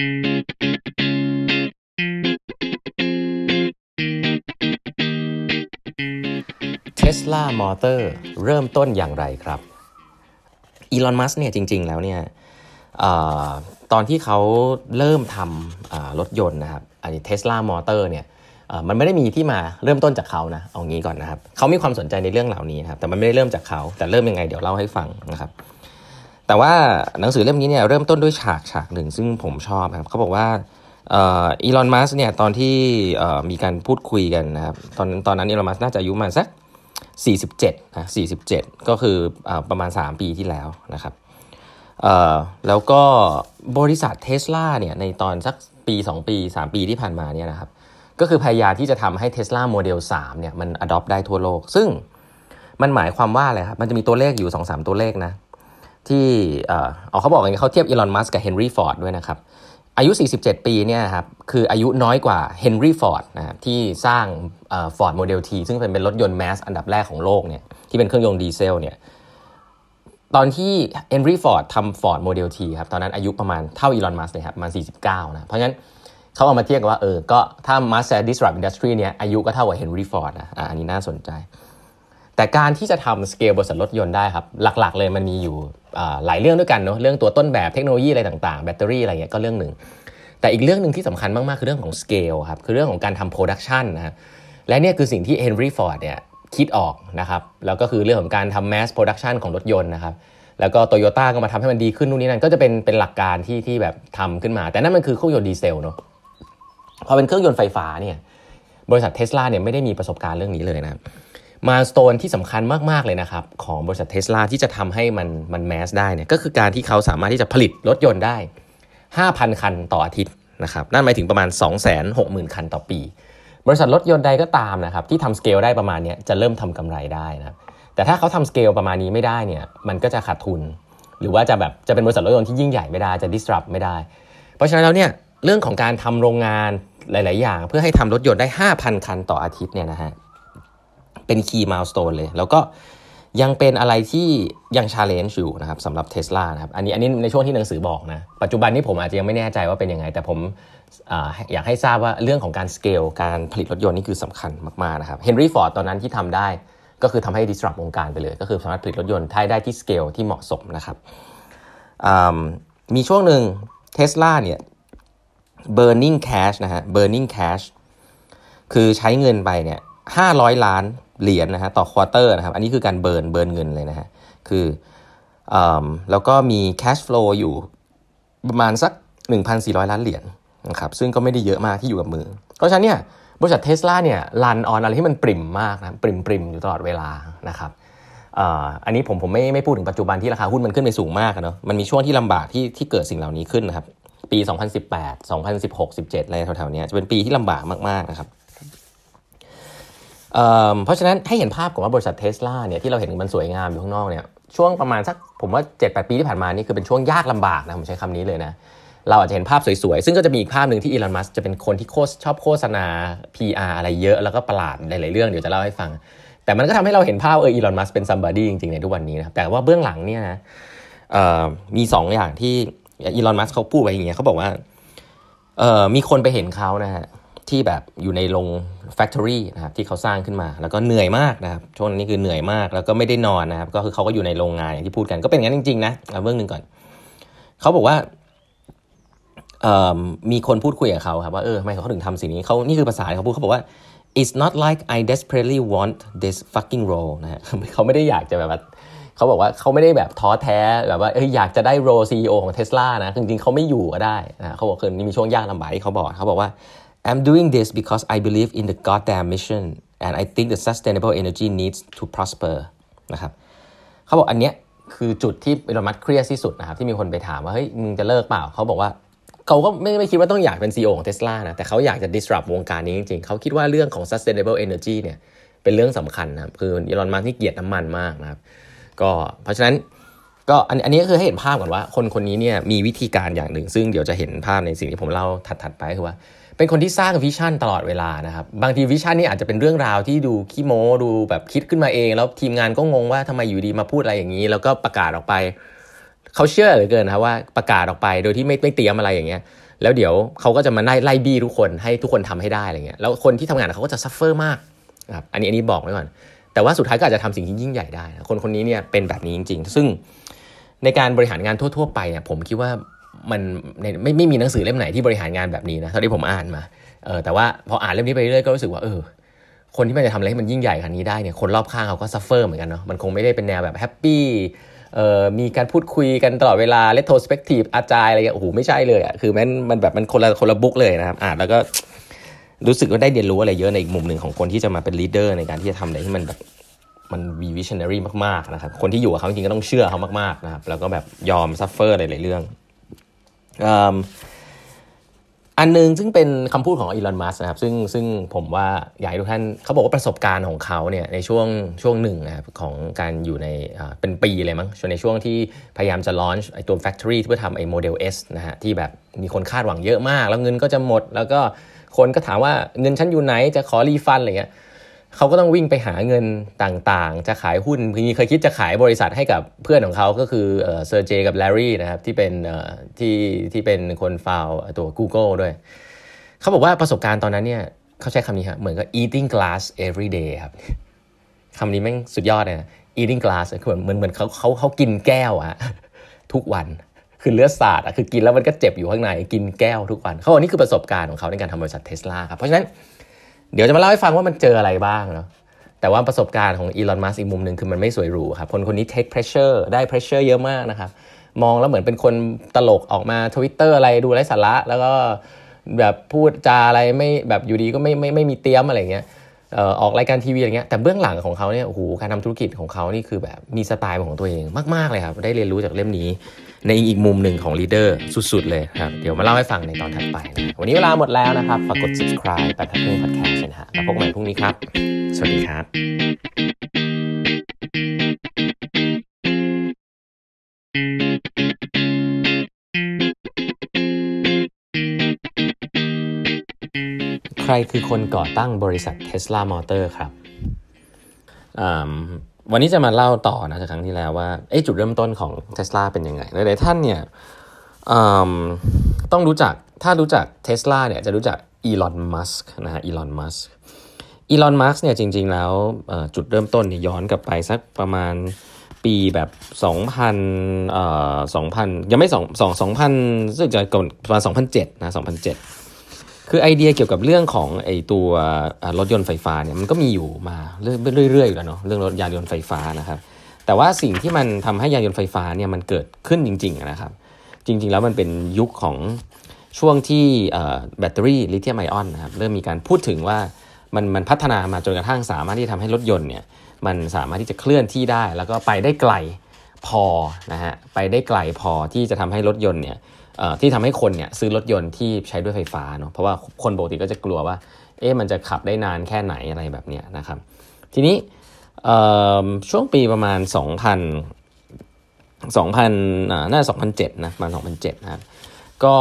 เทสลามอเตอร์เริ่มต้นอย่างไรครับ อีลอน มัสเนี่ยจริงๆแล้วเนี่ยอตอนที่เขาเริ่มทำรถยนต์นะครับอันนี้เทสลามอเตอร์เนี่ยมันไม่ได้มีที่มาเริ่มต้นจากเขานะเอางี้ก่อนนะครับเขามีความสนใจในเรื่องเหล่านี้นะครับแต่มันไม่ได้เริ่มจากเขาแต่เริ่มยังไงเดี๋ยวเล่าให้ฟังนะครับแต่ว่าหนังสือเล่มนี้เนี่ยเริ่มต้นด้วยฉากฉากหนึ่งซึ่งผมชอบครับเขาบอกว่าอีลอนมัสเนี่ยตอนที่มีการพูดคุยกันนะครับ ตอนตอนนั้นอีลอนมัสน่าจะอายุมาสัก 47นะ47 ก็คืออประมาณ 3 ปีที่แล้วนะครับแล้วก็บริษัทเทสลาเนี่ยในตอนสักปี 2 ปี 3 ปีที่ผ่านมาเนี่ยนะครับก็คือพยายามที่จะทำให้เทส l a m o เด l 3เนี่ยมันอ d o p t ได้ทั่วโลก ซึ่งมันหมายความว่าอะไรครับมันจะมีตัวเลขอยู่2-3ตัวเลขนะที่เอเขาบอกางนเขาเทียบอีลอนมัสกับเฮนรี่ฟอร์ดด้วยนะครับอายุ 47 ปีเนี่ยครับคืออายุน้อยกว่าเฮนรี่ฟอร์ดนะที่สร้างฟอร์ดโมเดลทีซึ่งเป็นรถยนต์แมสอันดับแรกของโลกเนี่ยที่เป็นเครื่องยนต์ดีเซลเนี่ยตอนที่เฮนรี่ฟอร์ดทำฟอร์ดโมเดลทีครับตอนนั้นอายุประมาณเท่าอีลอนมัสเลยครับประมาณ49นะเพราะงั้นเขาเอามาเทียบกันว่าเออ ก็ถ้ามัสเซอร์ดิสรับอินดัสทรีเนี่ยอายุก็เท่ากับเฮนรี่ฟอร์ดนะอันนี้น่าสนใจ แต่การที่จะทำสเกลบิษัทรถยนต์ได้ครับหลักๆเลยมันมีอยู่หลายเรื่องด้วยกันเนาะเรื่องตัวต้นแบบเทคโนโลยีอะไรต่างๆแบตเตอรี่อะไรเงี้ยก็เรื่องหนึ่งแต่อีกเรื่องหนึ่งที่สำคัญมากๆคือเรื่องของสเกลครับคือเรื่องของการทำโปรดักชันนะและเนี่ยคือสิ่งที่เฮนรี่ฟอร์ดเนี่ยคิดออกนะครับแล้วก็คือเรื่องของการทำแมสโปรดักชันของรถยนต์นะครับแล้วก็โตโยต้าก็มาทำให้มันดีขึ้นนู่นนี่นั่นก็จะเป็นเป็นหลักการที่ที่แบบทำขึ้นมา แต่นั่นมันคือเครื่องยนต์ดีเซลเนาะพอเป็นเครื่องยนต์ไฟฟ้าเนี่ยบริษัทเทสลาเนี่ยไม่ได้มีประสบการณ์เรื่องนี้เลยนะมาสโตนที่สำคัญมากๆเลยนะครับของบริษัทเทสลาที่จะทำให้มันมันแมสได้เนี่ยก็คือการที่เขาสามารถที่จะผลิตรถยนต์ได้ 5,000 คันต่ออาทิตย์นะครับนั่นหมายถึงประมาณ 260,000 คันต่อปี บริษัทรถยนต์ใดก็ตามนะครับที่ทำสเกลได้ประมาณนี้จะเริ่มทำกำไรได้นะแต่ถ้าเขาทำสเกลประมาณนี้ไม่ได้เนี่ยมันก็จะขาดทุน หรือว่าจะแบบจะเป็นบริษัทรถยนต์ที่ยิ่งใหญ่ไม่ได้จะ disrupt ไม่ได้ เพราะฉะนั้นแล้วเนี่ยเรื่องของการทำโรงงานหลายๆอย่างเพื่อให้ทำรถยนต์ได้5,000 คันต่ออาทิตย์เนี่ยนะฮะเป็นคีย์มาลสโตนเลย แล้วก็ยังเป็นอะไรที่ยังชาเลนจ์อยู่นะครับสำหรับเทสลานะครับอันนี้อันนี้ในช่วงที่หนังสือบอกนะปัจจุบันนี้ผมอาจจะยังไม่แน่ใจว่าเป็นยังไง แต่ผมออยากให้ทราบว่าเรื่องของการสเกลการผลิตรถยนต์นี่คือสำคัญมากๆนะครับเฮนรี่ฟอร์ดตอนนั้นที่ทำได้ก็คือทำให้ disrupt วงการไปเลย ก็คือสามารถผลิตรถยนต์ได้ได้ที่สเกลที่เหมาะสมนะครับมีช่วงหนึ่งเทสลาเนี่ย burning cash นะฮะ burning cash คือใช้เงินไปเนี่ย500 ล้านเหรียญนะฮะต่อควอเตอร์นะครับอันนี้คือการเบิร์นเบิร์นเงินเลยนะฮะคืออแล้วก็มีแคชฟลูอยู่ประมาณสัก 1,400 ล้านเหรียญนนะครับซึ่งก็ไม่ได้เยอะมากที่อยู่กับมือ เพราะฉะนั้นเนี่ยบริษัทเทสลาเนี่ยรันออนอะไรที่มันปริ่มมากนะปริ่มปริมอยู่ตลอดเวลานะครับอันนี้ผมผมไม่ไม่พูดถึงปัจจุบันที่ราคาหุ้นมันขึ้นไปสูงมากเนะมันมีช่วงที่ลำบากที่ที่เกิดสิ่งเหล่านี้ขึ้นนะครับปี2018 2016 17อะไรแถวๆนี้จะเป็นปีที่ลำบากมากๆนะครับเพราะฉะนั้นให้เห็นภาพของว่าบริษัทเทสลาเนี่ยที่เราเห็นมันสวยงามอยู่ข้างนอกเนี่ยช่วงประมาณสักผมว่า7จปีที่ผ่านมานี่คือเป็นช่วงยากลำบากนะผมใช้คำนี้เลยนะเราอาจจะเห็นภาพสวยๆ ซึ่งก็จะมีอีกภาพหนึ่งที่อีลอนมัสจะเป็นคนที่โคชอบโฆษณา PR อะไรเยอะแล้วก็ประหลาดหลายๆ เรื่องเดี๋ยวจะเล่าให้ฟัง แต่มันก็ทำให้เราเห็นภาพเอออีลอนมัสเป็นซัมบาร์ดี้จริงๆในทุกวันนี้นะแต่ว่าเบื้องหลังเนี่ยนะมี2อย่างที่อีลอนมัสเขาพูดไว้อย่างเงี้ยเขาบอกว่ามีคนไปเห็นเขานะฮะที่แบบอยู่ในโรงแฟคทอรี่นะครับที่เขาสร้างขึ้นมาแล้วก็เหนื่อยมากนะครับช่วงนี้คือเหนื่อยมากแล้วก็ไม่ได้นอนนะครับ ก็คือเขาก็อยู่ในโรงงาน อย่างที่พูดกันก็เป็นงั้นจริง ๆ นะเอาเรื่องหนึ่งก่อน เขาบอกว่ามีคนพูดคุยกับเขาครับว่าเออทำไมเขาถึงทำสิ่งนี้เขานี่คือภาษาเขาพูดเขาบอกว่า it's not like I desperately want this fucking role นะฮะเขาไม่ได้อยากจะแบบว่าเขาบอกว่าเขาไม่ได้แบบท้อแท้แบบว่าเอออยากจะได้โรซ e c ีโอของเทสลานะจริงๆ เขาไม่อยู่ก็ได้นะเขาบอกคือมีช่วงยากลำบากที่เขาบอกเขาบอกว่า I'm doing this because I believe in the goddamn mission and I think the sustainable energy needs to prosper นะครับเขาบอกอันเนี้ยคือจุดที่อีลอนมัสเครียดที่สุดนะครับที่มีคนไปถามว่า เฮ้ย มึงจะเลิกเปล่า เขาบอกว่าเขาก็ไม่ไม่คิดว่าต้องอยากเป็น CEO ของเทสลานะแต่เขาอยากจะ disrupt วงการนี้จริงๆเขาคิดว่าเรื่องของ sustainable energy เนี่ยเป็นเรื่องสำคัญนะครับคืออีลอนมัสที่เกียดน้ำมันมากนะครับก็เพราะฉะนั้นก็อันอันนี้คือให้เห็นภาพก่อนว่าคนคนนี้เนี่ยมีวิธีการอย่างหนึ่งซึ่งเดี๋ยวจะเห็นภาพในสิ่งที่ผมเล่าถัดๆไปคือว่าเป็นคนที่สร้างวิชั่นตลอดเวลานะครับ บางทีวิชั่นนี่อาจจะเป็นเรื่องราวที่ดูขี้โม้ดูแบบคิดขึ้นมาเองแล้วทีมงานก็งงว่าทำไมอยู่ดีมาพูดอะไรอย่างนี้ แล้วก็ประกาศออกไปเขาเชื่อเหลือเกินนะว่าประกาศออกไปโดยที่ไม่ไม่เตรียมอะไรอย่างเงี้ยแล้วเดี๋ยวเขาก็จะมาไล่ไล่บี้ทุกคนให้ทุกคนทำให้ได้อะไรเงี้ยแล้วคนที่ทำงานเขาก็จะซัฟเฟอร์มากครับอันนี้อันนี้บอกไว้ก่อน แต่ว่าสุดท้ายก็อาจจะทำสิ่งที่ยิ่งใหญ่ได้คนคนนี้เนี่ยเป็นแบบนี้จริง ๆ ซึ่งในการบริหารงานทั่ว ๆ ไปเนี่ยผมคิดว่ามันไม่ไม่มีหนังสือเล่มไหนที่บริหารงานแบบนี้นะเท่าที่ผมอ่านมาเออแต่ว่าพออ่านเล่มนี้ไปเรื่อยก็รู้สึกว่าเออคนที่มันจะทำอะไรให้มันยิ่งใหญ่ขนาดนี้ได้เนี่ยคนรอบข้างเขาก็ซัฟเฟอร์เหมือนกันเนาะมันคงไม่ได้เป็นแนวแบบแฮปปี้เอ่อมีการพูดคุยกันตลอดเวลาเลตโทสเปกทีฟอาจารยอะไรอย่างโอ้โห ไม่ใช่เลยอ่ะ คือมันมันแบบมันคนละคนละบุ๊กเลยนะครับ อ่านแล้วก็รู้สึกว่าได้เรียนรู้อะไรเยอะในอีกมุมหนึ่งของคนที่จะมาเป็นลีดเดอร์ในการที่จะทำอะไรที่มันแบบมันมีวิชันนารีมากๆนะครับ คนที่อยู่กับเขาจริงก็ต้องเชื่อเขามากๆนะครับ แล้วก็แบบยอมซัฟเฟอร์หลายๆเรื่องอันนึงซึ่งเป็นคำพูดของอีลอนมัสนะครับซึ่งซึ่งผมว่าอยากให้ทุกท่านเขาบอกว่าประสบการณ์ของเขาเนี่ยในช่วงช่วงหนึ่งนะครับของการอยู่ในเป็นปีเลยมั้งในช่วงที่พยายามจะลอนช์ไอตัวแฟคทอรี่เพื่อทำไอโมเดล S นะฮะที่แบบมีคนคาดหวังเยอะมาก แล้วเงินก็จะหมด แล้วก็คนก็ถามว่าเงินฉันอยู่ไหนจะขอรีฟันอะไรเงี้ยเขาก็ต้องวิ่งไปหาเงินต่างๆ จะขายหุ้นมีเคยคิดจะขายบริษัทให้กับเพื่อนของเขาก็คือเซอร์เจกับแลรี่นะครับที่เป็นที่ที่เป็นคนฟาวตัว Google ด้วย เขาบอกว่าประสบการณ์ตอนนั้นเนี่ยเขาใช้คำนี้ับเหมือนกับ eating glass every day ครับคำนี้แม่งสุดยอดเลย eating glass คือเหมือนเหมือนเขาเขาเขากินแก้วอะทุกวัน คือเลือดสาดอะคือกินแล้วมันก็เจ็บอยู่ข้างใน กินแก้วทุกวันเขาบอกนี่คือประสบการณ์ของเขาในการทำบริษัทเทสลาครับเพราะฉะนั้นเดี๋ยวจะมาเล่าให้ฟังว่ามันเจออะไรบ้างเนาะแต่ว่าประสบการณ์ของอีลอน มัสอีกมุมหนึ่งคือมันไม่สวยหรูครับคนคนนี้ take pressure ได้ pressure เยอะมากนะครับมองแล้วเหมือนเป็นคนตลกออกมาทวิตเตอร์อะไรดูไร้สาระ แล้วก็แบบพูดจาอะไรไม่แบบอยู่ดีก็ไม่ไม่ไม่มีเตี้ยมอะไรเงี้ยออกรายการทีวีอะไรเงี้ยแต่เบื้องหลังของเขาเนี่ยโอ้โหการทำธุรกิจของเขานี่คือแบบมีสไตล์ของตัวเองมาก ๆ เลยครับ ได้เรียนรู้จากเล่มนี้ในอีกมุมหนึ่งของลีดเดอร์สุดๆ เลยครับ เดี๋ยวมาเล่าให้ฟังในตอนถัดไป วันนี้เวลาหมดแล้วนะครับ ฝากกด subscribe แปดทับเพื่งพอดแคสต์นะฮะแล้วพบกันใหม่พรุ่งนี้ครับ สวัสดีครับ ใครคือคนก่อตั้งบริษัท Tesla เตอร์ครับวันนี้จะมาเล่าต่อนะจากครั้งที่แล้วว่าจุดเริ่มต้นของเทสลาเป็นยังไงหลายท่านเนี่ยต้องรู้จักถ้ารู้จักเทสลาเนี่ยจะรู้จักอีลอนมัสก์นะฮะอีลอนมัสก์อีลอนมัสก์เนี่ยจริง ๆ แล้วจุดเริ่มต้นเนี่ยย้อนกลับไป สักประมาณปีแบบ 2,000เอ่อ2,000ยังไม่2 2 2,000รู้สึกจะก่อนประมาณ2007นะ2007คือไอเดียเกี่ยวกับเรื่องของไอตัวรถยนต์ไฟฟ้าเนี่ยมันก็มีอยู่มาเรื่อยๆอยู่แล้วเนาะเรื่องรถยานยนต์ไฟฟ้านะครับแต่ว่าสิ่งที่มันทำให้ยานยนต์ไฟฟ้าเนี่ยมันเกิดขึ้นจริงๆนะครับจริงๆแล้วมันเป็นยุคของช่วงที่แบตเตอรี่ลิเธียมไอออนนะครับเริ่มมีการพูดถึงว่า มันมันพัฒนามาจนกระทั่งสามารถที่ทำให้รถยนต์เนี่ยมันสามารถที่จะเคลื่อนที่ได้ แล้วก็ไปได้ไกลพอนะฮะไปได้ไกลพอที่จะทำให้รถยนต์เนี่ยที่ทำให้คนเนี่ยซื้อรถยนต์ที่ใช้ด้วยไฟฟ้าเนาะเพราะว่าคนปกติก็จะกลัวว่าเอ๊ะมันจะขับได้นานแค่ไหนอะไรแบบเนี้ยนะครับทีนี้ช่วงปีประมาณ 2,000 2,000น่าจะ2007นะประมาณ2007นะ็ดนะก็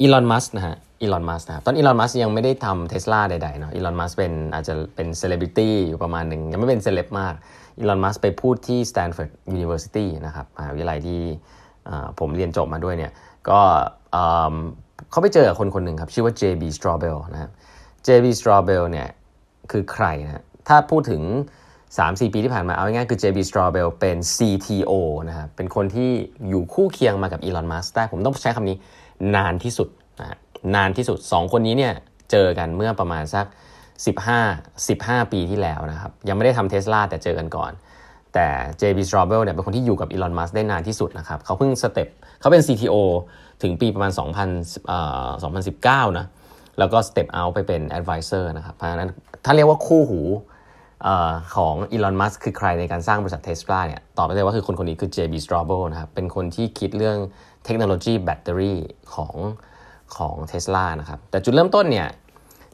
อีลอนมัสนะฮะอีลอนมัสนะตอนอีลอนมัสยังไม่ได้ทำเทสลาใดๆเนาะอีลอนมัสเป็นอาจจะเป็นเซเลบริตี้อยู่ประมาณหนึ่งยังไม่เป็นเซเลบมากอีลอนมัสไปพูดที่สแตนฟอร์ดยูนิเวอร์ซิตี้นะครับมหาวิทยาลัยที่ผมเรียนจบมาด้วยเนี่ยก็เขาไปเจอคนคนหนึ่งครับ ชื่อว่า JB Strawbell นะครับ JB Strawbell เนี่ยคือใครนะ ถ้าพูดถึง 3-4 ปีที่ผ่านมา เอาง่ายๆคือ JB Strawbell เป็น CTO นะครับเป็นคนที่อยู่คู่เคียงมากับ Elon Musk ได้ผมต้องใช้คำนี้นานที่สุดนะนานที่สุด 2 คนนี้เนี่ยเจอกันเมื่อประมาณสัก 15 15 ปีที่แล้วนะครับ ยังไม่ได้ทำเทสลาแต่เจอกันก่อน แต่ JB Straubel เนี่ยเป็นคนที่อยู่กับ Elon Musk ได้นานที่สุดนะครับเขาเพิ่งสเต็ปเขาเป็น CTO ถึงปีประมาณ 2000เอ่อ2019นะ แล้วก็ step out ไปเป็น advisor นะครับ เพราะฉะนั้น ถ้าเรียกว่าคู่หูอของอีลอนมัสคือใครในการสร้างบริษัทเทสลาเนี่ย ตอบได้เลยว่าคือคนคนนี้คือ JB Straubel นะครับ เป็นคนที่คิดเรื่องเทคโนโลยีแบตเตอรี่ของของเทสลานะครับ แต่จุดเริ่มต้นเนี่ย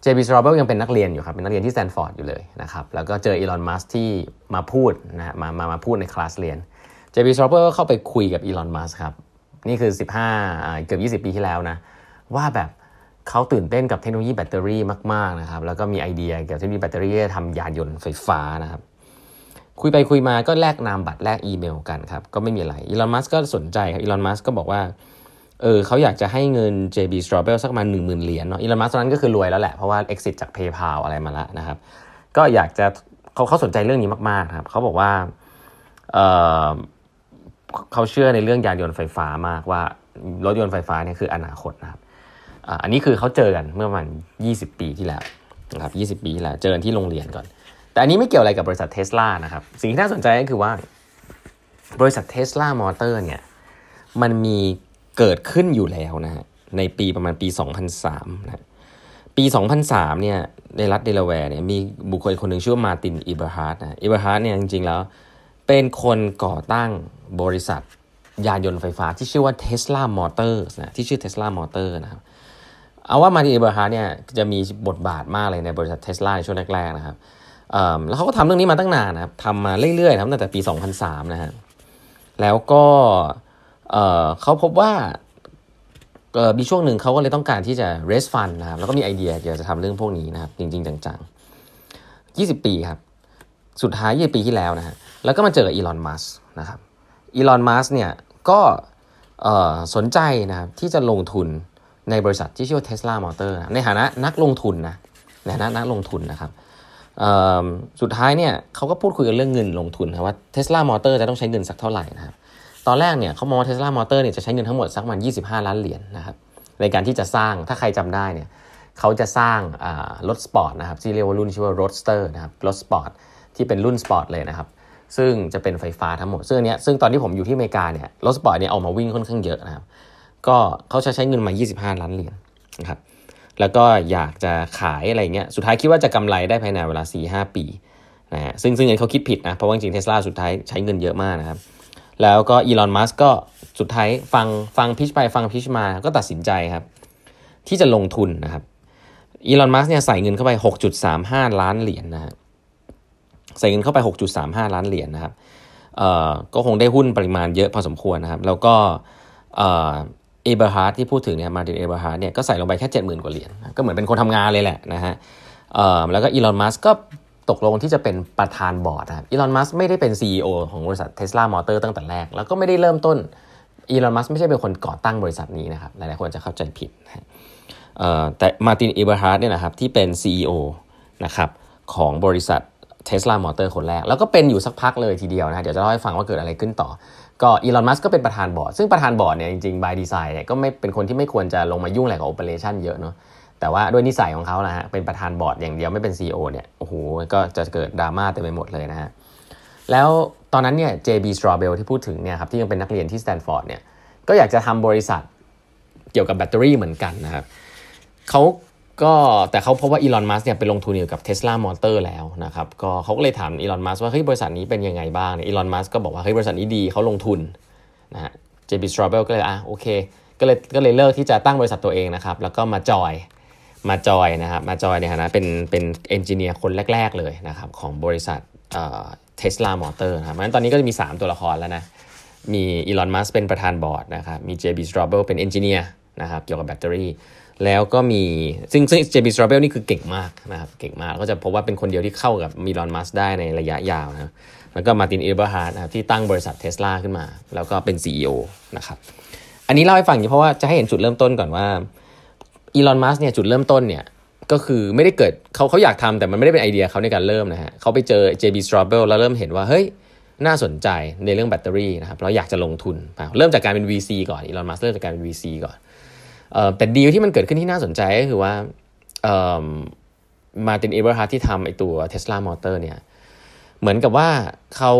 JB Straubel ยังเป็นนักเรียนอยู่ครับ เป็นนักเรียนที่แซนฟอร์ดอยู่เลยนะครับ แล้วก็เจออีลอนมัสที่มาพูดนะมามา มาพูดในคลาสเรียน JB Straubel ก็เข้าไปคุยกับอีลอนมัสครับนี่คือ15เกือบ20 ปีที่แล้วนะว่าแบบเขาตื่นเต้นกับเทคโนโลยีแบตเตอรี่มากๆนะครับแล้วก็มีไอเดียเกี่ยวกับเทคโนโลยีแบตเตอรี่ทำยานยนต์ไฟฟ้านะครับ คุยไปคุยมาก็แลกนามบัตรแลกอีเมลกันครับก็ไม่มีอะไรอีลอนมัสก์ก็สนใจครับอีลอนมัสก์ก็บอกว่าเออเขาอยากจะให้เงิน JB s t r a w b e l สักมาหนึ่งหมื่นเหรียญเนาะอีลอนมัสตอนนั้นก็คือรวยแล้วแหละเพราะว่า exit จาก PayPal อะไรมาแล้วนะครับก็อยากจะเขาเขาสนใจเรื่องนี้มากๆครับเขาบอกว่าเออเขาเชื่อในเรื่องยานยนต์ไฟฟ้ามากว่ารถยนต์ไฟฟ้าเนี่ยคืออนาคตนะครับอันนี้คือเขาเจอกันเมื่อประมาณ 20 ปีที่แล้วนะครับ 20 ปีที่แล้วเจอกันที่โรงเรียนก่อน แต่อันนี้ไม่เกี่ยวอะไรกับบริษัทเทสลานะครับ สิ่งที่น่าสนใจก็คือว่าบริษัทเทสลามอเตอร์เนี่ยมันมีเกิดขึ้นอยู่แล้วนะฮะ ในปีประมาณปี 2003นะปี 2003 เนี่ยในรัฐเดลาแวร์เนี่ยมีบุคคลคนหนึ่งชื่อมาตินอิบราฮาร์ดนะอิบราฮาร์ดเนี่ยจริงๆแล้วเป็นคนก่อตั้งบริษัทยานยนต์ไฟฟ้าที่ชื่อว่า Tesla Motors นะที่ชื่อ Tesla Motors นะครับเอาว่ามาดิเอเบอร์ฮาร์เนี่ยจะมีบทบาทมากเลยในบริษัทเทสลาในช่วงแรกๆนะครับแล้วเขาก็ทำเรื่องนี้มาตั้งนานนะครับทำมาเรื่อยๆนะครับตั้งแต่ปี 2003นะฮะแล้วก็เขาพบว่ามีช่วงหนึ่งเขาก็เลยต้องการที่จะ raise fund นะครับแล้วก็มีไอเดียอยากจะทำเรื่องพวกนี้นะครับจริงๆ จัง ๆ 20 ปีครับ สุดท้าย20ปีที่แล้วนะฮะแล้วก็มาเจออีลอนมัสนะครับอีลอนมัสเนี่ยก็สนใจนะครับที่จะลงทุนในบริษัทที่ชื่อว่าเทสลามอเตอร์ในฐานะนักลงทุนนะ ในฐานะนักลงทุนนะครับสุดท้ายเนี่ยเขาก็พูดคุยกันเรื่องเงินลงทุนนะว่าเทสลามอเตอร์จะต้องใช้เงินสักเท่าไหร่นะครับ ตอนแรกเนี่ยเขามองเทสลามอเตอร์เนี่ยจะใช้เงินทั้งหมดสักประมาณ25 ล้านเหรียญนนะครับในการที่จะสร้างถ้าใครจำได้เนี่ยเขาจะสร้างรถสปอร์ตนะครับที่เรียกว่ารุ่นชื่อว่ารถสเตอร์นะครับรถสปอร์ตที่เป็นรุ่นสปอร์ตเลยนะครับซึ่งจะเป็นไฟฟ้าทั้งหมด ซึ่งเนี้ยซึ่งตอนที่ผมอยู่ที่อเมริกาเนี่ยรถสปอร์ตเนี่ยออกมาวิ่งค่อนข้างเยอะนะครับก็เขาใช้ใช้เงินมา 25 ล้านเหรียญนะครับแล้วก็อยากจะขายอะไรเงี้ยสุดท้ายคิดว่าจะกำไรได้ภายในเวลา 4-5 ปีนะฮะซึ่งซึ่งเขาคิดผิดนะเพราะว่าจริงเทสลาสุดท้ายใช้เงินเยอะมากนะครับแล้วก็อีลอนมัสก็สุดท้ายฟังฟังพิชไปฟังพิชมาก็ตัดสินใจครับที่จะลงทุนนะครับอีลอนมัสเนี่ยใส่เงินเข้าไป 6.35 ล้านเหรียญนนะับใส่เงินเข้าไป 6.35 ล้านเหรียญนนะครับก็คงได้หุ้นปริมาณเยอะพอสมควรนะครับ แล้วก็เอเบอร์ฮาร์ดที่พูดถึงเนี่ย มาดินเอเบอร์ฮาร์ดเนี่ยก็ใส่ลงไปแค่ 70,000 กว่าเหรียญ ก็เหมือนเป็นคนทำงานเลยแหละนะฮะแล้วก็อีลอนมัสก็ตกลงที่จะเป็นประธานบอร์ดครับ อีลอนมัสไม่ได้เป็น CEO ของบริษัทเทสลามอเตอร์ตั้งแต่แรก แล้วก็ไม่ได้เริ่มต้น อีลอนมัสไม่ใช่เป็นคนก่อตั้งบริษัทนี้นะครับ หลายๆคนจะเข้าใจผิด แต่ มาตินเอเบอร์ฮาร์ดเนี่ยนะครับที่เป็น CEO นะครับของบริษัทเทสลามอเตอร์คนแรก แล้วก็เป็นอยู่สักพักเลยทีเดียวนะเดี๋ยวจะเล่าให้ฟังว่าเกิดอะไรขึ้นต่อ ก็อีลอนมัสก์ก็เป็นประธานบอร์ดซึ่งประธานบอร์ดเนี่ยจริงๆบายดีไซน์เนี่ยก็ไม่เป็นคนที่ไม่ควรจะลงมายุ่งอะไรกับโอเปอเรชั่นเยอะเนาะแต่ว่าด้วยนิสัยของเขาละฮะเป็นประธานบอร์ดอย่างเดียวไม่เป็น CEO เนี่ย โอ้โหก็จะเกิดดราม่าเต็มไปหมดเลยนะฮะแล้วตอนนั้นเนี่ย JB Straubel ที่พูดถึงเนี่ยครับที่ยังเป็นนักเรียนที่สแตนฟอร์ดเนี่ยก็อยากจะทำบริษัทเกี่ยวกับแบตเตอรี่เหมือนกันนะครับเขาก็แต่เขาเพบว่าอีลอน มัสเนี่ยไปลงทุนอยู่กับเทสลามอเตอร์แล้วนะครับก็เขาก็เลยถามอีลอน มัสว่าเฮ้ยบริษัทนี้เป็นยังไงบ้างเนี่ยอีลอน มัสก็บอกว่าเฮ้ยบริษัทนี้ดีเขาลงทุนนะฮะเจบิสตรเบลก็เลยอ่ะโอเคก็เลยก็เลยเลิกที่จะตั้งบริษัทตัวเองนะครับแล้วก็มาจอยมาจอยนะครับมาจอยเนี่ยนะเป็นเป็นเอนจิเนียร์คนแรก ๆเลยนะครับของบริษัทเออ่เทสลามอเตอร์นะครับงั้นตอนนี้ก็จะมี 3 ตัวละครแล้วนะมีอีลอน มัสเป็นประธานบอร์ดนะครับมีเจบิสตรเบลเป็นเอนจิเนียร์นะครับเกี่ยวกับแบตเตอรี่แล้วก็มีซึ่งซึ่งเจบีสตรเบลนี่คือเก่งมากนะครับเก่งมากก็จะพบว่าเป็นคนเดียวที่เข้ากับมีลอนมัสได้ในระยะยาวนะแล้วก็มาตินิอเบอร์ฮาร์ดนะครับที่ตั้งบริษัทเทสลาขึ้นมา แล้วก็เป็น CEO นะครับอันนี้เล่าให้ฟังอย่เพราะว่าจะให้เห็นจุดเริ่มต้นก่อนว่าอีลอนมัสเนี่ยจุดเริ่มต้นเนี่ยก็คือไม่ได้เกิดเขาเขาอยากทำแต่มันไม่ได้เป็นไอเดียเขาในการเริ่มนะฮะเขาไปเจอ JB s t r a u b บ l แล้วเริ่มเห็นว่าเฮ้ยน่าสนใจในเรื่องแบตเตอรี่นะครับเราอยากจะลงทุนเริ่มจากการเป็น VC ก่อนอีลอนมัสเริ่มจากการเป็น VC ก่อนแต่ดีลที่มันเกิดขึ้นที่น่าสนใจก็คือว่ามาตินอีเบอร์ฮาร์ที่ทำไอตัวเทสลามอเตอร์เนี่ยเหมือนกับว่าเขา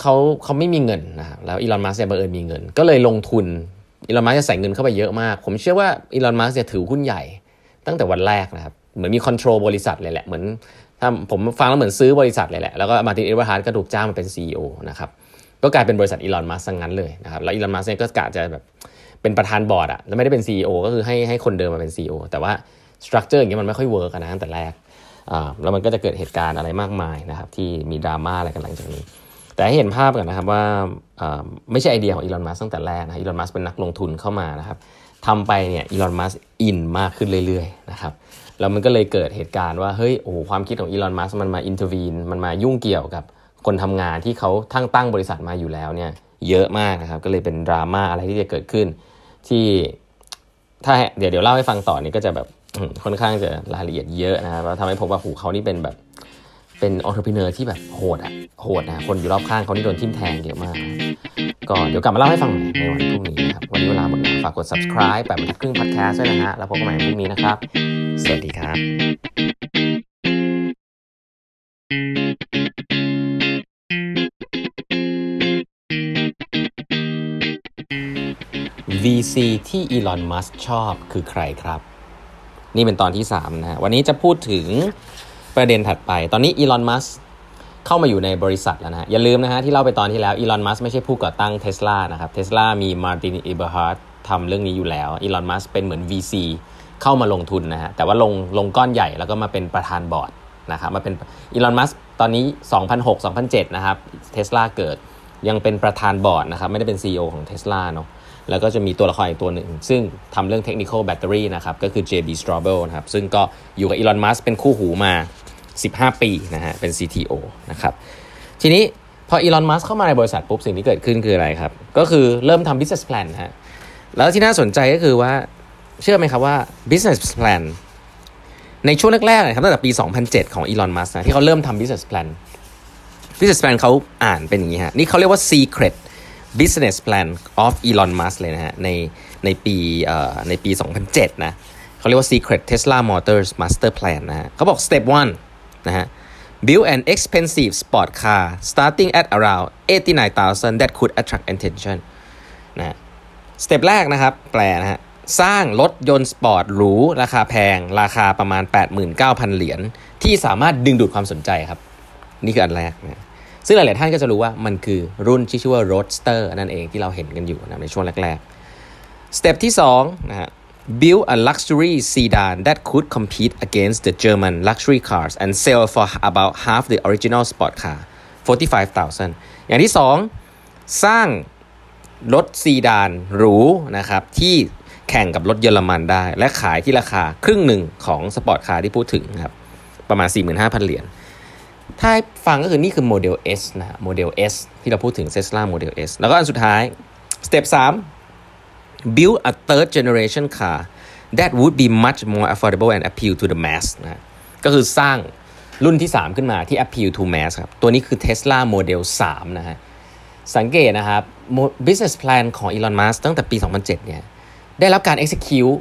เขาเขาไม่มีเงินนะครับแล้วอีลอนมัสเนี่ยบังเอิญมีเงินก็เลยลงทุนอีลอนมัสจะใส่เงินเข้าไปเยอะมาก ผมเชื่อว่าอีลอนมัสจะถือหุ้นใหญ่ ตั้งแต่วันแรกนะครับเหมือนมีคอนโทรลบริษัทเลยแหละเหมือนถ้าผมฟังแล้วเหมือนซื้อบริษัทเลยแหละ แล้วก็มาตินอิบเวอร์ฮาร์ดก็ถูกจ้างมาเป็น CEO นะครับก็กลายเป็นบริษัทอีลอนมัสก์งั้นเลยนะครับแล้วอีลอนมัสก์เนี่ยก็กะจะแบบเป็นประธานบอร์ดอะแล้วไม่ได้เป็น CEO ก็คือให้ให้คนเดิมมาเป็น CEO แต่ว่าสตรัคเจอร์อย่างเงี้ยมันไม่ค่อยเวิร์กนะตั้งแต่แรกแล้วมันก็จะเกิดเหตุการณ์อะไรมากมายนะครับที่มีดราม่าอะไรกันหลังจากนี้ แต่ให้เห็นภาพกันนะครับ ว่าไม่ใช่ไอเดียของอีลอนมัสตั้งแต่แรกนะอีลอนมัสเป็นนักลงทุนเข้ามานะครับทำไปเนี่ยอีลอนมัสอินมากขึ้นเรื่อยๆนะครับแล้วมันก็เลยเกิดเหตุการณ์ว่าเฮ้ยโอ้ความคิดของอีลอนมัสมันมาอินเทอร์วีนมันมายุ่งเกี่ยวกับคนทำงานที่เขาทั้งตั้งบริษัทมาอยู่แล้วเนี่ยเยอะมากนะครับก็เลยเป็นดราม่าอะไรที่จะเกิดขึ้นที่ถ้าเดี๋ยวเดี๋ยวเล่าให้ฟังต่อนี่ก็จะแบบค่อนข้างจะรายละเอียดเยอะนะครับแล้วทำให้ผมว่าหูเขานี่เป็นแบบเป็นออเทอร์พิเนอร์ที่แบบโหดอะโหดนะคนอยู่รอบข้างเขานี่โดนทิ่มแทงเยอะมากก็เดี๋ยวกลับมาเล่าให้ฟังใหม่ในวันพรุ่งนี้นะครับ วันนี้เวลาหมดแล้วฝากกด subscribe แบบครึ่งพอดแคสต์ด้วยนะฮะ แล้วพบกันใหม่พรุ่งนี้นะครับสวัสดีครับ VC ที่อีลอน มัสชอบคือใครครับ นี่เป็นตอนที่ 3 นะฮะ วันนี้จะพูดถึงประเด็นถัดไป ตอนนี้อีลอน มัสเข้ามาอยู่ในบริษัทแล้วนะฮะ อย่าลืมนะฮะที่เล่าไปตอนที่แล้วอีลอน มัสไม่ใช่ผู้ก่อตั้งเทสลานะครับเทสลามีมาร์ตินอิเบอร์ฮาร์ดทำเรื่องนี้อยู่แล้ว อีลอน มัสเป็นเหมือน VC เข้ามาลงทุนนะฮะ แต่ว่าลงลงก้อนใหญ่แล้วก็มาเป็นประธานบอร์ดนะครับ มาเป็นอีลอน มัสตอนนี้ 2006 2007นะครับเทสลาเกิดยังเป็นประธานบอร์ดนะครับไม่ได้เป็น CEO ของเทสลาเนาะแล้วก็จะมีตัวละครอีกตัวหนึ่ง ซึ่งทำเรื่องเทคนิคอลแบตเตอรี่นะครับก็คือ JB s t r a b e ลนะครับซึ่งก็อยู่กับอีลอนมัสเป็นคู่หูมา 15 ปีนะฮะเป็น CTO นะครับทีนี้พออีลอนมัสเข้ามาในบริษัทปุ๊บ สิ่งที่เกิดขึ้นคืออะไรครับก็คือเริ่มทำ business plan ฮะแล้วที่น่าสนใจก็คือว่าเชื่อไหมครับว่า business plan ในช่วงแรกๆนะครับตั้งแต่ปี 2007 ของอีลอนมัสนะที่เขาเริ่มทำ business plan business plan เขาอ่านเป็นอย่างนี้ฮะนี่เขาเรียกว่า secret Business Plan of Elon Musk เลยนะฮะในในปีในปี 2007นะเขาเรียกว่า Secret Tesla Motors Master Plan นะฮะเขาบอก Step 1นะฮะ build an expensive sport car starting at around 89,000 that could attract attention นะสเต็ปแรกนะครับแปลนะฮะสร้างรถยนต์สปอร์ตหรูราคาแพงราคาประมาณ 89,000 เหรียญที่สามารถดึงดูดความสนใจครับนี่คืออันแรกนะซึ่งหลาย ๆ ท่านก็จะรู้ว่ามันคือรุ่นที่ชื่อว่า Roadster นั่นเองที่เราเห็นกันอยู่นะในช่วงแรกๆสเต็ปที่2นะฮะ build a luxury sedan that could compete against the German luxury cars and sell for about half the original sport car 45,000 อย่างที่ 2 สร้างรถซีดานหรูนะครับที่แข่งกับรถเยอรมันได้และขายที่ราคาครึ่งหนึ่งของสปอร์ตคาร์ที่พูดถึงครับประมาณ 45,000 เหรียญถ้าฟังก็คือนี่คือโมเดล S นะโมเดล S ที่เราพูดถึงเซสลาโมเดล S แล้วก็อันสุดท้ายสเต็ป3 build a third generation car that would be much more affordable and appeal to the mass นะก็คือสร้างรุ่นที่ 3 ขึ้นมาที่ appeal to mass ครับ ตัวนี้คือ Tesla Model 3 นะฮะสังเกตนะครับ business plan ของ Elon Musk ตั้งแต่ปี 2007 เนี่ย ได้รับการ execute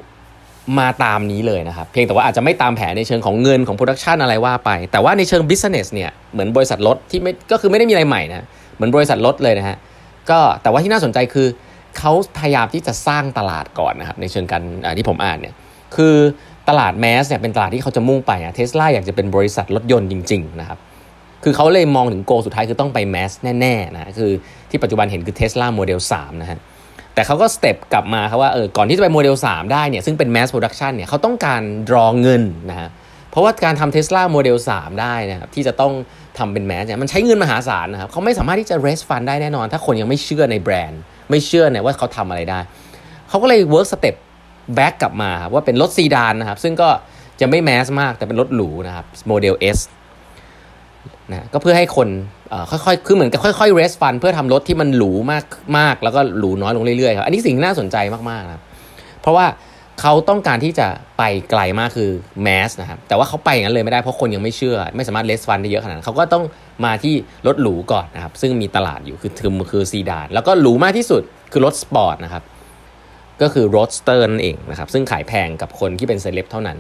มาตามนี้เลยนะครับ เพียงแต่ว่าอาจจะไม่ตามแผนในเชิงของเงินของโปรดักชันอะไรว่าไป แต่ว่าในเชิงบิสเนสเนี่ยเหมือนบริษัทรถที่ไม่ก็คือไม่ได้มีอะไรใหม่นะเหมือนบริษัทรถเลยนะฮะก็แต่ว่าที่น่าสนใจคือเขาพยายามที่จะสร้างตลาดก่อนนะครับในเชิงการที่ผมอ่านเนี่ยคือตลาดแมสเนี่ยเป็นตลาดที่เขาจะมุ่งไปนะเทสลาอยากจะเป็นบริษัทรถยนต์จริงๆนะครับคือเขาเลยมองถึงโกสุดท้ายคือต้องไปแมสแน่ๆนะคือที่ปัจจุบันเห็นคือเทสลาโมเดล3นะฮะแต่เขาก็สเต็ปกลับมาครับว่าเออ ก่อนที่จะไปโมเดล 3 ได้เนี่ย ซึ่งเป็นแมสโปรดักชันเนี่ยเขาต้องการรอเงินนะฮะ เพราะว่าการทำเทสลาโมเดล 3 ได้นะครับ ที่จะต้องทำเป็นแมสเนี่ย มันใช้เงินมหาศาลนะครับเขาไม่สามารถที่จะเรสฟันได้แน่นอน ถ้าคนยังไม่เชื่อในแบรนด์ ไม่เชื่อเนี่ยว่าเขาทำอะไรได้ เขาก็เลยเร์กสเต็ปแบ็กกลับมาว่าเป็นรถซีดานนะครับ ซึ่งก็จะไม่แมสมากแต่เป็นรถหรูนะครับโมเดล S นะก็เพื่อให้คนค่อยๆ คือเหมือนกับค่อยๆเรสฟัน เพื่อทำรถที่มันหรูมากมากแล้วก็หรูน้อยลงเรื่อยๆครับ อันนี้สิ่งน่าสนใจมากๆนะเพราะว่าเขาต้องการที่จะไปไกลมากคือแมสนะครับ แต่ว่าเขาไปอย่างนั้นเลย ไม่ได้เพราะคนยังไม่เชื่อ ไม่สามารถเลสฟันได้เยอะขนาดนั้นเขาก็ต้องมาที่รถหรูก่อนนะครับ ซึ่งมีตลาดอยู่คือทึมคือซีดานแล้วก็หรูมากที่สุดคือรถสปอร์ตนะครับ ก็คือรถสเตอร์นั่นเองนะครับ ซึ่งขายแพงกับคนที่เป็นเซเลบเท่านั้น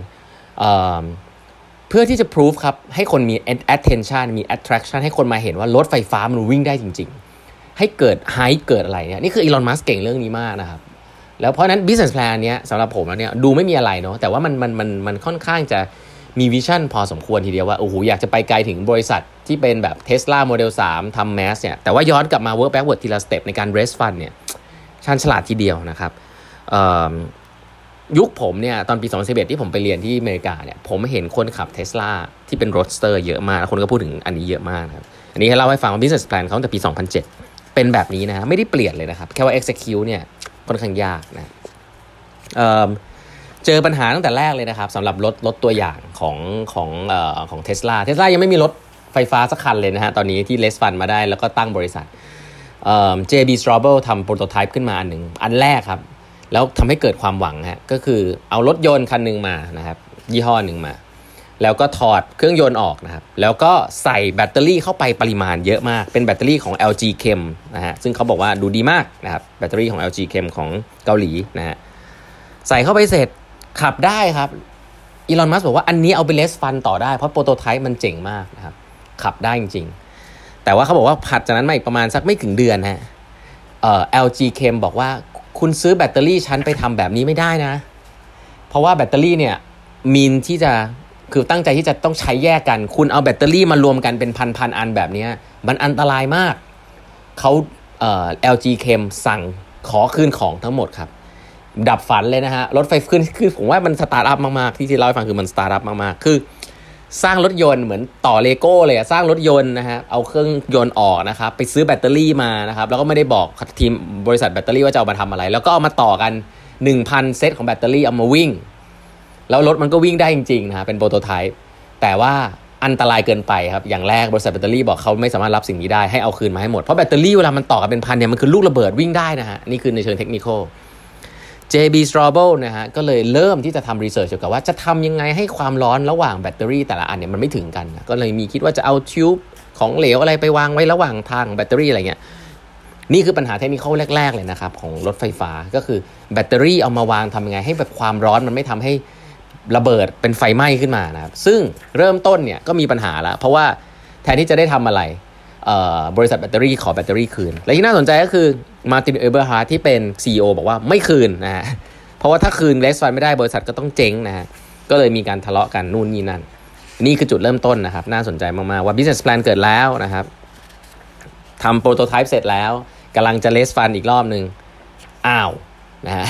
เพื่อที่จะ proof ครับให้คนมี attention มี attraction ให้คนมาเห็นว่ารถไฟฟ้ามันวิ่งได้จริง ๆ ให้เกิดไฮเกิดอะไรเนี่ยนี่คืออีลอนมัสเก่งเรื่องนี้มากนะครับแล้วเพราะนั้น business plan เนี้ยสำหรับผมแล้วเนี่ยดูไม่มีอะไรเนาะแต่ว่ามันมันมันมันค่อนข้างจะมีวิชั่นพอสมควรทีเดียวว่าโอ้โหอยากจะไปไกลถึงบริษัทที่เป็นแบบ Tesla Model 3ทำแมสเนี่ยแต่ว่าย้อนกลับมา work backward ทีละสเต็ปในการ raise fund เนี่ยชันฉลาดทีเดียวนะครับยุคผมเนี่ยตอนปี 2011 ที่ผมไปเรียนที่อเมริกาเนี่ย ผมเห็นคนขับเทสลาที่เป็นรถสเตอร์เยอะมากคนก็พูดถึงอันนี้เยอะมากครับอันนี้ให้เล่าให้ฟังว่า business plan เขาตั้งแต่ปี 2007 เป็นแบบนี้นะไม่ได้เปลี่ยนเลยนะครับ แค่ว่า execute เนี่ยค่อนข้างยากนะเเจอปัญหาตั้งแต่แรกเลยนะครับสำหรับรถรถตัวอย่างของของออของเทสลาเทสลายังไม่มีรถไฟฟ้าสักคันเลยนะฮะตอนนี้ที่เลสฟันมาได้แล้วก็ตั้งบริษัทเจบีสโตรเบิลทำโปรโตไทป์ขึ้นมาอันหนึ่งอันแรกครับแล้วทำให้เกิดความหวังฮะก็คือเอารถยนต์คันหนึ่งมานะครับ ยี่ห้อหนึ่งมา แล้วก็ถอดเครื่องยนต์ออกนะครับแล้วก็ใส่แบตเตอรี่เข้าไปปริมาณเยอะมากเป็นแบตเตอรี่ของ LG Chem นะฮะซึ่งเขาบอกว่าดูดีมากนะครับ แบตเตอรี่ของ LG Chem ของเกาหลีนะฮะใส่เข้าไปเสร็จขับได้ครับอีลอนมัสบอกว่าอันนี้เอาไปเลสฟันต่อได้เพราะโปรโตไทป์มันเจ๋งมากนะครับขับได้จริงๆแต่ว่าเขาบอกว่าผัดจากนั้นมาอีกประมาณสักไม่ถึงเดือนฮะเอ่อ LG Chem บอกว่าคุณซื้อแบตเตอรี่ชั้นไปทำแบบนี้ไม่ได้นะ เพราะว่าแบตเตอรี่เนี่ยมีนที่จะคือตั้งใจที่จะต้องใช้แยกกันคุณเอาแบตเตอรี่มารวมกันเป็นพันพันอันแบบนี้ มันอันตรายมากเขาเอ่อ LG Chem สั่งขอคืนของทั้งหมดครับ ดับฝันเลยนะฮะ รถไฟขึ้นคือผมว่ามันสตาร์ทอัพมากๆ ที่ที่เล่าให้ฟังคือมันสตาร์ทอัพมากๆคือสร้างรถยนต์เหมือนต่อเลโก้เลยสร้างรถยนต์นะฮะเอาเครื่องยนต์ออกนะครับไปซื้อแบตเตอรี่มานะครับแล้วก็ไม่ได้บอกทีมบริษัทแบตเตอรี่ว่าจะเอามาทำอะไร แล้วก็เอามาต่อกัน 1,000 เซตของแบตเตอรี่เอามาวิ่ง แล้วรถมันก็วิ่งได้จริงๆนะฮะเป็นโปรโตไทป์แต่ว่าอันตรายเกินไปครับอย่างแรกบริษัทแบตเตอรี่บอกเขาไม่สามารถรับสิ่งนี้ได้ให้เอาคืนมาให้หมดเพราะแบตเตอรี่เวลามันต่อกันเป็นพันเนี่ยมันคือลูกระเบิดวิ่งได้นะฮะนี่คือในเชิงเทคนิค JB s t r a เบ e ลนะฮะก็เลยเริ่มที่จะทำรีเสิร์ชเกี่ยวกับว่าจะทำยังไงให้ความร้อนระหว่างแบตเตอรี่แต่ละอันเนี่ยมันไม่ถึงกันนะก็เลยมีคิดว่าจะเอาทิวบ์ของเหลวอะไรไปวางไว้ระหว่างทางแบตเตอรี่อะไรเงี้ยนี่คือปัญหาเทคนิคแรก ๆ เลยนะครับของรถไฟฟ้าก็คือ แบตเตอรี่เอามาวางทำยังไงให้แบบความร้อนมันไม่ทำให้ระเบิดเป็นไฟไหม้ขึ้นมานะครับซึ่งเริ่มต้นเนี่ยก็มีปัญหาแล้วเพราะว่าแทนที่จะได้ทำอะไรบริษัทแบตเตอรี่ขอแบตเตอรี่คืน และที่น่าสนใจก็คือมาตินเอเบอร์ฮาร์ที่เป็น CEO บอกว่าไม่คืนนะฮะเพราะว่าถ้าคืนเลสฟันไม่ได้บริษัทก็ต้องเจ๊งนะฮะก็เลยมีการทะเลาะกัน นู่นนี่นั่น นี่คือจุดเริ่มต้นนะครับน่าสนใจมาก ๆ ว่า business plan เกิดแล้วนะครับทำโปรโตไทป์เสร็จแล้วกำลังจะเลสฟันอีกรอบหนึ่ง อ้าวนะฮะ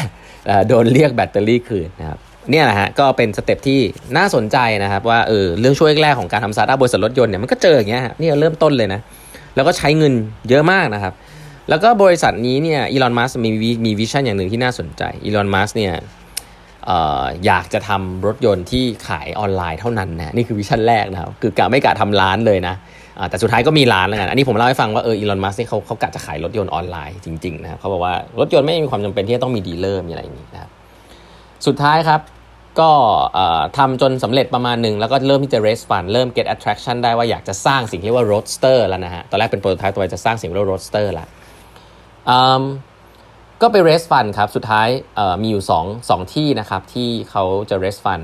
โดนเรียกแบตเตอรี่คืนนะครับเนี่ยแหละฮะก็เป็นสเต็ปที่น่าสนใจนะครับว่าเออเรื่องช่วยแรกของการทำสตาร์ทอัพบริษัทรถยนต์เนี่ยมันก็เจออย่างเงี้ยนี่เริ่มต้นเลยนะแล้วก็ใช้เงินเยอะมากนะครับ แล้วก็บริษัทนี้เนี่ยอีลอน มัส มีมีวิชั่นอย่างหนึ่งที่น่าสนใจ อีลอน มัส เนี่ยอยากจะทำรถยนต์ที่ขายออนไลน์เท่านั้นนะนี่คือวิชั่นแรกนะครับคือกะไม่กะทำร้านเลยนะ แต่สุดท้ายก็มีร้านแล้วกันอันนี้ผมเล่าให้ฟังว่าเออ อีลอน มัสเนี่ยเขาเขากะจะขายรถยนต์ออนไลน์จริงๆนะครับเขาบอกว่ารถยนต์ไม่มีความจำเป็นที่จะต้องมีดีลเลอร์มีอะไรอย่างนี้นะครับ สุดท้ายครับก็ทำจนสำเร็จประมาณหนึ่งแล้วก็เริ่มที่จะ raise fund เริ่ม get attraction ได้ว่าอยากจะสร้างสิ่งที่เรียกว่า roadster แล้วนะฮะ ตอนแรกเป็นโปรต o t y p e ตัวจะสร้างสิ่งเรียกว่า roadster ละก็ไป raise fund ครับ สุดท้ายมีอยู่2 2ที่นะครับ ที่เขาจะ raise fund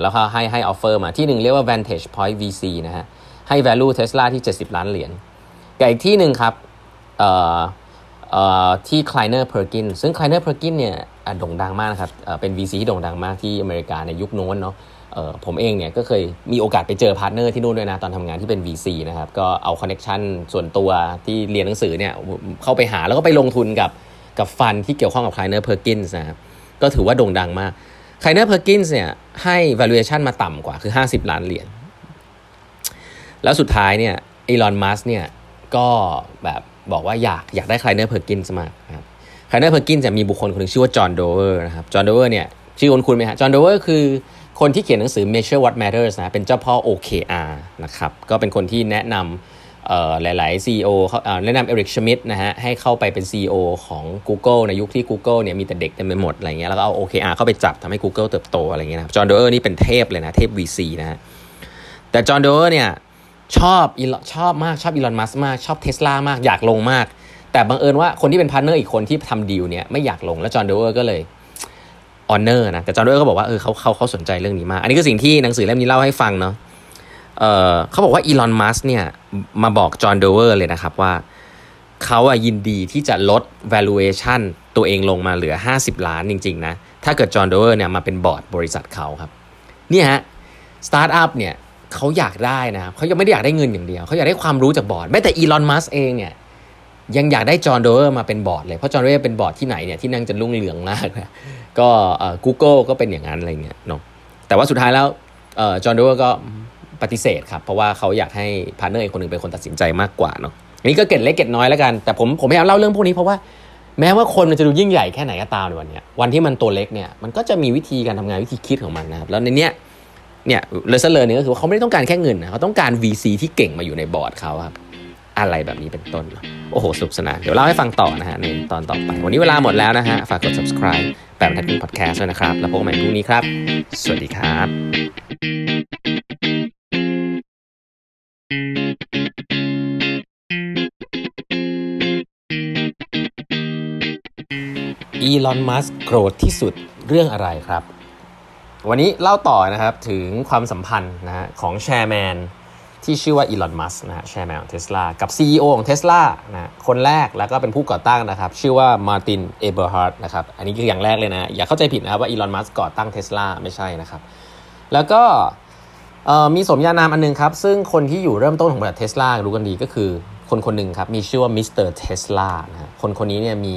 แล้วเขาให้ให้ offer มา ที่หนึ่งเรียกว่า vantage point VC นะฮะ ให้ value Tesla ที่ 70 ล้านเหรียญ กับอีกที่หนึ่งครับที่ Kleiner Perkins ซึ่ง Kleiner Perkins เนี่ยโด่งดังมากนะครับ เป็น VC ที่โด่งดังมากที่อเมริกาในยุคโน้นเนาะผมเองเนี่ยก็เคยมีโอกาสไปเจอพาร์ทเนอร์ที่นู่นด้วยนะ ตอนทำงานที่เป็น VC นะครับ ก็เอาคอนเน็ชันส่วนตัวที่เรียนหนังสือเนี่ยเข้าไปหาแล้วก็ไปลงทุนกับกับฟันที่เกี่ยวข้องกับไคลเนอร์เพอร์กินส์นะครับ ก็ถือว่าโด่งดังมาก ไคลเนอร์เพอร์กินส์เนี่ยให้ valuation มาต่ำกว่า คือ 50 ล้านเหรียญ แล้วสุดท้ายเนี่ยอีลอนมัสเนี่ยก็แบบบอกว่าอยากอยากได้ไคลเนอร์เพอร์กินส์มากครับคาร์เนอร์เพอร์กินจะมีบุคคลคนหนึ่งชื่อว่าจอห์นโดเวอร์นะครับจอห์นโดเวอร์เนี่ยชื่อคนคุ้นไหมฮะจอห์นโดเวอร์คือคนที่เขียนหนังสือ Measure What Matters นะเป็นเจ้าพ่อ OKR นะครับก็เป็นคนที่แนะนำหลายๆ CEO แนะนำเอริกชมิดนะฮะให้เข้าไปเป็น CEO ของ Google ในยุคที่ Google เนี่ยมีแต่เด็กเต็มไปหมดอะไรเงี้ยแล้วก็เอา OKR เข้าไปจับทำให้ Google เติบโตอะไรเงี้ยนะจอห์นโดเวอร์นี่เป็นเทพเลยนะ เทพ VC นะฮะแต่จอห์นโดเวอร์เนี่ยชอบอีลชอบมากชอบอีลอนมัสมากชอบเทสลามากอยากลงมากแต่บังเอิญว่าคนที่เป็นพาร์เนอร์อีกคนที่ทำดีลเนี่ยไม่อยากลงแล้วจอห์นเดเวอร์ก็เลยออนเนอร์นะแต่จอห์นเดเวอร์ก็บอกว่าเออเขาเขาเขาสนใจเรื่องนี้มาก อันนี้ก็สิ่งที่หนังสือเล่มนี้เล่าให้ฟังเนาะเออเขาบอกว่าอีลอนมัสเนี่ยมาบอกจอห์นเดเวอร์เลยนะครับ ว่าเขาอะยินดีที่จะลด valuation ตัวเองลงมาเหลือ 50 ล้านจริงๆนะถ้าเกิดจอห์นเดเวอร์เนี่ยมาเป็นบอร์ดบริษัทเขาครับ เนี่ยฮะสตาร์ทอัพเนี่ยเขาอยากได้นะเขายังไม่ได้อยากได้เงินอย่างเดียวเขาอยากได้ความรู้จากบอร์ดแม้แต่อีลอนมัสเองเนี่ยยังอยากได้จอห์นโดเวอร์มาเป็นบอร์ดเลย เพราะจอห์นโดเวอร์เป็นบอร์ดที่ไหนเนี่ยที่นั่งจะรุ่งเรืองมาก ก็เอ่อกูเกิลก็เป็นอย่างนั้นอะไรเงี้ยเนาะแต่ว่าสุดท้ายแล้วเอ่อจอห์นโดเวอร์ก็ปฏิเสธครับ เพราะว่าเขาอยากให้พาร์เนอร์อีกคนหนึ่งเป็นคนตัดสินใจมากกว่าเนาะอันนี้ก็เก็ดเล็กเก็ดน้อยแล้วกันแต่ผมผมม่เอาเล่าเรื่องพวกนี้เพราะว่าแม้ว่าคนมันจะดูยิ่งใหญ่แค่ไหนก็ตามในวันนี้วันที่มันตัวเล็กเนี่ยมันก็จะมีวิธีการทำงานวิธีคิดของมันนะครับแล้วในเนี้ยเนี่ยเลเซอร์เนี่ยก็คือเขาไม่ได้ต้องการแค่เงินนะเขาต้องการ VC ที่เก่งมาอยู่ในบอร์ดเขาครับอะไรแบบนี้เป็นต้น โอ้โหสนุกสนาน เดี๋ยวเล่าให้ฟังต่อนะฮะในตอนต่อไป วันนี้เวลาหมดแล้วนะฮะ ฝากกด subscribe แบบทัดเป็นพอดแคสต์ด้วยนะครับ แล้วพบกันใหม่พรุ่งนี้ครับ สวัสดีครับอ l ล n นมัสโกรธที่สุดเรื่องอะไรครับ วันนี้เล่าต่อนะครับถึงความสัมพันธ์นะฮะของแชร์แมนที่ชื่อว่าอีลอนมัสนะฮะแชร์แมงเทสลา กับ CEO ของเทสลานะ คนแรกแล้วก็เป็นผู้ก่อตั้งนะครับชื่อว่ามาร์ตินเอเบอร์ฮาร์ดนะครับอันนี้คืออย่างแรกเลยนะ อย่าเข้าใจผิดนะครับว่าอีลอนมัสก่อตั้งเทสลาไม่ใช่นะครับ แล้วก็มีสมญานามอันนึงครับ ซึ่งคนที่อยู่เริ่มต้นของบริษัทเทสลารู้กันดีก็คือคนคนหนึ่งครับมีชื่อว่ามิสเตอร์เทสลานะคนคนนี้เนี่ยมี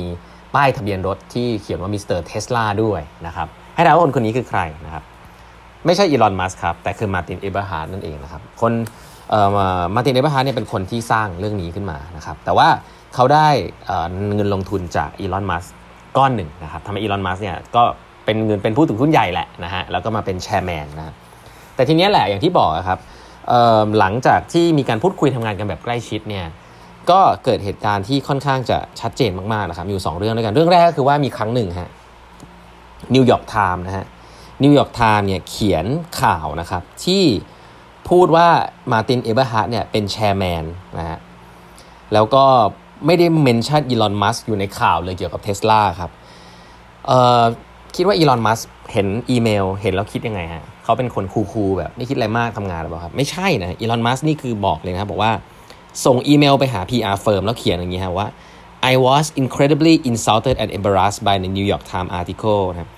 ป้ายทะเบียนรถที่เขียนว่ามิสเตอร์เทสลาด้วยนะครับให้เดาว่าคนคนนี้คือใครนะครับไม่ใช่อีลอนมัสครับแต่คือมาร์ตินเอเบอร์ฮาร์ดนั่นเองนะครับคนมาตินเอเบรฮาเนี่ยเป็นคนที่สร้างเรื่องนี้ขึ้นมานะครับแต่ว่าเขาได้เงินลงทุนจากอีลอนมัสก้อนหนึ่งนะครับทำให้อีลอนมัสเนี่ยก็เป็นเงินเป็นผู้ถือหุ้นใหญ่แหละนะฮะแล้วก็มาเป็นแชร์แมนนะแต่ทีนี้แหละอย่างที่บอกครับหลังจากที่มีการพูดคุยทำงานกันแบบใกล้ชิดเนี่ยก็เกิดเหตุการณ์ที่ค่อนข้างจะชัดเจนมากๆนะครับอยู่2เรื่องด้วยกัน เรื่องแรกก็คือว่ามีครั้งหนึ่งฮะนิวยอร์กไทม์นะฮะนิวยอร์กไทม์เนี่ยเขียนข่าวนะครับที่พูดว่ามาตินเอเบอร์ฮาร์ดเนี่ยเป็นแชร์แมนนะฮะแล้วก็ไม่ได้เมนชั่นอีลอนมัสอยู่ในข่าวเลยเกี่ยวกับเทสลาครับคิดว่าอีลอนมัสเห็นอีเมลเห็นแล้วคิดยังไงฮะเขาเป็นคนคูลๆแบบไม่คิดอะไรมากทำงานหรือเปล่าครับ ไม่ใช่นะอีลอนมัสนี่คือบอกเลยนะครับบอกว่าส่งอีเมลไปหา PR firm แล้วเขียนอย่างนี้ฮะว่า I was incredibly insulted and embarrassed by the New York Times article นะครับ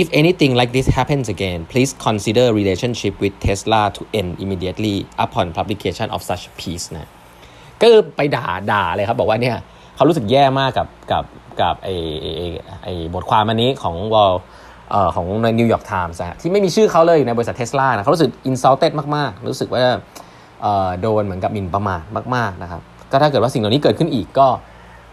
If anything like this happens again please consider relationship with Tesla to end immediately upon publication of such piece นะก็ไปด่าด่าเลยครับบอกว่าเนี่ยเขารู้สึกแย่มากกับกับกับไอไอบทความอันนี้ของวอลเอ่อของในนิวยอร์กไทมส์ที่ไม่มีชื่อเขาเลยในบริษัทเทสลานะเขารู้สึก insulted มาก ๆ รู้สึกว่าเอ่อโดนเหมือนกับมินประมาทมากๆนะครับก็ถ้าเกิดว่าสิ่งเหล่านี้เกิดขึ้นอีกก็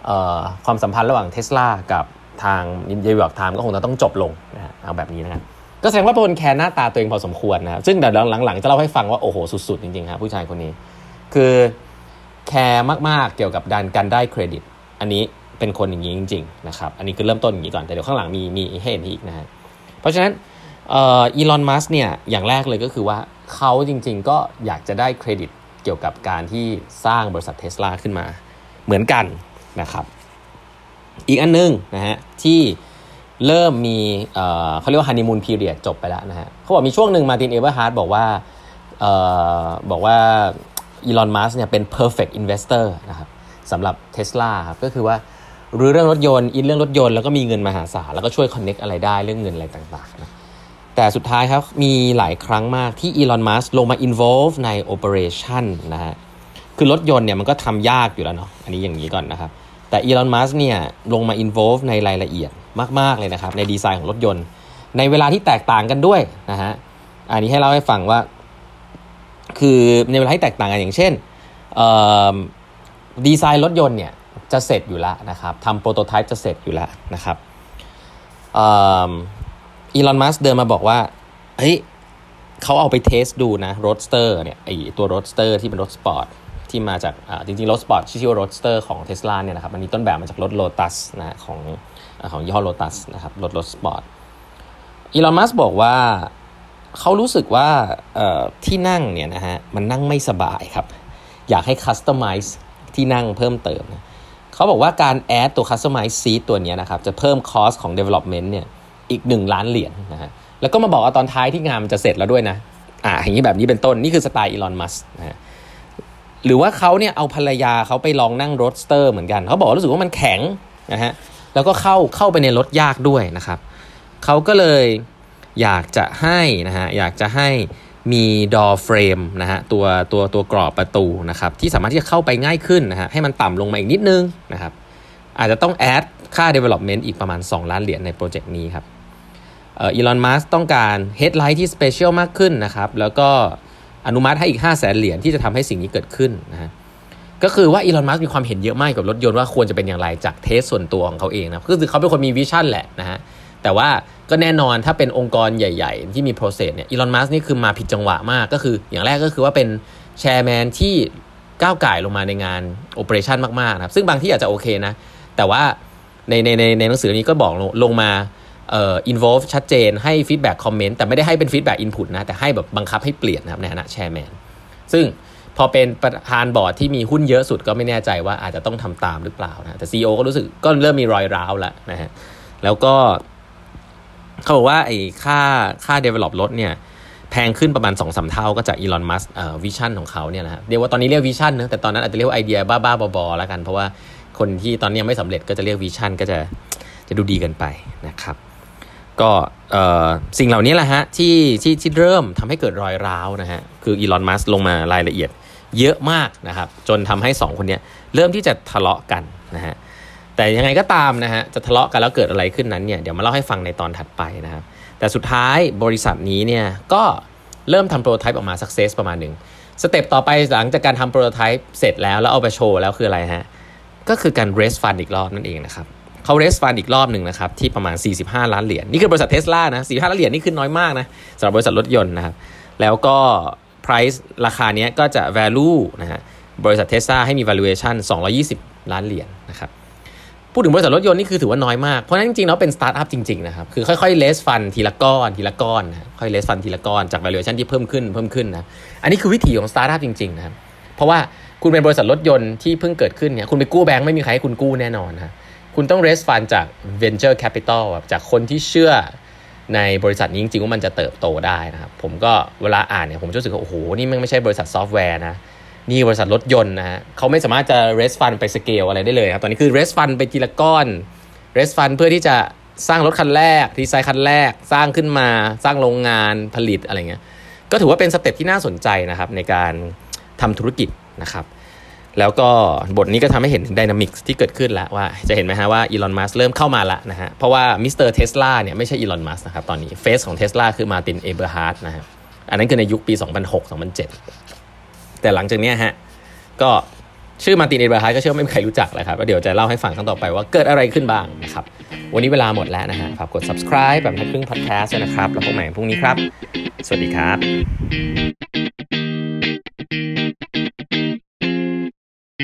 เอ่อความสัมพันธ์ระหว่างเทสลากับทางเยลแบกไทม์ก็คงจะต้องจบลงนะเอาแบบนี้นะครับก็แสดงว่าเปนแคนหน้าตาตัวเองพอสมควรนะซึ่งเดี๋ยวหลังๆจะเล่าให้ฟังว่าโอ้โหสุดๆ จริงๆครับผู้ชายคนนี้ คือแคร์มากๆเกี่ยวกับดันการได้เครดิต อันนี้เป็นคนอย่างนี้จริงๆนะครับอันนี้คือเริ่มต้นอย่างนี้ก่อนแต่เดี๋ยวข้างหลังมีมีให้เห็นอีกนะฮะเพราะฉะนั้นอีลอนมัสเนี่ยอย่างแรกเลยก็คือว่าเขาจริง ๆก็อยากจะได้เครดิตเกี่ยวกับการที่สร้างบริษัทเทสลาขึ้นมาเหมือนกันนะครับอีกอันนึงนะฮะที่เริ่มมีเขาเรียกว่าฮันนีมูนพีเรียดจบไปแล้วนะฮะเขาบอกมีช่วงหนึ่งมาตินเอเวอร์ฮาร์ดบอกว่าบอกว่าอีลอนมัสเนี่ยเป็น perfect investor นะครับสำหรับเทสลาครับก็คือว่ารู้เรื่องรถยนต์ อินเรื่องรถยนต์แล้วก็มีเงินมหาศาล แล้วก็ช่วย connect อะไรได้เรื่องเงินอะไรต่างๆนะแต่สุดท้ายครับมีหลายครั้งมากที่อีลอนมัสลงมา involve ใน operation นะฮะคือรถยนต์เนี่ยมันก็ทำยากอยู่แล้วเนาะอันนี้อย่างนี้ก่อนนะครับแต่อีลอนมัสเนี่ยลงมาอินโวลฟ์ในรายละเอียดมากๆเลยนะครับ ในดีไซน์ของรถยนต์ ในเวลาที่แตกต่างกันด้วยนะฮะอันนี้ให้เล่าให้ฟังว่า คือในเวลาที่แตกต่างกัน อย่างเช่นดีไซน์รถยนต์เนี่ยจะเสร็จอยู่แล้วนะครับทำโปรโตไทป์จะเสร็จอยู่แล้วนะครับอีลอนมัสเดินมาบอกว่าเฮ้ยเขาเอาไปเทสดูนะรถสเตอร์เนี่ยไอตัวรถสเตอร์ที่เป็นรถสปอร์ตที่มาจากจริง ๆ รถสปอร์ตชื่อว่าร o สเตอร์ของเท s l a เนี่ยนะครับมันมีต้นแบบมาจากรถโลตัสนะของของยี่ห้อโลตัสนะครับรถรถสปอร์ตอีลอนมัสบอกว่าเขารู้สึกว่าที่นั่งเนี่ยนะฮะมันนั่งไม่สบายครับอยากให้คัสตอมไมซ์ที่นั่งเพิ่มเติมนะเขาบอกว่าการแอดตัวคัสตอมไมซ์ซีตัวนี้นะครับจะเพิ่มคอสของ Development เนี่ยอีก 1 ล้านเหรียญนนะฮะแล้วก็มาบอกว่าตอนท้ายที่งานมันจะเสร็จแล้วด้วยนะอ่าอย่างนี้แบบนี้เป็นต้นนี่คือสไตล์อีลอนมัสนะฮะหรือว่าเขาเนี่ยเอาภรรยาเขาไปลองนั่งรถสเตอร์เหมือนกัน เขาบอกรู้สึกว่ามันแข็งนะฮะ แล้วก็เข้าเข้าไปในรถยากด้วยนะครับ เขาก็เลยอยากจะให้นะฮะอยากจะให้มีดอเฟรมนะฮะตัวตัวตัวกรอบประตูนะครับ ที่สามารถที่จะเข้าไปง่ายขึ้นนะฮะให้มันต่ำลงมาอีกนิดนึงนะครับ อาจจะต้องแอดค่า Development อีกประมาณ 2 ล้านเหรียญในโปรเจกต์นี้ครับอีลอนมัสต้องการ Headlight ที่ Special มากขึ้นนะครับ แล้วก็อนุมัติให้อีก5 0 0แสนเหรียญที่จะทำให้สิ่งนี้เกิดขึ้นนะฮะก็คือว่าอีลอนมัสมีความเห็นเยอะมากกับรถยนต์ว่าควรจะเป็นอย่างไรจากเทสส่วนตัวของเขาเองนะคือเขาเป็นคนมีวิชั่นแหละนะฮะแต่ว่าก็แน่นอนถ้าเป็นองค์กรใหญ่ๆ ที่มีโปรเซสเนี่ยอีลอนมัสนี่คือมาผิดจังหวะมากก็คือ อย่างแรกก็คือว่าเป็นแชร์แมนที่ก้าวไก่ลงมาในงานโอเปอเรชั่นมากๆนะครับซึ่งบางที่อาจจะโอเคนะแต่ว่าในในในในหนังสือนี้ก็บอกลงมาเอ่อ i n v o ล v ชัดเจน ให้ฟีดแบ็กคอมเมนต์แต่ไม่ได้ให้เป็นฟีดแบ็กอินพุตนะแต่ให้แบบบังคับให้เปลี่ยนนะครับในฐานะแชร์แมน ซึ่งพอเป็นประธานบอร์ดที่มีหุ้นเยอะสุดก็ไม่แน่ใจว่าอาจจะต้องทำตามหรือเปล่านะแต่ CEO ก็รู้สึกก็เริ่มมีรอยร้าวแล้วนะฮะแล้วก็เขาบอกว่าไอ้ค่าค่า develop ลดเนี่ย แพงขึ้นประมาณ2อสเท่าก็จากอีลอนมัสเอ่อวิชั่นของเขาเนี่ยนะฮะเดี๋ยวว่าตอนนี้เรียกวิชั่นนะแต่ตอนนั้นอาจจะเรียกไอเดียบ้าๆบอๆแล้วกัน เพราะว่าคนที่ตอนนี้ไม่สำเร็จก็จะเรียกวิชั่นก็จะจะดูดีกันไปนะครับก็สิ่งเหล่านี้แหละฮะที่ที่ที่เริ่มทำให้เกิดรอยร้าวนะฮะคืออีลอนมัสลงมารายละเอียดเยอะมากนะครับจนทำให้ 2 คนนี้เริ่มที่จะทะเลาะกันนะฮะแต่ยังไงก็ตามนะฮะจะทะเลาะกันแล้วเกิดอะไรขึ้นนั้นเนี่ยเดี๋ยวมาเล่าให้ฟังในตอนถัดไปนะครับแต่สุดท้ายบริษัทนี้เนี่ยก็เริ่มทำโปรโตไทป์ออกมาสักเซสประมาณหนึ่งสเต็ปต่อไปหลังจากการทำโปรโตไทป์เสร็จแล้วแล้วเอาไปโชว์แล้วคืออะไรฮะก็คือการเรสฟันอีกรอบนั่นเองนะครับเขาเรสฟันอีกรอบหนึ่งนะครับที่ประมาณ 45 ล้านเหรียญนนี่คือบริษัทเทสลานะ45ล้านเหรียญนนี่คือน้อยมากนะสำหรับบริษัทรถยนต์นะครับแล้วก็ price ราคาเนี้ยก็จะ value นะฮะบริษัทเทสลาให้มี valuation 220 ล้านเหรียญนนะครับพูดถึงบริษัทรถยนต์ นี่คือถือว่าน้อยมากเพราะนั้นจริงๆเนาะเป็นสตาร์ทอัพจริงๆนะครับคือค่อยๆเลสฟันทีละก้อนทีละก้อนนะค่อยเลสฟันทีละก้อน จาก valuation ที่เพิ่มขึ้นเพิ่มขึ้นนะอันนี้คือวิธีของสตาร์ทอัพจริงๆนะครับเพราะว่าคุณเป็นบริษัทรถยนต์ที่เพิ่งเกิดขึ้นเนี่ยคุณไปกู้แบงค์ไม่มีใครให้คุณกู้แน่นอนนะคุณต้องเรสฟันจาก venture capital จากคนที่เชื่อในบริษัทนี้จริงๆ ว่ามันจะเติบโตได้นะครับผมก็เวลาอ่านเนี่ยผมรู้สึกว่า โอ้โห นี่มันไม่ใช่บริษัทซอฟต์แวร์นะนี่บริษัทรถยนต์นะฮะเขาไม่สามารถจะเรสฟันไปสเกลอะไรได้เลยครับตอนนี้คือเรสฟันไปทีละก้อนเรสฟันเพื่อที่จะสร้างรถคันแรกดีไซน์คันแรกสร้างขึ้นมาสร้างโรงงานผลิตอะไรเงี้ยก็ถือว่าเป็นสเต็ปที่น่าสนใจนะครับ ในการทำธุรกิจนะครับแล้วก็บทนี้ก็ทำให้เห็นถึงดินามิกที่เกิดขึ้นแล้วว่าจะเห็นไหมฮะว่าอีลอนมัสเริ่มเข้ามาละนะฮะ เพราะว่ามิสเตอร์เทสลาเนี่ย ไม่ใช่อีลอนมัสนะครับตอนนี้เฟสของเทสลาคือมาตินเอเบอร์ฮาร์ดนะฮะอันนั้นคือในยุคปี 2006-2007 แต่หลังจากนี้ฮะ ก็ชื่อมาตินเอเบอร์ฮาร์ดก็เชื่อไม่มีใครรู้จักแล้วครับ เดี๋ยวจะเล่าให้ฟังครั้งต่อไปว่าเกิดอะไรขึ้นบ้างนะครับวันนี้เวลาหมดแล้วนะฮะฝากกด subscribe แบบทัดครึ่งพอดแคสต์นะครับแล้วพบใหม่พรุ่งนี้ครับ สวัสดีครับผ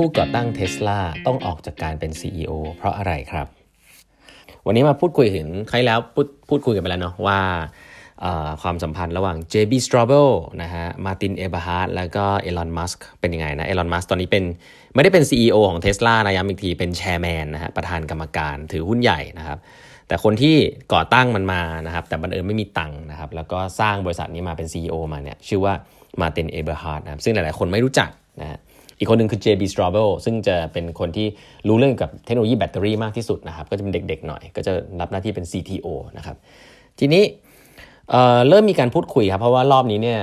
ู้ก่อตั้งเทสลาต้องออกจากการเป็น CEO เพราะอะไรครับ วันนี้มาพูดคุยถึงใครแล้วพูดพูดคุยกันไปแล้วเนาะว่าความสัมพันธ์ระหว่าง JB s t r a u b e นะฮะินเอเบอร์ฮาร์ดแล้วก็เอลอนมัสก์เป็นยังไงนะเอลอนมัสก์ตอนนี้เป็นไม่ได้เป็น CEO ของเทสลานะย้ำอีกที เป็นแชร์แมนนะฮะประธานกรรมการถือหุ้นใหญ่นะครับแต่คนที่ก่อตั้งมันมานะครับ แต่บังเอิญไม่มีตังค์นะครับ แล้วก็สร้างบริษัทนี้มาเป็น CEO มาเนี่ย ชื่อว่ามาตินเอเบอร์ฮาร์ดนะครับ ซึ่งหลายๆคนไม่รู้จักนะอีกคนหนึ่งคือ JB s t r a u b e l ซึ่งจะเป็นคนที่รู้เรื่องกับเทคโนโลยีแบตเตอรี่มากที่สุดนะครับ ก็จะเป็นเด็กๆหน่อย ก็จะรับหน้าที่เป็น CTO นะครับ ทีนี้เเริ่มมีการพูดคุยครับ เพราะว่ารอบนี้เนี่ย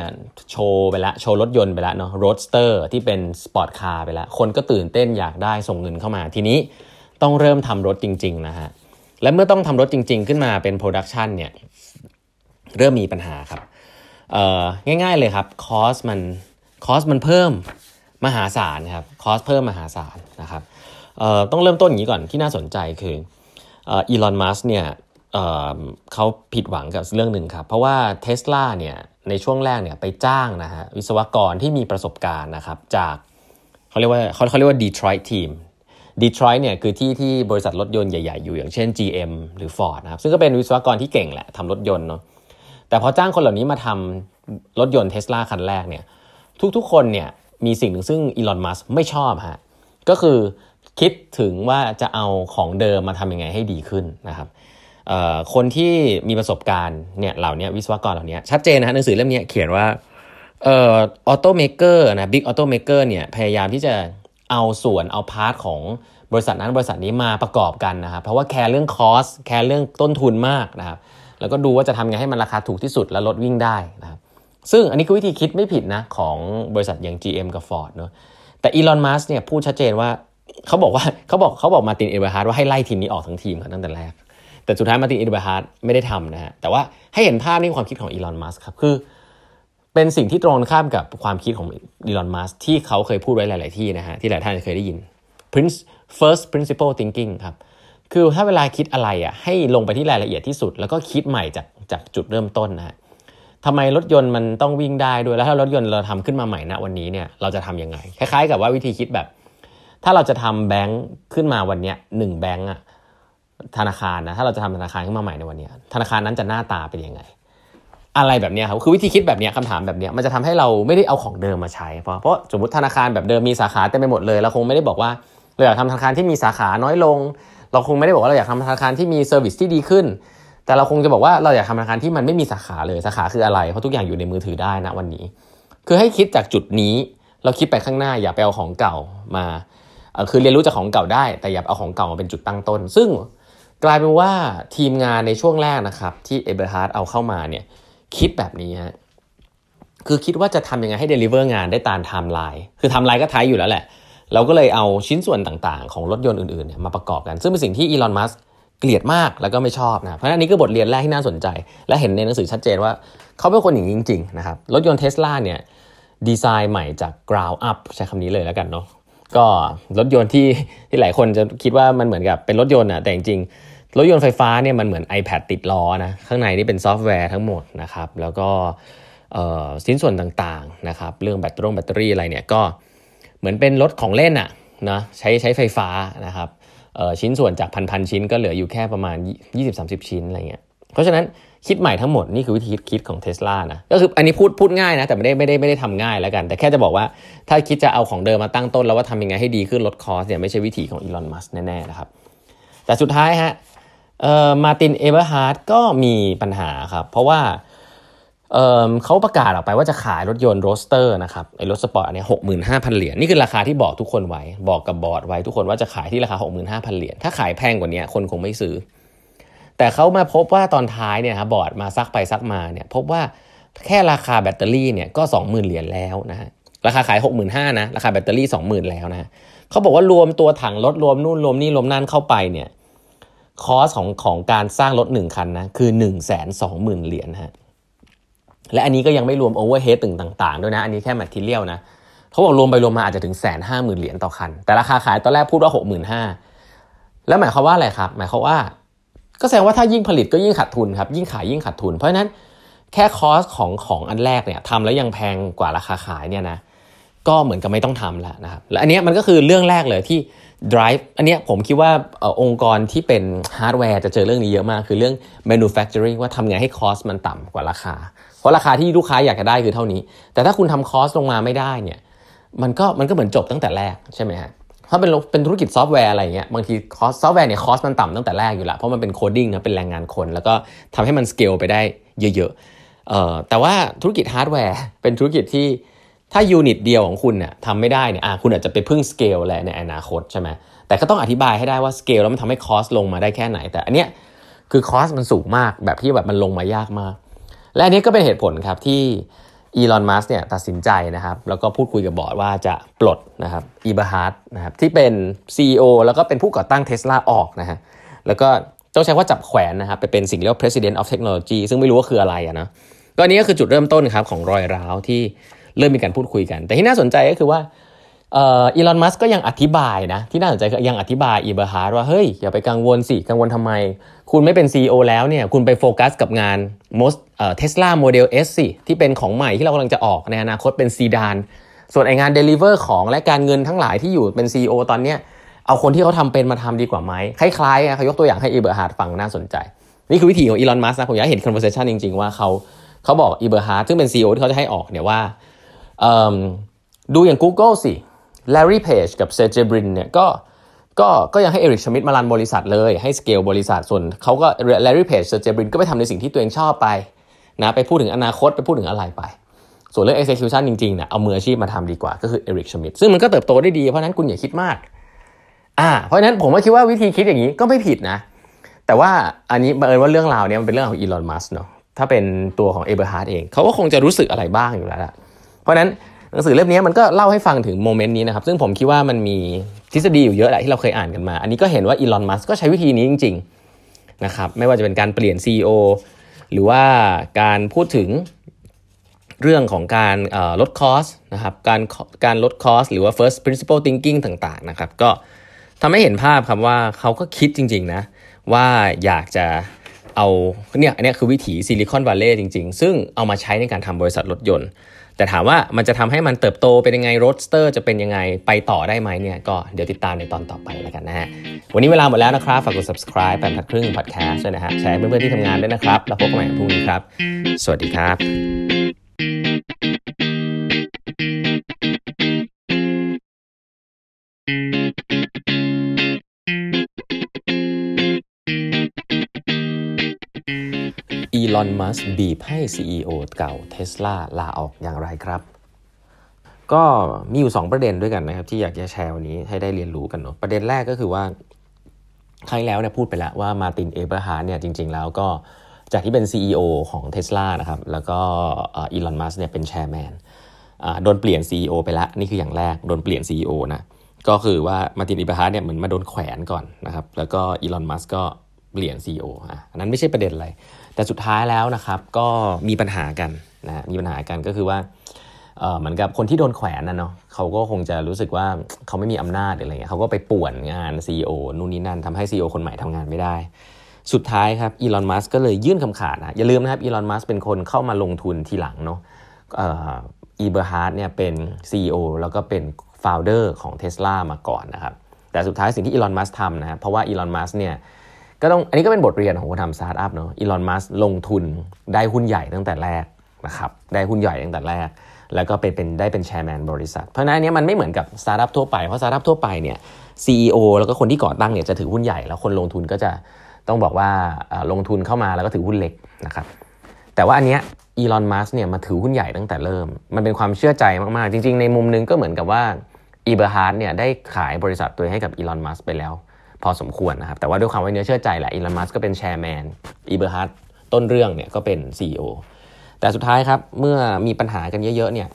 โชว์ไปละ โชว์รถยนต์ไปละเนาะรถสเตอร์ที่เป็นสปอร์ตคาร์ไปละ คนก็ตื่นเต้นอยากได้ส่งเงินเข้ามา ทีนี้ต้องเริ่มทำรถจริงๆนะฮะและเมื่อต้องทำรถจริงๆ ขึ้นมาเป็นโปรดักชันเนี่ยเริ่มมีปัญหาครับง่ายๆเลยครับคอสมันคอสมันเพิ่มมหาศาลครับคอสเพิ่มมหาศาลนะครับต้องเริ่มต้นอย่างนี้ก่อนที่น่าสนใจคืออีลอนมัสเนี่ยเขาผิดหวังกับเรื่องหนึ่งครับเพราะว่าเทส l a เนี่ยในช่วงแรกเนี่ยไปจ้างนะฮะวิศวกรที่มีประสบการณ์นะครับ จากเขาเรียกว่าเขาเขาเรียกว่า Detroit Team ดีทรอยต์เนี่ยคือที่ที่บริษัทรถยนต์ใหญ่ ๆ อยู่อย่างเช่น GM หรือ Ford นะครับซึ่งก็เป็นวิศวกรที่เก่งแหละทำรถยนต์เนาะแต่พอจ้างคนเหล่านี้มาทำรถยนต์เทสลาคันแรกเนี่ยทุกๆคนเนี่ยมีสิ่งหนึ่งซึ่งอีลอนมัสไม่ชอบฮะก็คือคิดถึงว่าจะเอาของเดิมมาทำยังไงให้ดีขึ้นนะครับคนที่มีประสบการณ์เนี่ยเหล่านี้วิศวกรเหล่านี้ชัดเจนนะฮะหนังสือเล่มนี้เขียนว่าเออออโตเมเกอร์นะบิ๊กออโตเมเกอร์เนี่ยพยายามที่จะเอาส่วน เอาพาร์ทของบริษัทนั้นบริษัทนี้มาประกอบกันนะครับเพราะว่าแคร์เรื่องคอสแคร์เรื่องต้นทุนมากนะครับแล้วก็ดูว่าจะทำไงให้มันราคาถูกที่สุดและลดวิ่งได้นะครับซึ่งอันนี้คือวิธีคิดไม่ผิดนะของบริษัทอย่าง GM กับ Ford เนอะแต่อีลอนมัสเนี่ยพูดชัดเจนว่าเขาบอกว่าเขาบอกเขาบอกมาตินเอเบอร์ฮาร์ดว่าให้ไล่ทีมนี้ออกทั้งทีมตั้งแต่แรกแต่สุดท้ายมาตินเอเบอร์ฮาร์ดไม่ได้ทำนะฮะแต่ว่าให้เห็นภาพนี่ความคิดของอีลอนมัสครับคือเป็นสิ่งที่ตรงข้ามกับความคิดของดิลอนมัสที่เขาเคยพูดไว้หลาย ๆ ที่นะฮะที่หลายท่านเคยได้ยิน Prince first principle thinking ครับ คือถ้าเวลาคิดอะไรอ่ะให้ลงไปที่รายละเอียดที่สุด แล้วก็คิดใหม่จากจากจุดเริ่มต้นนะฮะทำไมรถยนต์มันต้องวิ่งได้ด้วยแล้วถ้ารถยนต์เราทำขึ้นมาใหม่นะวันนี้เนี่ยเราจะทํำยังไง คล้ายๆกับว่าวิธีคิดแบบ ถ้าเราจะทำแบงค์ขึ้นมาวันนี้หนึ่งแบงค์อ่ะธนาคารนะถ้าเราจะทำธนาคารขึ้นมาใหม่ในวันนี้ ธนาคารนั้นจะหน้าตาเป็นยังไงอะไรแบบนี้ครับคือวิธีคิดแบบนี้คำถามแบบนี้มันจะทำให้เราไม่ได้เอาของเดิมมาใช้เพราะเพราะสมมติธนาคารแบบเดิมมีสาขาเต็มไปหมดเลยเราคงไม่ได้บอกว่าเราอยากทำธนาคารที่มีสาขาน้อยลง เราคงไม่ได้บอกว่าเราอยากทำธนาคารที่มีเซอร์วิสที่ดีขึ้นแต่เราคงจะบอกว่าเราอยากทำธนาคารที่มันไม่มีสาขาเลยสาขาคืออะไรเพราะทุกอย่างอยู่ในมือถือได้นะวันนี้ คือให้คิดจากจุดนี้ เราคิดไปข้างหน้าอย่าไปเอาของเก่ามาคือเรียนรู้จากของเก่าได้ แต่อย่าเอาของเก่ามาเป็นจุดตั้งต้น ซึ่ง กลายเป็นว่าทีมงานในช่วงแรกนะครับที่เอเบอร์ฮาร์ดเอาเข้ามาเนี่ยคิดแบบนี้ฮะ คือคิดว่าจะทำยังไงให้เดลิเวอร์งานได้ตามไทม์ไลน์ คือไทม์ไลน์ก็ท้ายอยู่แล้วแหละ เราก็เลยเอาชิ้นส่วนต่างๆ ของรถยนต์อื่นๆเนี่ยมาประกอบกัน ซึ่งเป็นสิ่งที่อีลอน มัสเกลียดมากแล้วก็ไม่ชอบนะ เพราะนั้นนี่ก็บทเรียนแรกที่น่าสนใจ และเห็นในหนังสือชัดเจนว่าเขาเป็นคนอย่างนี้จริงๆนะครับ รถยนต์เทสลาเนี่ยดีไซน์ใหม่จาก ground up ใช้คำนี้เลยแล้วกันเนาะ ก็รถยนต์ที่ที่หลายคนจะคิดว่ามันเหมือนกับเป็นรถยนต์อะแต่จริงรถยนต์ไฟฟ้าเนี่ยมันเหมือน iPad ติดล้อนะข้างในนี่เป็นซอฟต์แวร์ทั้งหมดนะครับแล้วก็สิ้นส่วนต่างๆนะครับเรื่องแบตเตอรี่แบตเตอรี่อะไรเนี่ยก็เหมือนเป็นรถของเล่นอะนะใช้ใช้ไฟฟ้านะครับชิ้นส่วนจากพันพันชิ้นก็เหลืออยู่แค่ประมาณ 20-30 ชิ้นอะไรเงี้ยเพราะฉะนั้นคิดใหม่ทั้งหมดนี่คือวิธีคิดของเทสลานะก็คืออันนี้พูดพูดง่ายนะแต่ไม่ได้ไม่ได้ไม่ได้ทำง่ายแล้วกัน แต่แค่จะบอกว่า ถ้าคิดจะเอาของเดิมมาตั้งต้นแล้วว่าทำยังไงให้ดีขึ้นลดคอสเนี่ยไม่ใช่วิธีของอีลอนมัสแน่ๆนะครับแต่สุดท้ายฮะเอ่อมาตินเอเวอร์ฮาร์ดก็มีปัญหาครับ เพราะว่าเเขาประกาศออกไปว่าจะขายรถยนต์โรสเตอร์นะครับไอรถสปอร์ตอันนี้หกหมื่นห้าพันเหรียญนี่คือราคาที่บอกทุกคนไว้ บอกกับบอร์ดไว้ทุกคนว่าจะขายที่ราคาหกหมื่นห้าพันเหรียญถ้าขายแพงกว่านี้คนคงไม่ซื้อ แต่เขามาพบว่าตอนท้ายเนี่ยครับบอร์ดมาซักไปซักมาเนี่ยพบว่าแค่ราคาแบตเตอรี่เนี่ยก็สองหมื่นเหรียญแล้วนะฮะราคาขายหกหมื่นห้านะราคาแบตเตอรี่สองหมื่นแล้วนะเขาบอกว่ารวมตัวถังรถรวมนู่นรวมนี่รวมนั่นเข้าไปเนี่ยคอสของของการสร้างรถ1คันนะคือ1 2 0 0 0 0 เหรียญฮะและอันนี้ก็ยังไม่รวมโอเวอร์เฮดตึงต่างๆ ด้วยนะ อันนี้แค่แมทเทียลนะเขาบอกรวมไปรวมมาอาจจะถึงแสนห้าหมื่นเหรียญต่อคัน แต่ราคาขายตอนแรกพูดว่าหกหมื่นห้าแล้วหมายความว่าอะไรครับ หมายความว่า ก็แสดงว่าถ้ายิ่งผลิตก็ยิ่งขาดทุนครับ ยิ่งขายยิ่งขาดทุน เพราะฉะนั้นแค่คอสของของอันแรกเนี่ยทำแล้วยังแพงกว่าราคาขายเนี่ยนะก็เหมือนกับไม่ต้องทำแล้วนะครับและอันนี้มันก็คือเรื่องแรกเลยที่ drive อันเนี้ยผมคิดว่าองค์กรที่เป็นฮาร์ดแวร์จะเจอเรื่องนี้เยอะมาก คือเรื่อง manufacturing ว่าทำไงให้คอสมันต่ำกว่าราคา เพราะราคาที่ลูกค้าอยากจะได้คือเท่านี้ แต่ถ้าคุณทำคอสลงมาไม่ได้เนี่ยมันก็มันก็เหมือนจบตั้งแต่แรกใช่ไหมฮะถ้าเป็นเป็นธุรกิจซอฟต์แวร์อะไรเงี้ยบางทีคอสซอฟต์แวร์เนี่ยคอสมันต่ำตั้งแต่แรกอยู่ละเพราะมันเป็นโคดิ้งนะเป็นแรงงานคน แล้วก็ทำให้มันสเกลไปได้เยอะๆแต่ว่าธุรกิจฮาร์ดแวร์ เป็นธุรกิจที่ถ้ายูนิตเดียวของคุณเนี่ยทำไม่ได้เนี่ยคุณอาจจะไปพึ่งสเกลอะไรในอนาคตใช่ไหมแต่ก็ต้องอธิบายให้ได้ว่าสเกลแล้วมันทำให้คอสลงมาได้แค่ไหน แต่อันเนี้ยคือคอสมันสูงมากแบบที่แบบมันลงมายากมาก และอันนี้ก็เป็นเหตุผลครับที่อีลอน มัสเนี่ยตัดสินใจนะครับแล้วก็พูดคุยกับบอร์ดว่าจะปลดนะครับอีบาฮาร์ดนะครับที่เป็น CEO แล้วก็เป็นผู้ก่อตั้งเทสลาออกนะฮะแล้วก็ต้องใช้ว่าจับแขวนนะครับไปเป็นสิ่งเรียกว่า president of technology ซึ่งไม่รู้ว่าคืออะไรอะนะก็นี้ก็คือจุดเริ่มต้นครับของรอยร้าวที่เริ่มมีการพูดคุยกัน แต่ที่น่าสนใจก็คือว่าอีลอน มัสก์ก็ยังอธิบายนะ ที่น่าสนใจคือยังอธิบายอีเบอร์ฮาร์ว่า เฮ้ย อย่าไปกังวลสิ กังวลทำไม คุณไม่เป็น CEO แล้วเนี่ย คุณไปโฟกัสกับงานมอสเทสลาโมเดลเอสสิ ที่เป็นของใหม่ที่เรากำลังจะออกในอนาคตเป็นซีดาน ส่วนไองานเดลิเวอร์ของและการเงินทั้งหลายที่อยู่เป็น CEO ตอนเนี้ยเอาคนที่เขาทำเป็นมาทำดีกว่าไหม คล้ายๆเขายกตัวอย่างให้อีเบอร์ฮาร์ดฟังน่าสนใจ นี่คือวิธีของอีลอน มัสก์นะ ผมอยากเห็นอนเวอร์เซชันจริง ๆ ว่าเขาเขาบอกอีเบอร์ฮาร์ดซึ่งเป็น CEO ที่เขาจะให้ออกเนี่ยว่าดูอย่าง Google สิ Larry Page กับเซเจบรินเนี่ยก็ก็ก็ยังให้เอริกชมิดมารันบริษัทเลย ให้สเกลบริษัทส่วนเขาก็ Larry Page เซเจบรินก็ไปทำในสิ่งที่ตัวเองชอบไปนะไปพูดถึงอนาคตไปพูดถึงอะไรไป ส่วนเรื่อง execution จริงๆเนี่ยเอามืออาชีพมาทำดีกว่าก็คือเอริกชมิดซึ่งมันก็เติบโตได้ดีเพราะนั้นคุณอย่าคิดมากอ่าเพราะนั้นผมก็คิดว่าวิธีคิดอย่างนี้ก็ไม่ผิดนะ แต่ว่าอันนี้บังเอิญว่าเรื่องราวเนี่ยมันเป็นเรื่องของอีลอนมัสเนาะ ถ้าเป็นตัวของเอเบอร์ฮาร์ดเองเขาก็คงจะรู้สึกอะไรบ้างอยู่แล้วแหละเพราะนั้นหนังสือเล่มนี้มันก็เล่าให้ฟังถึงโมเมนต์นี้นะครับซึ่งผมคิดว่ามันมีทฤษฎีอยู่เยอะแหละที่เราเคยอ่านกันมา อันนี้ก็เห็นว่าอีลอนมัสก็ใช้วิธีนี้จริงๆนะครับไม่ว่าจะเป็นการเปลี่ยน CEO หรือว่าการพูดถึงเรื่องของการลดคอสนะครับการการลดคอสหรือว่า first principle thinking ต่างๆนะครับก็ทำให้เห็นภาพครับว่าเขาก็คิดจริงๆนะว่าอยากจะเอาเนี่ยอันนี้คือวิถีซิลิคอนวัลเลย์จริงๆ ซึ่งเอามาใช้ในการทำบริษัทรถยนต์แต่ถามว่ามันจะทำให้มันเติบโตเป็นยังไงโรสเตอร์จะเป็นยังไงไปต่อได้ไหมเนี่ยก็เดี๋ยวติดตามในตอนต่อไปแล้วกันนะฮะวันนี้เวลาหมดแล้วนะครับ ฝากกด subscribe แปมทักครึ่งพอดแคสต์ด้วยนะฮะแชร์เพื่อนๆที่ทำงานด้วยนะครับ แล้วพบกันใหม่พรุ่งนี้ครับ สวัสดีครับอีลอน มัสบีบให้ CEO เก่าเทสลาลาออกอย่างไรครับ ก็มีอยู่ 2 ประเด็นด้วยกันนะครับ ที่อยากจะแชร์วันนี้ให้ได้เรียนรู้กันเนาะประเด็นแรกก็คือว่าครั้งแล้วเนี่ยพูดไปแล้วว่ามาติน เอเบอร์ฮาร์เนี่ยจริงๆแล้วก็จากที่เป็น CEO ของเท s l a นะครับแล้วก็อีลอน มัสเนี่ยเป็นแชร์แมนโดนเปลี่ยน CEO ไปละนี่คืออย่างแรก โดนเปลี่ยน CEO นะ ก็คือว่ามาตินอิบราฮาเนี่ยเหมือนมาโดนแขวนก่อนนะครับแล้วก็อีลอน มัสก็เปลี่ยน c ีอ่ะอันนั้นไม่ใช่ประเด็นอะไร แต่สุดท้ายแล้วนะครับก็มีปัญหากันนะ มีปัญหากันก็คือว่า เหมือนกับคนที่โดนแขวนนะเนาะ เขาก็คงจะรู้สึกว่าเขาไม่มีอำนาจอะไรเงี้ยเขาก็ไปป่วนงาน CEO นู่นนี่นั่น ทำให้ CEO คนใหม่ทำงานไม่ได้ สุดท้ายครับอีลอนมัสก์ก็เลยยื่นคำขาดนะ อย่าลืมนะครับอีลอนมัสก์เป็นคนเข้ามาลงทุนทีหลังเนาะอีเบอร์ฮาร์ดเนี่ยเป็น CEO แล้วก็เป็นฟาวเดอร์ของเท s l a มาก่อนนะครับ แต่สุดท้ายสิ่งที่อีลอนมัสก์ทำนะเพราะว่าอีลอนมัสเนี่ยก็ต้องอันนี้ก็เป็นบทเรียนของคนทำสตาร์ทอัพเนาะอีลอนมัสลงทุนได้หุ้นใหญ่ตั้งแต่แรกนะครับได้หุ้นใหญ่ตั้งแต่แรก แล้วก็เป็นเป็นได้เป็นแชร์แมนบริษัท เพราะนั้นอันนี้มันไม่เหมือนกับสตาร์ทอัพทั่วไป เพราะสตาร์ทอัพทั่วไปเนี่ย CEO แล้วก็คนที่ก่อตั้งเนี่ยจะถือหุ้นใหญ่ แล้วคนลงทุนก็จะต้องบอกว่าลงทุนเข้ามาแล้วก็ถือหุ้นเล็กนะครับแต่ว่าอันเนี้ยอีลอนมัสเนี่ยมาถือหุ้นใหญ่ตั้งแต่เริ่ม มันเป็นความเชื่อใจมากๆจริง ๆในมุมนึงก็เหมือนกับว่าอีเบอร์ฮาร์ดเนี่ยได้ขายบริษัทตัวให้กับอีลอนมัสไปแล้วพอสมควรนะครับ แต่ว่าด้วยความไว้เนื้อเชื่อใจแหละ อีลอนมัสก็เป็นแชร์แมน อีเบอร์ฮัตต้นเรื่องเนี่ยก็เป็น CEO แต่สุดท้ายครับ เมื่อมีปัญหากันเยอะๆเนี่ย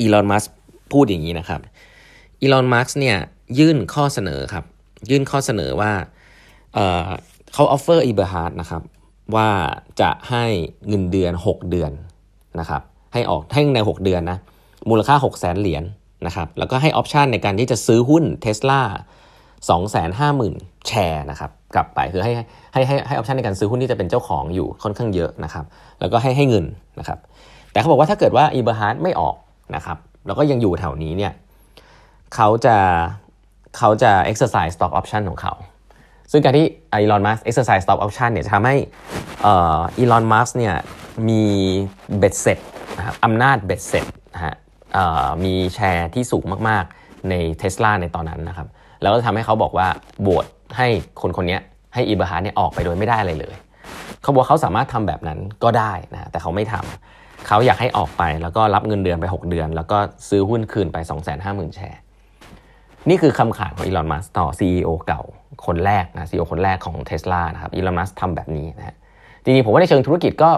อีลอนมัสพูดอย่างนี้นะครับ อีลอนมัสเนี่ยยื่นข้อเสนอครับ ยื่นข้อเสนอว่าเเขาออฟเฟอร์อีเบอร์ฮาร์นะครับ ว่าจะให้เงินเดือน 6 เดือนนะครับให้ออกให้ใน 6 เดือนนะมูลค่า6 0 0 0 0เหรียญนะครับแล้วก็ให้ออปชันในการที่จะซื้อหุ้นเทสลา250,000 แชร์นะครับกลับไป คือให้ให้ให้ให้ออปชันในการซื้อหุ้นที่จะเป็นเจ้าของอยู่ค่อนข้างเยอะนะครับแล้วก็ให้ให้เงินนะครับแต่เขาบอกว่าถ้าเกิดว่าอีเบอร์ฮาร์ดไม่ออกนะครับ แล้วก็ยังอยู่แถวนี้เนี่ยเขาจะเขาจะ exercise stock option ของเขา ซึ่งการที่อีลอนมัส exercise stock option เนี่ยจะทำให้อีลอนมัสเนี่ยมีเบ็ดเสร็จนะครับอำนาจเบ็ดเสร็จนะฮะมีแชร์ที่สูงมาก ๆ ในเทสลาในตอนนั้นนะครับแล้วก็ทำให้เขาบอกว่าโบวชให้คนคนนี้ให้อิบราฮาเนี่ยออกไปโดยไม่ได้อะไรเลย เขาบอกเขาสามารถทำแบบนั้นก็ได้นะ แต่เขาไม่ทำเขาอยากให้ออกไปแล้วก็รับเงินเดือนไป 6 เดือน แล้วก็ซื้อหุ้นคืนไป 250,000 แชร์ นี่คือคำขาดของอีลอน มัสต่อ CEO เก่าคนแรกนะซีอคนแรกของเทสลานะครับอีลอน มัสทำแบบนี้นะ จริงๆ ผมว่าในเชิงธุรกิจก็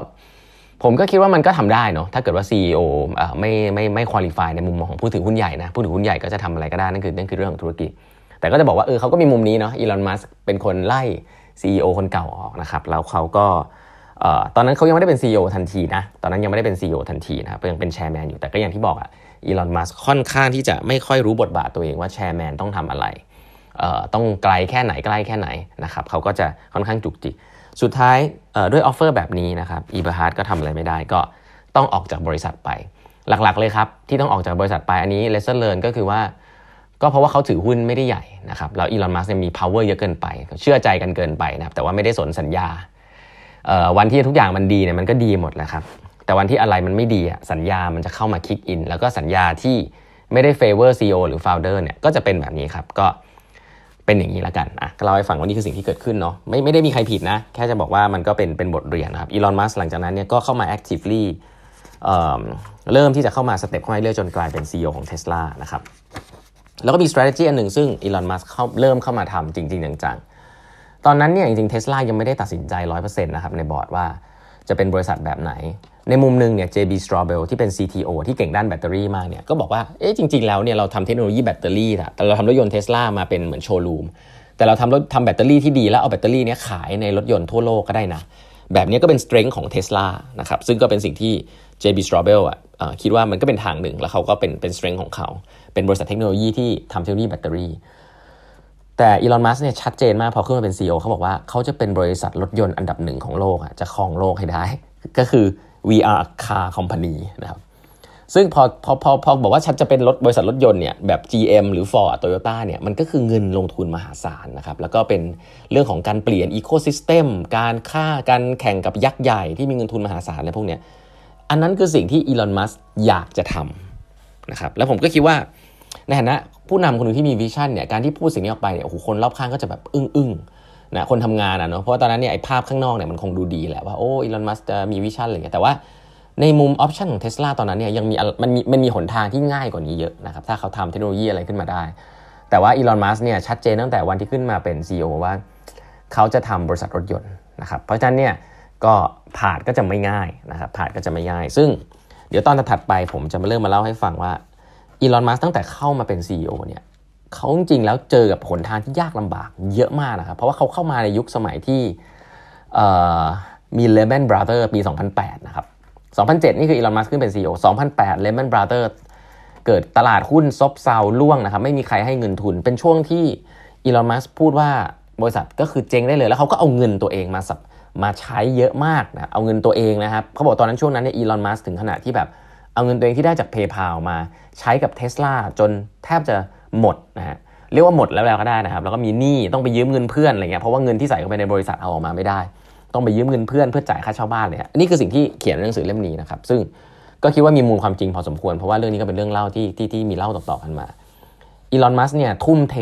ผมก็คิดว่ามันก็ทำได้เนาะ ถ้าเกิดว่า CEO ไม่ไม่ไม่คุริฟายในมุมมองของผู้ถือหุ้นใหญ่นะผู้ถือหุ้นใหญ่ก็จะทำอะไรก็ได้นั่นคือนั่นคือเรื่องของธุรกิจแต่ก็จะบอกว่า เออเขาก็มีมุมนี้เนาะ อีลอน มัส เป็นคนไล่ CEO คนเก่าออกนะครับ แล้วเขาก็ตอนนั้นเขายังไม่ได้เป็น CEO ทันทีนะ ตอนนั้นยังไม่ได้เป็น CEO ทันทีนะครับยังเป็นแชร์แมนอยู่ แต่ก็อย่างที่บอกอะอีลอน มัส ค่อนข้างที่จะไม่ค่อยรู้บทบาทตัวเองว่าแชร์แมนต้องทำอะไร ต้องไกลแค่ไหน ใกล้แค่ไหนนะครับเขาก็จะค่อนข้างจุกจิก สุดท้ายด้วยออฟเฟอร์แบบนี้นะครับ อีเบอร์ฮาร์ดก็ทำอะไรไม่ได้ ก็ต้องออกจากบริษัทไป หลักๆเลยครับที่ต้องออกจากบริษัทไปอันนี้เลสเซอร์เลนก็คือว่าก็เพราะว่าเขาถือหุ้นไม่ได้ใหญ่นะครับแล้วอีลอนมัสเนี่ยมี power เยอะเกินไป เชื่อใจกันเกินไปนะครับแต่ว่าไม่ได้สนสัญญา วันที่ทุกอย่างมันดีเนี่ยมันก็ดีหมดแหละครับ แต่วันที่อะไรมันไม่ดีสัญญา มันจะเข้ามาคิกอินแล้วก็สัญญาที่ไม่ได้เฟเวอร์ซีอหรือโฟลเดอร์เนี่ยก็จะเป็นแบบนี้ครับก็เป็นอย่างนี้ละกันอ่ะเราไปฟังว่านี่คือสิ่งที่เกิดขึ้นเนาะไม่ไม่ได้มีใครผิดนะ แค่จะบอกว่ามันก็เป็นเป็นบทเรียนนะครับอีลอนมัสหลังจากนั้นเนี่ยก็เข้ามา actively เเริ่มที่จะเข้ามาสเต็ปเข้ามาเรื่อยจนกลายเป็น CEO ของ Tesla นะครับแล้วก็มี strategy อันหนึ่งซึ่งอีลอนมัสเข้าเริ่มเข้ามาทำจริงๆจังๆตอนนั้นเนี่ยจริงๆเทสลายังไม่ได้ตัดสินใจ 100%นะครับ ในบอร์ดว่าจะเป็นบริษัทแบบไหน ในมุมหนึ่งเนี่ย JB Straubel ที่เป็น CTO ที่เก่งด้านแบตเตอรี่มากเนี่ยก็บอกว่าเอ๊ะจริง ๆ แล้วเนี่ยเราทำเทคโนโลยีแบตเตอรี่แต่เราทำรถยนต์เทสลามาเป็นเหมือนโชว์รูม แต่เราทำรถทำแบตเตอรี่ที่ดีแล้วเอาแบตเตอรี่เนี้ยขายในรถยนต์ทั่วโลกก็ได้นะแบบนี้ก็เป็นสเตรนจ์ของเทสลานะครับซึ่งก็เป็นสิ่งที่ JB Straubel อ่ะคิดว่ามันก็เป็นทางหนึ่งแล้วเขาก็เป็นเป็นสเตรนจ์ของเขาเป็นบริษัทเทคโนโลยีที่ทำเทคโนโลยีแบตเตอรี่ แต่อีลอนมัสเนี่ยชัดเจนมากพอขึ้นมาเป็น CEO เขาบอกว่าเขาจะเป็นบริษัทรถยนต์อันดับหนึ่งของโลกอ่ะจะครองโลกให้ได้ก็คือ we are car company นะครับซึ่งพอพอพอพอบอกว่าฉันจะเป็นรถบริษัทรถยนต์เนี่ยแบบ GM หรือ Ford Toyota เนี่ยมันก็คือเงินลงทุนมหาศาลนะครับแล้วก็เป็นเรื่องของการเปลี่ยนอีโคซิสเต็มการค่าการแข่งกับยักษ์ใหญ่ที่มีเงินทุนมหาศาลอะไรพวกเนี้ยอันนั้นคือสิ่งที่อีลอนมัสอยากจะทำนะครับแล้วผมก็คิดว่าในฐานะ ผู้นำคนหนึ่งที่มีวิชั่นเนี่ยการที่พูดสิ่งนี้ออกไปเนี่ยโอ้โหคนรอบข้างก็จะแบบอึ้งอึ้งนะคนทำงานอ่ะเนาะเพราะาตอนนั้นเนี่ยไอ้ภาพข้างนอกเนี่ยมันคงดูดีแหละว่าโอ้อีลอนมัสจะมีวิชั่นอะไรเงี้ยแต่ว่าในมุมออปชันของเทสลาตอนนั้นเนี่ยยังมีมันมีมันมีหนทางที่ง่ายกว่านี้เยอะนะครับถ้าเขาทำเทคโนโลยีอะไรขึ้นมาได้ แต่ว่าอีลอนมัสเนี่ยชัดเจนตั้งแต่วันที่ขึ้นมาเป็น CEO ว่า เขาจะทำบริษัทรถยนต์นะครับเพราะฉะนั้นเนี่ยก็ผ่านก็จะไม่ง่ายนะครับผ่านก็จะไม่ง่าย ซึ่งเดี๋ยวตอนถัดไปผมจะมาเริ่มมาเล่าให้ฟังว่าอีลอน มัสตั้งแต่เข้ามาเป็น CEO เนี่ยเขาจริงๆ แล้วเจอกับผลทางที่ยากลำบากเยอะมากนะครับเพราะว่าเขาเข้ามาในยุคสมัยที่มีเลมนบราเธอร์ปี 2008นะครับ2007 นี่คืออีลอน มัสขึ้นเป็น CEO 2008เลมนบราเธอร์เกิดตลาดหุ้นซบเซาล่วงนะครับ ไม่มีใครให้เงินทุนเป็นช่วงที่อีลอน มัสพูดว่าบริษัทก็คือเจ๊งได้เลย แล้วเขาก็เอาเงินตัวเองมาสับมาใช้เยอะมากนะเอาเงินตัวเองนะครับเขาบอกตอนนั้นช่วงนั้นเนี่ยอีลอน มัสถึงขนาดที่แบบเอาเงินตัวเองที่ได้จาก PayPal มาใช้กับ Tesla จนแทบจะหมดนะฮะเรียกว่าหมดแล้วแล้วก็ได้นะครับแล้วก็มีหนี้ต้องไปยืมเงินเพื่อนอะไรเงี้ยเพราะว่าเงินที่ใส่เข้าไปในบริษัทเอาออกมาไม่ได้ ต้องไปยืมเงินเพื่อนเพื่อจ่ายค่าเช่าบ้านเลยอันนี้คือสิ่งที่เขียนในหนังสือเล่มนี้นะครับซึ่งก็คิดว่ามีมูลความจริงพอสมควร เพราะว่าเรื่องนี้ก็เป็นเรื่องเล่าที่ที่ที่มีเล่าต่อๆกันมาอีลอนมัสเนี่ยทุ่มเท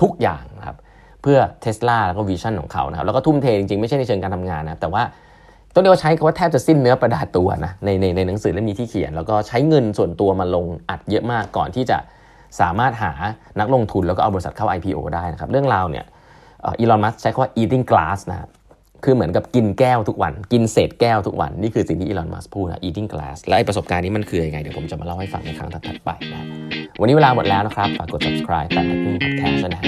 ทุกอย่างครับเพื่อเทสลาแล้วก็วิชั่นของเขานะครับแล้วก็ทุ่มเทจริงๆไม่ใช่ในเชิงการทำงานนะแต่ว่าต้องเรียกว่าใช้คำว่าแทบจะสิ้นเนื้อประดาตัวนะในในในหนังสือเล่มนี้ที่เขียน แล้วก็ใช้เงินส่วนตัวมาลงอัดเยอะมากก่อนที่จะสามารถหานักลงทุนแล้วก็เอาบริษัทเข้า IPO ได้นะครับเรื่องราวเนี่ยอีลอนมัสใช้คำว่า eating glass นะครับคือเหมือนกับกินแก้วทุกวัน กินเศษแก้วทุกวัน นี่คือสิ่งที่อีลอนมัสพูดนะ eating glass และไอประสบการณ์นี้มันคืออยังไงเดี๋ยวผมจะมาเล่าให้ฟังในครั้งถัดไปนะวันนี้เวลาหมดแล้วนะครับฝากกด subscribe แต่ละที่ podcast นะ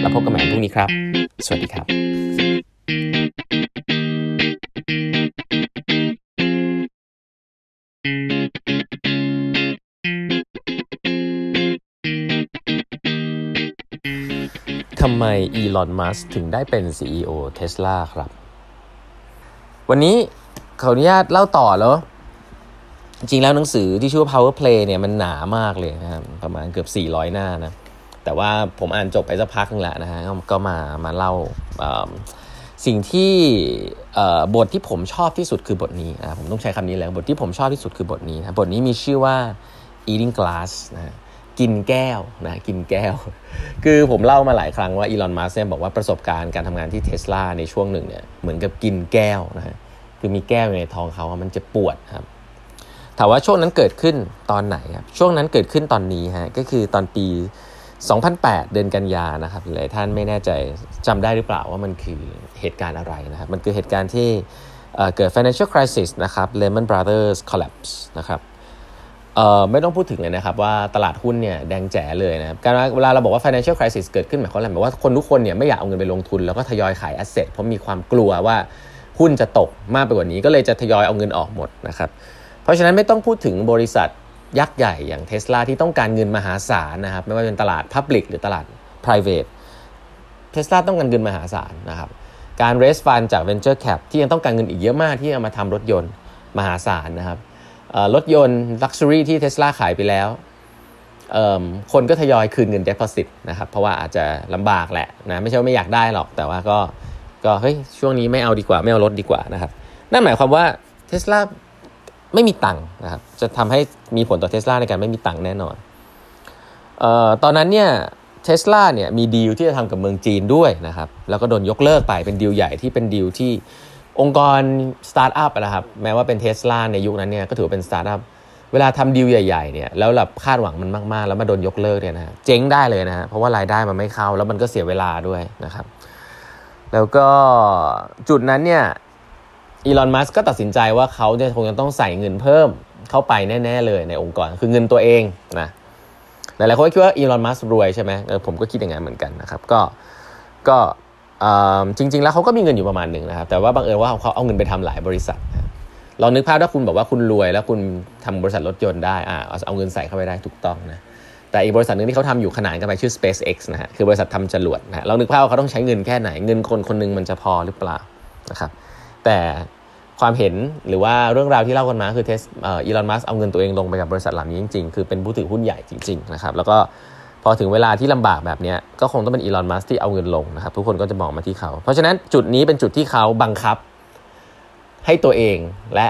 แล้วพบกันใหม่พรุ่งนี้ครับ สวัสดีครับทำไมอีลอนมัสถึงได้เป็น CEO เทสลาครับ วันนี้ขออนุญาตเล่าต่อแล้วจริงแล้วหนังสือที่ชื่อว่า Power Play เนี่ยมันหนามากเลยนะครับประมาณเกือบ 400 หน้านะ แต่ว่าผมอ่านจบไปสักพักนึงแล้วนะฮะก็มามาเล่าสิ่งที่บทที่ผมชอบที่สุดคือบทนี้นะผมต้องใช้คำนี้แล้วบทที่ผมชอบที่สุดคือบทนี้นะบทนี้มีชื่อว่า eating glass นะกินแก้วนะกินแก้ว คือผมเล่ามาหลายครั้งว่าอีลอนมัสเนี่ยบอกว่าประสบการณ์การทำงานที่เทสลาในช่วงหนึ่งเนี่ยเหมือนกับกินแก้วนะะคือมีแก้วในท้องเขามันจะปวดครับถามว่าช่วงนั้นเกิดขึ้นตอนไหนครับช่วงนั้นเกิดขึ้นตอนนี้ฮะก็คือตอนปี2008 เดือนกันยานะครับหลายท่านไม่แน่ใจจำได้หรือเปล่าว่ามันคือเหตุการณ์อะไรนะครับมันคือเหตุการณ์ที่เกิด financial crisis นะครับ Lehman Brothers collapse นะครับไม่ต้องพูดถึงเลยนะครับว่าตลาดหุ้นเนี่ยแดงแจ๋เลยนะครับการเวลาเราบอกว่า financial crisis เกิดขึ้นหมายความอะไรหมายว่าคนทุกคนเนี่ยไม่อยากเอาเงินไปลงทุน แล้วก็ทยอยขาย asset เพราะมีความกลัวว่าหุ้นจะตกมากไปกว่านี้ ก็เลยจะทยอยเอาเงินออกหมดนะครับเพราะฉะนั้นไม่ต้องพูดถึงบริษัทยักษ์ใหญ่อย่างเทสลาที่ต้องการเงินมหาศาลนะครับไม่ว่าเป็นตลาด Public หรือตลาด private เทสลาต้องการเงินมหาศาล นะครับ การเรสฟันจาก Venture Cap ที่ยังต้องการเงินอีกเยอะมากที่จะมาทำรถยนต์มหาศาลนะครับรถยนต์ Luxury ที่เทสลาขายไปแล้วคนก็ทยอยคืนเงิน deposit นะครับ เพราะว่าอาจจะลำบากแหละนะไม่ใช่ว่าไม่อยากได้หรอกแต่ว่าก็ก็เฮ้ยช่วงนี้ไม่เอาดีกว่าไม่เอารถดีกว่านะครับนั่นหมายความว่าเทสลาไม่มีตังค์นะครับจะทำให้มีผลต่อเทสลาในการไม่มีตังค์แน่นอน เอ่อตอนนั้นเนี่ยเทสลาเนี่ยมีดีลที่จะทำกับเมืองจีนด้วยนะครับแล้วก็โดนยกเลิกไปเป็นดีลใหญ่ที่เป็นดีลที่องค์กรสตาร์ทอัพนะครับแม้ว่าเป็นเทสลาในยุคนั้นเนี่ยก็ถือเป็นสตาร์ทอัพ เวลาทำดีลใหญ่ ๆเนี่ยแล้วแบบคาดหวังมันมากๆ แล้วมาโดนยกเลิกเนี่ยนะเจ๊งได้เลยนะเพราะว่ารายได้มันไม่เข้าแล้วมันก็เสียเวลาด้วยนะครับ แล้วก็จุดนั้นเนี่ยอีลอน มัสก์ ก็ตัดสินใจว่าเขาจะคงจะต้องใส่เงินเพิ่มเข้าไปแน่ๆเลยในองค์กร คือเงินตัวเองนะ หลายๆคนคิดว่าอีลอน มัสก์ รวยใช่ไหม ผมก็คิดอย่างนั้นเหมือนกันนะครับ ก็ก็จริง ๆ แล้วเขาก็มีเงินอยู่ประมาณหนึ่งนะครับ แต่ว่าบังเอิญว่าเขาเอาเงินไปทำหลายบริษัทลองนึกภาพถ้าคุณบอกว่าคุณรวยแล้วคุณทำบริษัทรถยนต์ได้อ่าเอาเงินใส่เข้าไปได้ถูกต้องนะ แต่อีกบริษัทหนึ่งที่เขาทำอยู่ขนานกันไปชื่อ SpaceX นะฮะคือบริษัททำจรวดนะ เรานึกภาพว่าเขาต้องใช้เงินแค่ไหน เงินคนคนนึงมันจะพอหรือเปล่านะครับแต่ความเห็นหรือว่าเรื่องราวที่เล่ากันมาคือเทสอีลอนมัสเอาเงินตัวเองลงไปกับบริษัทหลัานี้จริงๆคือเป็นผู้ถือหุ้นใหญ่จริงๆนะครับแล้วก็พอถึงเวลาที่ลำบากแบบนี้ก็คงต้องเป็นอีลอนมัสที่เอาเงินลงนะครับทุกคนก็จะมองมาที่เขา เพราะฉะนั้นจุดนี้เป็นจุดที่เขาบังคับให้ตัวเองและ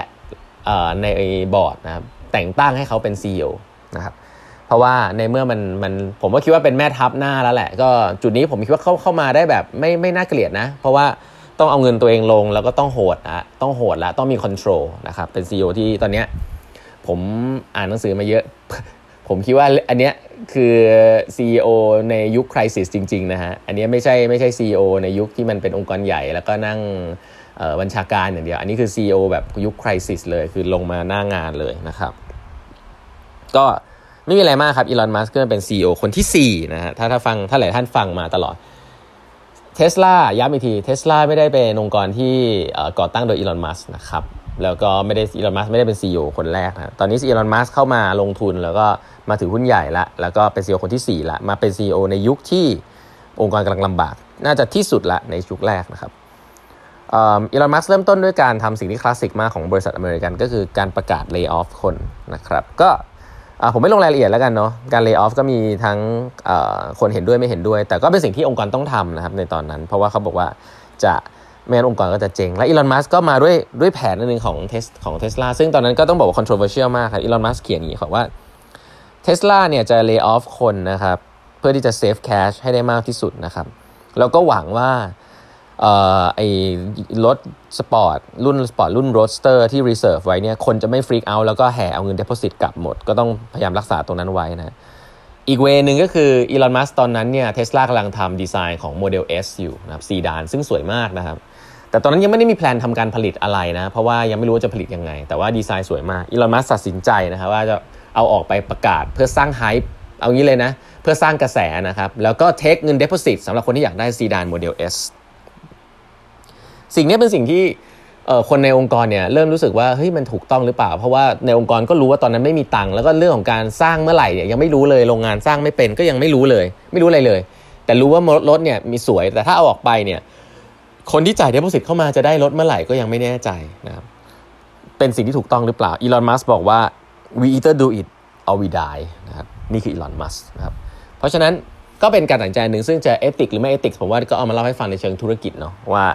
ในบอร์ดนะครับแต่งตั้งให้เขาเป็นซีีโอนะครับเพราะว่าในเมื่อมันมันผมก็คิดว่าเป็นแม่ทัพหน้าแล้วแหละ ก็จุดนี้ผมคิดว่าเขาเข้ามาได้แบบไม่ไม่น่าเกลียดนะเพราะว่าต้องเอาเงินตัวเองลงแล้วก็ต้องโหดนะ ต้องโหดละต้องมีคอนโทรลนะครับ เป็น CEO ที่ตอนเนี้ยผมอ่านหนังสือมาเยอะ ผมคิดว่าอันเนี้ยคือ CEO ในยุคคริสิสจริงๆนะฮะ อันนี้ไม่ใช่ไม่ใช่ CEO ในยุคที่มันเป็นองค์กรใหญ่แล้วก็นั่งบัญชาการอย่างเดียว อันนี้คือ CEO แบบยุคคริสิสเลย คือลงมาหน้างานเลยนะครับ ก็ไม่มีอะไรมากครับ อีลอน มัสก์เป็น CEO คนที่4นะฮะ ถ้าถ้าฟังถ้าหลายท่านฟังมาตลอดเทสลาย้ำอีกทีเทสลาไม่ได้เป็นองค์กรที่ก่อตั้งโดยอีลอนมัสนะครับแล้วก็ไม่ได้อีลอนมัสไม่ได้เป็น CEO คนแรกนะตอนนี้อีลอนมัสเข้ามาลงทุน แล้วก็มาถือหุ้นใหญ่ละ แล้วก็เป็น CEO คนที่ 4ละ มาเป็น CEO ในยุคที่องค์กรกำลังลำบากน่าจะที่สุดละในยุคแรกนะครับอีลอนมัสเริ่มต้นด้วยการทำสิ่งที่คลาสสิกมากของบริษัทอเมริกันก็คือการประกาศเลิกออฟคนนะครับ ก็่าผมไม่ลงรายละเอียดแล้วกันเนาะการเลิกออฟก็มีทั้งคนเห็นด้วยไม่เห็นด้วย แต่ก็เป็นสิ่งที่องค์กรต้องทำนะครับในตอนนั้น เพราะว่าเขาบอกว่าจะไม่งั้นองค์กรก็จะเจ๊งและอีลอนมัสก็มาด้วยด้วยแผนนึงของเทสของเทสลาซึ่งตอนนั้นก็ต้องบอกว่า controversial มากครับอีลอนมัสเขียนอย่างนี้ครว่าเทสลาเนี่ยจะเลิกออฟคนนะครับ เพื่อที่จะเซฟแคชให้ได้มากที่สุดนะครับแล้วก็หวังว่าไอ้รถสปอร์ตรุ่นสปอร์ตรุ่นโรสเตอร์ที่รีเซิร์ฟไว้เนี่ยคนจะไม่ฟรีกเอาแล้วก็แห่เอาเงินเดโพสิตกลับหมด ก็ต้องพยายามรักษาตรงนั้นไว้นะอีกเวนึงก็คืออีลอนมัสตอนนั้นเนี่ยเทสลากำลังทำดีไซน์ของโมเดล S อยู่นะครับซีดานซึ่งสวยมากนะครับแต่ตอนนั้นยังไม่ได้มีแพลนทำการผลิตอะไรนะเพราะว่ายังไม่รู้ว่าจะผลิตยังไง แต่ว่าดีไซน์สวยมากอีลอนมัสตัดสินใจนะครับว่าจะเอาออกไปประกาศ เพื่อสร้างไฮป์เอางี้เลยนะเพื่อสร้างกระแสนะครับแล้วก็เทคเงินเดโพสิตสำหรับคนที่อยากได้ซีดานโมเดล S สิ่งนี้เป็นสิ่งที่คนในองค์กรเนี่ยเริ่มรู้สึกว่าเฮ้ยมันถูกต้องหรือเปล่า เพราะว่าในองค์กรก็รู้ว่าตอนนั้นไม่มีตังค์แล้วก็เรื่องของการสร้างเมื่อไหร่เนี่ยยังไม่รู้เลยโรงงานสร้างไม่เป็นก็ยังไม่รู้เลย ไม่รู้อะไรเลย แต่รู้ว่ารถเนี่ยมีสวยแต่ถ้าเอาออกไปเนี่ยคนที่จ่ายเดต์สิทธิ์เข้ามาจะได้รถเมื่อไหร่ก็ยังไม่แน่ใจนะครับเป็นสิ่งที่ถูกต้องหรือเปล่าอีลอนมัสบอกว่า we either do it or we die นะครับนี่คืออีลอนมัสนะครับเพราะฉะนั้นก็เป็นการตัดใจหนึ่งซึ่งจะเอติกหรือไม่เอติกผมว่าก็เอามาเล่าให้ฟังในเชิงธุรกิจเนาะว่า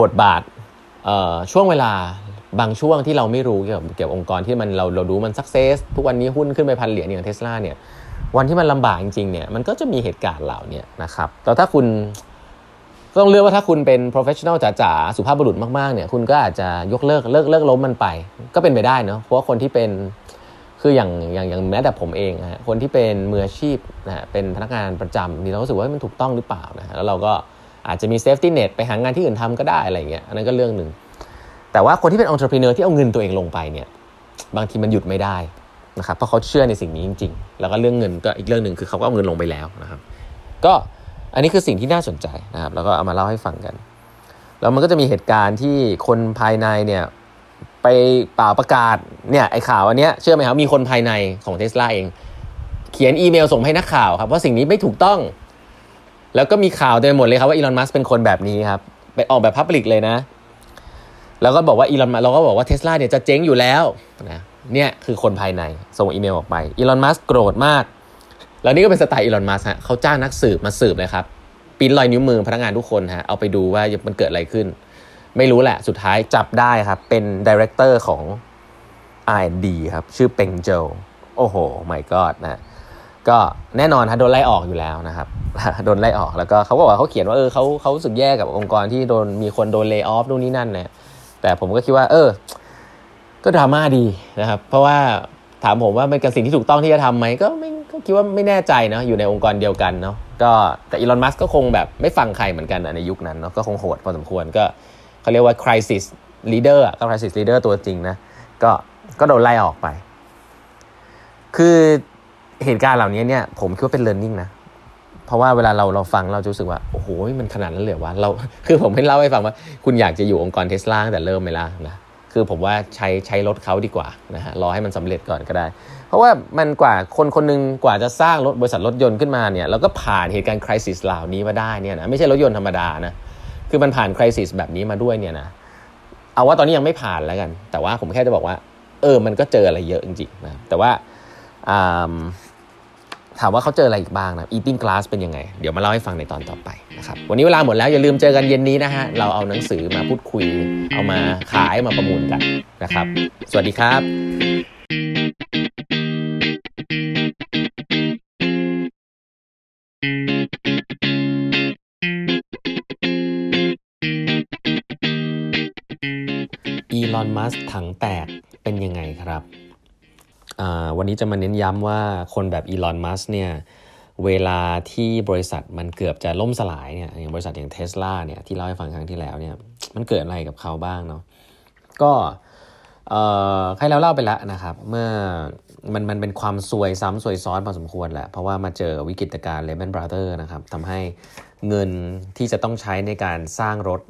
บทบาท ช่วงเวลาบางช่วงที่เราไม่รู้เกี่ยวกับองค์กรที่มันเราเราดูมันสักเซสทุกวันนี้หุ้นขึ้นไปพันเหรียญอย่างเทสลาเนี่ยวันที่มันลำบากจริงๆเนี่ยมันก็จะมีเหตุการณ์เหล่านี้นะครับแต่ถ้าคุณต้องเลือกว่าถ้าคุณเป็น professional จ๋าๆ สุภาพบุรุษมากๆเนี่ยคุณก็อาจจะยกเลิกเลิกเลิกล้มมันไป ก็เป็นไปได้เนาะเพราะว่าคนที่เป็น คืออย่างอย่างอย่างแม้แต่ผมเองฮะคนที่เป็นมืออาชีพนะฮะเป็นพนักงานประจำนี่เราก็รู้สึกว่ามันถูกต้องหรือเปล่านะแล้วเราก็อาจจะมีเซฟตี้เน็ตไปหางานที่อื่นทำก็ได้อะไรเงี้ยอันนั้นก็เรื่องหนึ่งแต่ว่าคนที่เป็นองค์ประกอบที่เอาเงินตัวเองลงไปเนี่ยบางทีมันหยุดไม่ได้นะครับเพราะเขาเชื่อในสิ่งนี้จริง ๆ แล้วก็เรื่องเงินก็อีกเรื่องหนึ่งคือเขาก็เอาเงินลงไปแล้วนะครับ ก็อันนี้คือสิ่งที่น่าสนใจนะครับแล้วก็เอามาเล่าให้ฟังกันแล้วมันก็จะมีเหตุการณ์ที่คนภายในเนี่ยไปเป่าประกาศเนี่ยไอ้ข่าวอันเนี้ยเชื่อไหมครับมีคนภายในของเทสลาเองเขียนอีเมลส่งให้นักข่าวครับว่าสิ่งนี้ไม่ถูกต้องแล้วก็มีข่าวเต็มหมดเลยครับว่าอีลอนมัสเป็นคนแบบนี้ครับ ไปออกแบบพับลิกเลยนะ แล้วก็บอกว่าอีลอนเราก็บอกว่าเทสลาเนี่ยจะเจ๊งอยู่แล้วนะเนี่ยคือคนภายใน ส่งอีเมลออกไปอีลอนมัสโกรธมาก แล้วนี่ก็เป็นสไตล์อีลอนมัสฮะเขาจ้างนักสืบมาสืบเลยครับ ปิ้นรอยนิ้วมือพนักงานทุกคนฮะเอาไปดูว่ามันเกิดอะไรขึ้น ไม่รู้แหละสุดท้ายจับได้ครับเป็นดีเรคเตอร์ของ R&D ครับชื่อเป็งโจโอ้โหไม่กอดนะก็แน่นอนฮะโดนไล่ออกอยู่แล้วนะครับโดนไล่ออกแล้วก็เขาก็บอกว่าเขาเขียนว่าเออเขาเขาสึกแย่กับองค์กรที่โดนมีคนโดนเลิกออฟนู่นนี่นั่นเนี่ยแต่ผมก็คิดว่าเออ ก็ดราม่าดีนะครับเพราะว่าถามผมว่ามันกับสิ่งที่ถูกต้องที่จะทำไหมก็ไม่ก็คิดว่าไม่แน่ใจเนาะอยู่ในองค์กรเดียวกันเนาะก็แต่อีลอนมัสก์ก็คงแบบไม่ฟังใครเหมือนกันในยุคนั้นเนาะก็คงโหดพอสมควรก็เขาเรียกว่า crisis leader ก็ crisis leader ตัวจริงนะก็ก็โดนไล่ออกไป คือเหตุการณ์เหล่านี้เนี่ยผมคิดว่าเป็นเลิร์นนิ่งนะเพราะว่าเวลาเราเราฟังเราจะรู้สึกว่า โอ้โห มันขนาดนั้นเลยวะเราคือผมเพิ่งเล่าให้ฟังว่า คุณอยากจะอยู่องค์กรเทสลาแต่เริ่มไหมล่ะนะคือผมว่าใช้ใช้รถเขาดีกว่านะฮะรอให้มันสำเร็จก่อนก็ได้ เพราะว่ามันกว่าคนคนนึงกว่าจะสร้างรถบริษัทรถยนต์ขึ้นมาเนี่ยเราก็ผ่านเหตุการณ์คริสิส เหล่านี้มาได้เนี่ยนะไม่ใช่รถยนต์ธรรมดานะคือมันผ่านคริสิสแบบนี้มาด้วยเนี่ยนะเอาว่าตอนนี้ยังไม่ผ่านแล้วกัน แต่ว่าผมแค่จะบอกว่า เออมันก็เจออะไรเยอะจริงๆนะแต่ว่าถามว่าเขาเจออะไรอีกบ้างนะ Eating Glass เป็นยังไง เดี๋ยวมาเล่าให้ฟังในตอนต่อไปนะครับ วันนี้เวลาหมดแล้วอย่าลืมเจอกันเย็นนี้นะฮะ เราเอาหนังสือมาพูดคุย เอามาขายมาประมูลกันนะครับ สวัสดีครับอีลอนมัสถังแตกเป็นยังไงครับวันนี้จะมาเน้นย้ำว่าคนแบบอีลอน มัสเนี่ย เวลาที่บริษัทมันเกือบจะล่มสลายเนี่ย อย่างบริษัทอย่างเทสลาเนี่ยที่เล่าให้ฟังครั้งที่แล้วเนี่ยมันเกิดอะไรกับเขาบ้างเนาะ ก็ใครเล่าเล่าไปแล้วนะครับ เมื่อมันมันเป็นความซวยซ้ำซวยซ้อนพอสมควรแหละ เพราะว่ามาเจอวิกฤตการณ์เลมอนบราเธอร์นะครับทำให้เงินที่จะต้องใช้ในการสร้างรถ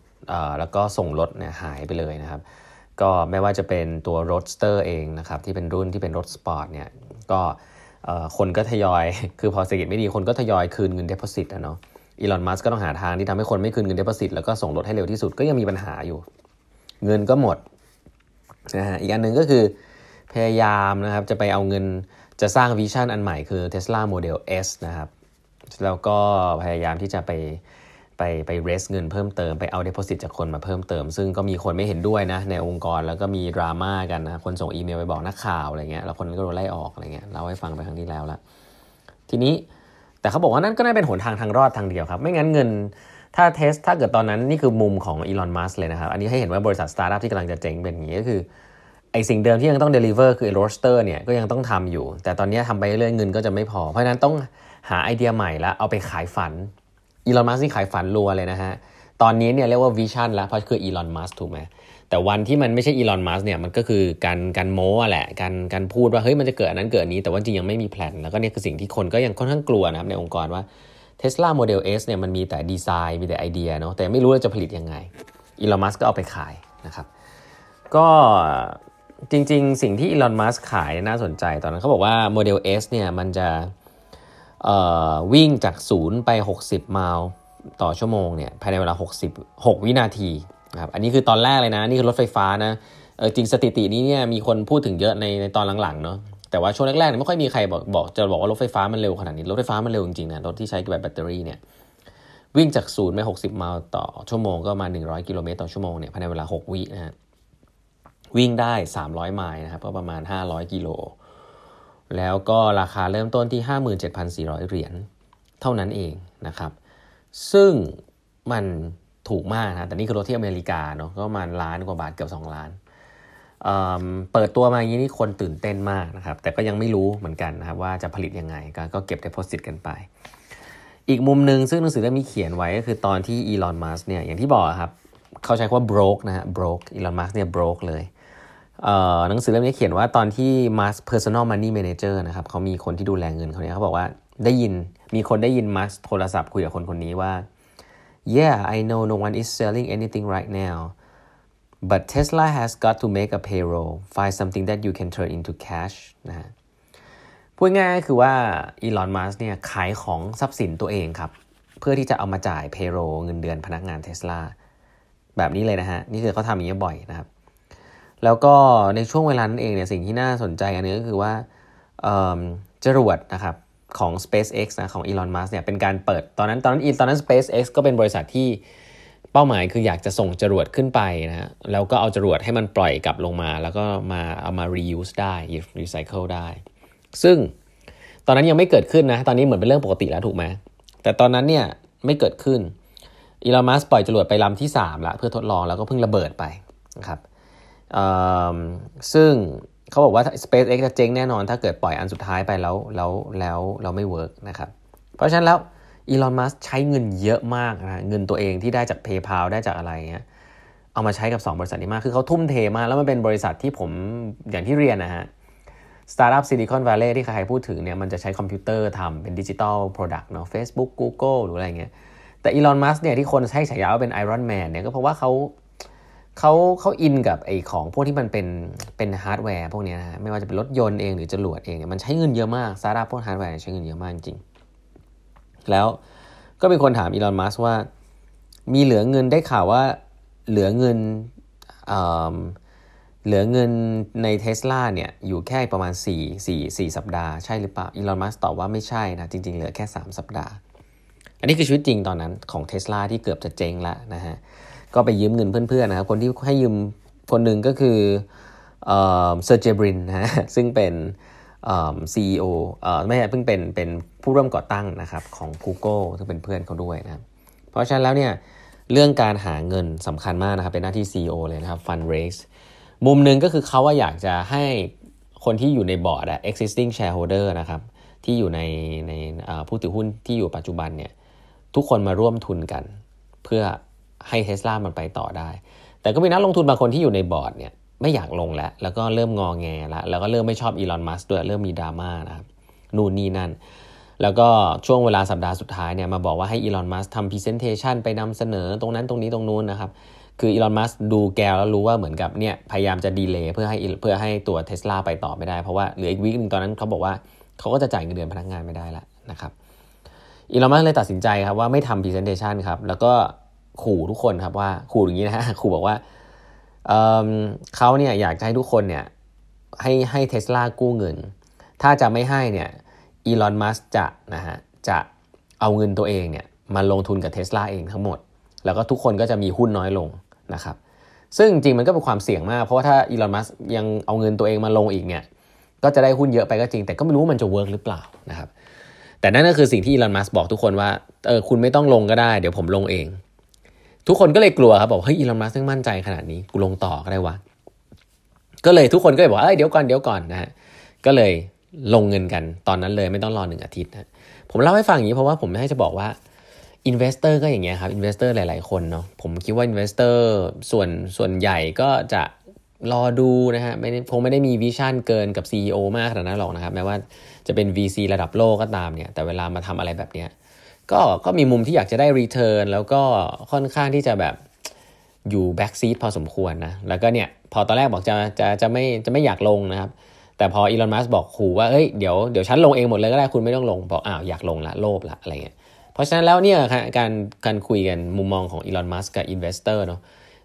แล้วก็ส่งรถเนี่ยหายไปเลยนะครับก็ไม่ว่าจะเป็นตัว Roadster เองนะครับ ที่เป็นรุ่นที่เป็นรถสปอร์ตเนี่ยก็คนก็ทยอย คือพอเศรษฐกิจไม่ดีคนก็ทยอยคืนเงินเด p o s i t นะเนาะอีลอนมัสก์ก็ต้องหาทางที่ทำให้คนไม่คืนเงินเด p o s i t แล้วก็ส่งรถให้เร็วที่สุดก็ยังมีปัญหาอยู่ เงินก็หมดนะฮะอีกอันหนึ่งก็คือพยายามนะครับจะไปเอาเงินจะสร้างวิชั่นอันใหม่คือ Tesla Model S นะครับ แล้วก็พยายามที่จะไปไปไปเรสเงินเพิ่มเติมไปเอาเดโพสิตจากคนมาเพิ่มเติม ซึ่งก็มีคนไม่เห็นด้วยนะ ในองค์กรแล้วก็มีดราม่ากันนะคนส่งอีเมลไปบอกนักข่าวอะไรเงี้ยแล้วคนนั้นก็โดนไล่ออกอะไรเงี้ยเราให้ฟังไปครั้งที่แล้วละทีนี้แต่เขาบอกว่านั่นก็น่าเป็นหนทางทางรอดทางเดียวครับ ไม่งั้นเงิน ถ้าเทสถ้าเกิดตอนนั้นนี่คือมุมของอีลอนมัสเลยนะครับอันนี้ให้เห็นว่าบริษัทสตาร์ทอัพที่กำลังจะเจ๋งเป็นอย่างนี้ก็คือไอสิ่งเดิมที่ยังต้องเดลิเวอร์คือโรสเตอร์เนี่ยก็ยังต้องทำอยู่ แต่ตอนนี้ทำไปเรื่อยเงินก็จะไม่พอ เพราะนั้นต้องหาไอเดียใหม่ แล้วเอาไปขายฝันอีลอนมัสนี่ขายฝันรัวเลยนะฮะ ตอนนี้เนี่ยเรียกว่าวิชั่นแล้วเพราะคืออีลอนมัสถูกไหม แต่วันที่มันไม่ใช่อีลอนมัสเนี่ยมันก็คือการการโม้แหละ การการพูดว่าเฮ้ยมันจะเกิดอันนั้นเกิดนี้แต่ว่าจริงยังไม่มีแผนแล้วก็เนี่ยคือสิ่งที่คนก็ยังค่อนข้างกลัวนะครับในองค์กรว่าเสลาโมเดลเอสเนี่ยมันมีแต่ดีไซน์มีแต่ไอเดียเนาะแต่ไม่รู้ว่าจะผลิตยังไงอีลอนมัสก็เอาไปขายนะครับก็จริง ๆ สิ่งที่อีลอนมัสขายน่าสนใจตอนนั้นเขาบอกว่าเดลเอ S เนี่ยมันจะวิ่งจากศูนย์ไป 60ไมล์ต่อชั่วโมงเนี่ยภายในเวลา60 6วินาทีครับ อันนี้คือตอนแรกเลยนะ นี่คือรถไฟฟ้านะจริงสถิตินี้เนี่ยมีคนพูดถึงเยอะในในตอนหลังๆเนาะแต่ว่าช่วงแรกๆเนี่ยไม่ค่อยมีใครบอกบอกจะบอกว่ารถไฟฟ้ามันเร็วขนาดนี้ รถไฟฟ้ามันเร็วจริงๆนะรถที่ใช้แบตเตอรี่เนี่ยวิ่งจากศูนย์ไป 60ไมล์ต่อชั่วโมงก็มา 100 กิโลเมตรต่อชั่วโมงเนี่ยภายในเวลา 6 วินะฮะวิ่งได้ 300 ไมล์นะครับก็ประมาณ 500 กิโลแล้วก็ราคาเริ่มต้นที่ 57,400เหรียญเท่านั้นเองนะครับซึ่งมันถูกมากนะแต่นี่คือรถที่อเมริกาเนาะก็มาล้านกว่าบาทเกือบ 2 ล้านเเปิดตัวมาอย่างนี้นี่คนตื่นเต้นมากนะครับแต่ก็ยังไม่รู้เหมือนกันนะครับว่าจะผลิตยังไงก็เก็บเดโพสิตกันไป อีกมุมหนึ่งซึ่งหนังสือเล่มนี้เขียนไว้ก็คือตอนที่อีลอนมัสเนี่ยอย่างที่บอกครับ เขาใช้คำว่า broke นะฮะ broke อีลอนมัสเนี่ย broke เลยหนังสือเล่มนี้เขียนว่าตอนที่ m a s ร Personal Money Manager นะครับเขามีคนที่ดูแลเงินเขาเนี่ยเขาบอกว่าได้ยินมีคนได้ยินมัสโทรศัพท์คุยกับคนคนนี้ว่า yeah I know no one is selling anything right now but Tesla has got to make a payroll find something that you can turn into cash นะพูดง่ายคือว่าอีลอนมัสเนี่ยขายของทรัพย์สินตัวเองครับ เพื่อที่จะเอามาจ่ายเพโรเงินเดือนพนักงานเทสลาแบบนี้เลยนะฮะ นี่คือเขาทำอย่างนี้บ่อยนะครับแล้วก็ในช่วงเวลานั้นเองเนี่ยสิ่งที่น่าสนใจอันนึงก็คือว่าจรวดนะครับของ SpaceX นะของ Elon Musk เนี่ยเป็นการเปิด ตอนนั้นตอนนั้นตอนนั้น SpaceX ก็เป็นบริษัทที่เป้าหมายคืออยากจะส่งจรวดขึ้นไปนะแล้วก็เอาจรวดให้มันปล่อยกลับลงมา แล้วก็มาเอามา reuse ได้ recycle ได้ ซึ่งตอนนั้นยังไม่เกิดขึ้นนะตอนนี้เหมือนเป็นเรื่องปกติแล้วถูกไหมแต่ตอนนั้นเนี่ยไม่เกิดขึ้นอีลอนมัสปล่อยจรวดไปลำที่3ละเพื่อทดลองแล้วก็เพิ่งระเบิดไปนะครับซึ่งเขาบอกว่า SpaceX จะเจ๊งแน่นอนถ้าเกิดปล่อยอันสุดท้ายไปแล้วแล้วแล้วเราไม่เวิร์กนะครับเพราะฉะนั้นแล้วอีลอนมัสใช้เงินเยอะมากนะเงินตัวเองที่ได้จาก PayPal ได้จากอะไรเงี้ยเอามาใช้กับ 2 บริษัทนี้มาก คือเขาทุ่มเทมากแล้วมันเป็นบริษัทที่ผมอย่างที่เรียนนะฮะ สตาร์ทอัพซิลิคอนวัลเลย์ที่ใครพูดถึงเนี่ยมันจะใช้คอมพิวเตอร์ทำเป็นดิจิตอลโปรดักต์เนาะ Facebook Google หรืออะไรเงี้ยแต่อีลอนมัสเนี่ยที่คนใช้ฉายาว่าเป็นไอรอนแมนเนี่ยก็เพราะว่าเขาเขาเขาอินกับไอ้ของพวกที่มันเป็นเป็นฮาร์ดแวร์พวกนี้นะไม่ว่าจะเป็นรถยนต์เอง หรือจรวดเองเนี่ยมันใช้เงินเยอะมาก ซาร่าพวกฮาร์ดแวร์ใช้เงินเยอะมากจริง แล้วก็มีคนถามอีลอนมัสว่า มีเหลือเงินได้ข่าวว่าเหลือเงินเเหลือเงินในเทสลาเนี่ยอยู่แค่ประมาณ 4 4 4 สัปดาห์ใช่หรือเปล่าอีลอนมัสตอบว่าไม่ใช่นะ จริงๆเหลือแค่ 3 สัปดาห์ อันนี้คือชีวิตจริงตอนนั้นของเทสลาที่เกือบจะเจ๊งแล้วนะฮะก็ไปยืมเงินเพื่อนๆนะครับคนที่ให้ยืม คนหนึ่งก็คือเซอร์เจบรินนะซึ่งเป็นซีอีโอไม่ใช่เพิ่งเป็นเป็นผู้ร่วมก่อตั้งนะครับของ Google ซึ่งเป็นเพื่อนเขาด้วยนะเพราะฉะนั้นแล้วเนี่ยเรื่องการหาเงินสำคัญมากนะครับ เป็นหน้าที่ CEO เลยนะครับ fundraise มุมหนึ่งก็คือเขาว่าอยากจะให้คนที่อยู่ในบอร์ด existing shareholder นะครับที่อยู่ในในผู้ถือหุ้นที่อยู่ปัจจุบันเนี่ยทุกคนมาร่วมทุนกันเพื่อให้เทสลามันไปต่อได้ แต่ก็มีนักลงทุนบางคนที่อยู่ในบอร์ดเนี่ยไม่อยากลงแล้ว แล้วก็เริ่มงองแงแล้ว แล้วก็เริ่มไม่ชอบอีลอนมัสด้วย เริ่มมีดราม่านะครับ นู่นนี่นั่น แล้วก็ช่วงเวลาสัปดาห์สุดท้ายเนี่ยมาบอกว่าให้อีลอนมัสทำพรีเซนเทชันไปนำเสนอตรงนั้นตรงนี้ตรงนู้นนะครับ คืออีลอนมัสดูแกวแล้วรู้ว่าเหมือนกับเนี่ยพยายามจะดีเลย์เพื่อให้เพื่อให้ตัวเทสลาไปต่อไม่ได้ เพราะว่าเหลืออีกวิกนึงตอนนั้นเขาบอกว่าเขาก็จะจ่ายเงินเดือนพนักงานไม่ได้ละนะครับอีลอนมัสเลยตัดสินใจครับว่าไม่ทำพรีเซนเทชันครับแล้วก็ขู่ทุกคนครับว่าขู่อย่างนี้นะฮะขู่บอกว่าเเขาเนี่ยอยากจะให้ทุกคนเนี่ยให้ให้เทสลากู้เงินถ้าจะไม่ให้เนี่ยอีลอนมัสจะนะฮะจะเอาเงินตัวเองเนี่ยมาลงทุนกับเทสลาเองทั้งหมดแล้วก็ทุกคนก็จะมีหุ้นน้อยลงนะครับซึ่งจริงมันก็เป็นความเสี่ยงมาก เพราะว่าถ้าอีลอนมัสยังเอาเงินตัวเองมาลงอีกเนี่ยก็จะได้หุ้นเยอะไปก็จริง แต่ก็ไม่รู้มันจะเวิร์กหรือเปล่านะครับแต่นั่นก็คือสิ่งที่อีลอนมัสบอกทุกคนว่าเออคุณไม่ต้องลงก็ได้เดี๋ยวผมลงเองทุกคนก็เลยกลัวครับบอกเฮ้ยอีลอนมัสก์มั่นใจขนาดนี้กูลงต่อก็ได้วะก็เลยทุกคนก็เลยบอกเอ้ยเดี๋ยวก่อนเดี๋ยวก่อนนะฮะก็เลยลงเงินกันตอนนั้นเลยไม่ต้องรอหนึ่งอาทิตย์นะผมเล่าให้ฟังอย่างนี้เพราะว่าผมไม่ให้จะบอกว่าอินเวสเตอร์ก็อย่างเงี้ยครับอินเวสเตอร์หลายๆคนเนาะผมคิดว่าอินเวสเตอร์ส่วนส่วนใหญ่ก็จะรอดูนะฮะไม่คงไม่ได้มีวิชั่นเกินกับ CEO มากขนาดนั้นหรอกนะครับแม้ว่าจะเป็น VC ระดับโลกก็ตามเนี่ยแต่เวลามาทำอะไรแบบเนี้ยก็ก็มีมุมที่อยากจะได้รีเทิร์นแล้วก็ค่อนข้างที่จะแบบอยู่แบ็กซีดพอสมควรนะแล้วก็เนี่ยพอตอนแรกบอกจะจะจะไม่จะไม่อยากลงนะครับ แต่พออีลอนมัสบอกขู่ว่าเอ้ยเดี๋ยวเดี๋ยวฉันลงเองหมดเลยก็ได้คุณไม่ต้องลงบอกอ้าวอยากลงละ โลภละ อะไรเงี้ยเพราะฉะนั้นแล้วเนี่ยการการคุยกันมุมมองของอีลอนมัสกับอินเวสเตอร์เนาะ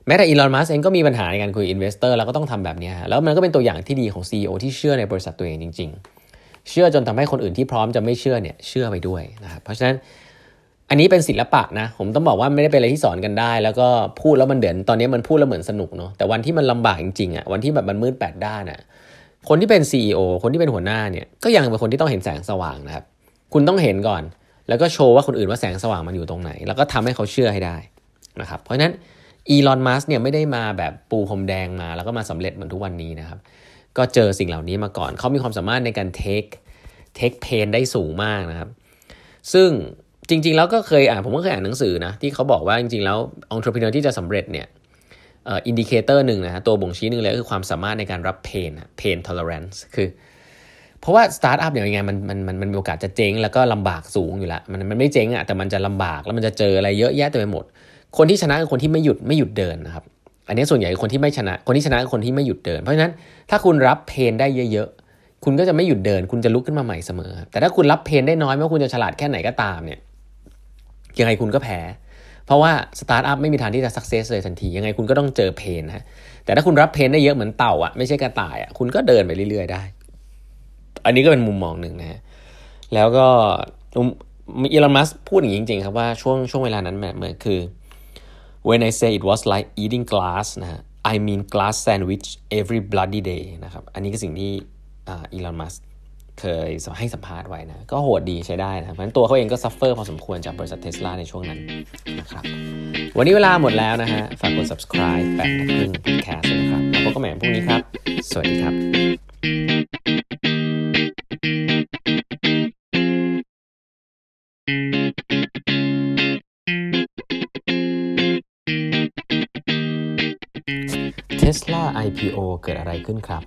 แม้แต่อีลอนมัสเองก็มีปัญหาในการคุยอินเวสเตอร์แล้วก็ต้องทำแบบนี้แล้วมันก็เป็นตัวอย่างที่ดีของ CEO ที่เชื่อในบริษัทตัวเองจริง ๆ เชื่อจนทำให้คนอื่นที่พร้อมจะไม่เชื่อเนี่ยเชื่อไปด้วยนะครับเพราะฉะนั้นอันนี้เป็นศิลปะนะ ผมต้องบอกว่าไม่ได้เป็นอะไรที่สอนกันได้ แล้วก็พูดแล้วมันเดือนตอนนี้มันพูด แล้วเหมือนสนุกเนาะ แต่วันที่มันลำบาก จริงๆอะ่ะวันที่แบบมันมืดแปดด้านอะ่ะ คนที่เป็น CEO คนที่เป็นหัวหน้าเนี่ย ก็ยังเป็นคนที่ต้องเห็นแสงสว่างนะครับ คุณต้องเห็นก่อน แล้วก็โชว์ว่าคนอื่นว่าแสงสว่างมันอยู่ตรงไหน แล้วก็ทำให้เขาเชื่อให้ได้นะครับ เพราะฉะนั้นอีลอน มัสเนี่ยไม่ได้มาแบบปูพรมแดงมาแล้วก็มาสำเร็จเหมือนทุกวันนี้นะครับ ก็เจอสิ่งเหล่านี้มาก่อน เขามีความสามารถในการเทคเทคเพนได้สูงมากนะครับ ซึ่งจริงๆแล้วก็เคยอ่านผมก็เคยอ่านหนังสือนะที่เขาบอกว่าจริงๆแล้วองค์ประกอบที่จะสำเร็จเนี่ยอินดิเคเตอร์หนึ่งนะฮะตัวบ่งชี้หนึ่งเลยคือความสามารถในการรับเพนเพนทอลร์เรนซ์คือ เพราะว่าสตาร์ทอัพเนี่ยยังไงมันมันมันมันมีโอกาสจะเจ๊งแล้วก็ลำบากสูงอยู่ละมันมันไม่เจ๊งอะแต่มันจะลำบากแล้วมันจะเจออะไรเยอะแยะเต็มไปหมด คนที่ชนะคือคนที่ไม่หยุดไม่หยุดเดินนะครับ อันนี้ส่วนใหญ่คนที่ไม่ชนะคนที่ชนะคือคนที่ไม่หยุดเดิน เพราะฉะนั้นถ้าคุณรับเพนได้เยอะๆคุณก็จะไม่หยุดเดิน คุณจะลุกขึ้นมาใหม่เสมอแต่ถ้าคุณรับเพนได้น้อยไม่ว่าคุณจะฉลาดแค่ไหนก็ตามเนี่ยยังไงคุณก็แพ้ เพราะว่าสตาร์ทอัพไม่มีทางที่จะสักเซสเลยทันที ยังไงคุณก็ต้องเจอเพนฮะแต่ถ้าคุณรับเพนได้เยอะเหมือนเต่าอ่ะไม่ใช่กระต่ายอ่ะคุณก็เดินไปเรื่อยๆได้ อันนี้ก็เป็นมุมมองหนึ่งนะฮะแล้วก็อีลอนมัสพูดอย่างจริงๆ ครับว่าช่วงช่วงเวลานั้นเหมือนคือ when I say it was like eating glass นะฮะ I mean glass sandwich every bloody day นะครับ อันนี้ก็สิ่งที่อีลอนมัสเคยให้สัมภาษณ์ไว้นะ ก็โหดดีใช้ได้นะ เพราะฉะนั้นตัวเขาเองก็ซัฟเฟอร์พอสมควรจากบริษัทเทสลาในช่วงนั้นนะครับ วันนี้เวลาหมดแล้วนะฮะ ฝากกด subscribe แปดนกครึ่งพอดแคสต์นะครับ แล้วพบกันใหม่พรุ่งนี้ครับ สวัสดีครับเทสลา IPO เกิดอะไรขึ้นครับ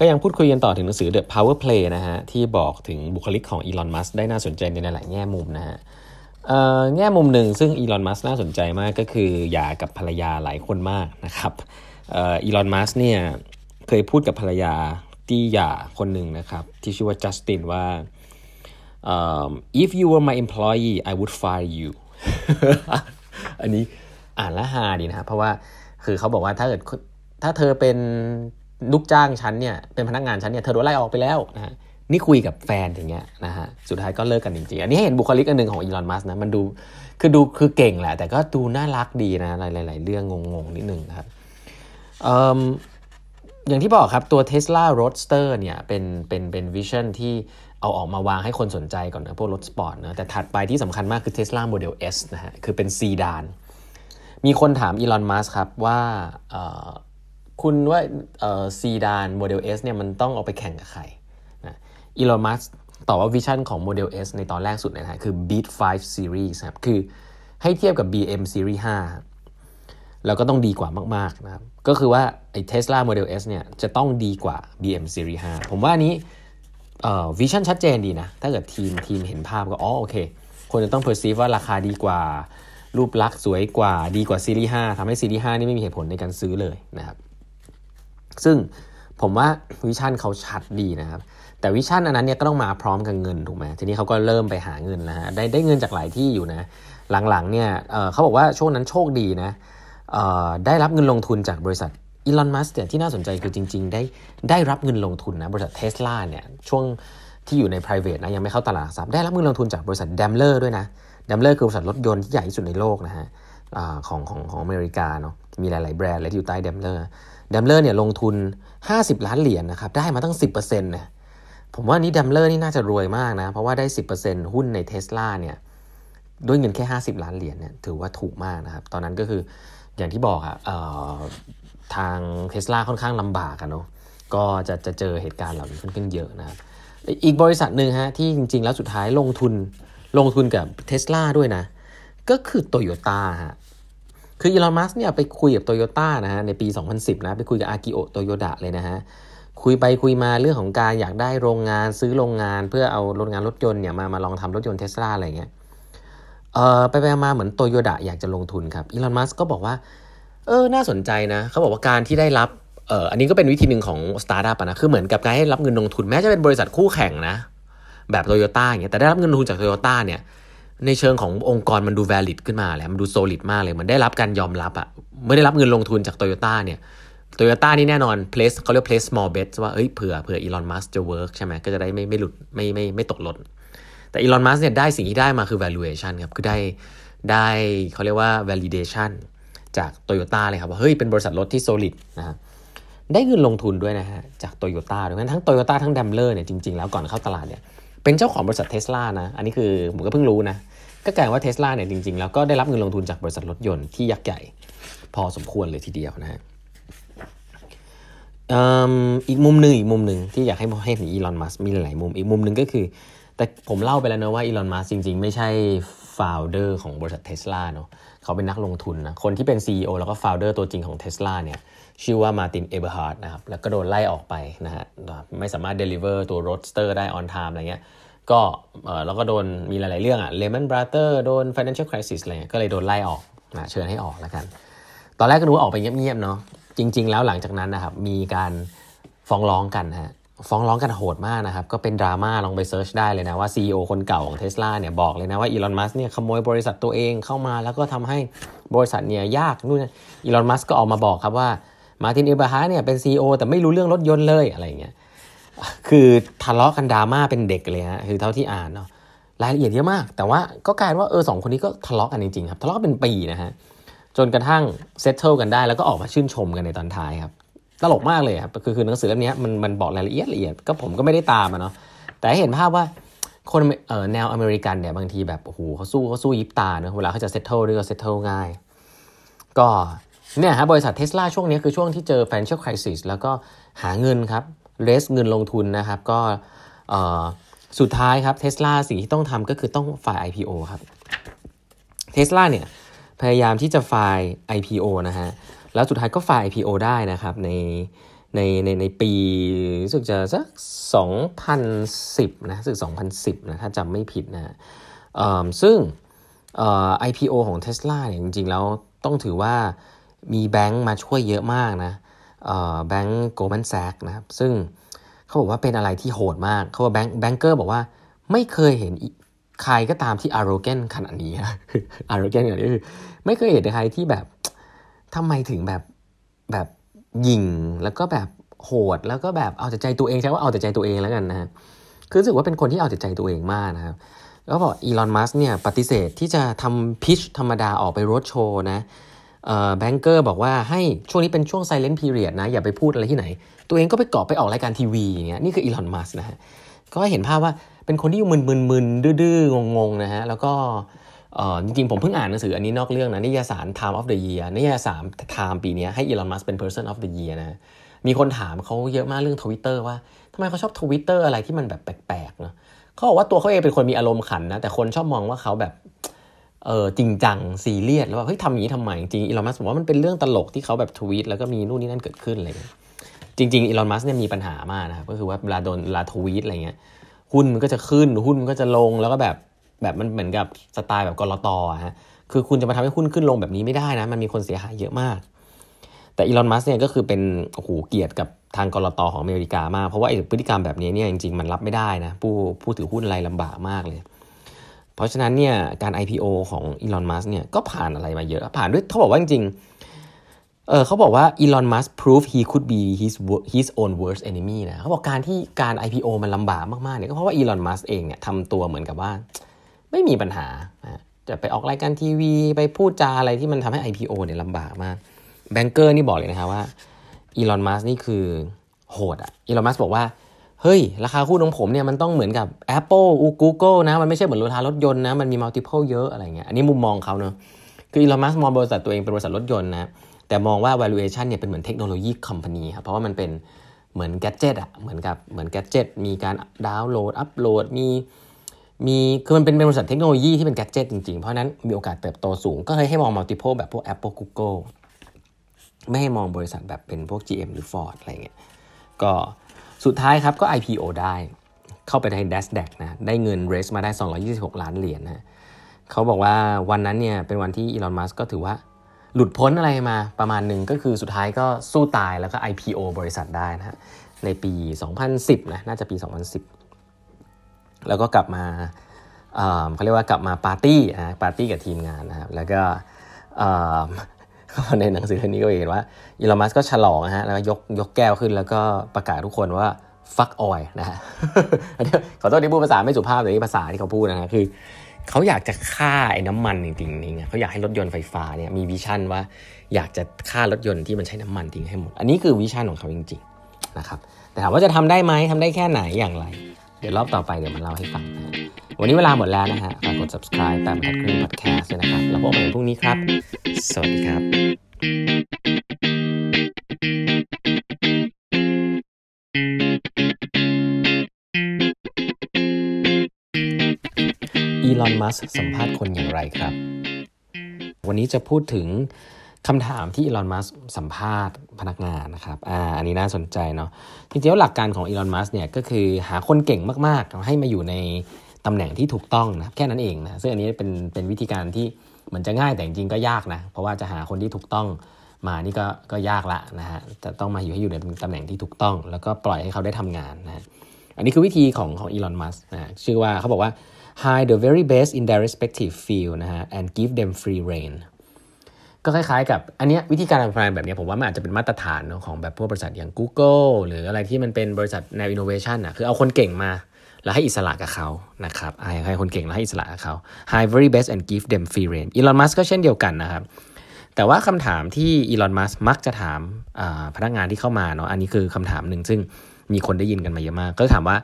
ก็ยังพูดคุยกันต่อถึงหนังสือ The Power Play นะฮะ ที่บอกถึงบุคลิกของอีลอนมัสได้น่าสนใจในหลายแง่มุมนะฮะแง่มุมหนึ่งซึ่งอีลอนมัสน่าสนใจมากก็คือหย่ากับภรรยาหลายคนมากนะครับอีลอนมัสเนี่ย เคยพูดกับภรรยาที่หย่าคนหนึ่งนะครับ ที่ชื่อว่าจัสตินว่า if you were my employee I would fire you อันนี้อ่านละฮาดีนะครับเพราะว่าคือเขาบอกว่าถ้าเกิดถ้าเธอเป็นลูกจ้างฉันเนี่ยเป็นพนักงงานฉันเนี่ยเธอโดนไล่ออกไปแล้วนะฮะนี่คุยกับแฟนอย่างเงี้ยนะฮะสุดท้ายก็เลิกกันจริงๆอันนี้เห็นบุคลิกอันหนึ่งของอีลอนมัสนะมันดูคือดูคือเก่งแหละแต่ก็ดูน่ารักดีนะหลายๆเรื่องงงๆนิดนึงครับอย่างที่บอกครับตัว Tesla Roadster เนี่ยเป็นเป็นเป็นวิชั่นที่เอาออกมาวางให้คนสนใจก่อนนะพวกรถสปอร์ตนะแต่ถัดไปที่สำคัญมากคือ Tesla Model S นะฮะคือเป็นซีดาน มีคนถามอีลอนมัสครับว่าคุณว่าซีดานโมเดล S เนี่ยมันต้องเอาไปแข่งกับใครนะอีลอนมัสตอบว่าวิชั่นของโมเดล S ในตอนแรกสุดนะฮะคือ Beat 5 Series ครับคือให้เทียบกับ BM Series 5 แล้วก็ต้องดีกว่ามากๆนะครับ ก็คือว่าไอ้เทสลาโมเดลเเนี่ยจะต้องดีกว่า BM Series 5 ผมว่านี้วิชั่นชัดเจนดีนะ ถ้าเกิดทีมทีมเห็นภาพก็อ๋อโอเค คนจะต้อง perceive ว่าราคาดีกว่ารูปลักษ์สวยกว่าดีกว่าซีรีส์5ทำให้ซีรีส์5นี่ไม่มีเหตุผลในการซื้อเลยนะครับซึ่งผมว่าวิชั่นเขาชัดดีนะครับ แต่วิชั่นอันนั้นเนี่ยก็ต้องมาพร้อมกับเงินถูกไหมทีนี้เขาก็เริ่มไปหาเงินนะฮะได้ได้เงินจากหลายที่อยู่นะหลังๆเนี่ยเเขาบอกว่าช่วงนั้นโชคดีนะได้รับเงินลงทุนจากบริษัทอีลอนมัสเนี่ยที่น่าสนใจคือจริงๆ ได้ได้รับเงินลงทุนนะบริษัทเทสลาเนี่ยช่วงที่อยู่ใน private นะยังไม่เข้าตลาดทรัพย์ได้รับเงินลงทุนจากบริษัทเดมเลอร์ด้วยนะเดมเลอร์คือบริษัทรถยนต์ที่ใหญ่ที่สุดในโลกนะฮะอของของของอเมริกาเนาะมีหลาย ๆ แบรนด์เลยที่อยู่ใต้เดมเลอร์เดมเลอร์เนี่ยลงทุน 50 ล้านเหรียญนนะครับได้มาตั้ง 10%นี่ยผมว่านี้เดมเลอร์นี่น่าจะรวยมากนะ เพราะว่าได้ 10%หุ้นในเทสลาเนี่ยด้วยเงินแค่ 50 ล้านเหรียญเนี่ยถือว่าถูกมากนะครับ ตอนนั้นก็คืออย่างที่บอกอะทางเทสลาค่อนข้างลำบากอะเนาะก็จะจะเจอเหตุการณ์เหล่านี้ค่อนข้างเยอะนะครับอีกบริษัทหนึ่งฮะที่จริงๆแล้วสุดท้ายลงทุนลงทุนกับเทสลาด้วยนะก็คือโตโยต้าฮะคืออีลอนมัสเนี่ยไปคุยกับโตโยต้านะฮะในปี 2010 นะไปคุยกับอากิโอโตโยดะเลยนะฮะคุยไปคุยมาเรื่องของการอยากได้โรงงานซื้อโรงงานเพื่อเอาโรงงานรถยนต์เนี่ยมามาลองทำรถยนต์เทสลาอะไรเงี้ยเออไปไปมาเหมือนโตโยดะอยากจะลงทุนครับอีลอนมัสก็บอกว่าเออน่าสนใจนะเขาบอกว่า การที่ได้รับเอออันนี้ก็เป็นวิธีหนึ่งของสตาร์ทอัพนะคือเหมือนกับการให้รับเงินลงทุนแม้จะเป็นบริษัทคู่แข่งนะแบบโตโยต้าอย่างเงี้ยแต่ได้รับเงินลงทุนจากโตโยต้าเนี่ยในเชิงขององค์กรมันดู valid ขึ้นมาแล้วมันดู solid มากเลย มันได้รับการยอมรับอะเมื่อได้รับเงินลงทุนจากโตโยต้าเนี่ยโตโยต้านี่แน่นอน place เขาเรียก place small bet ว่าเอ้ย เผื่อ เผื่ออีลอน มัสจะเวิร์กใช่ไหม ก็จะได้ไม่ ไม่หลุด ไม่ ไม่ ไม่ตกหล่น แต่อีลอน มัสเนี่ย ได้สิ่งที่ได้มาคือ valuation ครับ คือได้ ได้เขาเรียกว่า validation จากโตโยต้าเลยครับว่า เฮ้ย เป็นบริษัทรถที่ solid นะฮะได้เงินลงทุนด้วยนะฮะจากโตโยต้าดังนั้นทั้งโตโยต้าทั้งดัมเลอร์เนี่ย จริงๆแล้วก่อนเข้าตลาดเนี่ยเป็นเจ้าของบริษัทเทสลานะอันนี้คือผมก็เพิ่งรู้นะก็กลายว่าเทสลาเนี่ยจริงๆ แล้วก็ได้รับเงินลงทุนจากบริษัทรถยนต์ที่ยักษ์ใหญ่พอสมควรเลยทีเดียวนะฮะอีกมุมหนึ่งอีกมุมหนึ่งที่อยากให้ให้เห็นอีลอนมัสมีหลายมุม อีกมุมหนึ่งก็คือ แต่ผมเล่าไปแล้วนะว่าอีลอนมัสจริงๆ ไม่ใช่ฟาวเดอร์ของบริษัทเทสลาเนาะเขาเป็นนักลงทุนนะ คนที่เป็น CEO แล้วก็ฟาวเดอร์ตัวจริงของเทสลาเนี่ยชื่อว่ามาตินเอเบอร์ฮาร์ดนะครับแล้วก็โดนไล่ออกไปนะฮะไม่สามารถเดลิเวอร์ตัวรถสเตอร์ได้ออนไทม์อะไรเงี้ยก็เอแล้วก็โดนมีหลายๆเรื่องอะเลมอนบร o เตอร์โดน financial crisis อะไรก็เลยโดนไล่ออกนะเชิญให้ออกแล้วกัน ตอนแรกก็รูออกไปเงียบๆเนาะจริงๆแล้วหลังจากนั้นนะครับมีการฟ้องร้องกันฮะฟ้องร้องกันโหดมากนะครับก็เป็นดราม่าลองไปเซิร์ชได้เลยนะว่า CEO คนเก่าของเท s l a เนี่ยบอกเลยนะว่าอีลอนมัสเนี่ยขโมยบริษัทตัวเองเข้ามา แล้วก็ทำให้บริษัทเนี่ยยากนู่นอีลอนมัสก็ออกมาบอกครับว่ามาตินเอเบอร์ฮาเนี่ยเป็น CEO แต่ไม่รู้เรื่องรถยนต์เลยอะไรเงี้ยคือทะเลาะกันดราม่าเป็นเด็กเลยฮะคือเท่าที่อ่านเนาะรายละเอียดเยอะมากแต่ว่าก็กลายว่าเออสองคนนี้ก็ทะเลาะกันจริงๆครับทะเลาะเป็นปีนะฮะจนกระทั่งเซตเทิลกันได้ แล้วก็ออกมาชื่นชมกันในตอนท้ายครับตลกมากเลยครับคือคือหนังสือเล่มนี้มันมันบอกรายละเอียดละเอียดก็ผมก็ไม่ได้ตามอะเนาะแต่เห็นภาพว่าคนเออแนวอเมริกันเนี่ยบางทีแบบโอ้โหเขาสู้เขาสู้ยิบตาเนะเวลาเขาจะเซตเทิลด้วยก็เซตเทิลง่ายก็เนี่ยฮะบริษัทเทสลาช่วงนี้คือช่วงที่เจอแฟนเช c i a l c ิสแล้วก็หาเงินครับเรสเงินลงทุนนะครับก็สุดท้ายครับเทสลาสิ่งที่ต้องทำก็คือต้องฝ่าย IPO ครับเทสลาเนี่ยพยายามที่จะฝ่าย IPO นะฮะแล้วสุดท้ายก็ฝ่าย IPO ได้นะครับในในในในปีรู้สึกจะสัก2010นะสึก2010นะถ้าจำไม่ผิดนะซึ่ง IPO ของเท s l a เนี่ยจริงๆแล้วต้องถือว่ามีแบงค์มาช่วยเยอะมากนะแบงก์โกลแมนแซกนะครับ ซึ่งเขาบอกว่าเป็นอะไรที่โหด มากเขาบอกแบงก์แบงเกอร์บอกว่าไม่เคยเห็น ใครก็ตามที่อารโกนขนาดนี้อารโกนอย่างนี้คือไม่เคยเห็นใครที่แบบ ทำไมถึงแบบแบบยิงแล้วก็แบบโหด แล้วก็แบบเอาแต่ใจตัวเอง ใช่ว่าเอาแต่ใจตัวเองแล้วกันนะคือรู้สึกว่าเป็นคนที่เอาแต่ใจตัวเองมากนะครับแล้วบอกอีลอนมัสเนี่ยปฏิเสธที่จะทำพิชธรรมดาออกไปโรดโชว์นะแบงเกอร์บอกว่า ให้ ช่วงนี้เป็นช่วงไซเลนต์พีเรียดนะ อย่าไปพูดอะไรที่ไหน ตัวเองก็ไปกอบไปออกรายการทีวีอย่างเงี้ยนี่คืออีลอนมัสนะฮะ ก็เห็นภาพว่าเป็นคนที่อยู่มึนๆ ดื้อๆ งงๆ นะฮะ แล้วก็จริงๆ ผมเพิ่งอ่านหนังสืออันนี้นอกเรื่องนะนิยสาร Time of the Year นิยสาร Time ปีนี้ให้อีลอนมัสเป็น Person of the Year นะมีคนถามเขาเยอะมากเรื่องทวิตเตอร์ว่าทำไมเขาชอบทวิตเตอร์อะไรที่มันแบบแปลกๆเนาะเขาบอกว่าตัวเขาเองเป็นคนมีอารมณ์ขันนะแต่คนชอบมองว่าเขาแบบเออจริงจัง ซีเรียสแล้วแบบเฮ้ยทำอย่างนี้ทำไมจริงอีลอนมัสบอกว่ามันเป็นเรื่องตลกที่เขาแบบทวีตแล้วก็มีนู่นนี่นั่นเกิดขึ้นอะไรจริง ๆอีลอนมัสเนี่ยมีปัญหามากนะครับ ก็คือว่าเวลาโดนเวลาทวีตอะไรเงี้ยหุ้นมันก็จะขึ้นหุ้นมันก็จะลงแล้วก็แบบแบบมันเหมือนกับสไตล์แบบกรอตอฮะคือคุณจะมาทำให้หุ้นขึ้นลงแบบนี้ไม่ได้นะ มันมีคนเสียหายเยอะมาก แต่อีลอนมัสเนี่ยก็คือเป็นโอ้โหเกียรติกับทางกรอตอของอเมริกามากเพราะว่าไอ้พฤติกรรมแบบนี้เนี่ยจริงๆมันรับไม่ได้นะผู้ผู้ถือหุ้นรายลาบากมากเลยเพราะฉะนั้นเนี่ยการ IPO ของอีลอนมัสเนี่ยก็ผ่านอะไรมาเยอะผ่านด้วยเขาบอกว่าจริงเออเขาบอกว่าอีลอนมัส prove he could be his his own worst enemy นะเขาบอกการที่การ IPO มันลำบากมากๆเนี่ยก็เพราะว่าอีลอนมัสเองเนี่ยทำตัวเหมือนกับว่า ไม่มีปัญหา จะไปออกรายการทีวี ไปพูดจาอะไรที่มันทำให้ IPO เนี่ยลำบากมากแบงเกอร์นี่บอกเลยนะครับว่าอีลอนมัสนี่คือโหดอะอีลอนมัสบอกว่าเฮ้ย ราคาหุ้นของผมเนี่ยมันต้องเหมือนกับ Apple Google นะ มันไม่ใช่เหมือนราคารถยนต์นะ มันมีมัลติเพลเยอะอะไรเงี้ยอันนี้มุมมองเขาเนอะคืออีลอนมัสมองบริษัทตัวเองเป็นบริษัทรถยนต์นะ แต่มองว่า valuation เนี่ยเป็นเหมือนเทคโนโลยีคอมพานีครับ เพราะว่ามันเป็น เหมือนแกจเจตอะเหมือนกับเหมือนแกจเจตมีการดาวน์โหลดอัปโหลด มีมี คือมันเป็นบริษัทเทคโนโลยีที่เป็นแกจเจตจริงๆเพราะนั้นมีโอกาสเติบโตสูงก็เลยให้มองมัลติเพลแบบพวก Apple Google ไม่ให้มองบริษัทแบบเป็นพวก GM หรือ Ford อะไรเงี้ยก็สุดท้ายครับก็ IPO ได้เข้าไปใน NASDAQ นะได้เงินเรสมาได้ 226 ล้านเหรียญนะเขาบอกว่าวันนั้นเนี่ยเป็นวันที่อีลอนมัสก็ถือว่าหลุดพ้นอะไรมาประมาณหนึ่งก็คือสุดท้ายก็สู้ตายแล้วก็ IPO บริษัทได้นะฮะในปี 2010 นะน่าจะปี 2010 แล้วก็กลับมาเขาเรียกว่ากลับมาปาร์ตี้นะปาร์ตี้กับทีมงานนะครับแล้วก็ก็ในหนังสือเล่มนี้ก็เห็นว่าอีลอนมัสก็ฉลองนะฮะแล้วก็ยกยกแก้วขึ้นแล้วก็ประกาศทุกคนว่าฟักออยนะฮะขอโทษที่พูดภาษาไม่สุภาพแต่ที่ภาษาที่เขาพูดนะฮะคือ เขาอยากจะฆ่าไอ้น้ำมันจริงๆนี่ยงเขาอยากให้รถยนต์ไฟฟ้าเนี่ยมีวิชั่นว่าอยากจะฆ่ารถยนต์ที่มันใช้น้ำมันทิ้งให้หมด อันนี้คือวิชั่นของเขาจริงๆนะครับแต่ถามว่าจะทำได้ไหมทำได้แค่ไหนอย่างไรเดี๋ยวรอบต่อไป เดี๋ยวมันเล่าให้ฟังนะวันนี้เวลาหมดแล้วนะฮะฝากกด subscribe ตามแัดคลิปง p ดแคส s t ยนะครับ แล้วพบกันพรุ่งนี้ครับ สวัสดีครับอ l ล n นมัสสัมภาษณ์คนอย่างไรครับ วันนี้จะพูดถึงคำถามที่อีลอนมัสสัมภาษณ์พนักงานนะครับอ่าอันนี้น่าสนใจเนาะ จริงๆหลักการของอีลอน มัสเนี่ยก็คือหาคนเก่งมากๆ ให้มาอยู่ในตำแหน่งที่ถูกต้องนะแค่นั้นเองนะซึ่งอันนี้เป็นเป็นวิธีการที่เหมือนจะง่ายแต่จริงก็ยากนะ เพราะว่าจะหาคนที่ถูกต้องมานี่ก็ก็ยากละนะฮะ จะต้องมาอยู่ให้อยู่ในตำแหน่งที่ถูกต้อง แล้วก็ปล่อยให้เขาได้ทำงานนะ อันนี้คือวิธีของของอีลอน มัสนะ ชื่อว่าเขาบอกว่า hire the very best in their respective field นะฮะ and give them free reign ก็คล้ายๆกับอันนี้วิธีการทำงานแบบนี้ผมว่ามันอาจจะเป็นมาตรฐานเนาะของแบบพวกบริษัทอย่าง Google หรืออะไรที่มันเป็นบริษัทแนวอินโนเวชันอ่ะคือเอาคนเก่งมาแล้วให้อิสระกับเขานะครับให้คนเก่งแล้วให้อิสระกับเขา hire very best and give them free rein อีลอนมัสก็เช่นเดียวกันนะครับ แต่ว่าคำถามที่อีลอนมัสมักจะถามพนักงานที่เข้ามาเนาะอันนี้คือคำถามหนึ่งซึ่งมีคนได้ยินกันมาเยอะมาก ก็ถามว่า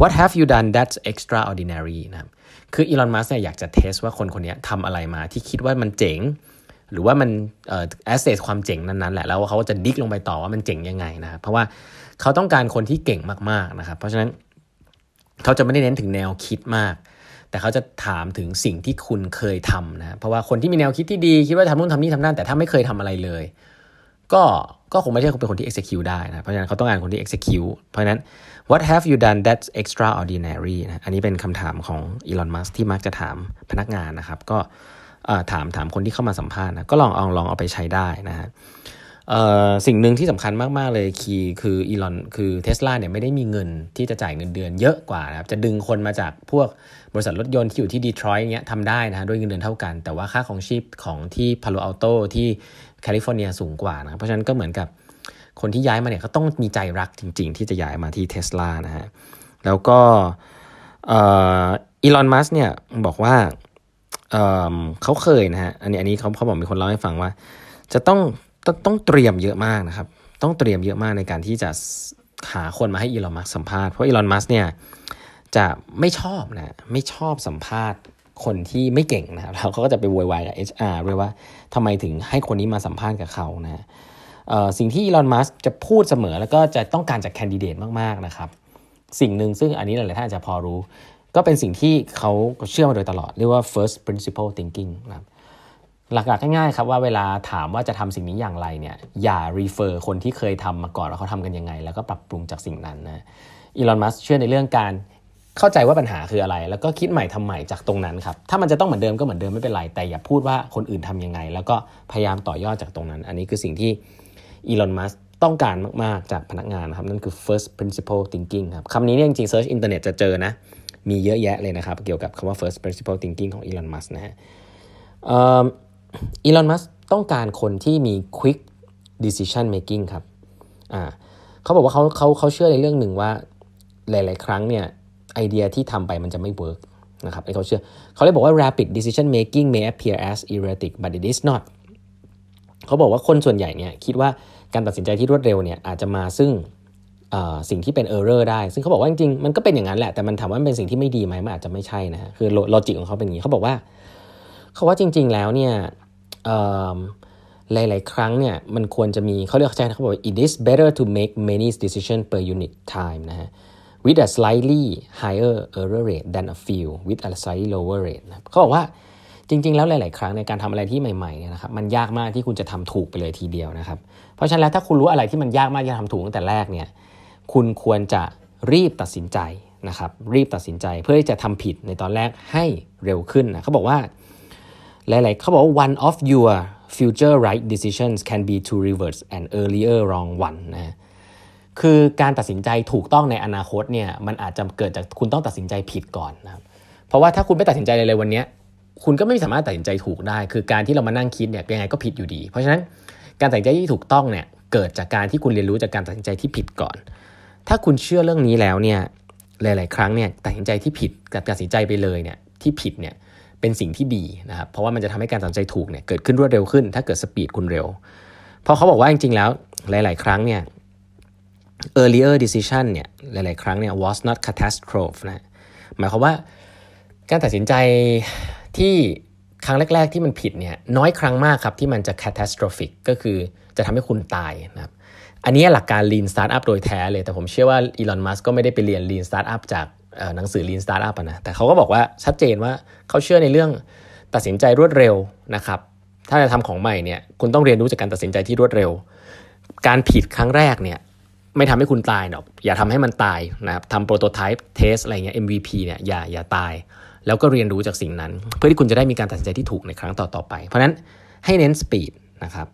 what have you done that's extraordinary นะครับคืออีลอนมัสเนี่ยอยากจะเทสว่าคนคนนี้ทำอะไรมาที่คิดว่ามันเจ๋งหรือว่ามันแอสเซสความเจ๋งนั้นๆแหละ แล้วเขาจะดิกลงไปต่อว่ามันเจ๋งยังไงนะครับเพราะว่าเขาต้องการคนที่เก่งมากๆ นะครับ เพราะฉะนั้น เขาจะไม่ได้เน้นถึงแนวคิดมาก แต่เขาจะถามถึงสิ่งที่คุณเคยทำนะเพราะว่าคนที่มีแนวคิดที่ดีคิดว่าทำนู่นทำนี่ทำนั่นแต่ถ้าไม่เคยทำอะไรเลยก็ก็คงไม่ใช่เป็นคนที่ execute ได้นะเพราะฉะนั้น เขาต้องการคนที่ execute เพราะฉะนั้น what have you done that's extraordinary นะอันนี้เป็นคำถามของอีลอน มัสที่มักจะถามพนักงานนะครับ ก็ถามถามคนที่เข้ามาสัมภาษณ์นะก็ลองเอาลองเอาไปใช้ได้นะฮะสิ่งหนึ่งที่สำคัญมากๆเลยคีย์คืออีลอนคือเทสลาเนี่ยไม่ได้มีเงินที่จะจ่ายเงินเดือนเยอะกว่านะครับจะดึงคนมาจากพวกบริษัทรถยนต์ที่อยู่ที่ดีทรอยต์เนี้ยทำได้นะด้วยเงินเดือนเท่ากัน แต่ว่าค่าของชีพของที่พาโลอัลโตที่แคลิฟอร์เนียสูงกว่านะเพราะฉะนั้นก็เหมือนกับคนที่ย้ายมาเนี่ยก็ต้องมีใจรักจริง ๆที่จะย้ายมาที่เทสลานะฮะแล้วก็อีลอนมัสเนี่ยบอกว่าเเขาเคยนะฮะ อันนี้อันนี้เขาเขาบอกมีคนเล่าให้ฟังว่า จะต้องต้องต้องเตรียมเยอะมากนะครับ ต้องเตรียมเยอะมากในการที่จะหาคนมาให้อีลอนมัสสัมภาษณ์ เพราะอีลอนมัสเนี่ยจะไม่ชอบนะ ไม่ชอบสัมภาษณ์คนที่ไม่เก่งนะครับแล้วเขาก็จะไปโวยวายกับ HR ด้วยว่าทำไมถึงให้คนนี้มาสัมภาษณ์กับเขานะสิ่งที่อีลอนมัสจะพูดเสมอแล้วก็จะต้องการจากแคนดิเดตมากๆนะครับ สิ่งหนึ่งซึ่งอันนี้หลายๆท่านอาจจะพอรู้ก็เป็นสิ่งที่เขาเชื่อมาโดยตลอด เรียกว่า first principle thinking นะครับหลักๆง่ายๆ ครับว่าเวลาถามว่าจะทำสิ่งนี้อย่างไรเนี่ยอย่า refer คนที่เคยทำมาก่อนแล้วเขาทำกันยังไง แล้วก็ปรับปรุงจากสิ่งนั้นนะอีลอน มัสเชื่อในเรื่องการเข้าใจว่าปัญหาคืออะไร แล้วก็คิดใหม่ทำใหม่จากตรงนั้นครับถ้ามันจะต้องเหมือนเดิมก็เหมือนเดิมไม่เป็นไร แต่อย่าพูดว่าคนอื่นทํำยังไงแล้วก็พยายามต่อยอดจากตรงนั้น อันนี้คือสิ่งที่อีลอน มัสต้องการมากๆ จากพนักงานครับนั่นคือ first principle thinking ครับคำนี้เนี่ยจริงๆ search อินเทอร์เน็ตจะเจอนะมีเยอะแยะเลยนะครับเกี่ยวกับคำว่า first principle thinking ของ Elon Musk นะฮะอีลอน มัสต้องการคนที่มี quick decision making ครับ เขาบอกว่าเขาเขาเขาเชื่อในเรื่องหนึ่งว่าหลาย ๆ ครั้งเนี่ยไอเดียที่ทำไปมันจะไม่เวิร์กนะครับไอเขาเชื่อเขาเลยบอกว่า rapid decision making may appear as erratic but it is not เขาบอกว่าคนส่วนใหญ่เนี่ยคิดว่าการตัดสินใจที่รวดเร็วเนี่ยอาจจะมาซึ่งสิ่งที่เป็นเออร์เรอร์ได้ ซึ่งเขาบอกว่า จริง ๆ มันก็เป็นอย่างนั้นแหละ แต่มันถามว่ามันเป็นสิ่งที่ไม่ดีไหมมันอาจจะไม่ใช่นะฮะคือโลจิกของเขาเป็นอย่างนี้ เขาบอกว่า เขาว่าจริงๆ แล้วเนี่ยหลายๆ ครั้งเนี่ย มันควรจะมี เขาเรียกใช้เขาบอก it is better to make many decision per unit time นะฮะ with a slightly higher error rate than a few with a slightly lower rate นะเขาบอกว่าจริงๆ แล้วหลายๆ ครั้งในการทำอะไรที่ใหม่ๆเนี่ยนะครับ มันยากมากที่คุณจะทำถูกไปเลยทีเดียวนะครับ เพราะฉะนั้นแล้วถ้าคุณรู้อะไรที่มันยากมากจะทำถูกตั้งแต่แรกเนี่ยคุณควรจะรีบตัดสินใจนะครับรีบตัดสินใจเพื่อที่จะทำผิดในตอนแรกให้เร็วขึ้นนะเขาบอกว่าหลายๆเขาบอกว่า one of your future right decisions can be to reverse an earlier wrong one นะคือการตัดสินใจถูกต้องในอนาคตเนี่ยมันอาจจะเกิดจากคุณต้องตัดสินใจผิดก่อนนะเพราะว่าถ้าคุณไม่ตัดสินใจเลยเลยวันนี้ คุณก็ไม่สามารถตัดสินใจถูกได้ คือการที่เรามานั่งคิดเนี่ยยังไงก็ผิดอยู่ดี เพราะฉะนั้นการตัดสินใจที่ถูกต้องเนี่ยเกิดจากการที่คุณเรียนรู้จากการตัดสินใจที่ผิดก่อนถ้าคุณเชื่อเรื่องนี้แล้วเนี่ยหลาย ๆ ครั้งเนี่ยตัดสินใจที่ผิดกับตัดสินใจไปเลยเนี่ยที่ผิดเนี่ยเป็นสิ่งที่ดีนะครับเพราะว่ามันจะทำให้การตัดสินใจถูกเนี่ยเกิดขึ้นรวดเร็วขึ้น ถ้าเกิดสปีดคุณเร็วเพราะเขาบอกว่าจริง ๆ แล้ว หลาย ๆ ครั้งเนี่ย earlier decision เนี่ยหลาย ๆ ครั้งเนี่ย was not catastrophe นะหมายความว่า การตัดสินใจที่ครั้งแรก ๆ ที่มันผิดเนี่ยน้อยครั้งมากครับที่มันจะ catastrophic ก็คือจะทำให้คุณตายนะครับอันนี้หลักการ Lean Startup โดยแท้เลยแต่ผมเชื่อว่าอีลอนมัสก็ไม่ได้ไปเรียน Lean Startup จากหนังสือ Lean Startup นะแต่เขาก็บอกว่าชัดเจนว่าเขาเชื่อในเรื่องตัดสินใจรวดเร็วนะครับ ถ้าจะทำของใหม่เนี่ยคุณต้องเรียนรู้จากการตัดสินใจที่รวดเร็ว การผิดครั้งแรกเนี่ยไม่ทำให้คุณตายหรอกอย่าทำให้มันตายนะครับทำโปรโตไทป์เทสอะไรเงี้ย MVP เนี่ยอย่าอย่าตาย แล้วก็เรียนรู้จากสิ่งนั้น เพื่อที่คุณจะได้มีการตัดสินใจที่ถูกในครั้งต่อๆไปเพราะนั้นให้เน้นสปีดนะครับ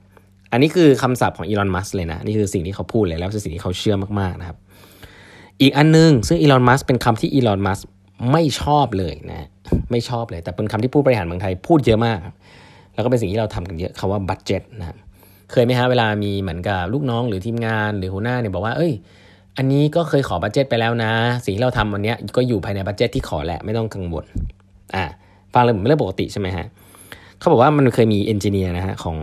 อันนี้คือคำศัพท์ของอีลอน มัสเลยนะนี่คือสิ่งที่เขาพูดเลยแล้วเป็นสิ่งที่เขาเชื่อมากๆนะครับอีกอันนึงซึ่งอีลอน มัสเป็นคำที่อีลอน มัสไม่ชอบเลยนะไม่ชอบเลย แต่เป็นคำที่ผู้บริหารเมืองไทยพูดเยอะมาก แล้วก็เป็นสิ่งที่เราทำกันเยอะคาว่าบัตเจ็ตนะเคยไหมฮะเวลามีเหมือนกับลูกน้องหรือทีมงานหรือหัวหน้าเนี่ยบอกว่าเอ้ย อันนี้ก็เคยขอบัตเจ็ตไปแล้วนะสิ่งที่เราทำวันนี้ก็อยู่ภายในบัตเจ็ตที่ขอแหละไม่ต้องกังวลอ่าฟังเลยเหมือนเรื่องปกติใช่ไหมฮะเขาบอกว่ามันเคยมีเอนจิเนียร์นะฮะของ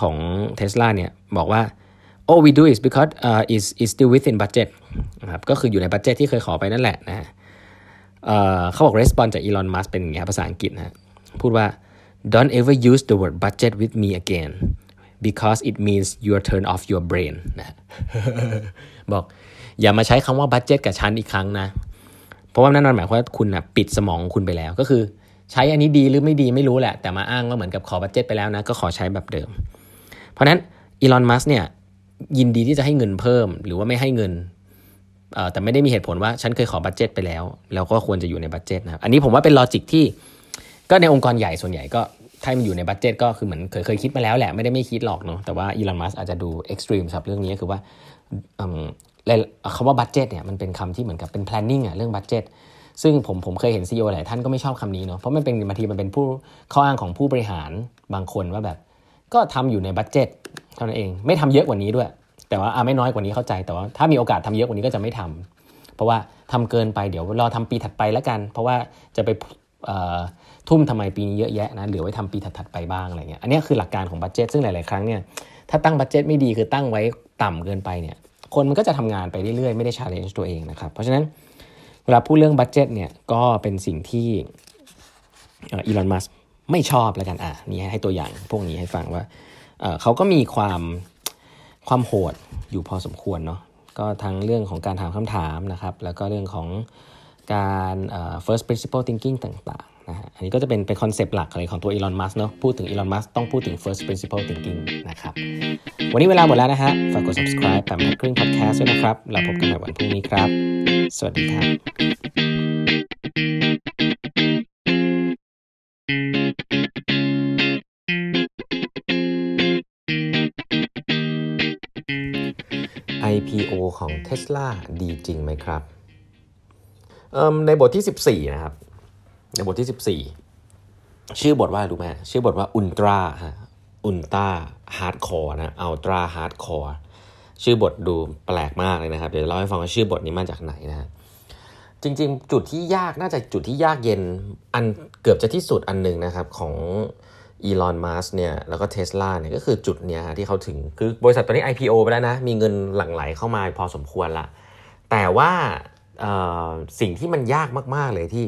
ของเทสลาเนี่ย บอกว่า oh we do is because uh, is is still within budget นะครับก็คืออยู่ในบัตเจตที่เคยขอไปนั่นแหละนะเเขาบอก response จากอีลอนมัสเป็นอย่างเงี้ยภาษาอังกฤษนะพูดว่า don't ever use the word budget with me again because it means you r e turn off your brain นะบอก อย่ามาใช้คำว่าบัตเจตกับฉันอีกครั้งนะ เพราะว่านั่นหมายความว่าคุณนะปิดสมองคุณไปแล้วก็คือใช้อันนี้ดีหรือไม่ดีไม่รู้แหละ แต่มาอ้างว่าเหมือนกับขอบัตเจ็ตไปแล้วนะก็ขอใช้แบบเดิม เพราะนั้นอีลอนมัสเนี่ยยินดีที่จะให้เงินเพิ่มหรือว่าไม่ให้เงินแต่ไม่ได้มีเหตุผลว่าฉันเคยขอบัตเจ็ตไปแล้ว แล้วก็ควรจะอยู่ในบัตเจ็ตนะครับอันนี้ผมว่าเป็นลอจิกที่ก็ในองค์กรใหญ่ส่วนใหญ่ก็ถ้ามันอยู่ในบัตเจ็ตก็คือ เหมือนเคยเคยคิดมาแล้วแหละไม่ได้ไม่คิดหรอกเนาะแต่ว่าอีลอนมัสอาจจะดูเอ็กซ์ตรีมสำหรับเรื่องนี้คือว่าคำว่าบัตเจ็ตเนี่ยมันเป็นคำที่เหมือนกับเป็น planning อะเรื่องบัตเจ็ตซึ่งผมผมเคยเห็นซีอีโอหลายท่านก็ไม่ชอบคำนี้เนาะเพราะมันเป็นบางทีมันเป็นผู้ข้ออ้างของผู้บริหารบางคนว่าแบบก็ทำอยู่ในบัตเจ็ตเท่านั้นเอง ไม่ทำเยอะกว่านี้ด้วย แต่ว่าไม่น้อยกว่านี้เข้าใจแต่ว่าถ้ามีโอกาสทำเยอะกว่านี้ก็จะไม่ทำ เพราะว่าทำเกินไปเดี๋ยวรอทำปีถัดไปแล้วกัน เพราะว่าจะไปทุ่มทำไมปีนี้เยอะแยะนะเหลือไว้ทำปีถัดๆไปบ้างอะไรเงี้ยอันนี้คือหลักการของบัตเจ็ตซึ่งหลาย ๆ ครั้งเนี่ยถ้าตั้งบัตเจ็ตไม่ดีคือตั้งไว้ต่ำเกินไปเนี่ยคนมันก็จะทำงานไปเรื่อย ๆ ไม่ได้ชาเลนจ์ตัวเองนะครับเพราะฉะนั้นเวลาพูดเรื่องบัตเจ็ตเนี่ยก็เป็นสิ่งที่อีลอนมัสไม่ชอบแล้วกันอ่ะนี่ให้ตัวอย่างพวกนี้ให้ฟังว่าเขาก็มีความความโหดอยู่พอสมควรเนาะก็ทั้งเรื่องของการถามคำถามนะครับแล้วก็เรื่องของการ first principle thinking ต่างนะฮะอันนี้ก็จะเป็นเป็นคอนเซปต์หลักอะไรของตัวอีลอน มัสเนาะ พูดถึงอีลอน มัสต้องพูดถึง first principle thinking นะครับ วันนี้เวลาหมดแล้วนะฮะ ฝากกด subscribe แปมทักครึ่ง podcast ด้วยนะครับ เราพบกันใหม่วันพรุ่งนี้ครับ สวัสดีครับ IPO ของ Tesla ดีจริงไหมครับ ในบทที่ 14 นะครับในบทที่ 14 ชื่อบทว่ารู้ไหมชื่อบทว่าอุลตราฮะอุลตราฮาร์ดคอร์นะอัลตราฮาร์ดคอร์ชื่อบทดูแปลกมากเลยนะครับ เดี๋ยวเล่าให้ฟังว่าชื่อบทนี้มาจากไหนนะะจริงๆ จุดที่ยากน่าจะจุดที่ยากเย็นอันเกือบจะที่สุดอันหนึ่งนะครับ ของอีลอนมัสเนี่ยแล้วก็เทสลาเนี่ยก็คือจุดเนี้ยที่เขาถึงคือบริษัทตอนนี้ IPO ไปแล้วนะ มีเงินหลั่งไหลเข้ามาพอสมควรละแต่ว่าสิ่งที่มันยากมากๆเลยที่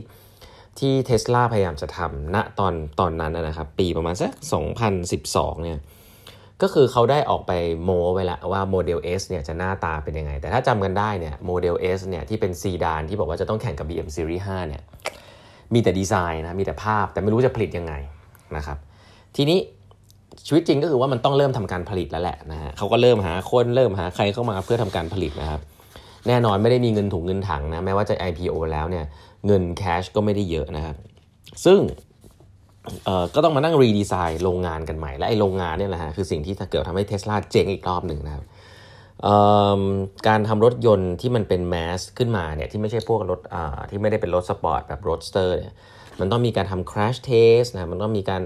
ที่เทสลาพยายามจะทำณตอนตอนนั้นนะครับ ปีประมาณสัก2012เนี่ยก็คือเขาได้ออกไปโมไว้ละว่าโมเดล S เนี่ยจะหน้าตาเป็นยังไง แต่ถ้าจำกันได้เนี่ยโมเดล S เนี่ยที่เป็นซีดาน ที่บอกว่าจะต้องแข่งกับ BM Series 5เนี่ยมีแต่ดีไซน์นะมีแต่ภาพแต่ไม่รู้จะผลิตยังไงนะครับทีนี้ชีวิตจริงก็คือว่ามันต้องเริ่มทำการผลิตแล้วแหละนะฮะเขาก็เริ่มหาคนเริ่มหาใครเข้ามาเพื่อทำการผลิตนะครับแน่นอนไม่ได้มีเงินถุงเงินถังนะแม้ว่าจะ IPO แล้วเนี่ยเงินแคชก็ไม่ได้เยอะนะครับ ซึ่งก็ต้องมานั่งรีดีไซน์โรงงานกันใหม่ และไอ้โรงงานเนี่ยแหละฮะ คือสิ่งที่เกิดทำให้เทสลาเจ๊งอีกรอบหนึ่งนะครับการทำรถยนต์ที่มันเป็นแมสขึ้นมาเนี่ย ที่ไม่ใช่พวกรถที่ไม่ได้เป็นรถสปอร์ตแบบรถสเตอร์เนี่ย มันต้องมีการทำคราชเทสนะมันต้องมีการ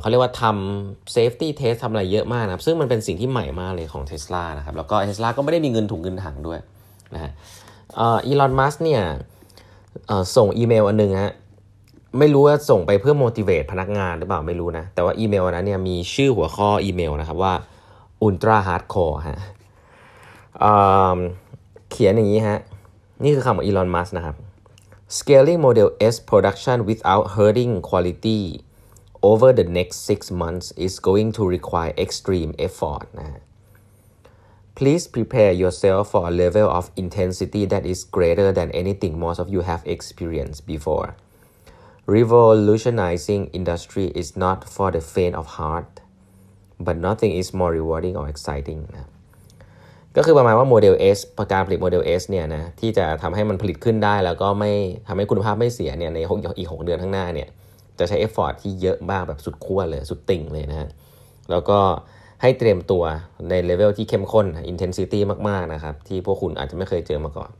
เขาเรียกว่าทำเซฟตี้เทสทำอะไรเยอะมากนะครับ ซึ่งมันเป็นสิ่งที่ใหม่มากเลยของเท s l a นะครับ แล้วก็เท s l a ก็ไม่ได้มีเงินถุงเงินถังด้วยนะฮะอีลอน มัสเนี่ยส่งอีเมลอันนึงฮะไม่รู้ว่าส่งไปเพื่อ motivate พนักงานหรือเปล่าไม่รู้นะ แต่ว่าอีเมลนั้นเนี่ยมีชื่อหัวข้ออีเมลนะครับว่า ultra hardcore ฮะเขียนอย่างนี้ฮะนี่คือคำของอีลอน มัสนะครับ scaling model S production without hurting quality over the next six months is going to require extreme effort นะ please prepare yourself for a level of intensity that is greater than anything most of you have experienced before revolutionizing industry is not for the faint of heart but nothing is more rewarding or exciting ก็คือประมาณว่าโมเดล S ประการผลิตโมเดล S เนี่ยนะ ที่จะทำให้มันผลิตขึ้นได้ แล้วก็ไม่ทำให้คุณภาพไม่เสีย เนี่ย ในอีก6เดือนข้างหน้า เนี่ย จะใช้เอฟฟอร์ที่เยอะมากแบบสุดขั้วเลย สุดติ่งเลยนะฮะแล้วก็ให้เตรียมตัวในเลเวลที่เข้มข้น intensity มาก ๆ นะครับ ที่พวกคุณอาจจะไม่เคยเจอมาก่อน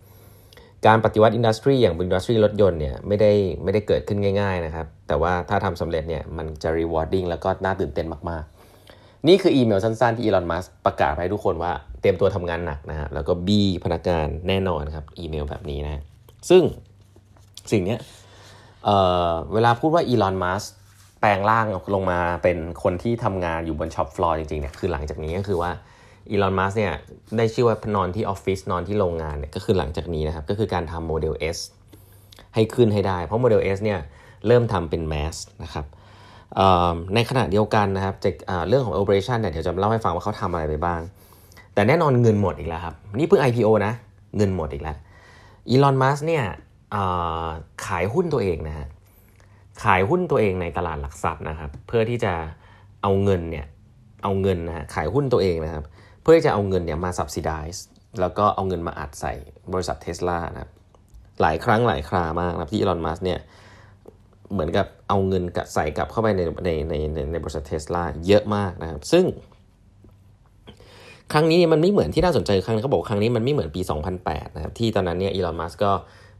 การปฏิวัติอินดัสทรี อย่างอินดัสทรีรถยนต์เนี่ยไม่ได้ไม่ได้เกิดขึ้นง่าย ๆ นะครับ แต่ว่าถ้าทำสำเร็จเนี่ยมันจะ rewarding แล้วก็น่าตื่นเต้นมาก ๆ นี่คืออีเมลสั้นๆ ที่อีลอนมัสประกาศให้ทุกคนว่าเตรียมตัวทำงานหนักนะฮะแล้วก็บีพนักงานแน่นอนครับอีเมลแบบนี้นะซึ่งสิ่งนี้เเวลาพูดว่าอีลอนมัสแปลงร่างลงมาเป็นคนที่ทำงานอยู่บนช็อปฟลอร์จริงๆเนี่ยคือหลังจากนี้ก็คือว่าอีลอนมัสเนี่ยได้ชื่อว่านอนที่ออฟฟิศนอนที่โรงงานเนี่ยก็คือหลังจากนี้นะครับ ก็คือการทำโมเดล S ให้ขึ้นให้ได้ เพราะโมเดล S เนี่ยเริ่มทำเป็นแมสนะครับในขณะเดียวกันนะครับเรื่องของโอเปอเรชันเนี่ยเดี๋ยวจะเล่าให้ฟังว่าเขาทำอะไรไปบ้าง แต่แน่นอนเงินหมดอีกแล้วครับ นี่เพิ่ง IPO นะเงินหมดอีกแล้วอีลอนมัสเนี่ยขายหุ้นตัวเองนะฮะขายหุ้นตัวเองในตลาดหลักทรัพย์นะครับ เพื่อที่จะเอาเงินเนี่ยเอาเงินนะฮะขายหุ้นตัวเองนะครับ เพื่อจะเอาเงินเนี่ยมา subsidize แล้วก็เอาเงินมาอัดใส่บริษัทเทสลานะครับ หลายครั้งหลายครามาก นะที่อีลอนมัสเนี่ยเหมือนกับเอาเงินใส่กลับเข้าไปในในในในในบริษัทเทสลาเยอะมากนะครับ ซึ่ง ครั้งนี้มันไม่เหมือนที่น่าสนใจครั้งเขาบอกครั้งนี้มันไม่เหมือนปี 2008 นะครับที่ตอนนั้นเนี่ยอีลอนมัสก็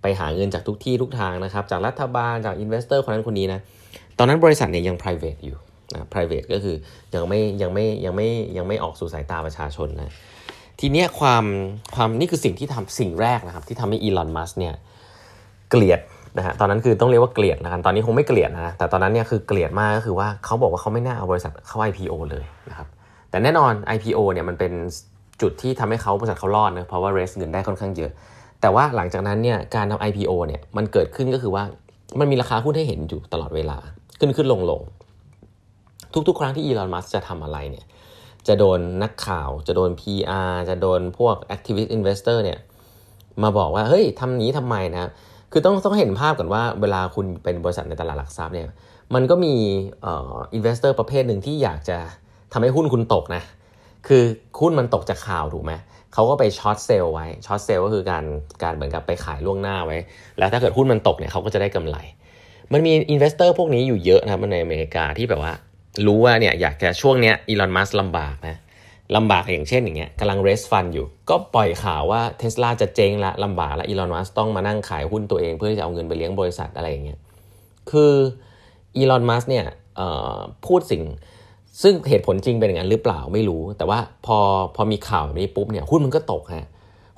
ไปหาเงินจากทุกที่ทุกทางนะครับจากรัฐบาลจากอินเวสเตอร์คนนั้นคนนี้นะตอนนั้นบริษัทเนี่ยยัง private อยู่นะ private ก็คือยังไม่ยังไม่ยังไม่ยังไม่ออกสู่สายตาประชาชนนะทีเนี้ยความความนี่คือสิ่งที่ทำสิ่งแรกนะครับที่ทำให้อีลอนมัสเนี่ยเกลียดนะฮะตอนนั้นคือต้องเรียกว่าเกลียดนะครับตอนนี้คงไม่เกลียดนะแต่ตอนนั้นเนี่ยคือเกลียดมากก็คือว่าเขาบอกว่าเขาไม่น่าเอาบริษัทเข้า IPO เลยนะครับแต่แน่นอน IPO เนี่ยมันเป็นจุดที่ทำให้เขาบริษัทเขารอดนะเพราะว่าเรสเงินได้ค่อนข้างเยอะแต่ว่าหลังจากนั้นเนี่ยการทำ IPO เนี่ยมันเกิดขึ้นก็คือว่ามันมีราคาหุ้นให้เห็นอยู่ตลอดเวลาขึ้นขึ้นลงลง ทุกๆครั้งที่อีลอนมัสจะทำอะไรเนี่ยจะโดนนักข่าว จะโดน PR จะโดนพวก activist investor เนี่ยมาบอกว่าเฮ้ยทำนี้ทำไมนะ คือต้องต้องเห็นภาพก่อนว่าเวลาคุณเป็นบริษัทในตลาดหลักทรัพย์เนี่ยมันก็มีอินเวสเตอร์ประเภทหนึ่งที่อยากจะทำให้หุ้นคุณตกนะคือหุ้นมันตกจากข่าวถูกไหมเขาก็ไปช็อตเซลไว้ช็อตเซลก็คือการการเหมือนกับไปขายล่วงหน้าไว้ แล้วถ้าเกิดหุ้นมันตกเนี่ยเขาก็จะได้กำไร มันมีอินเวสเตอร์พวกนี้อยู่เยอะนะครับในอเมริกาที่แบบว่ารู้ว่าเนี่ยอยากจะช่วงเนี้ยอีลอนมัสลำบากนะลำบากอย่างเช่นอย่างเงี้ยกำลังเรสฟันอยู่ ก็ปล่อยข่าวว่าเทสลาจะเจ๊งละลำบากละอีลอนมัสต้องมานั่งขายหุ้นตัวเองเพื่อที่จะเอาเงินไปเลี้ยงบริษัทอะไรอย่างเงี้ยคืออีลอนมัสเนี่ยพูดสิ่งซึ่งเหตุผลจริงเป็นอย่างนั้นหรือเปล่าไม่รู้ แต่ว่าพอพอมีข่าวนี้ปุ๊บเนี่ยหุ้นมันก็ตกฮะ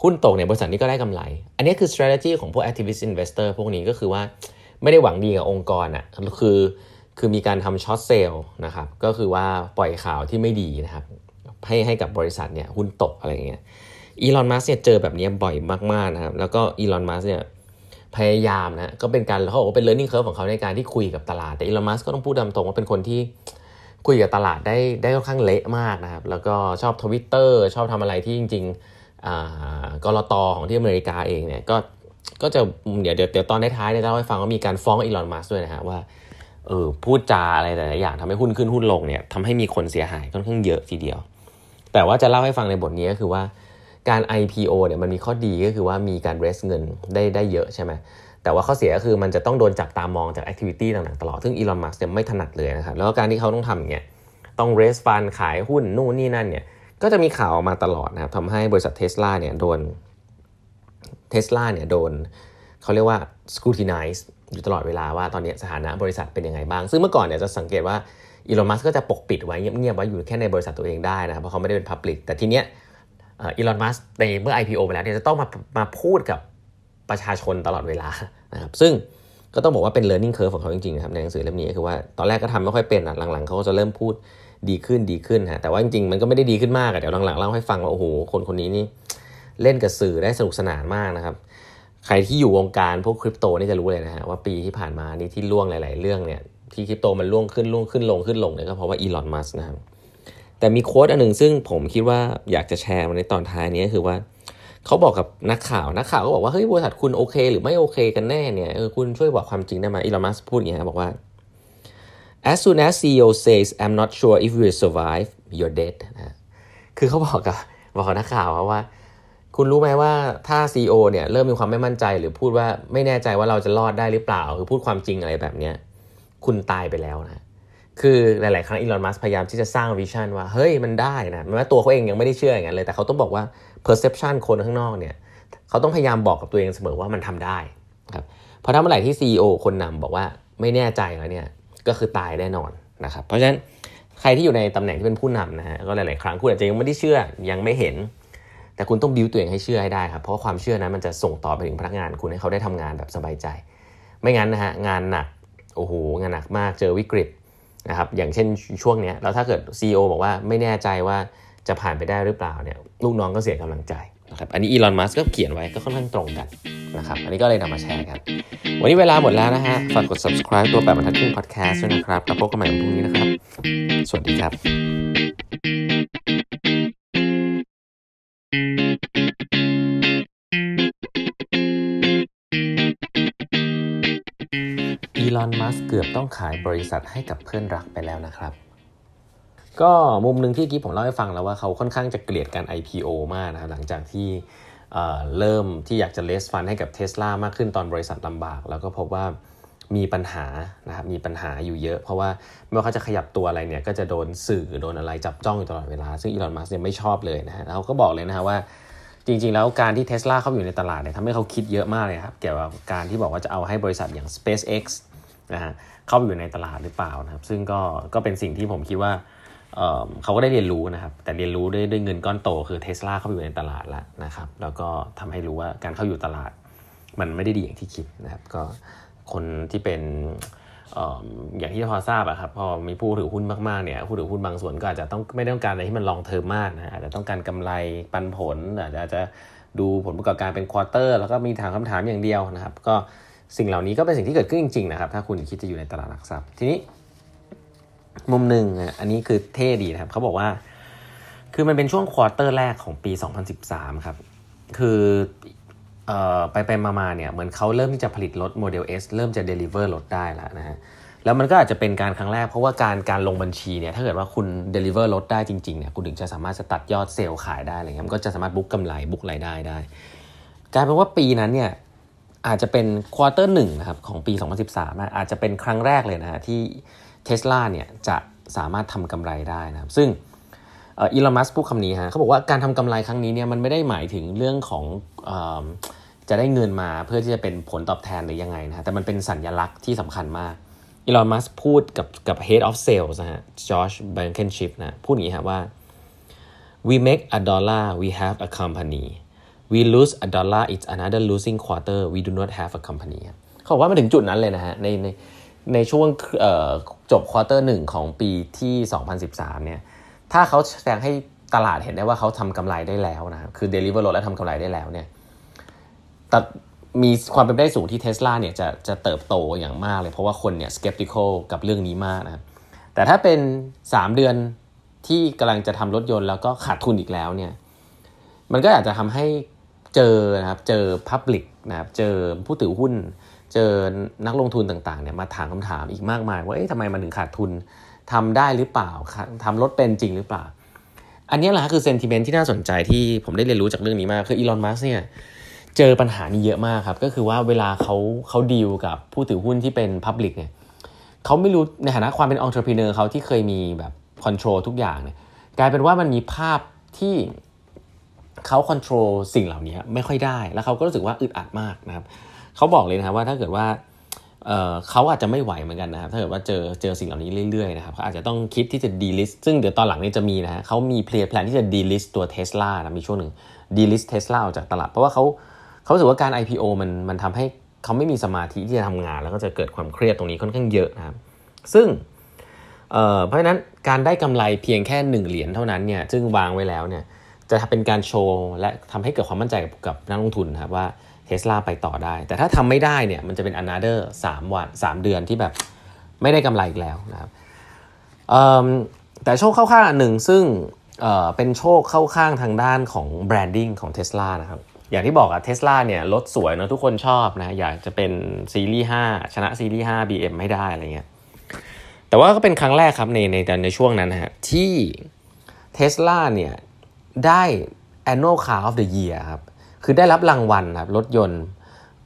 หุ้นตกเนี่ยบริษัทนี้ก็ได้กำไร อันนี้คือ strategy ของพวก activist investor พวกนี้ก็คือว่าไม่ได้หวังดีกับองค์กรอะ่ะคือคือมีการทำ short sale นะครับก็คือว่าปล่อยข่าวที่ไม่ดีนะครับให้ให้กับบริษัทเนี่ยหุ้นตกอะไรเงี้ยอีลอนมัสเนี่ยเจอแบบนี้บ่อยมากๆนะครับแล้วก็อีลอนมัสเนี่ยพยายามนะก็เป็นการเขาบอกว่าเป็น learning curve ของเขาในการที่คุยกับตลาดแต่อีลอนมัสก็ต้องพูดตำตรงว่าเป็นคนที่คุยกับตลาดได้ได้ค่อนข้างเละมากนะครับ แล้วก็ชอบทวิตเตอร์ชอบทำอะไรที่จริงๆกรอตอของที่อเมริกาเองเนี่ยก็ก็จะเดี๋ยวเดี๋ยวตอนท้ายๆเนี่ยเล่าให้ฟังว่ามีการฟ้องอีลอนมัสด้วยนะฮะว่าเออพูดจาอะไรแต่ละอย่างทำให้หุ้นขึ้นหุ้นลงเนี่ยทำให้มีคนเสียหายค่อนข้างเยอะทีเดียว แต่ว่าจะเล่าให้ฟังในบทนี้ก็คือว่าการ IPO เนี่ยมันมีข้อดีก็คือว่ามีการเรส เงินได้ได้เยอะใช่ไหมแต่ว่าข้อเสียก็คือมันจะต้องโดนจับตามองจากแอคทิวิตี้ต่างๆ ตลอด ซึ่งอีลอนมัสก์เนี่ยไม่ถนัดเลยนะครับ แล้วการที่เขาต้องทำอย่างเงี้ย ต้องเรสฟันขายหุ้นนู่นนี่นั่นเนี่ย ก็จะมีข่าวออกมาตลอดนะครับทำให้บริษัทเทสลาเนี่ยโดนเทสลาเนี่ยโดนเขาเรียกว่า scrutinize อยู่ตลอดเวลาว่าตอนนี้สถานะบริษัทเป็นยังไงบ้าง ซึ่งเมื่อก่อนเนี่ยจะสังเกตว่าอีลอนมัสก์ก็จะปกปิดไว้เงียบๆไว้อยู่แค่ในบริษัทตัวเองได้นะเพราะเขาไม่ได้เป็นพับลิกแต่ทีเนี้ยอีลอนมัสก์ในเมื่อ IPO ไปแล้วเนี่ยจะต้องมามาพูดกับประชาชนตลอดเวลานะครับซึ่งก็ต้องบอกว่าเป็น learning curve ของเขาจริงๆนะครับในหนังสือเล่มนี้คือว่าตอนแรกก็ทำไม่ค่อยเป็นอ่ะหลังๆ เขาก็จะเริ่มพูดดีขึ้นดีขึ้นฮะแต่ว่าจริงๆ มันก็ไม่ได้ดีขึ้นมากอะเดี๋ยวหลังๆเล่าให้ฟังว่า โอ้โห คนคนนี้นี่เล่นกับสื่อได้สนุกสนานมากนะครับ ใครที่อยู่วงการพวกคริปโตนี่จะรู้เลยนะฮะว่าปีที่ผ่านมานี่ที่ล่วงหลายๆเรื่องเนี่ยที่คริปโตมันล่วงขึ้นล่วงขึ้นลงขึ้นลงเนี่ยก็เพราะว่าอีลอน มัสนะครับแต่มีโค้ดอันหนึ่งซึ่งผมคิดว่าอยากจะแชร์ในตอนท้ายนี้คือว่าเขาบอกกับนักข่าว นักข่าวก็บอกว่าเฮ้ยบริษัทคุณโอเคหรือไม่โอเคกันแน่เนี่ยเออคุณช่วยบอกความจริงได้ไหมอีลามัสพูดอย่างนี้บอกว่า as soon as CEO says I'm not sure if you will survive you're dead นะคือเขาบอกกับบอกนักข่าวว่า คุณรู้ไหมว่าถ้า CEO เนี่ยเริ่มมีความไม่มั่นใจหรือพูดว่าไม่แน่ใจว่าเราจะรอดได้หรือเปล่า คือพูดความจริงอะไรแบบเนี้ยคุณตายไปแล้วนะคือหลาย ๆ ครั้งอีลอนมัสพยายามที่จะสร้างวิชั่นว่าเฮ้ยมันได้นะแม้ว่าตัวเขาเองยังไม่ได้เชื่ออย่างนั้นเลยแต่เขาต้องบอกว่า perception คนข้างนอกเนี่ยเขาต้องพยายามบอกกับตัวเองเสมอว่ามันทำได้ครับเพราะถ้าเมื่อไหร่ที่ CEO คนนำบอกว่าไม่แน่ใจแล้วเนี่ยก็คือตายแน่นอนนะครับเพราะฉะนั้นใครที่อยู่ในตำแหน่งที่เป็นผู้นำนะฮะก็หลาย ๆครั้งคุณอาจจะยังไม่ได้เชื่อ ยังไม่เห็น แต่คุณต้องบิวตัวเองให้เชื่อให้ได้ครับ เพราะความเชื่อนั้นมันจะส่งต่อไปถึงพนักงานคุณให้เขาได้ทำงานแบบสบายใจ ไม่งั้นนะฮะ งานหนักโอ้โหงานหนักมากเจอวิกฤตนะครับอย่างเช่นช่วงเนี้ยแล้วถ้าเกิด CEO บอกว่าไม่แน่ใจว่าจะผ่านไปได้หรือเปล่าเนี่ยลูกน้องก็เสียกำลังใจนะครับอันนี้อีลอนมัสก์ก็เขียนไว้ ก็ค่อนข้างตรงกันนะครับอันนี้ก็เลยนำมาแชร์กันวันนี้เวลาหมดแล้วนะฮะฝากกด subscribe ตัวแบบบรรทัดครึ่ง podcast ด้วยนะครับ แล้วพบกันใหม่ในพรุ่งนี้นะครับ สวัสดีครับอีลอนมัสเกือบต้องขายบริษัทให้กับเพื่อนรักไปแล้วนะครับก็มุมหนึ่งที่กี้ผมเล่าให้ฟังแล้วว่าเขาค่อนข้างจะเกลียดการ IPO มากนะครับหลังจากที่เริ่มที่อยากจะเลสฟันให้กับเท s l a มากขึ้นตอนบริษัทลำบาก แล้วก็พบว่ามีปัญหานะครับมีปัญหาอยู่เยอะเพราะว่าไม่ว่าเขาจะขยับตัวอะไรเนี่ยก็จะโดนสื่อโดนอะไรจับจ้องอยู่ตลอดเวลาซึ่งอีลอนมัสเนี่ยไม่ชอบเลยนะฮะแล้วก็บอกเลยนะฮะว่าจริงๆแล้วการที่เท s l a เข้าอยู่ในตลาดเนี่ยทำให้เขาคิดเยอะมากเลยครับเกี่ยวกับการที่บอกว่าจะเอาให้บริษัทอย่าง SpaceX นะฮะเข้าอยู่ในตลาดหรือเปล่านะครับซึ่งก็ก็เป็นสิ่งที่ผมคิดว่าเขาก็ได้เรียนรู้นะครับแต่เรียนรู้ ด้วยด้วยเงินก้อนโตคือเทสลาเข้าไปอยู่ในตลาดแล้วนะครับแล้วก็ทำให้รู้ว่าการเข้าอยู่ตลาด มันไม่ได้ดีอย่างที่คิดนะครับก็คนที่เป็นอย่างที่พอทราบอะครับพอมีผู้ถือหุ้นมากๆเนี่ย ผู้ถือหุ้นบางส่วนก็อาจจะต้องไม่ต้องการอะไรที่มันลองเทอมมากนะอาจจะต้องการกำไรปันผลอาจจะจะดูผลประกอบการเป็นควอเตอร์ แล้วก็มีถามคำถามอย่างเดียวนะครับ ก็สิ่งเหล่านี้ก็เป็นสิ่งที่เกิดขึ้นจริง ๆนะครับ ถ้าคุณคิดจะอยู่ในตลาดหลักทรัพย์ทีนี้มุมหนึ่งอันนี้คือเท่ดีนะครับ เขาบอกว่า คือมันเป็นช่วงควอเตอร์แรกของปี 2013 ครับ คือไปไปมาๆเนี่ยเหมือนเขาเริ่มที่จะผลิตรถโมเดล S เริ่มจะ deliver รถได้แล้วนะฮะแล้วมันก็อาจจะเป็นการครั้งแรก เพราะว่าการการลงบัญชีเนี่ยถ้าเกิดว่าคุณ deliver รถได้จริงๆเนี่ยคุณถึงจะสามารถจะตัดยอดเซลล์ขายได้อะไรเงี้ยมันก็จะสามารถบุ๊กกำไร บุ๊กรายได้ได้กลายเป็นว่าปีนั้นเนี่ยอาจจะเป็นควอเตอร์หนึ่งนะครับ ของปี2013นะอาจจะเป็นครั้งแรกเลยนะฮะที่เทสลาเนี่ยจะสามารถทำกำไรได้นะครับซึ่งอีลอนมัสพูดคำนี้ฮะเขาบอกว่า การทำกำไรครั้งนี้เนี่ยมันไม่ได้หมายถึงเรื่องของอจะได้เงินมาเพื่อที่จะเป็นผลตอบแทนหรือยังไงนะแต่มันเป็นสัญญลักษณ์ที่สำคัญมากอีลอนมัสพูดกับกับ head of sales นะฮะจอชแบงเคนชิพนะพูดอย่างนี้ฮะว่า we make a dollar we have a company we lose a dollar it's another losing quarter we do not have a company เขาบอกว่ามาถึงจุดนั้นเลยนะฮะในในในช่วงจบควอเตอร์หนึ่งของปีที่ 2013 เนี่ย ถ้าเขาแสดงให้ตลาดเห็นได้ว่าเขาทำกำไรได้แล้วนะครับคือ deliver รถและทำกำไรได้แล้วเนี่ยแต่มีความเป็นไปได้สูงที่เท s l a เนี่ยจะจะเติบโตอย่างมากเลย เพราะว่าคนเนี่ย skeptical กับเรื่องนี้มากนะครับ แต่ถ้าเป็น 3 เดือนที่กำลังจะทำรถยนต์แล้วก็ขาดทุนอีกแล้วเนี่ยมันก็อาจจะทำให้เจอนะครับเจอ Public นะครับ เจอผู้ถือหุ้นเจอนักลงทุนต่างๆเนี่ยมาถามคำถามอีกมากมาย ว่าเอ๊ะทำไมมันถึงขาดทุนทำได้หรือเปล่าทำลดเป็นจริงหรือเปล่า อันนี้แหละคือเซนติเมนต์ที่น่าสนใจที่ผมได้เรียนรู้จากเรื่องนี้มากคืออีลอนมัสเนี่ยเจอปัญหานี้เยอะมากครับก็คือว่าเวลาเขาเขาดีลกับผู้ถือหุ้นที่เป็นพับลิกเนี่ยเขาไม่รู้ในฐานะความเป็นองค์ประกอบเขาที่เคยมีแบบคอนโทรลทุกอย่างเนี่ยกลายเป็นว่ามันมีภาพที่เขาคอนโทรลสิ่งเหล่านี้ไม่ค่อยได้แล้วเขาก็รู้สึกว่าอึดอัดมากนะครับเขาบอกเลยนะครับว่าถ้าเกิดว่าเขาอาจจะไม่ไหวเหมือนกันนะครับ ถ้าเกิดว่าเจอเจอสิ่งเหล่านี้เรื่อยๆนะครับเขาอาจจะต้องคิดที่จะีลิสต์ซึ่งเดี๋ยวตอนหลังนี้จะมีนะฮะเขามีเพลย์แพลนที่จะีลิสต์ตัวเทสลานะมีช่วงหนึ่งีลิสต์เทสลาออกจากตลาดเพราะว่าเขาเขาสึกว่าการ IPO มันมันทำให้เขาไม่มีสมาธิที่จะทำงานแล้วก็จะเกิดความเครียดตรงนี้ค่อนข้างเยอะนะครับซึ่งเเพราะฉะนั้นการได้กำไรเพียงแค่ 1เหรียญเท่านั้นเนี่ยซึ่งวางไว้แล้วเนี่ยจะเป็นการโชว์และทำให้เกิดความมั่นใจกับนักลงทุนครับว่าเทสลาไปต่อได้ แต่ถ้าทำไม่ได้เนี่ยมันจะเป็น another 3วัน3เดือนที่แบบไม่ได้กำไรอีกแล้วนะครับแต่โชคเข้าข้างหนึ่งซึ่งเเป็นโชคเข้าข้างทางด้านของแบรนดิ้งของเทสลานะครับอย่างที่บอกอะเทสลาเนี่ยรถสวยเนะทุกคนชอบนะอยากจะเป็นซีรีส์5ชนะซีรีส์5 BM อ็มได้ อะไรเงี้ยแต่ว่าก็เป็นครั้งแรกครับในในในช่วงนั้นฮะที่เทสลาเนี่ยได้ annual car of the year ครับคือได้รับรางวัลครับรถยนต์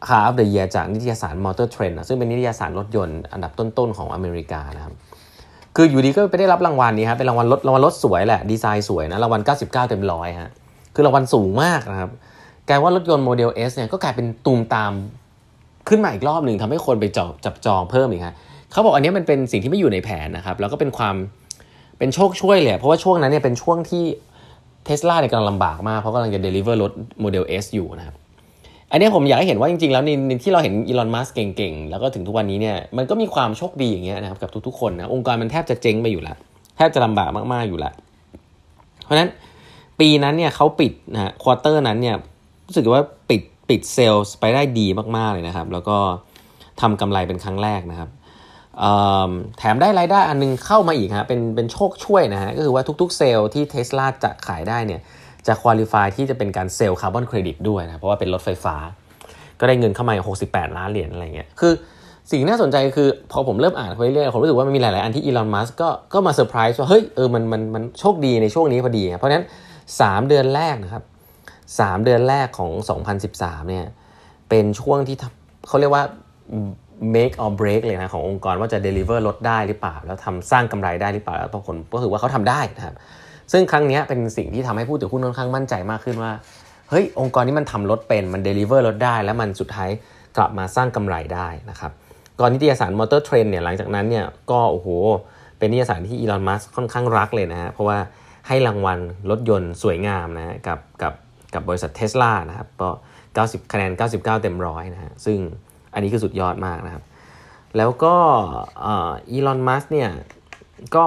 Car of the Year จากนิตยสาร Motor Trend ซึ่งเป็นนิตยสารรถยนต์อันดับต้นๆของอเมริกานะครับ คืออยู่ดีก็ไปได้รับรางวัลนี้ับเป็นรางวัลรถรางวัลรถสวยแหละ ดีไซน์สวยนะรางวัล99เต็มร้อยฮะคือรางวัลสูงมากนะครับกลายว่ารถยนต์โมเดล S เนี่ยก็กลายเป็นตูมตามขึ้นมาอีกรอบหนึ่งทำให้คนไปจับจับจองเพิ่มอีกฮะเขาบอกอันนี้มันเป็นสิ่งที่ไม่อยู่ในแผนนะครับแล้วก็เป็นความเป็นโชคช่วยเลยเพราะว่าช่วงนั้นเนี่ยเป็นช่วงที่เทสลาเนี่ยกำลังลำบากมากเพราะกำลังจะเดลิเวอร์รถโมเดล S อยู่นะครับ อันนี้ผมอยากให้เห็นว่าจริงๆ แล้วในที่เราเห็นอีลอนมัสเก่งๆ แล้วก็ถึงทุกวันนี้เนี่ยมันก็มีความโชคดีอย่างเงี้ยนะครับกับทุกๆคนนะองค์กรมันแทบจะเจ๊งไปอยู่ละแทบจะลำบากมากๆอยู่ละเพราะนั้นปีนั้นเนี่ยเขาปิดนะควอเตอร์นั้นเนี่ยรู้สึกว่าปิดปิดเซลล์ไปได้ดีมากๆเลยนะครับ แล้วก็ทำกำไรเป็นครั้งแรกนะครับแถมได้รายได้อันนึงเข้ามาอีกฮะเป็นเป็นโชคช่วยนะฮะก็คือว่าทุกๆเซลล์ที่เทสลาจะขายได้เนี่ยจะคุลิฟายที่จะเป็นการเซลล์คาร์บอนเครดิตด้วยนะเพราะว่าเป็นรถไฟฟ้า ก็ได้เงินเข้ามาหกสิบแปดล้านเหรียญอะไรเงี้ยคือสิ่งน่าสนใจคือพอผมเริ่มอ่านไปเรื่อยผมรู้สึกว่ามันมีหลายๆอันที่อีลอนมัสก็ก็มาเซอร์ไพรส์ว่าเฮ้ยเออมันมันมันโชคดีในช่วงนี้พอดี เพราะนั้นสามเดือนแรกนะครับสามเดือนแรกของสสองพันิบสามเนี่ยเป็นช่วงที่เขาเรียกว่า make or break เลยนะขององค์กรว่าจะ deliver ลดได้หรือเปล่าแล้วทำสร้างกำไรได้หรือเปล่าแล้วปรากก็คือว่าเขาทำได้นะครับซึ่งครั้งนี้เป็นสิ่งที่ทำให้ผู้ถือหุ้นค่อนข้างมั่นใจมากขึ้นว่าเฮ้ย องค์กรนี้มันทำลดเป็นมัน deliver ลดได้ แล้วมันสุดท้ายกลับมาสร้างกำไรได้นะครับก่อนนิตยสารมอเตอร์เทรนเนี่ยหลังจากนั้นเนี่ยก็โอ้โห เป็นนิตยสารที่อีลอนมัสค่อนข้างรักเลยนะฮะเพราะว่าให้รางวัลรถยนต์สวยงามนะะกับกับกับบริษัทเทสลานะครับก็90 คะแนน99เต็มร้อยนะฮะซึ่งอันนี้คือสุดยอดมากนะครับ แล้วก็อีลอน มัสเนี่ย ก็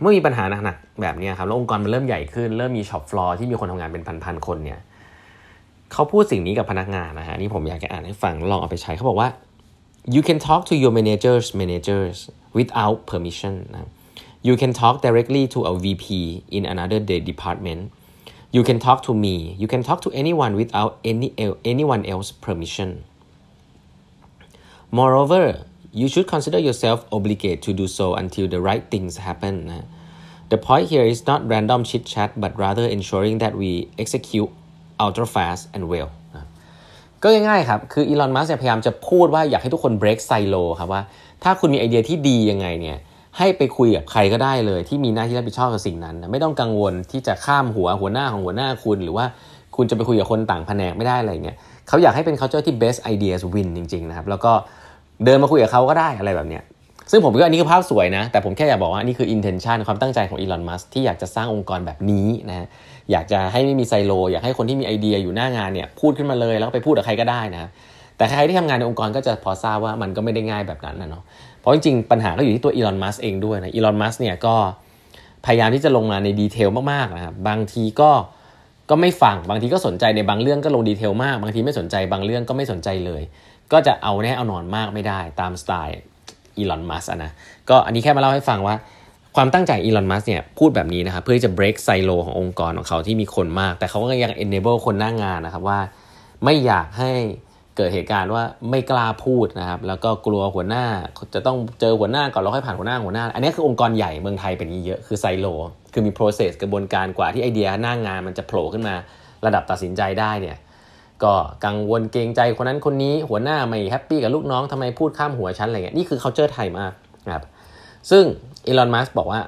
เมื่อมีปัญหาหนักๆแบบนี้ครับ แล้วองค์กรมันเริ่มใหญ่ขึ้น เริ่มมีช็อปฟลอร์ที่มีคนทำงานเป็นพันๆคนเนี่ย เขาพูดสิ่งนี้กับพนักงานนะฮะนี่ผมอยากจะอ่านให้ฟังลองเอาไปใช้ เขาบอกว่า you can talk to your managers managers without permission นะ you can talk directly to a VP in another department you can talk to me you can talk to anyone without any anyone else permission moreover you should consider yourself obligated to do so until the right things happen the point here is not random chit chat but rather ensuring that we execute ultra fast and well ก็ง่ายๆครับ คืออีลอนมัสก์พยายามจะพูดว่าอยากให้ทุกคน break silo ครับว่า ถ้าคุณมีไอเดียที่ดียังไงเนี่ย ให้ไปคุยกับใครก็ได้เลยที่มีหน้าที่รับผิดชอบกับสิ่งนั้น ไม่ต้องกังวลที่จะข้ามหัวหัวหน้าของหัวหน้าคุณ หรือว่าคุณจะไปคุยกับคนต่างแผนกไม่ได้อะไรเงี้ยเขาอยากให้เป็น culture ที่ best ideas win จริงๆ นะครับ แล้วก็เดินมาคุยกับเขาก็ได้อะไรแบบเนี้ย ซึ่งผมก็อันนี้คือภาพสวยนะ แต่ผมแค่อยากบอกว่านี่คือ intention ความตั้งใจของอีลอน มัสที่อยากจะสร้างองค์กรแบบนี้นะ อยากจะให้ไม่มีไซโล อยากให้คนที่มีไอเดียอยู่หน้างานเนี่ยพูดขึ้นมาเลยแล้วไปพูดกับใครก็ได้นะ แต่ใครที่ทำงานในองค์กรก็จะพอทราบว่ามันก็ไม่ได้ง่ายแบบนั้นนะเนาะ เพราะจริง ๆ ปัญหาก็อยู่ที่ตัวอีลอน มัสเองด้วยนะ อีลอน มัสเนี่ยก็พยายามที่จะลงมาในดีเทลมากๆ นะครับ บางทีก็ก็ไม่ฟัง บางทีก็สนใจ ในบางเรื่องก็ลงดีเทลมาก บางทีไม่สนใจบางเรื่องก็ไม่สนใจเลย ก็จะเอาแน่เอานอนมากไม่ได้ตามสไตล์อีลอนมัสนะก็อันนี้แค่มาเล่าให้ฟังว่า ความตั้งใจอีลอนมัสเนี่ยพูดแบบนี้นะครับเพื่อจะ break ไซโลขององค์กรของเขาที่มีคนมาก แต่เขาก็ยัง enable คนหน้างงานนะครับว่า ไม่อยากให้เกิดเหตุการณ์ว่าไม่กล้าพูดนะครับ แล้วก็กลัวหัวหน้าจะต้องเจอหัวหน้าก่อนแล้วค่อยผ่านหัวหน้าหัวหน้า อันนี้คือองค์กรใหญ่เมืองไทยเป็นอย่างเยอะ คือไซโลคือมี process กระบวนการกว่าที่ไอเดียหน้างานมันจะโผล่ขึ้นมาระดับตัดสินใจได้เนี่ย ก็กังวลเกรงใจคนนั้นคนนี้หัวหน้าไม่แฮปปี้กับลูกน้องทำไมพูดข้ามหัวชั้นอะไรเงี้ยนี่คือ culture ไทยมากนะครับซึ่งอีลอนมัสบอกว่า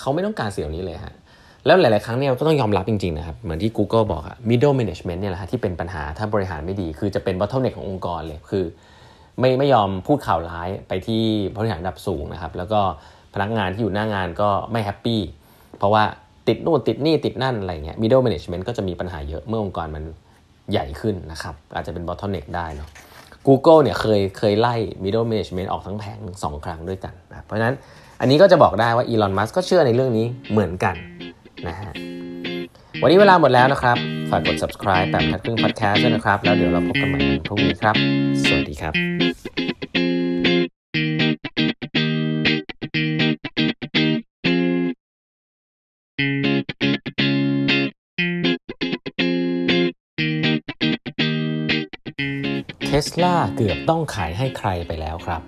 เขาไม่ต้องการเสี่ยวนี้เลยฮะแล้วหลาย ๆ ครั้งเนี่ยก็ต้องยอมรับจริง ๆ นะครับ เหมือนที่ Google บอกอะ middle management เนี่ยแหละที่เป็นปัญหาถ้าบริหารไม่ดีคือจะเป็น bottleneck ขององค์กรเลย คือไม่ไม่ยอมพูดข่าวร้ายไปที่บริหารระดับสูงนะครับแล้วก็พนักงานที่อยู่หน้างานก็ไม่แฮปปี้ เพราะว่าติดนู่นติดนี่ติดนั่นอะไรเงี้ย middle management ก็จะมีปัญหาเยอะเมื่อองค์กรมันใหญ่ขึ้นนะครับ อาจจะเป็น bottleneck ได้เนาะ Google เนี่ยเคยเคยไล่ middle management ออกทั้งแผง2ครั้งด้วยกันนะเพราะฉะนั้นอันนี้ก็จะบอกได้ว่าอีลอนมัสก์ก็เชื่อในเรื่องนี้เหมือนกันนะฮะวันนี้เวลาหมดแล้วนะครับ ฝากกด subscribe แบบทัดครึ่งอดแคสต์ด้วยนะครับ แล้วเดี๋ยวเราพบกันใหม่ในพรุ่งนี้ครับ สวัสดีครับเ e สลาเกือบต้องขายให้ใครไปแล้วครับ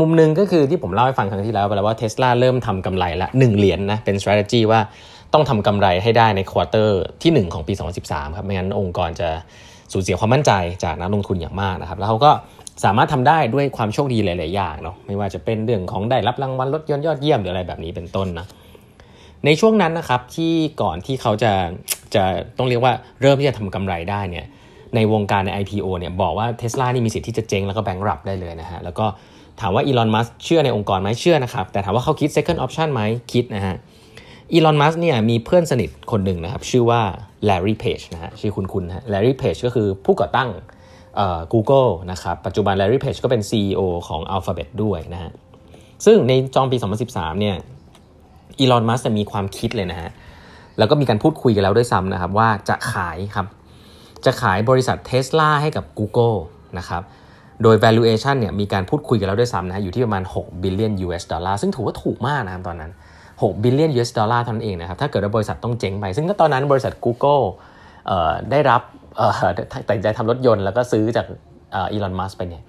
มุมหนึ่งก็คือที่ผมเล่าให้ฟังครั้งที่แล้วไปแล้วว่าเทสลาเริ่มทำกำไรละหนึ่งเหรียญนนะเป็น strategy ว่าต้องทำกำไรให้ได้ในควอเตอร์ที่ 1 ของปี 2013ครับไม่งั้นองค์กรจะสูญเสียความมั่นใจจากนักลงทุนอย่างมากนะครับแล้วเขาก็สามารถทำได้ด้วยความโชคดีหลายๆอย่างเนาะไม่ว่าจะเป็นเรื่องของได้รับรางวัลรถยนต์ยอดเยี่ยม หรืออะไรแบบนี้เป็นต้นนะในช่วงนั้นนะครับที่ก่อนที่เขาจะจะต้องเรียกว่าเริ่มที่จะทำกำไรได้เนี่ยในวงการใน IPO เนี่ยบอกว่าเทสลานี่มีสิทธิ์ที่จะเจ๊งแล้วก็แบงก์รับได้เลยนะฮะแล้วก็ถามว่าอีลอนมัสเชื่อในองค์กรไหมเชื่อนะครับ แต่ถามว่าเขาคิด second option ไหมคิดนะฮะอีลอนมัสเนี่ยมีเพื่อนสนิทคนหนึ่งนะครับ ชื่อว่าแลรี่เพจนะฮะชื่อคุณคุณฮะแลรี่เพจก็คือผู้ก่อตั้งเออ่ Google นะครับ ปัจจุบันแลรี่เพจก็เป็น CEO ของ Alphabet ด้วยนะฮะซึ่งในจองปี 2013 เนี่ยอีลอนมัสจะมีความคิดเลยนะฮะแล้วก็มีการพูดคุยกันแล้วด้วยซ้ำนะครับ ว่าจะขายครับจะขายบริษัทเทสลาให้กับ Google นะครับโดย valuation เนี่ยมีการพูดคุยกันแล้วด้วยซ้ำนะอยู่ที่ประมาณ6 billion US ดอลลาร์ซึ่งถือว่าถูกมากนะครับตอนนั้น6 billion US ดอลลาร์เท่านั้นเองนะครับถ้าเกิดว่าบริษัทต้องเจ๊งไป ซึ่งก็ตอนนั้นบริษัท Google ได้รับแต่งใจทำรถยนต์แล้วก็ซื้อจากอีลอนมัสไปเนี่ย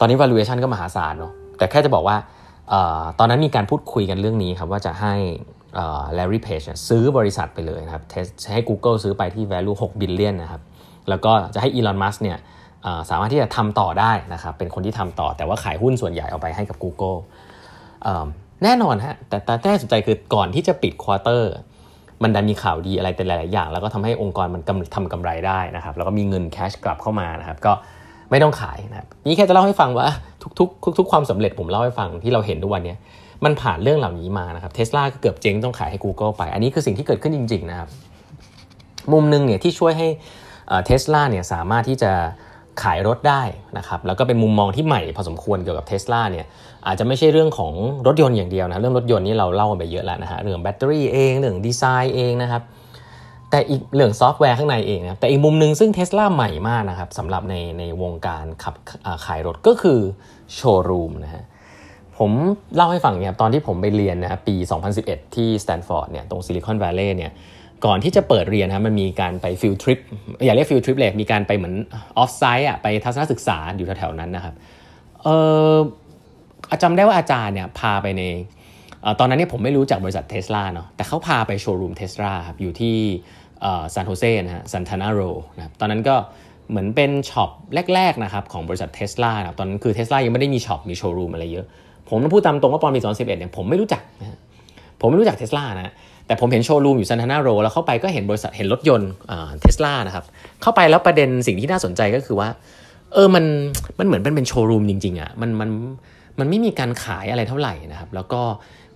ตอนนี้ valuation ก็มหาศาลเนาะแต่แค่จะบอกว่า ตอนนั้นมีการพูดคุยกันเรื่องนี้ครับว่าจะให้ Larry Page ซื้อบริษัทไปเลยนะครับให้ Google ซื้อไปที่ value 6 billion นะครับแล้วก็จะให้อีลอนมัสเนี่ยสามารถที่จะทำต่อได้นะครับ เป็นคนที่ทำต่อ แต่ว่าขายหุ้นส่วนใหญ่เอาไปให้กับ Google แน่นอนฮะ แต่แต่น่าสนใจคือ ก่อนที่จะปิดควอเตอร์ มันดันมีข่าวดีอะไรเป็นหลายๆอย่าง แล้วก็ทำให้องค์กรมันทำกำไรได้นะครับ แล้วก็มีเงินแคชกลับเข้ามา นะครับ ก็ไม่ต้องขายนะครับ นี่แค่จะเล่าให้ฟังว่าทุกๆทุกๆความสำเร็จผมเล่าให้ฟังที่เราเห็นทุกวันนี้ มันผ่านเรื่องเหล่านี้มานะครับเทสลาก็เกือบเจ๊งต้องขายให้ Google ไป อันนี้คือสิ่งที่เกิดขึ้นจริงๆนะครับ มุมหนึ่งเนี่ยที่ช่วยให้เทสลาเนี่ยสามารถที่จะขายรถได้นะครับแล้วก็เป็นมุมมองที่ใหม่พอสมควรเกี่ยวกับเทสลาเนี่ยอาจจะไม่ใช่เรื่องของรถยนต์อย่างเดียวนะเรื่องรถยนต์นี่เราเล่าไปเยอะแล้วนะฮะเรื่องแบตเตอรี่เองเรื่องดีไซน์เองนะครับแต่อีกเรื่องซอฟต์แวร์ข้างในเองนะแต่อีกมุมหนึ่งซึ่งเทสลาใหม่มากนะครับสำหรับในในวงการขับขายรถก็คือโชว์รูมนะฮะผมเล่าให้ฟังเนี่ยตอนที่ผมไปเรียนนะปี 2011 ที่สแตนฟอร์ดเนี่ยตรงซิลิคอนแวลลย์เนี่ยก่อนที่จะเปิดเรียนนะมันมีการไปฟิลทริป อย่าเรียกฟิลทริปเลย มีการไปเหมือนออฟไซต์อ่ะไปทัศนศึกษาอยู่แถวๆนั้นนะครับเออจำได้ว่าอาจารย์เนี่ยพาไปในตอนนั้นเนี่ยผมไม่รู้จักบริษัทเทสลาเนาะแต่เขาพาไปโชว์รูมเทสลาครับอยู่ที่ซานโฮเซนะฮะซันทานาโรนะครับตอนนั้นก็เหมือนเป็นช็อปแรกๆนะครับของบริษัทเทสลาตอนนั้นคือเทสลายังไม่ได้มีช็อปมีโชว์รูมอะไรเยอะผมต้องพูดตามตรงว่าตอนปีเอ็ดเนี่ยผมไม่รู้จักนะผมไม่รู้จักเทสลานะแต่ผมเห็นโชว์รูมอยู่ซันทนาโรแล้วเข้าไปก็เห็นบริษัทเห็นรถยนต์เทสลานะครับเข้าไปแล้วประเด็นสิ่งที่น่าสนใจก็คือว่า เออมันมันเหมือนเป็นเป็นโชว์รูมจริงๆอะ่ะมันมันมันไม่มีการขายอะไรเท่าไหร่นะครับ แล้วก็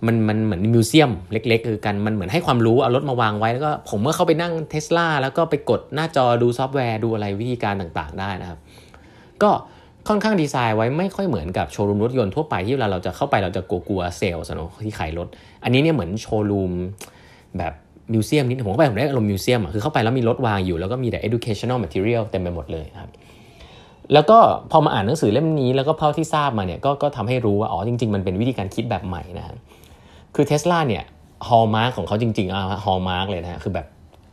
มันมันเหมือนมิวเซียมเล็ก ๆคือกันมันเหมือนให้ความรู้เอารถมาวางไว้แล้วก็ผมเมื่อเข้าไปนั่งเทสลาแล้วก็ไปกดหน้าจอดูซอฟต์แวร์ดูอะไรวิธีการต่างๆได้นะครับก็ค่อนข้างดีไซน์ไว้ไม่ค่อยเหมือนกับโชว์รูมรถยนต์ทั่วไปที่เวลาเราจะเข้าไปเราจะกลัวๆเซลล์สนที่ขายรถ อันนี้เนี่ยเหมือนโชว์รูมแบบมิวเซียมนิดผมก็ไปผมได้อารมณ์มิวเซียมอ่ะคือเข้าไปแล้วมีรถวางอยู่ แล้วก็มีแต่ educational material เต็มไปหมดเลยครับแล้วก็พอมาอ่านหนังสือเล่มนี้แล้วก็เท่าที่ทราบมาเนี่ยก็ก็ทำให้รู้ว่า อ๋อจริงๆ มันเป็นวิธีการคิดแบบใหม่นะฮะคือเทสลาเนี่ยฮอลมาร์กของเขาจริงๆอ่ะฮอลมาร์กเลยนะคือแบบ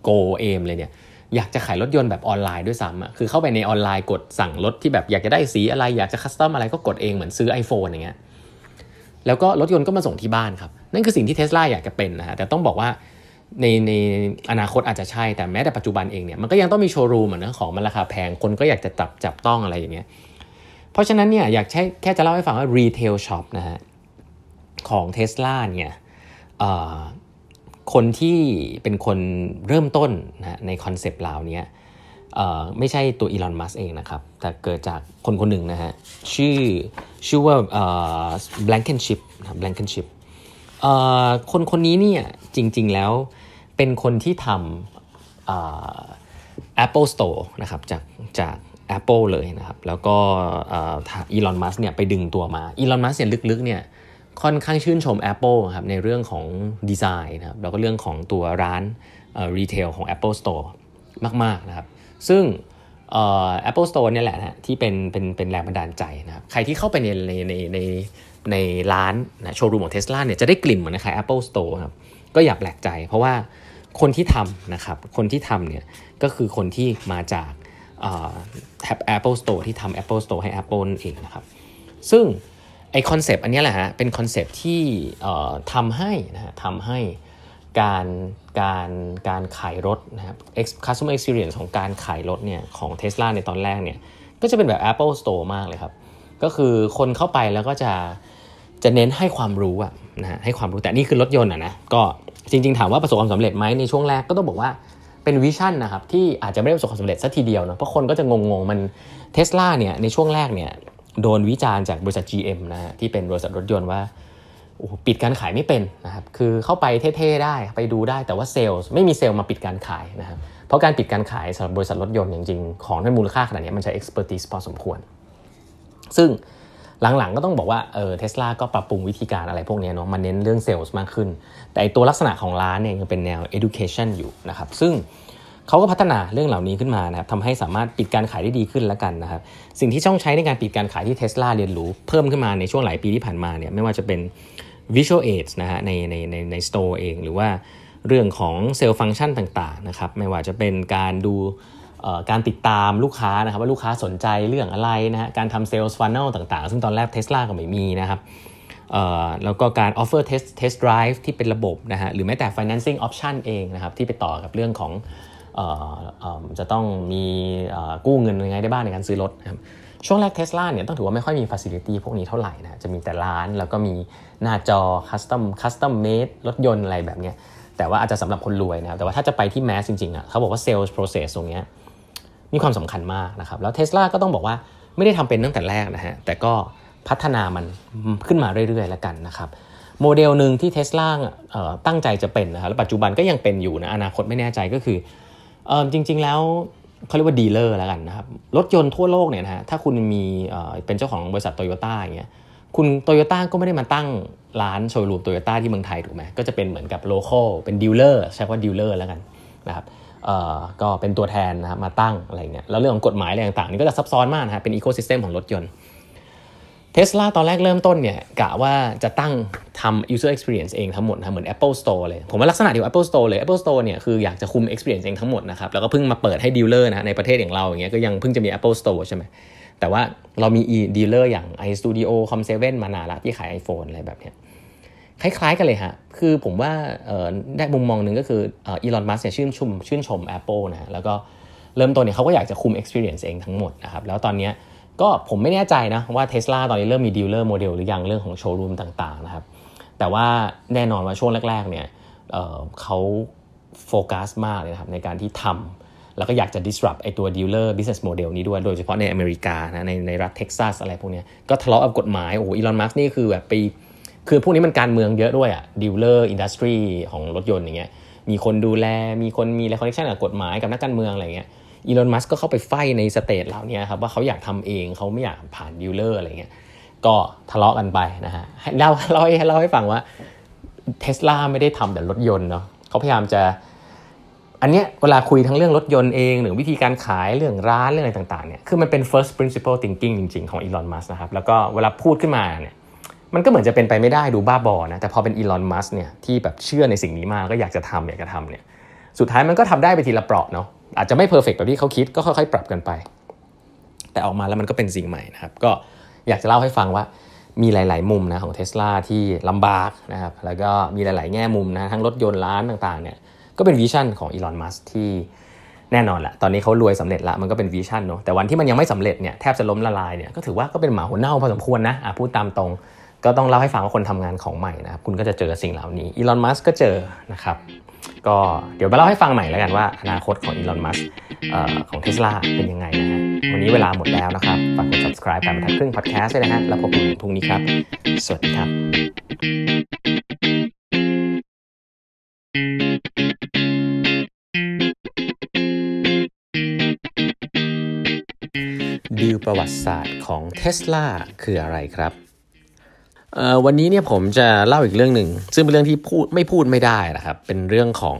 โกเอมเลยเนี่ยอยากจะขายรถยนต์แบบออนไลน์ด้วยซ้ำอ่ะคือเข้าไปในออนไลน์กดสั่งรถที่แบบอยากจะได้สีอะไรอยากจะคัสตอมอะไรก็กดเองเหมือนซื้อ iPhone อย่างเงี้ยแล้วก็รถยนต์ก็มาส่งที่บ้านครับนั่นคือสิ่งที่เทสลาอยากจะเป็นนะฮะ แต่ต้องบอกว่าในในอนาคตอาจจะใช่ แต่แม้แต่ปัจจุบันเองเนี่ย มันก็ยังต้องมีโชว์รูมเหมือนะของมันราคาแพง คนก็อยากจะจับจับต้องอะไรอย่างเงี้ย เพราะฉะนั้นเนี่ยอยากใช้แค่จะเล่าให้ฟังว่ารีเทลช็อปนะฮะของเทสลาเนี่ยคนที่เป็นคนเริ่มต้นนะในคอนเซปต์เหล่านี้ไม่ใช่ตัวอีลอน มัสเองนะครับ แต่เกิดจากคนคนหนึ่งนะฮะชื่อชื่อว่าแบล็กเคนชิพนะ b l a เคนชิ h คนคนนี้เนี่ยจริงๆแล้วเป็นคนที่ทำ Apple Store นะครับจากจาก Apple เลยนะครับ แล้วก็อีลอนมัสเนี่ยไปดึงตัวมาอีลอนมัสเนี่ยลึกๆ เนี่ย ค่อนข้างชื่นชม Apple ครับในเรื่องของดีไซน์นะครับ แล้วก็เรื่องของตัวร้านรีเทลของ Apple Store มากๆนะครับ ซึ่ง Apple Store เนี่ยแหละนะที่เป็นเป็นเป็นแรงบันดาลใจนะครับ ใครที่เข้าไปในในในในในร้านนะโชว์รูมของเทสลาเนี่ยจะได้กลิ่นเหมือนขายแอปเปิลสโตร์ครับก็อย่าแปลกใจ เพราะว่าคนที่ทำนะครับคนที่ทำเนี่ยก็คือคนที่มาจากแอปเปิลสโตร์ที่ทำแอปเปิลสโตร์ให้ Apple เองนะครับซึ่งไอคอนเซปต์อันนี้แหละฮะเป็นคอนเซปต์ที่ทำให้นะฮะทำให้การการการขายรถนะครับ customer experience ของการขายรถเนี่ยของ Tesla ในตอนแรกเนี่ยก็จะเป็นแบบ Apple Store มากเลยครับ ก็คือคนเข้าไปแล้วก็จะจะเน้นให้ความรู้อะนะให้ความรู้ แต่นี่คือรถยนต์อะนะก็จริงๆถามว่าประสบความสำเร็จไหมในช่วงแรกก็ต้องบอกว่าเป็นวิชั่นนะครับที่อาจจะไม่ได้ประสบความสำเร็จสัทีเดียวนะเพราะคนก็จะงง ๆ มันเทสลาเนี่ยในช่วงแรกเนี่ยโดนวิจารณ์จากบริษัท GM นะฮะที่เป็นบริษัทรถยนต์ว่าปิดการขายไม่เป็นนะครับคือเข้าไปเท่ ๆ ได้ไปดูได้แต่ว่าเซลล์ไม่มีเซลล์มาปิดการขายนะครับเพราะการปิดการขายสำหรับบริษัทรถยนต์อย่างจริงของที่มูลค่าขนาดนี้มันใช้เอซ์เพรสต s สพอสมควร ซึ่งหลังๆ ก็ต้องบอกว่า เออเทสลาก็ปรับปรุงวิธีการอะไรพวกนี้เนาะมาเน้นเรื่องเซลล์มากขึ้น แต่ตัวลักษณะของร้านเนี่ยยังเป็นแนว education อยู่นะครับ ซึ่งเขาก็พัฒนาเรื่องเหล่านี้ขึ้นมานะครับทำให้สามารถปิดการขายได้ดีขึ้นแล้วกันนะครับ สิ่งที่ช่องใช้ในการปิดการขายที่เทสลาเรียนรู้เพิ่มขึ้นมาในช่วงหลายปีที่ผ่านมาเนี่ย ไม่ว่าจะเป็น Visual Aids นะฮะ ใน ใน ในในสโตร์เอง หรือว่าเรื่องของเซลล์ฟังก์ชันต่างๆนะครับ ไม่ว่าจะเป็นการดูการติดตามลูกค้านะครับว่าลูกค้าสนใจเรื่องอะไรนะฮะการทำเซลล์ฟันนอลต่างๆ ซึ่งตอนแรกเทสลาก็ไม่มีนะครับแล้วก็การออฟ f e r t e s เทสต์ไดรฟ์ที่เป็นระบบนะฮะหรือแม้แต่ financing option เองนะครับที่ไปต่อกับเรื่องของจะต้องมีกู้เงินยังไงได้บ้างในการซื้อรถนะครับช่วงแรกเทสลาเนี่ยต้องถือว่าไม่ค่อยมีฟัสิลิตี้พวกนี้เท่าไหร่นะจะมีแต่ร้าน แล้วก็มีหน้าจอคัสตอมคัสตอมเมดรถยนต์อะไรแบบเนี้ยแต่ว่าอาจจะสำหรับคนรวยนะครับแต่ว่าถ้าจะไปที่แมสจริงๆอ่ะเขาบอกว่าเซลล์โปรเซสตรงเนี้ยมีความสำคัญมากนะครับแล้วเทสลาก็ต้องบอกว่าไม่ได้ทำเป็นตั้งแต่แรกนะฮะแต่ก็พัฒนามันขึ้นมาเรื่อยๆ แล้วกันนะครับโมเดลหนึ่งที่เทสลาตั้งใจจะเป็นนะครับแล้วปัจจุบันก็ยังเป็นอยู่นะอนาคตไม่แน่ใจก็คืออจริงๆแล้วเขาเรียกว่าดีลเลอร์แล้วกันนะครับรถยนต์ทั่วโลกเนี่ยนะฮะถ้าคุณมีเป็นเจ้าของบริษัทโตโยต้าอย่างเงี้ยคุณโตโยต้าก็ไม่ได้มาตั้งร้านโชว์รูมโตโยต้าที่เมืองไทยถูกไหมก็จะเป็นเหมือนกับโลคอลเป็นดีลเลอร์ใช้คำว่าดีลเลอร์แล้วกันนะครับก็เป็นตัวแทนนะครับมาตั้งอะไรเงี้ยแล้วเรื่องของกฎหมายอะไรต่างๆนี่ก็จะซับซ้อนมากนะฮะเป็นอีโคซิสเต็มของรถยนต์เทสลาตอนแรกเริ่มต้นเนี่ยกะว่าจะตั้งทำ user experience เองทั้งหมดนะเหมือน Apple Store เลยผมว่าลักษณะเดียว Apple Store เลย Apple Store เนี่ยคืออยากจะคุม experience เองทั้งหมดนะครับแล้วก็เพิ่งมาเปิดให้ดีลเลอร์นะในประเทศอย่างเราอย่างเงี้ยก็ยังเพิ่งจะมี Apple Store ใช่ไหมแต่ว่าเรามี e ลเลอร์อย่าง iStudio Com7 มานานละที่ขาย iPhone อะไรแบบเนี้ยคล้ายๆกันเลยฮะ คือผมว่าได้มุมมองหนึ่งก็คืออีลอนมัสเนี่ยชื่นชมชื่นชม Apple นะ แล้วก็เริ่มต้นเนี่ยเขาก็อยากจะคุม Experience เองทั้งหมดนะครับ แล้วตอนนี้ก็ผมไม่แน่ใจนะว่า Tesla ตอนนี้เริ่มมีดีลเลอร์โมเดลหรือยังเรื่องของโชว์รูมต่างๆนะครับ แต่ว่าแน่นอนว่าช่วงแรกๆเนี่ยเเขาโฟกัสมากเลยนะครับ ในการที่ทำแล้วก็อยากจะ disrupt ไอตัว dealer business model นี้ด้วย โดยเฉพาะในอเมริกานะในในรัฐเท็กซัสอะไรพวกนี้ก็ทะเลาะกับกฎหมาย โอ้โหอีลอนมัสนี่คือแบบไปคือพวกนี้มันการเมืองเยอะด้วยอะดีลเลอร์ อินดัสทรี ของรถยนต์อย่างเงี้ยมีคนดูแลมีคนมีอะไรคอนเนคชั่นกับกฎหมายกับนักการเมืองอะไรเงี้ยอีลอนมัสก์ก็เข้าไปไฟในสเตทเหล่านี้ครับว่าเขาอยากทำเองเขาไม่อยากผ่านดีลเลอร์อะไรเงี้ยก็ทะเลาะกันไปนะฮะเล่าเล่าให้เล่าให้ฟังว่าเทสลาไม่ได้ทำแต่รถยนต์เนาะเขาพยายามจะ อันเนี้ยเวลาคุยทั้งเรื่องรถยนต์เองหรือวิธีการขายเรื่องร้านเรื่องอะไรต่างๆเนี่ยคือมันเป็น first principle thinking จริง ๆของอีลอนมัสก์นะครับแล้วก็เวลาพูดขึ้นมาเนี่ยมันก็เหมือนจะเป็นไปไม่ได้ดูบ้าบอนะ แต่พอเป็นอีลอนมัสเนี่ยที่แบบเชื่อในสิ่งนี้มากก็อยากจะทำอยากจะทำเนี่ย สุดท้ายมันก็ทำได้ไปทีละเปราะเนาะ อาจจะไม่เพอร์เฟกแบบที่เขาคิดก็ค่อยๆ ปรับกันไป แต่ออกมาแล้วมันก็เป็นสิ่งใหม่นะครับ ก็อยากจะเล่าให้ฟังว่ามีหลายๆมุมนะของเทสลาที่ลำบากนะครับ แล้วก็มีหลายๆแง่มุมนะ ทั้งรถยนต์ร้านต่าง ๆเนี่ย ก็เป็นวิชั่นของอีลอนมัสที่แน่นอนและตอนนี้เขารวยสำเร็จละมันก็เป็นวิชั่นเนาะ แต่วันที่มันยังไม่สำเร็จเนี่ยแทบจะล้มละลายเนี่ยก็ถือว่าก็เป็นหมาหัวเน่าพอสมควรนะะพูดตามตรงก็ต้องเล่าให้ฟังว่าคนทำงานของใหม่นะครับ คุณก็จะเจอสิ่งเหล่านี้อีลอนมัสก็เจอนะครับ ก็เดี๋ยวมาเล่าให้ฟังใหม่แล้วกันว่าอนาคตของอีลอนมัสของเทสลาเป็นยังไงนะฮะวันนี้เวลาหมดแล้วนะครับฝากกด subscribe แปดบรรทัดครึ่ง podcast ด้วยนะฮะแล้วพบกันพรุ่งนี้ครับสวัสดีครับด a l ประวัติศาสตร์ของเทสลาคืออะไรครับวันนี้เนี่ยผมจะเล่าอีกเรื่องหนึ่ง ซึ่งเป็นเรื่องที่พูดไม่พูดไม่ได้นะครับเป็นเรื่องของ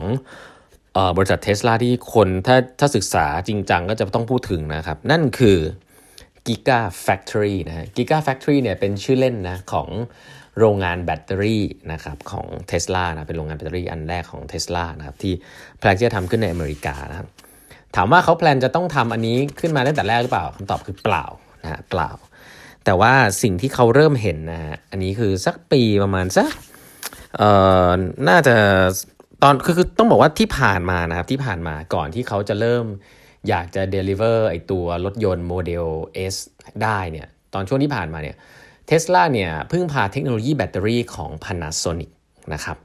ออบริษัทเทสลาที่คนถ้าถ้าศึกษาจริงจังก็จะต้องพูดถึงนะครับนั่นคือ Giga Factory นะ Giga Factory เนี่ยเป็นชื่อเล่นนะของโรงงานแบตเตอรี่นะครับของเทสลานะเป็นโรงงานแบตเตอรี่อันแรกของเทสลานะครับที่แพลนจะทำขึ้นในอเมริกานะถามว่าเขาแพลนจะต้องทำอันนี้ขึ้นมาตั้งแต่แรกหรือเปล่าคำตอบคือเปล่านะเปล่าแต่ว่าสิ่งที่เขาเริ่มเห็นนะอันนี้คือสักปีประมาณสัก เอ่อ น่าจะตอนคือคือต้องบอกว่าที่ผ่านมานะครับ ที่ผ่านมา ก่อนที่เขาจะเริ่มอยากจะ deliver ไอตัวรถยนต์โมเดล S ได้เนี่ย ตอนช่วงที่ผ่านมาเนี่ยเทสลาเนี่ยเพิ่งพาเทคโนโลยีแบตเตอรี่ของ Panasonic นะครับ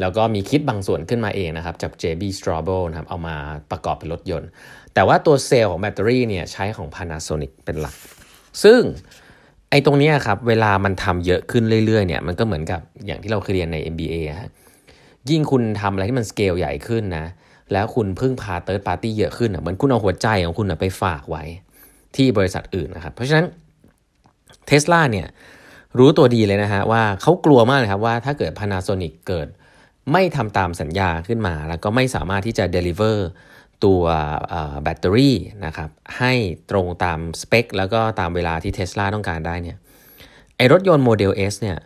แล้วก็มีคิดบางส่วนขึ้นมาเองนะครับจาก JB s t r a b o นะครับ เอามาประกอบเป็นรถยนต์ แต่ว่าตัวเซลล์ของแบตเตอรี่เนี่ยใช้ของ Panasonic เป็นหลัก ซึ่งไอ้ตรงนี้ครับ เวลามันทำเยอะขึ้นเรื่อยๆเนี่ยมันก็เหมือนกับอย่างที่เราเคยเรียนใน MBA ฮะยิ่งคุณทำอะไรที่มันสเกลใหญ่ขึ้นนะ แล้วคุณพึ่งพาเติร์ดปาร์ตี้เยอะขึ้นเหมือนคุณเอาหัวใจของคุณไปฝากไว้ที่บริษัทอื่นนะครับ เพราะฉะนั้นเทสลาเนี่ย รู้ตัวดีเลยนะฮะว่าเขากลัวมากเลยครับว่าถ้าเกิด Panasonic เกิด ไม่ทำตามสัญญาขึ้นมา แล้วก็ไม่สามารถที่จะ deliver ตัวแบตเตอรี่นะครับ ให้ตรงตามสเปค แล้วก็ตามเวลาที่เท s l a ต้องการได้เนี่ยไอรถยนต์โมเดล S เนี่ย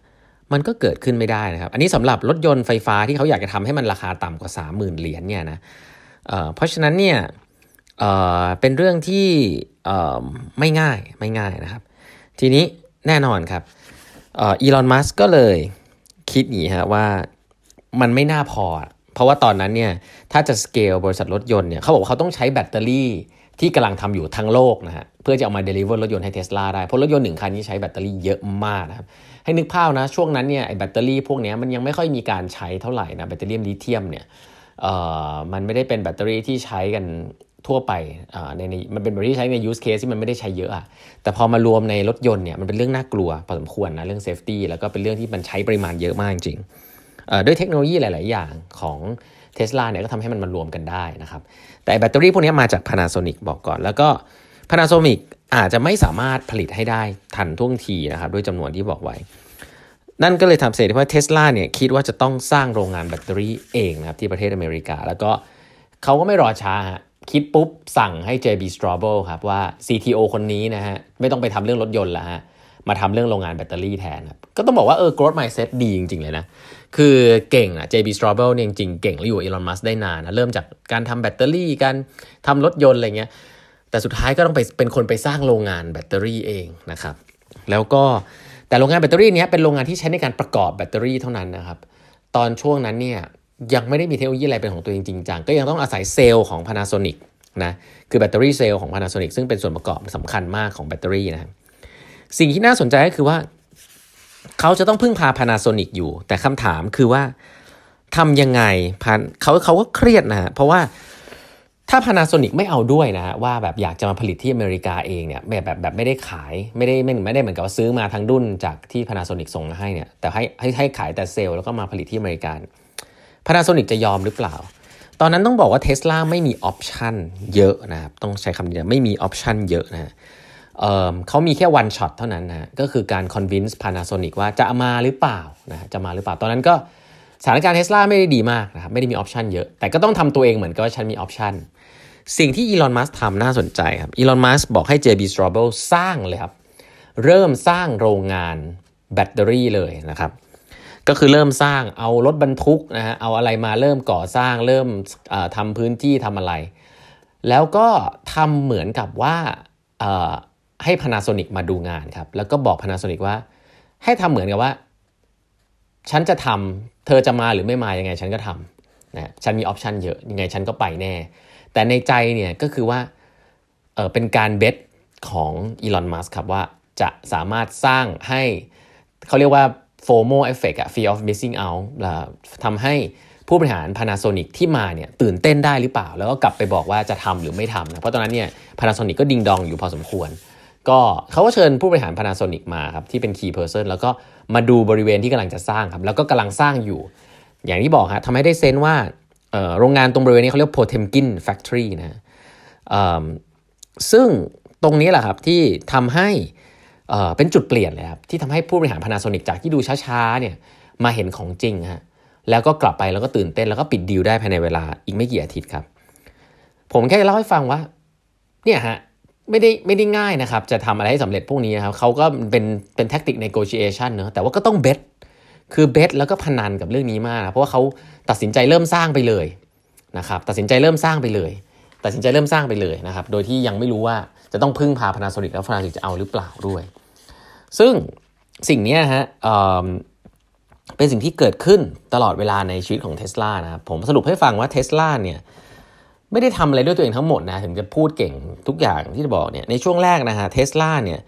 มันก็เกิดขึ้นไม่ได้นะครับ อันนี้สำหรับรถยนต์ไฟฟ้าที่เขาอยากจะทำให้มันราคาต่ำกว่า 30,000 เหรียญเนี่ยนะเเพราะฉะนั้นเนี่ยเเป็นเรื่องที่ไม่ง่ายไม่ง่ายนะครับทีนี้แน่นอนครับอีลอนมัสก์ก็เลยคิดอย่างนี้ฮะว่ามันไม่น่าพอเพราะว่าตอนนั้นเนี่ยถ้าจะสเกลบริษัทรถยนต์ เนี่ยเขาบอกว่าเขาต้องใช้แบตเตอรี่ที่กำลังทำอยู่ทั้งโลกนะฮะ เพื่อจะเอามาเดลิเวอร์รถยนต์ให้เทสลาได้ เพราะรถยนต์หนึ่งคันนี้ใช้แบตเตอรี่เยอะมากนะครับ ให้นึกภาพนะ ช่วงนั้นเนี่ยไอ้แบตเตอรี่พวกนี้มันยังไม่ค่อยมีการใช้เท่าไหร่นะ แบตเตอรี่ลิเธียมเนี่ยเอ่อมันไม่ได้เป็นแบตเตอรี่ที่ใช้กันทั่วไปในในมันเป็นแบตเตอรี่ใช้ในยูสเคสที่มันไม่ได้ใช้เยอะอะแต่พอมารวมในรถยนต์เนี่ยมันเป็นเรื่องน่ากลัวพอสมควรนะเรื่องเซฟตี้แล้วก็เป็นเรื่องที่มันใช้ปริมาณเยอะมากจริงด้วยเทคโนโลยีหลาย ๆ อย่างของเทสลาเนี่ยก็ทำให้มันมารวมกันได้นะครับ แต่แบตเตอรี่พวกนี้มาจาก Panasonic บอกก่อน แล้วก็ Panasonic อาจจะไม่สามารถผลิตให้ได้ทันท่วงทีนะครับด้วยจำนวนที่บอกไว้ นั่นก็เลยทำเสร็จว่าเทสลาเนี่ยคิดว่าจะต้องสร้างโรงงานแบตเตอรี่เองนะครับที่ประเทศอเมริกา แล้วก็เขาก็ไม่รอช้าฮะคิดปุ๊บสั่งให้ JB s t r a b b e ครับว่า CTO คนนี้นะฮะไม่ต้องไปทำเรื่องรถยนต์ละฮะมาทำเรื่องโรงงานแบตเตอรี่แทนครับก็ต้องบอกว่าเออ growth mindset ดีจริง ๆ เลยนะคือเก่งอ่ะ JB Straubel เนี่ยจริงเก่งแล้วอยู่อีลอนมัสได้นานนะ เริ่มจากการทำแบตเตอรี่ การทำรถยนต์อะไรเงี้ย แต่สุดท้ายก็ต้องไปเป็นคนไปสร้างโรงงานแบตเตอรี่เองนะครับ แล้วก็แต่โรงงานแบตเตอรี่เนี้ยเป็นโรงงานที่ใช้ในการประกอบแบตเตอรี่เท่านั้นนะครับ ตอนช่วงนั้นเนี่ยยังไม่ได้มีเทคโนโลยีอะไรเป็นของตัวเองจริงจังก็ยังต้องอาศัยเซลล์ของ Panasonic นะ คือแบตเตอรี่เซลล์ของ Panasonic ซึ่งเป็นส่วนประกอบสำคัญมากของแบตเตอรี่นะสิ่งที่น่าสนใจก็คือว่าเขาจะต้องพึ่งพา Panasonic อยู่ แต่คำถามคือว่าทำยังไงพันเขาเขาก็เครียดนะฮะเพราะว่าถ้า Panasonic ไม่เอาด้วยนะฮะว่าแบบอยากจะมาผลิตที่อเมริกาเองเนี่ยแบบแบบแบบไม่ได้ขายไม่ได้ไม่ไม่ได้เหมือนกับว่าซื้อมาทั้งดุนจากที่ Panasonic ส่งมาให้เนี่ยแต่ให้ให้ให้ขายแต่เซลล์แล้วก็มาผลิตที่อเมริกา Panasonic จะยอมหรือเปล่า ตอนนั้นต้องบอกว่าเท s l a ไม่มีออปชันเยอะนะครับต้องใช้คำนี้ไม่มีออปชันเยอะนะเเขามีแค่วันช็อตเท่านั้นนะก็คือการคอนวินส์พานาโซนิกว่าจะมาหรือเปล่านะจะมาหรือเปล่าตอนนั้นก็สถานการณ์เทสลาไม่ได้ดีมากนะครับไม่ได้มีออปชันเยอะ แต่ก็ต้องทำตัวเองเหมือนกับว่าฉันมีออปชันสิ่งที่อีลอนมัสทำน่าสนใจครับอีลอนมัสบอกให้ JB s t r ร u b l e สร้างเลยครับ เริ่มสร้างโรงงานแบตเตอรี่เลยนะครับก็คือเริ่มสร้างเอารถบรรทุกนะฮะเอาอะไรมาเริ่มก่อสร้าง เริ่มทำพื้นที่ทำอะไร แล้วก็ทำเหมือนกับว่าให้พ a นาโซนิกมาดูงานครับ แล้วก็บอกพนาโซนิกว่าให้ทำเหมือนกับว่า ฉันจะทำ เธอจะมาหรือไม่มา ยังไงฉันก็ทำนะ ฉันมีออปชันเยอะ ยังไงฉันก็ไปแน่ แต่ในใจเนี่ยก็คือว่าเออเป็นการเบสของอีลอนมัสครับว่าจะสามารถสร้างให้เขาเรียกว่า FOMO effect อะ fear of missing out ทำให้ผู้บริหาร Panasonic ที่มาเนี่ยตื่นเต้นได้หรือเปล่า แล้วก็กลับไปบอกว่าจะทำหรือไม่ทำนะเพราะตอนนั้นเนี่ย Panasonic ก็ดิงดองอยู่พอสมควรก็เขาก็เชิญผู้บริหาร Panasonic มาครับที่เป็น key person แล้วก็มาดูบริเวณที่กำลังจะสร้างครับแล้วก็กำลังสร้างอยู่ อย่างที่บอกฮะทำให้ได้เซนว่าโรงงานตรงบริเวณนี้เขาเรียกพเทมกินแ Factory นะซึ่งตรงนี้แหละครับที่ทำให้เป็นจุดเปลี่ยนเลยครับที่ทำให้ผู้บริหาร Panasonic จากที่ดูช้าๆเนี่ยมาเห็นของจริงฮะแล้วก็กลับไปแล้วก็ตื่นเต้นแล้วก็ปิดดีลได้ภายในเวลาอีกไม่กี่อาทิตย์ครับ ผมแค่จะเล่าให้ฟังว่าเนี่ยฮะไม่ได้ไม่ได้ง่ายนะครับจะทำอะไรให้สำเร็จพวกนี้นครับเขาก็เป็นเป็นแท็กติกในโกชิเอชันเนอะแต่ว่าก็ต้องเบสคือเบสแล้วก็พนันกับเรื่องนี้มากนะเพราะว่าเขาตัดสินใจเริ่มสร้างไปเลยนะครับตัดสินใจเริ่มสร้างไปเลย ตัดสินใจเริ่มสร้างไปเลยนะครับโดยที่ยังไม่รู้ว่าจะต้องพึ่งพาพนา a s นิ i แล้วพนา a s o n จะเอาหรือเปล่าด้วย ซึ่งสิ่งนี้ฮะเเป็นสิ่งที่เกิดขึ้นตลอดเวลาในชีวิตของเทสลานะครับผมสรุปให้ฟังว่าเทสลาเนี่ยไม่ได้ทำอะไรด้วยตัวเองทั้งหมดนะถึงจะพูดเก่งทุกอย่างที่จะบอกเนี่ยในช่วงแรกนะฮะเทสลาเนี่ย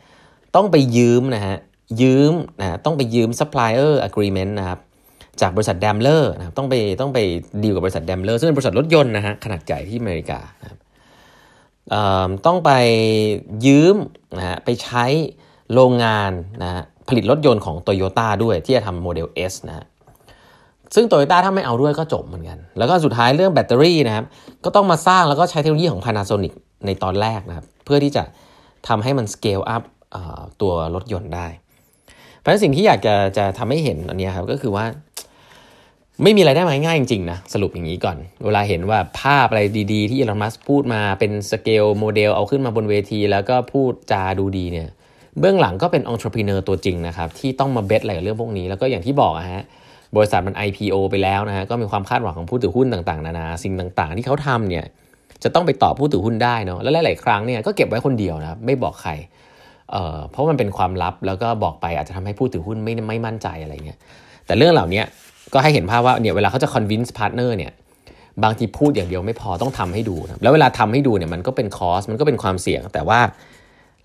ต้องไปยืมนะฮะยืมนะต้องไปยืม supplier agreement นะครับจากบริษัทแดมเลอร์นะครับต้องไปต้องไปดีลกับบริษัทแดมเลอร์ซึ่งเป็นบริษัทรถยนต์นะฮะขนาดใหญ่ที่อเมริกานะต้องไปยืมนะฮะไปใช้โรงงานนะผลิตรถยนต์ของโตโยต้าด้วยที่จะทำโมเดล S นะซึ่งโตโยต้าถ้าไม่เอาด้วยก็จบเหมือนกัน แล้วก็สุดท้ายเรื่องแบตเตอรี่นะครับก็ต้องมาสร้างแล้วก็ใช้เทคโนโลยีของ Panasonic ในตอนแรกนะครับ เพื่อที่จะทำให้มัน scale up ตัวรถยนต์ได้ เพราะฉะนั้นสิ่งที่อยากจะจะทำให้เห็นอันนี้ครับก็คือว่า ไม่มีอะไรได้มาง่ายจริงๆนะสรุปอย่างนี้ก่อน เวลาเห็นว่าภาพอะไรดีๆ ที่อีลอนมัสพูดมาเป็นสเกลโมเดลเอาขึ้นมาบนเวที แล้วก็พูดจาดูดีเนี่ยเบื้องหลังก็เป็นองค์ประกอบตัวจริงนะครับ ที่ต้องมาเบสอะไรกับเรื่องพวกนี้แล้วก็อย่างที่บอกอะฮะบริษัทมัน IPO ไปแล้วนะฮะ ก็มีความคาดหวังของผู้ถือหุ้นต่าง ๆ นานาสิ่งต่าง ๆ ที่เขาทำเนี่ยจะต้องไปตอบผู้ถือหุ้นได้เนาะและหลายๆครั้งเนี่ยก็เก็บไว้คนเดียวนะครับไม่บอกใครเอ่อเพราะมันเป็นความลับแล้วก็บอกไปอาจจะทำให้ผู้ถือหุ้นไม่ไม่มั่นใจอะไรเงี้ยแต่เรื่องเหล่านี้ก็ให้เห็นภาพว่าเนี่ยเวลาเขาจะ convince partner เนี่ยบางทีพูดอย่างเดียวไม่พอต้องทำให้ดูนะแล้วเวลาทำให้ดูเนี่ยมันก็เป็นคอสมันก็เป็นความเสี่ยงแต่ว่า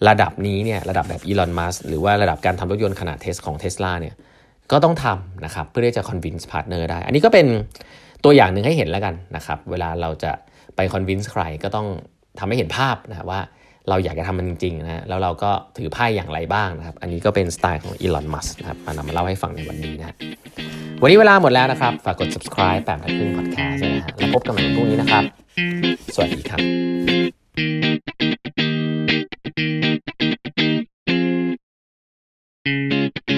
ระดับนี้เนี่ยระดับแบบอีลอนมัสหรือว่าระดับการทำรถยนต์ขนาดเทสของเทสลาเนี่ยก็ต้องทำนะครับเพื่อที่จะ convince partner ได้ อันนี้ก็เป็นตัวอย่างหนึ่งให้เห็นแล้วกันนะครับเวลาเราจะไป convince ใครก็ต้องทำให้เห็นภาพนะว่าเราอยากจะทำมันจริงๆนะแล้วเราก็ถือผ้าอย่างไรบ้างนะครับ อันนี้ก็เป็นสไตล์ของอีลอน มัสนะครับมานำมาเล่าให้ฟังในวันนี้นะวันนี้เวลาหมดแล้วนะครับฝากกด subscribe แปมทัดครึ่ง podcast นะฮะแล้วพบกันใหม่พรุ่งนี้นะครับสวัสดี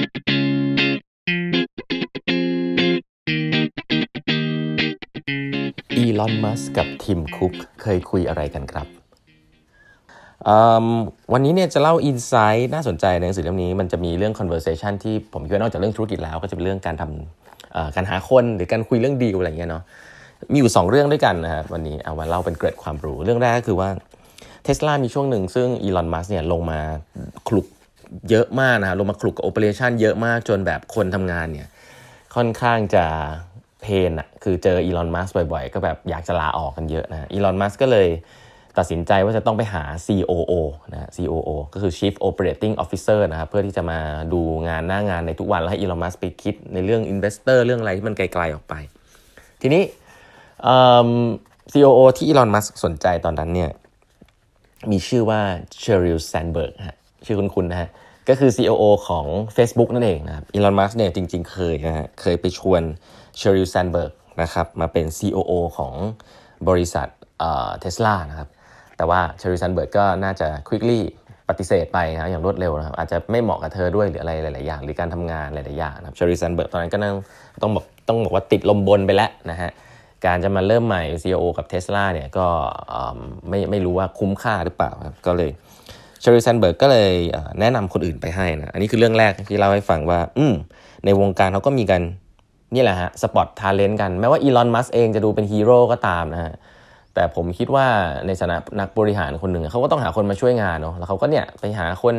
ครับอีลอน มัสกับทิม คุก เคยคุยอะไรกันครับ วันนี้เนี่ยจะเล่าอินไซต์น่าสนใจในหนังสือเล่มนี้ มันจะมีเรื่อง conversation ที่ผมคิดว่านอกจากเรื่องธุรกิจแล้ว ก็จะเป็นเรื่องการทำการหาคนหรือการคุยเรื่องดีลอะไรเงี้ยเนาะ มีอยู่ 2 เรื่องด้วยกันนะฮะวันนี้ เอามาเล่าเป็นเกร็ดความรู้ เรื่องแรกก็คือว่าเทสลามีช่วงหนึ่ง ซึ่งอีลอน มัสเนี่ยลงมาคลุกเยอะมากนะลงมาคลุกกับโอเปอเรชันเยอะมากจนแบบคนทำงานเนี่ยค่อนข้างจะเพนอะคือเจออีลอนมัสบ่อยๆก็แบบอยากจะลาออกกันเยอะนะ อีลอนมัสก็เลยตัดสินใจว่าจะต้องไปหา COO นะ COO ก็คือ Chief Operating Officer นะครับ เพื่อที่จะมาดูงานหน้างานในทุกวัน แล้วให้อีลอนมัสไปคิดในเรื่อง Investor เรื่องอะไรที่มันไกล ๆออกไป ทีนี้ COO ที่อีลอนมัสสนใจตอนนั้นเนี่ย มีชื่อว่าเชอริลแซนเบิร์กฮะ ชื่อคุณคุณนะฮะ ก็คือ COO ของ Facebook นั่นเองนะครับ อีลอนมัสเนี่ยจริงๆเคยนะฮะเคยไปชวนเชอริลแซนเบิร์กนะครับมาเป็น COO ของบริษัทเทสลานะครับแต่ว่าเชอริลแซนเบิร์กก็น่าจะควิกลี่ปฏิเสธไปนะอย่างรวดเร็วนะครับอาจจะไม่เหมาะกับเธอด้วยหรืออะไรหลายๆอย่าง หรือการทำงานหลายๆอย่างนะครับเชอริลแซนเบิร์กตอนนั้นก็ต้องบอกต้องบอกว่าติดลมบนไปแล้วนะฮะการจะมาเริ่มใหม่ CEO กับเทสลาเนี่ยก็ไม่ไม่รู้ว่าคุ้มค่าหรือเปล่าครับก็เลยเชอริลแซนเบิร์กก็เลยแนะนำคนอื่นไปให้นะอันนี้คือเรื่องแรกที่เล่าให้ฟังว่า อืในวงการเขาก็มีการนี่แหละฮะสปอตทาเลนต์กันแม้ว่าอีลอนมัสเองจะดูเป็นฮีโร่ก็ตามนะฮะแต่ผมคิดว่าในฐานะนักบริหารคนหนึ่งเขาก็ต้องหาคนมาช่วยงานเนาะแล้วเขาก็เนี่ยไปหาคน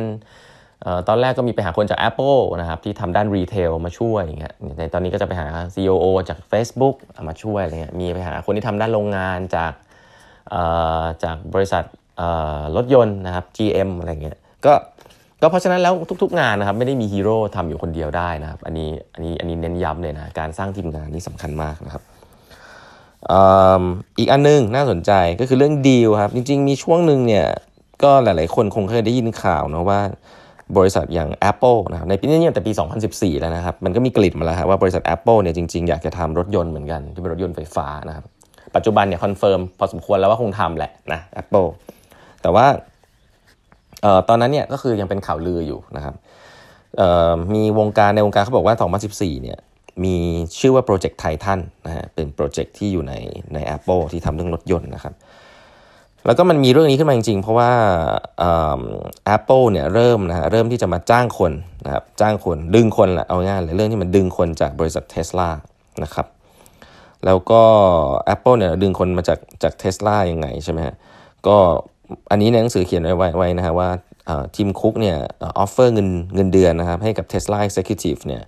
ตอนแรกก็มีไปหาคนจาก Apple นะครับที่ทำด้านรีเทลมาช่วยอย่างเงี้ยในตอนนี้ก็จะไปหา COO จาก Facebook มาช่วยอะไรเงี้ยมีไปหาคนที่ทำด้านโรงงานจากจากบริษัทรถยนต์นะครับ GM อะไรเงี้ยก็ก็เพราะฉะนั้นแล้วทุกๆงานนะครับไม่ได้มีฮีโร่ทำอยู่คนเดียวได้นะครับอันนี้อันนี้อันนี้เน้นย้ำเลยนะการสร้างทีมงานนี่สำคัญมากนะครับอีกอันนึงน่าสนใจก็คือเรื่องดีลครับจริงๆมีช่วงหนึ่งเนี่ยก็หลายๆคนคงเคยได้ยินข่าวนะว่าบริษัทอย่าง Apple นะครับในปีนี้เนี่ยแต่ปี 2014 แล้วนะครับมันก็มีกลิ่นมาแล้วครว่าบริษัท Apple เนี่ยจริงๆ อยากจะทำรถยนต์เหมือนกันที่เป็นรถยนต์ไฟฟ้านะครับ ปัจจุบันเนี่ยคอนเฟิร์มพอสมควรแล้วว่าคงทำแหละนะ Apple แต่ว่าออตอนนั้นเนี่ยก็คือยังเป็นข่าวลืออยู่นะครับมีวงการในวงการเขาบอกว่า 2014เนี่ยมีชื่อว่าโปรเจกต์ไททันนะฮะเป็นโปรเจกต์ที่อยู่ในใน Apple ที่ทำเรื่องรถยนต์นะครับแล้วก็มันมีเรื่องนี้ขึ้นมาจริงๆ เพราะว่าแอปเปิลเนี่ยเริ่มนะฮะเริ่มที่จะมาจ้างคนนะครับจ้างคนดึงคนแหละเอาง่ายเลยเรื่องที่มันดึงคนจากบริษัทเทสลานะครับแล้วก็ Apple เนี่ยดึงคนมาจากจากเทสลายังไงใช่ไหมฮะก็อันนี้ในหนังสือเขียนไว้ไว้นะฮะว่าทีมคุกเนี่ยออฟเฟอร์เงินเงินเดือนนะครับให้กับ t า s l a Executive เนี่ย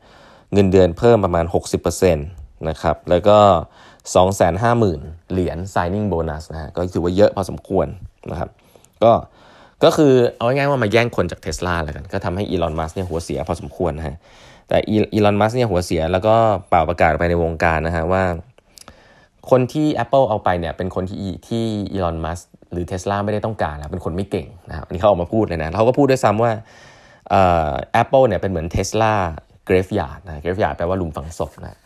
เงินเดือนเพิ่มประมาณ 60%นะครับแล้วก็ 250,000 เหรียญ signing bonus นะฮะก็ถือว่าเยอะพอสมควรนะครับก็ก็คือเอาง่ายๆว่ามาแย่งคนจากเทสลาแล้วกันก็ทำให้อีลอนมัสเนี่ยหัวเสียพอสมควรนะฮะแต่อีลอนมัสเนี่ยหัวเสียแล้วก็เป่าประกาศไปในวงการนะฮะว่า คนที่ Apple เอาไปเนี่ยเป็นคนที่ที่อีลอนมัสหรือเทสลาไม่ได้ต้องการแล้วเป็นคนไม่เก่งนะครับอันนี้เขาออกมาพูดเลยนะเขาก็พูดด้วยซ้ำว่าแอปเปิลเนี่ยเป็นเหมือนเทสลาเกรฟยาร์ดนะเกรฟยาร์ดแปลว่าลุมฝังศพนะ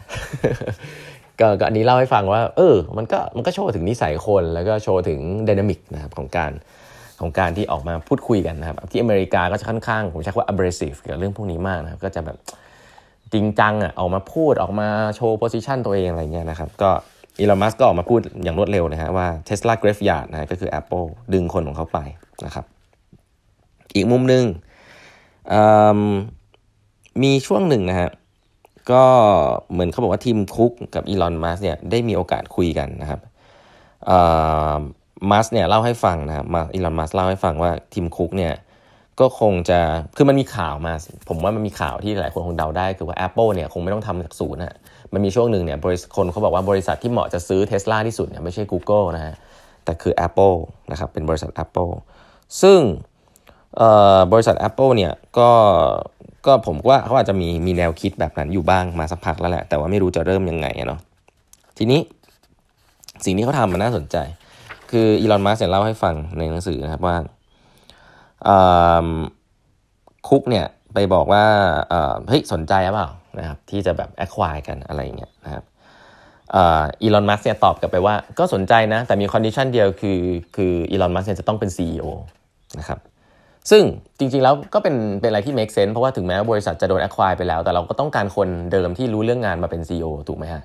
ก็อันนี้เล่าให้ฟังว่า เออมันก็มันก็โชว์ถึงนิสัยคนแล้วก็โชว์ถึงดินามิกนะครับของการของการที่ออกมาพูดคุยกันนะครับ ที่อเมริกาก็จะค่อนข้างผมใช้คำว่า aggressive เกี่ยวกับเรื่องพวกนี้มากนะครับก็จะแบบจริงจังอ่ะออกมาพูดออกมาโชว์โพสิชันตัวเองอะไรเงี้ยนะครับ ก็อีลอน มัสก์ก็ออกมาพูดอย่างรวดเร็วนะฮะว่าเทสลาเกรฟยา a r นะก็คือ Apple ดึงคนของเขาไปนะครับ อีกมุมหนึ่งมีช่วงหนึ่งนะฮะ ก็เหมือนเขาบอกว่าทีมคุก กับอีลอน มัสเนี่ยได้มีโอกาสคุยกันนะครับมัสเนี่ยเล่าให้ฟังนะครับอีลอน มัสเล่าให้ฟังว่าทีมคุกเนี่ยก็คงจะ คือมันมีข่าวมา ผมว่ามันมีข่าวที่หลายคนคงเดาได้คือว่า Apple เนี่ยคงไม่ต้องทำจากศูนย์นะมันมีช่วงหนึ่งเนี่ยบริษัทคนเขาบอกว่าบริษัทที่เหมาะจะซื้อเทสลาที่สุดเนี่ยไม่ใช่ Google นะฮะ แต่คือ Apple นะครับ เป็นบริษัท Apple ซึ่งบริษัท Apple เนี่ย ก็ก็ผมว่าเขาอาจจะมีมีแนวคิดแบบนั้นอยู่บ้างมาสักพักแล้วแหละ แต่ว่าไม่รู้จะเริ่มยังไงเนาะทีนี้สิ่งที่เขาทำมันน่าสนใจ คืออีลอนมัสก์เล่าให้ฟังในหนังสือนะครับ ว่าคุกเนี่ยไปบอกว่าเฮ้ยสนใจหรือเปล่านะครับที่จะแบบแอคควายกันอะไรเงี้ยนะครับอีลอนมัสเนี่ยตอบกลับไปว่า ก็สนใจนะแต่มีคอนดิชันเดียวคือคืออีลอนมัสเนี่ยจะต้องเป็น CEO นะครับซึ่งจริงๆแล้วก็เป็นเป็นอะไรที่ make sense เพราะว่าถึงแม้บริษัทจะโดนแอคควายไปแล้ว แต่เราก็ต้องการคนเดิมที่รู้เรื่องงานมาเป็น CEO ถูกไหมฮะ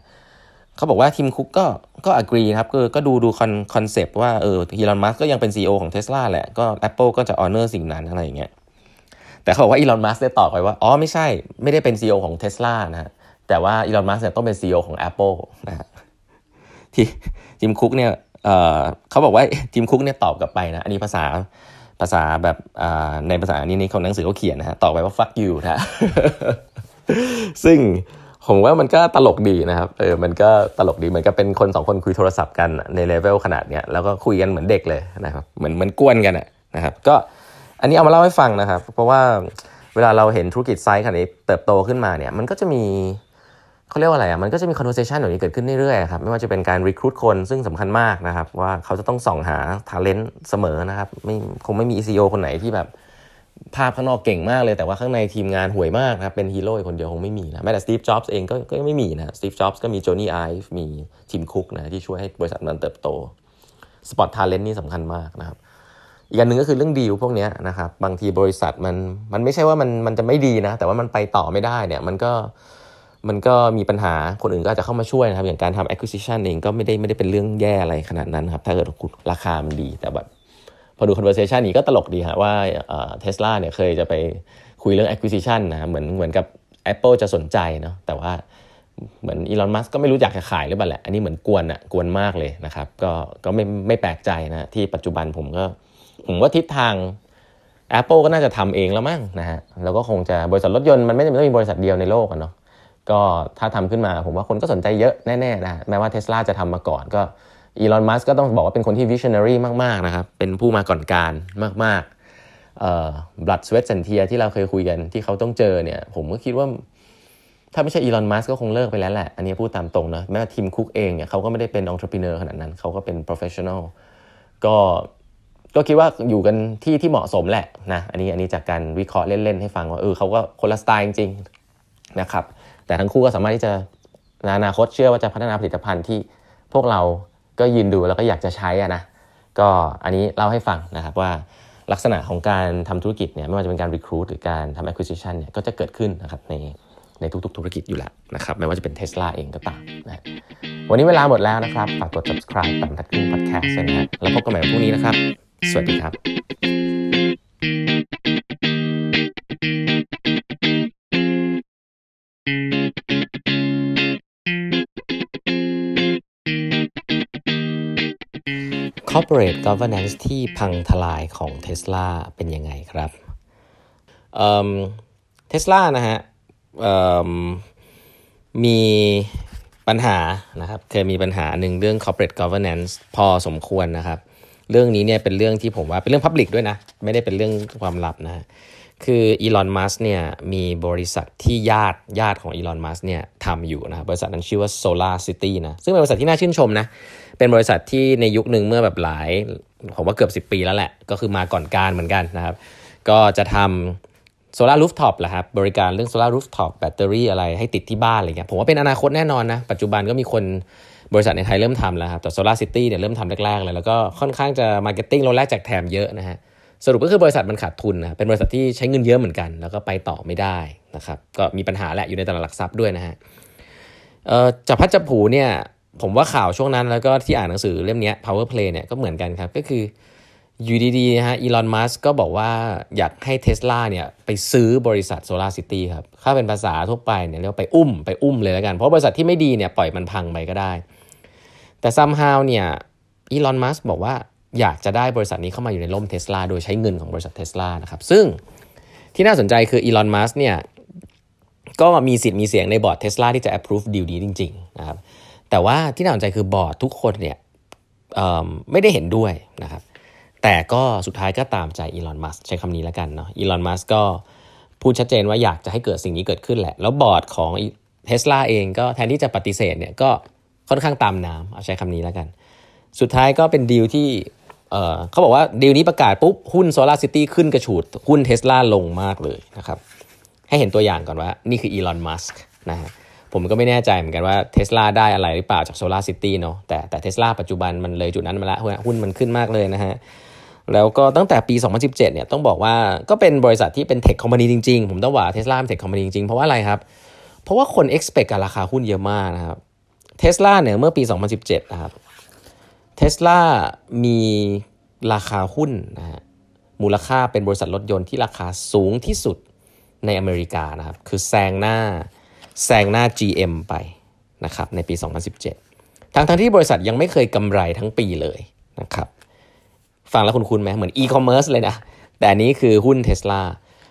เขาบอกว่าทีมคุกก็ก็อักรีครับก็ก็ดูดูคอนคอนเซปต์ว่าเออฮีลอนมัสก็ยังเป็น CEO ของเท s l a แหละก็ Apple ก็จะออเนอร์สิ่งนั้นอะไรอย่างเงี้ยแต่เขาบอกว่าอีลอนมัสได้ตอบไปว่าอ๋อไม่ใช่ ไม่ได้เป็น CEO ของเทสลานะฮะแต่ว่าอีลอนมัสเนี่ยต้องเป็น CEO ของ Apple นะฮะที่จิมคุกเนี่ยเเขาบอกว่าจิมคุกเนี่ยตอบกลับไปนะ อันนี้ภาษาภาษาแบบในภาษานี้นี่เขาหนังสือเขาเขียนนะฮะตอบไปว่า fuck you นะซึ่งผมว่ามันก็ตลกดีนะครับเออมันก็ตลกดีเหมือนกับเป็นคนสองคนคุยโทรศัพท์กันในเลเวลขนาดเนี้ยแล้วก็คุยกันเหมือนเด็กเลยนะครับเหมือนเหมือนกวนกันนะครับก็อันนี้เอามาเล่าให้ฟังนะครับ เพราะว่าเวลาเราเห็นธุรกิจไซส์ขนาดนี้เติบโตขึ้นมาเนี่ย มันก็จะมีเขาเรียกว่าอะไรอ่ะมันก็จะมี conversation แบบนี้เกิดขึ้นเรื่อยๆครับไม่ว่าจะเป็นการ recruit คนซึ่งสำคัญมากนะครับว่าเขาจะต้องส่องหา talent เสมอนะครับไม่คงไม่มี e โ o คนไหนที่แบบภาพข้างนอกเก่งมากเลยแต่ว่าข้างในทีมงานห่วยมากนะครับเป็นฮีโร่คนเดียวคงไม่มีนะ แม้แต่สตีฟจ็อบส์เองก็ก็ไม่มีนะสตีฟจ็อบส์ก็มีโจนี่ไอฟ์มีทีมคุกนะที่ช่วยให้บริษัทมันเติบโตสปอตทาเลนต์นี่สาคัญมากนะครับอีกอันหนึ่งก็คือเรื่องดีลพวกนี้นะครับบางทีบริษัทมันมันไม่ใช่ว่ามันมันจะไม่ดีนะแต่ว่ามันไปต่อไม่ได้เนี่ยมันก็มันก็มีปัญหาคนอื่นก็จะเข้ามาช่วยนะครับอย่างการทำ acquisition เองก็ไม่ได้ไม่ได้เป็นเรื่องแย่อะไรขนาดนั้นครับถ้าเกิดราคา มันดีแต่แบบพอดู conversation นี้ก็ตลกดีฮะว่าเทสลาเนี่ยเคยจะไปคุยเรื่อง acquisition นะเหมือนเหมือนกับ Apple จะสนใจเนาะแต่ว่าเหมือนอีลอน มัสก็ไม่รู้อยากจะขายหรือเปล่าแหละอันนี้เหมือนกวนอะกวนมากเลยนะครับก็ก็ไม่ไม่แปลกใจนะที่ปัจจุบันผมก็ผมว่าทิศทาง Apple ก็น่าจะทำเองแล้วมั้งนะฮะแล้วก็คงจะบริษัทรถยนต์มันไม่จำเป็นต้องมีบริษัทเดียวในโลกอะเนาะก็ถ้าทำขึ้นมาผมว่าคนก็สนใจเยอะแน่ๆนะแม้ว่าเทสลาจะทำมาก่อนก็อีลอนมัสก็ต้องบอกว่าเป็นคนที่วิชเนอรี่มากๆนะครับเป็นผู้มาก่อนการมากๆบลัดสวีตสันเทียที่เราเคยคุยกันที่เขาต้องเจอเนี่ย ผมก็คิดว่าถ้าไม่ใช่อีลอนมัสก็คงเลิกไปแล้วแหละอันนี้พูดตามตรงนะแม้ว่าทีมคุกเองเนี่ยเขาก็ไม่ได้เป็นองค์ประกอบขนาดนั้นเขาก็เป็น professional ก็ก็คิดว่าอยู่กันที่ที่เหมาะสมแหละนะ อันนี้อันนี้จากการวิเคราะห์เล่น ๆ ให้ฟังว่า เออเขาก็คนละสไตล์จริงๆนะครับ แต่ทั้งคู่ก็สามารถที่จะในอนาคตเชื่อว่าจะพัฒนาผลิตภัณฑ์ที่พวกเราก็ยืนดูแล้วก็อยากจะใช้อะนะก็อันนี้เล่าให้ฟังนะครับว่าลักษณะของการทำธุรกิจเนี่ยไม่ว่าจะเป็นการ recruit หรือการทำ acquisition เนี่ยก็จะเกิดขึ้นนะครับในในทุกๆ ธุรกิจอยู่แล้วนะครับไม่ว่าจะเป็น Tesla เองก็ตามนะวันนี้เวลาหมดแล้วนะครับ ฝากกด subscribe ตามทักทึ้น podcast นะฮะแล้วพบกันใหม่พรุ่งนี้นะครับสวัสดีครับ Corporate Governance ที่พังทลายของเท s l a เป็นยังไงครับเทสลานะฮะมีปัญหานะครับเคยมีปัญหาหนึ่งเรื่อง corporate governance พอสมควรนะครับเรื่องนี้เนี่ยเป็นเรื่องที่ผมว่าเป็นเรื่อง พับลิกด้วยนะไม่ได้เป็นเรื่องความลับนะคืออีลอนมัสเนี่ยมีบริษัทที่ญาติญาติของอีลอนมัสเนี่ยทำอยู่นะบริษัทนั้นชื่อว่า Solar City นะซึ่งเป็นบริษัทที่น่าชื่นชมนะเป็นบริษัทที่ในยุคหนึ่งเมื่อแบบหลายผมว่าเกือบ 10 ปีแล้วแหละ ก็คือมาก่อนการเหมือนกันนะครับก็จะทำโซลารูฟท็อปแหละครับบริการเรื่องโซลารูฟท็อปแบตเตอรี่อะไรให้ติดที่บ้านอะไรเงี้ยผมว่าเป็นอนาคตแน่นอนนะปัจจุบันก็มีคนบริษัทในไทยเริ่มทำแล้วครับแต่โซลาร์ซิตี้เนี่ยเริ่มทำแรกๆเลยแล้วก็ค่อนข้างจะมาร์เก็ตติ้งเราแรกแจกแถมเยอะนะฮะสรุปก็คือบริษัทมันขาดทุนนะเป็นบริษัทที่ใช้เงินเยอะเหมือนกัน แล้วก็ไปต่อไม่ได้นะครับก็มีปัญหาแหละอยู่ในตลาดหลักทรัพย์ด้วยนะฮะจับพัดจับผูเนี่ยผมว่าข่าวช่วงนั้นแล้วก็ที่อ่านหนังสือเล่มนี้ power play เนี่ยก็เหมือนกันครับก็คืออยู่ดีๆฮะอีลอน มัสก็บอกว่าอยากให้เทสลาเนี่ยไปซื้อบริษัทโซลาร์ซิตี้ครับถ้าเป็นภาษาทั่วไปเนี่ยเรียกว่าไปอุ้มไปอุ้มเลยแล้วกันเพราะบริษัทที่ไม่ดีเนี่ยปล่อยมันพังไปก็ได้แต่ซัมฮาวเนี่ยอีลอนมัสบอกว่าอยากจะได้บริษัทนี้เข้ามาอยู่ในร่มเทสลา โดยใช้เงินของบริษัทเทสลานะครับซึ่งที่น่าสนใจคืออีลอนมัสเนี่ยก็มีสิทธิ์มีเสียงในบอร์ดเทสลา ที่จะ approve ดีลนี้จริงๆนะครับแต่ว่าที่น่าสนใจคือบอร์ดทุกคนเนี่ยไม่ได้เห็นด้วยนะครับแต่ก็สุดท้ายก็ตามใจอีลอนมัสใช้คำนี้แล้วกันเนาะอีลอนมัสก็พูดชัดเจนว่าอยากจะให้เกิดสิ่งนี้เกิดขึ้นแหละแล้วบอร์ดของเทสลาเองก็แทนที่จะปฏิเสธเนี่ยก็ค่อนข้างตามน้ำเอาใช้คำนี้แล้วกัน สุดท้ายก็เป็นดีลที่เขาบอกว่าดีลนี้ประกาศปุ๊บ หุ้น Solar City ขึ้นกระฉูดหุ้นเทสลาลงมากเลยนะครับให้เห็นตัวอย่างก่อนว่า นี่คืออีลอนมัสก์นะฮะผมก็ไม่แน่ใจเหมือนกันว่าเทสลาได้อะไรหรือเปล่าจาก Solar City เนาะแต่แต่เทสลาปัจจุบันมันเลยจุดนั้นมาละหุ้นมันขึ้นมากเลยนะฮะแล้วก็ตั้งแต่ปี 2017เนี่ยต้องบอกว่าก็เป็นบริษัทที่เป็นเทคคอมพานีจริงๆ ผมต้องว่าเทสลาเป็นเทคคอมพานีจริงๆเพราะว่าอะไรครับเพราะว่าคน expect กับราคาหุ้นเยอะมากนะครับเทสลาเนี่ยเมื่อปี 2017นะครับเทสลามีราคาหุ้นนะฮะมูลค่าเป็นบริษัทรถยนต์ที่ราคาสูงที่สุดในอเมริกานะครับ คือแซงหน้าแซงหน้า GM ไปนะครับในปี 2017 ทั้งทั้งที่บริษัทยังไม่เคยกำไรทั้งปีเลยนะครับฟังแล้วคุณคุณไหมเหมือนอีคอมเมิร์ซเลยนะแต่นี้คือหุ้นเทสลา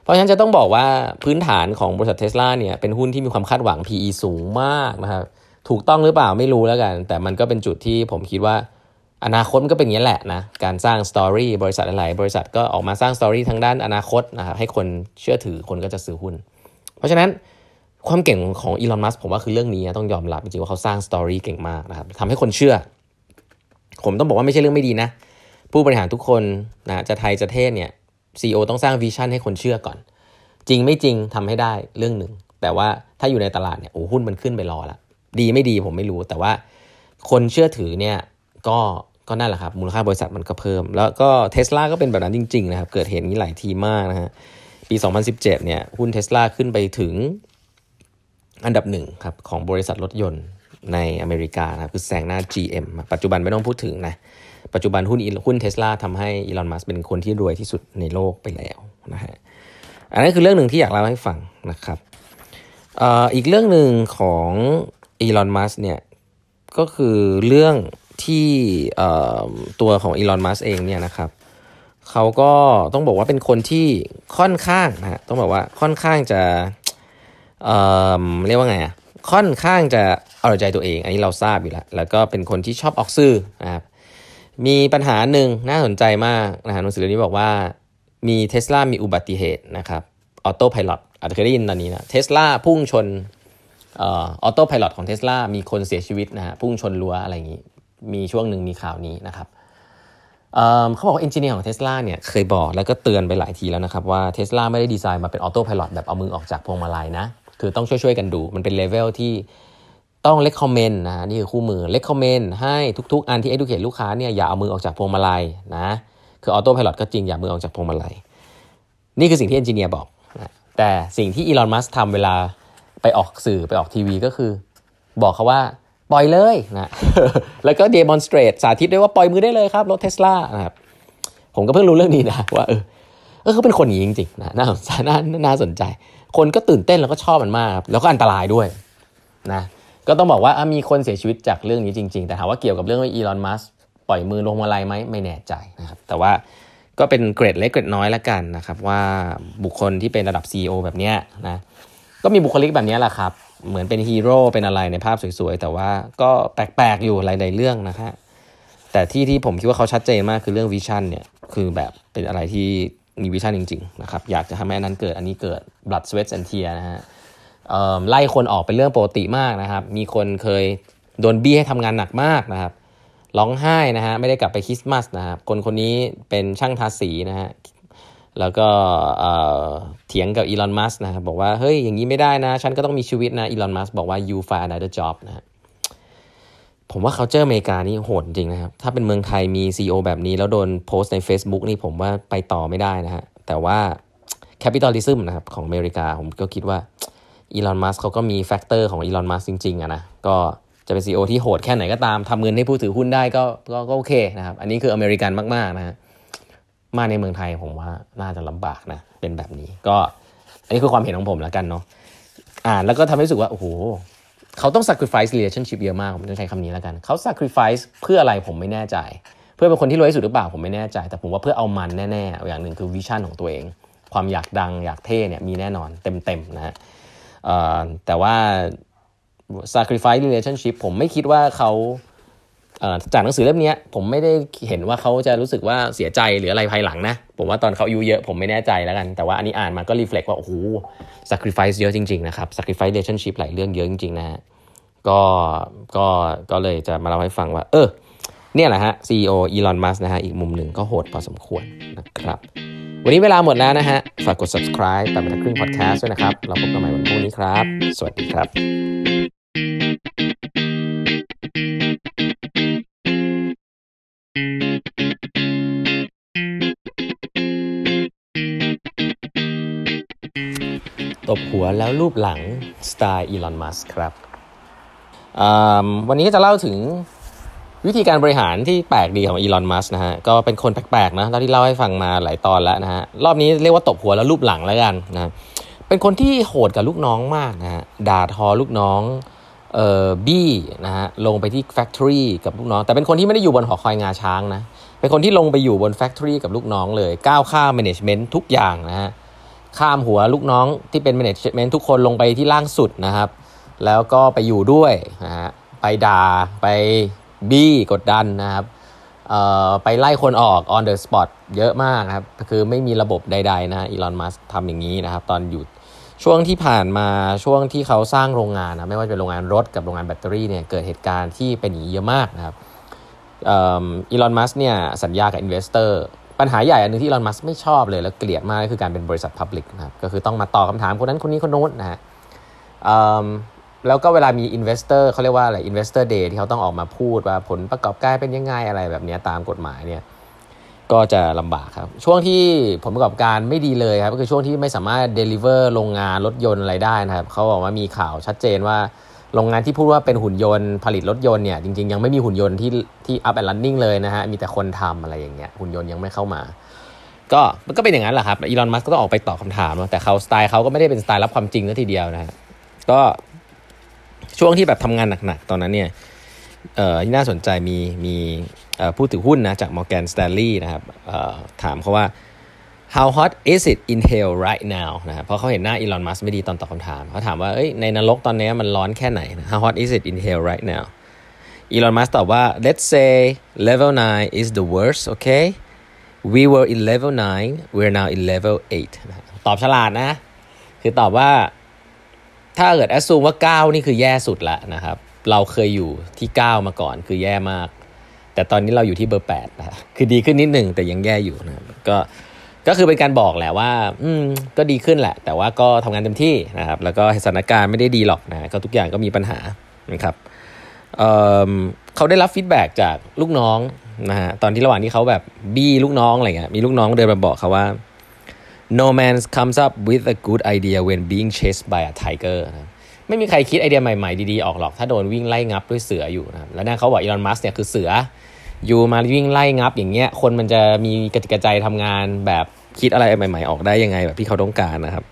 เพราะฉะนั้นจะต้องบอกว่าพื้นฐานของบริษัทเทสลาเนี่ยเป็นหุ้นที่มีความคาดหวัง PE สูงมากนะครับถูกต้องหรือเปล่าไม่รู้แล้วกัน แต่มันก็เป็นจุดที่ผมคิดว่า อนาคตมันก็เป็นอย่างนี้แหละนะการสร้างสตอรี่บริษัทหลายบริษัทก็ออกมาสร้างสตอรี่ทางด้านอนาคตนะครับให้คนเชื่อถือคนก็จะซื้อหุ้น เพราะฉะนั้นความเก่งของอีลอนมัสผมว่าคือเรื่องนี้ต้องยอมรับ จริงๆ ว่าเขาสร้างสตอรี่เก่งมากนะครับทำให้คนเชื่อ ผมต้องบอกว่าไม่ใช่เรื่องไม่ดีนะ ผู้บริหารทุกคนนะจะไทยจะเทศเนี่ยซีอต้องสร้างวิชั่นให้คนเชื่อก่อนจริงไม่จริงทำให้ได้เรื่องหนึ่งแต่ว่าถ้าอยู่ในตลาดเนี่ยโอ้หุ้นมันขึ้นไปรอละดีไม่ดีผมไม่รู้แต่ว่าคนเชื่อถือเนี่ย ก็ก็นั่นแหละครับ มูลค่าบริษัทมันก็เพิ่ม แล้วก็เทสลาก็เป็นแบบนั้นจริงๆนะครับ เกิดเหตุนี้หลายทีมากนะฮะปี 2017 เนี่ย หุ้นเทสลาขึ้นไปถึงอันดับหนึ่งครับ ของบริษัทรถยนต์ในอเมริกาครับ คือแซงหน้า GM ปัจจุบันไม่ต้องพูดถึงนะปัจจุบันหุ้นหุ้นเทสลาทำให้อีลอนมัสเป็นคนที่รวยที่สุดในโลกไปแล้วนะฮะอันนั้นคือเรื่องหนึ่งที่อยากเล่าให้ฟังนะครับออีกเรื่องหนึ่งของอีลอน มัสเนี่ยก็คือเรื่องที่ตัวของอีลอน มัสเองเนี่ยนะครับเขาก็ต้องบอกว่าเป็นคนที่ค่อนข้างนะต้องบอกว่าค่อนข้างจะเเรียกว่าไงอะค่อนข้างจะเอาใจตัวเอง อันนี้เราทราบอยู่แล้ว แล้วก็เป็นคนที่ชอบออกซื่อนะครับมีปัญหาหนึ่งน่าสนใจมากนะฮะหนังสือเล่มนี้บอกว่ามีเทสลามีอุบัติเหตุนะครับออโต้พายอตอาจจะเคยได้ยินตอนนี้นะเทสลาพุ่งชนออโต้พายロของเทสลามีคนเสียชีวิตนะฮะ พุ่งชนรั้วอะไรอย่างนี้ มีช่วงหนึ่งมีข่าวนี้นะครับเขาบอกว่าเอนจิเนียร์ของเทสลาเนี่ยเคยบอกแล้วก็เตือนไปหลายทีแล้วนะครับว่าเทสลาไม่ได้ดีไซน์มาเป็นออโต้พายロแบบเอามือออกจากพวงมาลัยนะ คือต้องช่วยๆกันดู มันเป็นเลเวลที่ต้องเล c กคอมเมนะ นี่คือคู่มือเลกคอมเมนต์ให้ทุกๆอันที่อ d ดูเ t e ลูกค้าเนี่ยอย่าเอามือออกจากพวงมาลัยนะ คือออโต้พายロก็จริง อย่ามือออกจากพวงมาลัย นี่คือสิ่งที่เอนจิเนียร์บอกนะแต่สิ่งที่อีลอนมัสทาเวลาไปออกสื่อไปออกทีวี ก็คือ บอกเขาว่า ปล่อยเลยนะแล้วก็เดโมนสเตรตสาธิตด้วยว่าปล่อยมือได้เลยครับรถเทสลานะครับผมก็เพิ่งรู้เรื่องนี้นะ ว่าเออเออเขาเป็นคนอย่างนี้จริงๆนะน่าสนใจน่าน่าสนใจ คนก็ตื่นเต้นแล้วก็ชอบมันมาก แล้วก็อันตรายด้วยนะก็ต้องบอกว่ามีคนเสียชีวิตจากเรื่องนี้จริง ๆ แต่ถามว่าเกี่ยวกับเรื่องอีลอนมัสปล่อยมือลงมาลายไหมไม่แน่ใจนะครับ แต่ว่าก็เป็นเกรดเล็กเกรดน้อยละกันนะครับ ว่าบุคคลที่เป็นระดับ CEO แบบเนี้ยนะก็มีบุคลิกแบบนี้แหละครับ เหมือนเป็นฮีโร่เป็นอะไรในภาพสวย ๆ แต่ว่าก็แปลกๆ อยู่หลาย ๆ เรื่องนะฮะ แต่ที่ที่ผมคิดว่าเขาชัดเจนมากคือเรื่องวิชั่นเนี่ย คือแบบเป็นอะไรที่มีวิชั่นจริงๆ นะครับ อยากจะทำให้นั้นเกิดอันนี้เกิดบลัดสวีทแอนเทียนะฮะไล่คนออกเป็นเรื่องปกติมากนะครับ มีคนเคยโดนบี้ให้ทำงานหนักมากนะครับ ร้องไห้นะฮะไม่ได้กลับไปคริสต์มาสนะครับ คนคนนี้เป็นช่างทาสีนะฮะแล้วก็เถียงกับอีลอนมัสนะครับบอกว่าเฮ้ยอย่างนี้ไม่ได้นะ ฉันก็ต้องมีชีวิตนะอีลอนมัสบอกว่า you find another job นะผมว่าเขาเจออเมริกานี่โหดจริงนะครับ ถ้าเป็นเมืองไทยมี CEO แบบนี้แล้วโดนโพสต์ใน Facebook นี่ผมว่าไปต่อไม่ได้นะฮะแต่ว่าแปิตอลลิซึมนะครับของอเมริกาผมก็คิดว่าอีลอนมัสเขาก็มีแฟกเตอร์ของอีลอนมัสจริง ๆอะนะก็จะเป็น CEO ที่โหดแค่ไหนก็ตามทำเงินให้ผู้ถือหุ้นได้ก็ก็โอเคนะครับอันนี้คืออเมริกันมากๆนะฮะมาในเมืองไทยผมว่าน่าจะลำบากนะเป็นแบบนี้ก็อันนี้คือความเห็นของผมแล้วกันเนาะอ่านแล้วก็ทำให้รู้สึกว่าโอ้โหเขาต้อง sacrifice relationship เยอะมากผมจะใช้คำนี้แล้วกัน เขา sacrifice เพื่ออะไรผมไม่แน่ใจ เพื่อเป็นคนที่รวยที่สุดหรือเปล่า ผมไม่แน่ใจ แต่ผมว่าเพื่อเอามันแน่ๆอย่างหนึ่งคือวิชั่นของตัวเองความอยากดังอยากเท่เนี่ยมีแน่นอนเต็มๆนะฮะแต่ว่า sacrifice relationship ผมไม่คิดว่าเขาจากหนังสือเล่มนี้ผมไม่ได้เห็นว่าเขาจะรู้สึกว่าเสียใจหรืออะไรภายหลังนะ ผมว่าตอนเขาอายุเยอะผมไม่แน่ใจแล้วกัน แต่ว่าอันนี้อ่านมาก็รีเฟล็กว่า โอ้โห sacrifice เยอะจริง ๆ นะครับ sacrifice relationship หลายเรื่องเยอะจริงๆนะฮะก็ก็ก็เลยจะมาเล่าให้ฟังว่า เออเนี่ยแหละฮะ CEO Elon Musk นะฮะ อีกมุมหนึ่งก็โหดพอสมควรนะครับวันนี้เวลาหมดแล้วนะฮะฝากกด subscribe ตามมาทักครึ่ง podcast ด้วยนะครับเราพบกันใหม่วันพรุ่งนี้ครับ สวัสดีครับตบหัวแล้วรูปหลังสไตล์อีลอนมัสครับวันนี้จะเล่าถึงวิธีการบริหารที่แปลกดีของอีลอนมัสนะฮะ ก็เป็นคนแปลกๆนะเท่าที่เล่าให้ฟังมาหลายตอนแล้วนะฮะ รอบนี้เรียกว่าตบหัวแล้วรูปหลังแล้วกันนะ เป็นคนที่โหดกับลูกน้องมากนะฮะด่าทอลูกน้องบี้นะฮะลงไปที่แฟคทอรี่กับลูกน้อง แต่เป็นคนที่ไม่ได้อยู่บนหอคอยงาช้างนะเป็นคนที่ลงไปอยู่บนแฟคทอรี่กับลูกน้องเลยก้าวข้ามแมネจเมนต์ทุกอย่างนะฮะข้ามหัวลูกน้องที่เป็นแมเนจเมนต์ทุกคนลงไปที่ล่างสุดนะครับแล้วก็ไปอยู่ด้วยนะฮะไปด่า ไปบี้กดดันนะครับไปไล่คนออก on the spot เยอะมากครับคือไม่มีระบบใดๆนะอีลอนมัสทำอย่างนี้นะครับตอนอยู่ช่วงที่ผ่านมาช่วงที่เขาสร้างโรงงานนะไม่ว่าจะเป็นโรงงานรถกับโรงงานแบตเตอรี่เนี่ยเกิดเหตุการณ์ที่เป็นอย่างนี้เยอะมากนะครับอีลอนมัสเนี่ยสัญญากับอินเวสเตอร์ปัญหาใหญ่อันนึงที่อีลอนมัสไม่ชอบเลยแล้วเกลียดมากก็คือการเป็นบริษัทพับลิกนะครับก็คือต้องมาตอบคาถามคนนั้นคนนี้คนโน้นนะฮะแล้วก็เวลามีอินเวสเตอร์เขาเรียกว่าอะไรอินเวสเตอร์เดย์ที่เขาต้องออกมาพูดว่าผลประกอบการเป็นยังไงอะไรแบบนี้ตามกฎหมายเนี่ยก็จะลำบากครับช่วงที่ผลประกอบการไม่ดีเลยครับก็คือช่วงที่ไม่สามารถเดลิเวอร์โรงงาน รถยนต์อะไรได้นะครับเขาบอกว่ามีข่าวชัดเจนว่า โรงงานที่พูดว่าเป็นหุ่นยนต์ ผลิตรถยนต์เนี่ยจริง ๆ ยังไม่มีหุ่นยนต์ที่ที่อัพแอนด์ลันนิ่งเลยนะฮะ มีแต่คนทำอะไรอย่างเงี้ยหุ่นยนต์ยังไม่เข้ามา ก็มันก็เป็นอย่างนั้นแหละครับอีลอนมัสก์ก็ต้องออกไปตอบคาถามแต่เขาสไตล์เขาก็ไม่ได้เป็นสไตล์รับความจริงนะทีเดียวนะฮะก็ช่วงที่แบบทำงานหนักๆตอนนั้นเนี่ยที่น่าสนใจมีมีผู้ถือหุ้นนะจาก Morgan Stanley นะครับถามเขาว่า how hot is it in hell right now นะครับเพราะเขาเห็นหน้าอีลอนมัสไม่ดีตอนตอบคำถามเขาถามว่าในนรกตอนนี้มันร้อนแค่ไหน how hot is it in hell right now อีลอนมัสตอบว่า let's say level 9 is the worst okay we were in level 9 we're now in level 8 ตอบฉลาดนะ คือตอบว่าถ้าเกิดแอสซูมว่า 9 นี่คือแย่สุดละนะครับเราเคยอยู่ที่ 9 มาก่อนคือแย่มาก แต่ตอนนี้เราอยู่ที่เบอร์8นะคือดีขึ้นนิดหนึ่ง แต่ยังแย่อยู่นะก็ก็คือเป็นการบอกแหละว่า อืมก็ดีขึ้นแหละ แต่ว่าก็ทำงานเต็มที่นะครับแล้วก็สถานการณ์ไม่ได้ดีหรอกนะก็ทุกอย่างก็มีปัญหานะครับเเขาได้รับฟีดแบ็จากลูกน้องนะฮะตอนที่ระหว่างที่เขาแบบ บี้ลูกน้องอะไรเงี้ยมีลูกน้องเดินมาบอกเขาว่า no man comes up with a good idea when being chased by a tiger นะไม่มีใครคิดไอเดียใหม่ๆดีๆออกหรอก ถ้าโดนวิ่งไล่งับด้วยเสืออยู่นะครับแล้วนั่นเขาบอกอีลอนมัสเนี่ยคือเสืออยู่มาวิ่งไล่งับอย่างเงี้ย คนมันจะมีกระติกกระใจทำงานแบบคิดอะไรใหม่ๆออกได้ยังไงแบบที่เขาต้องการนะครับ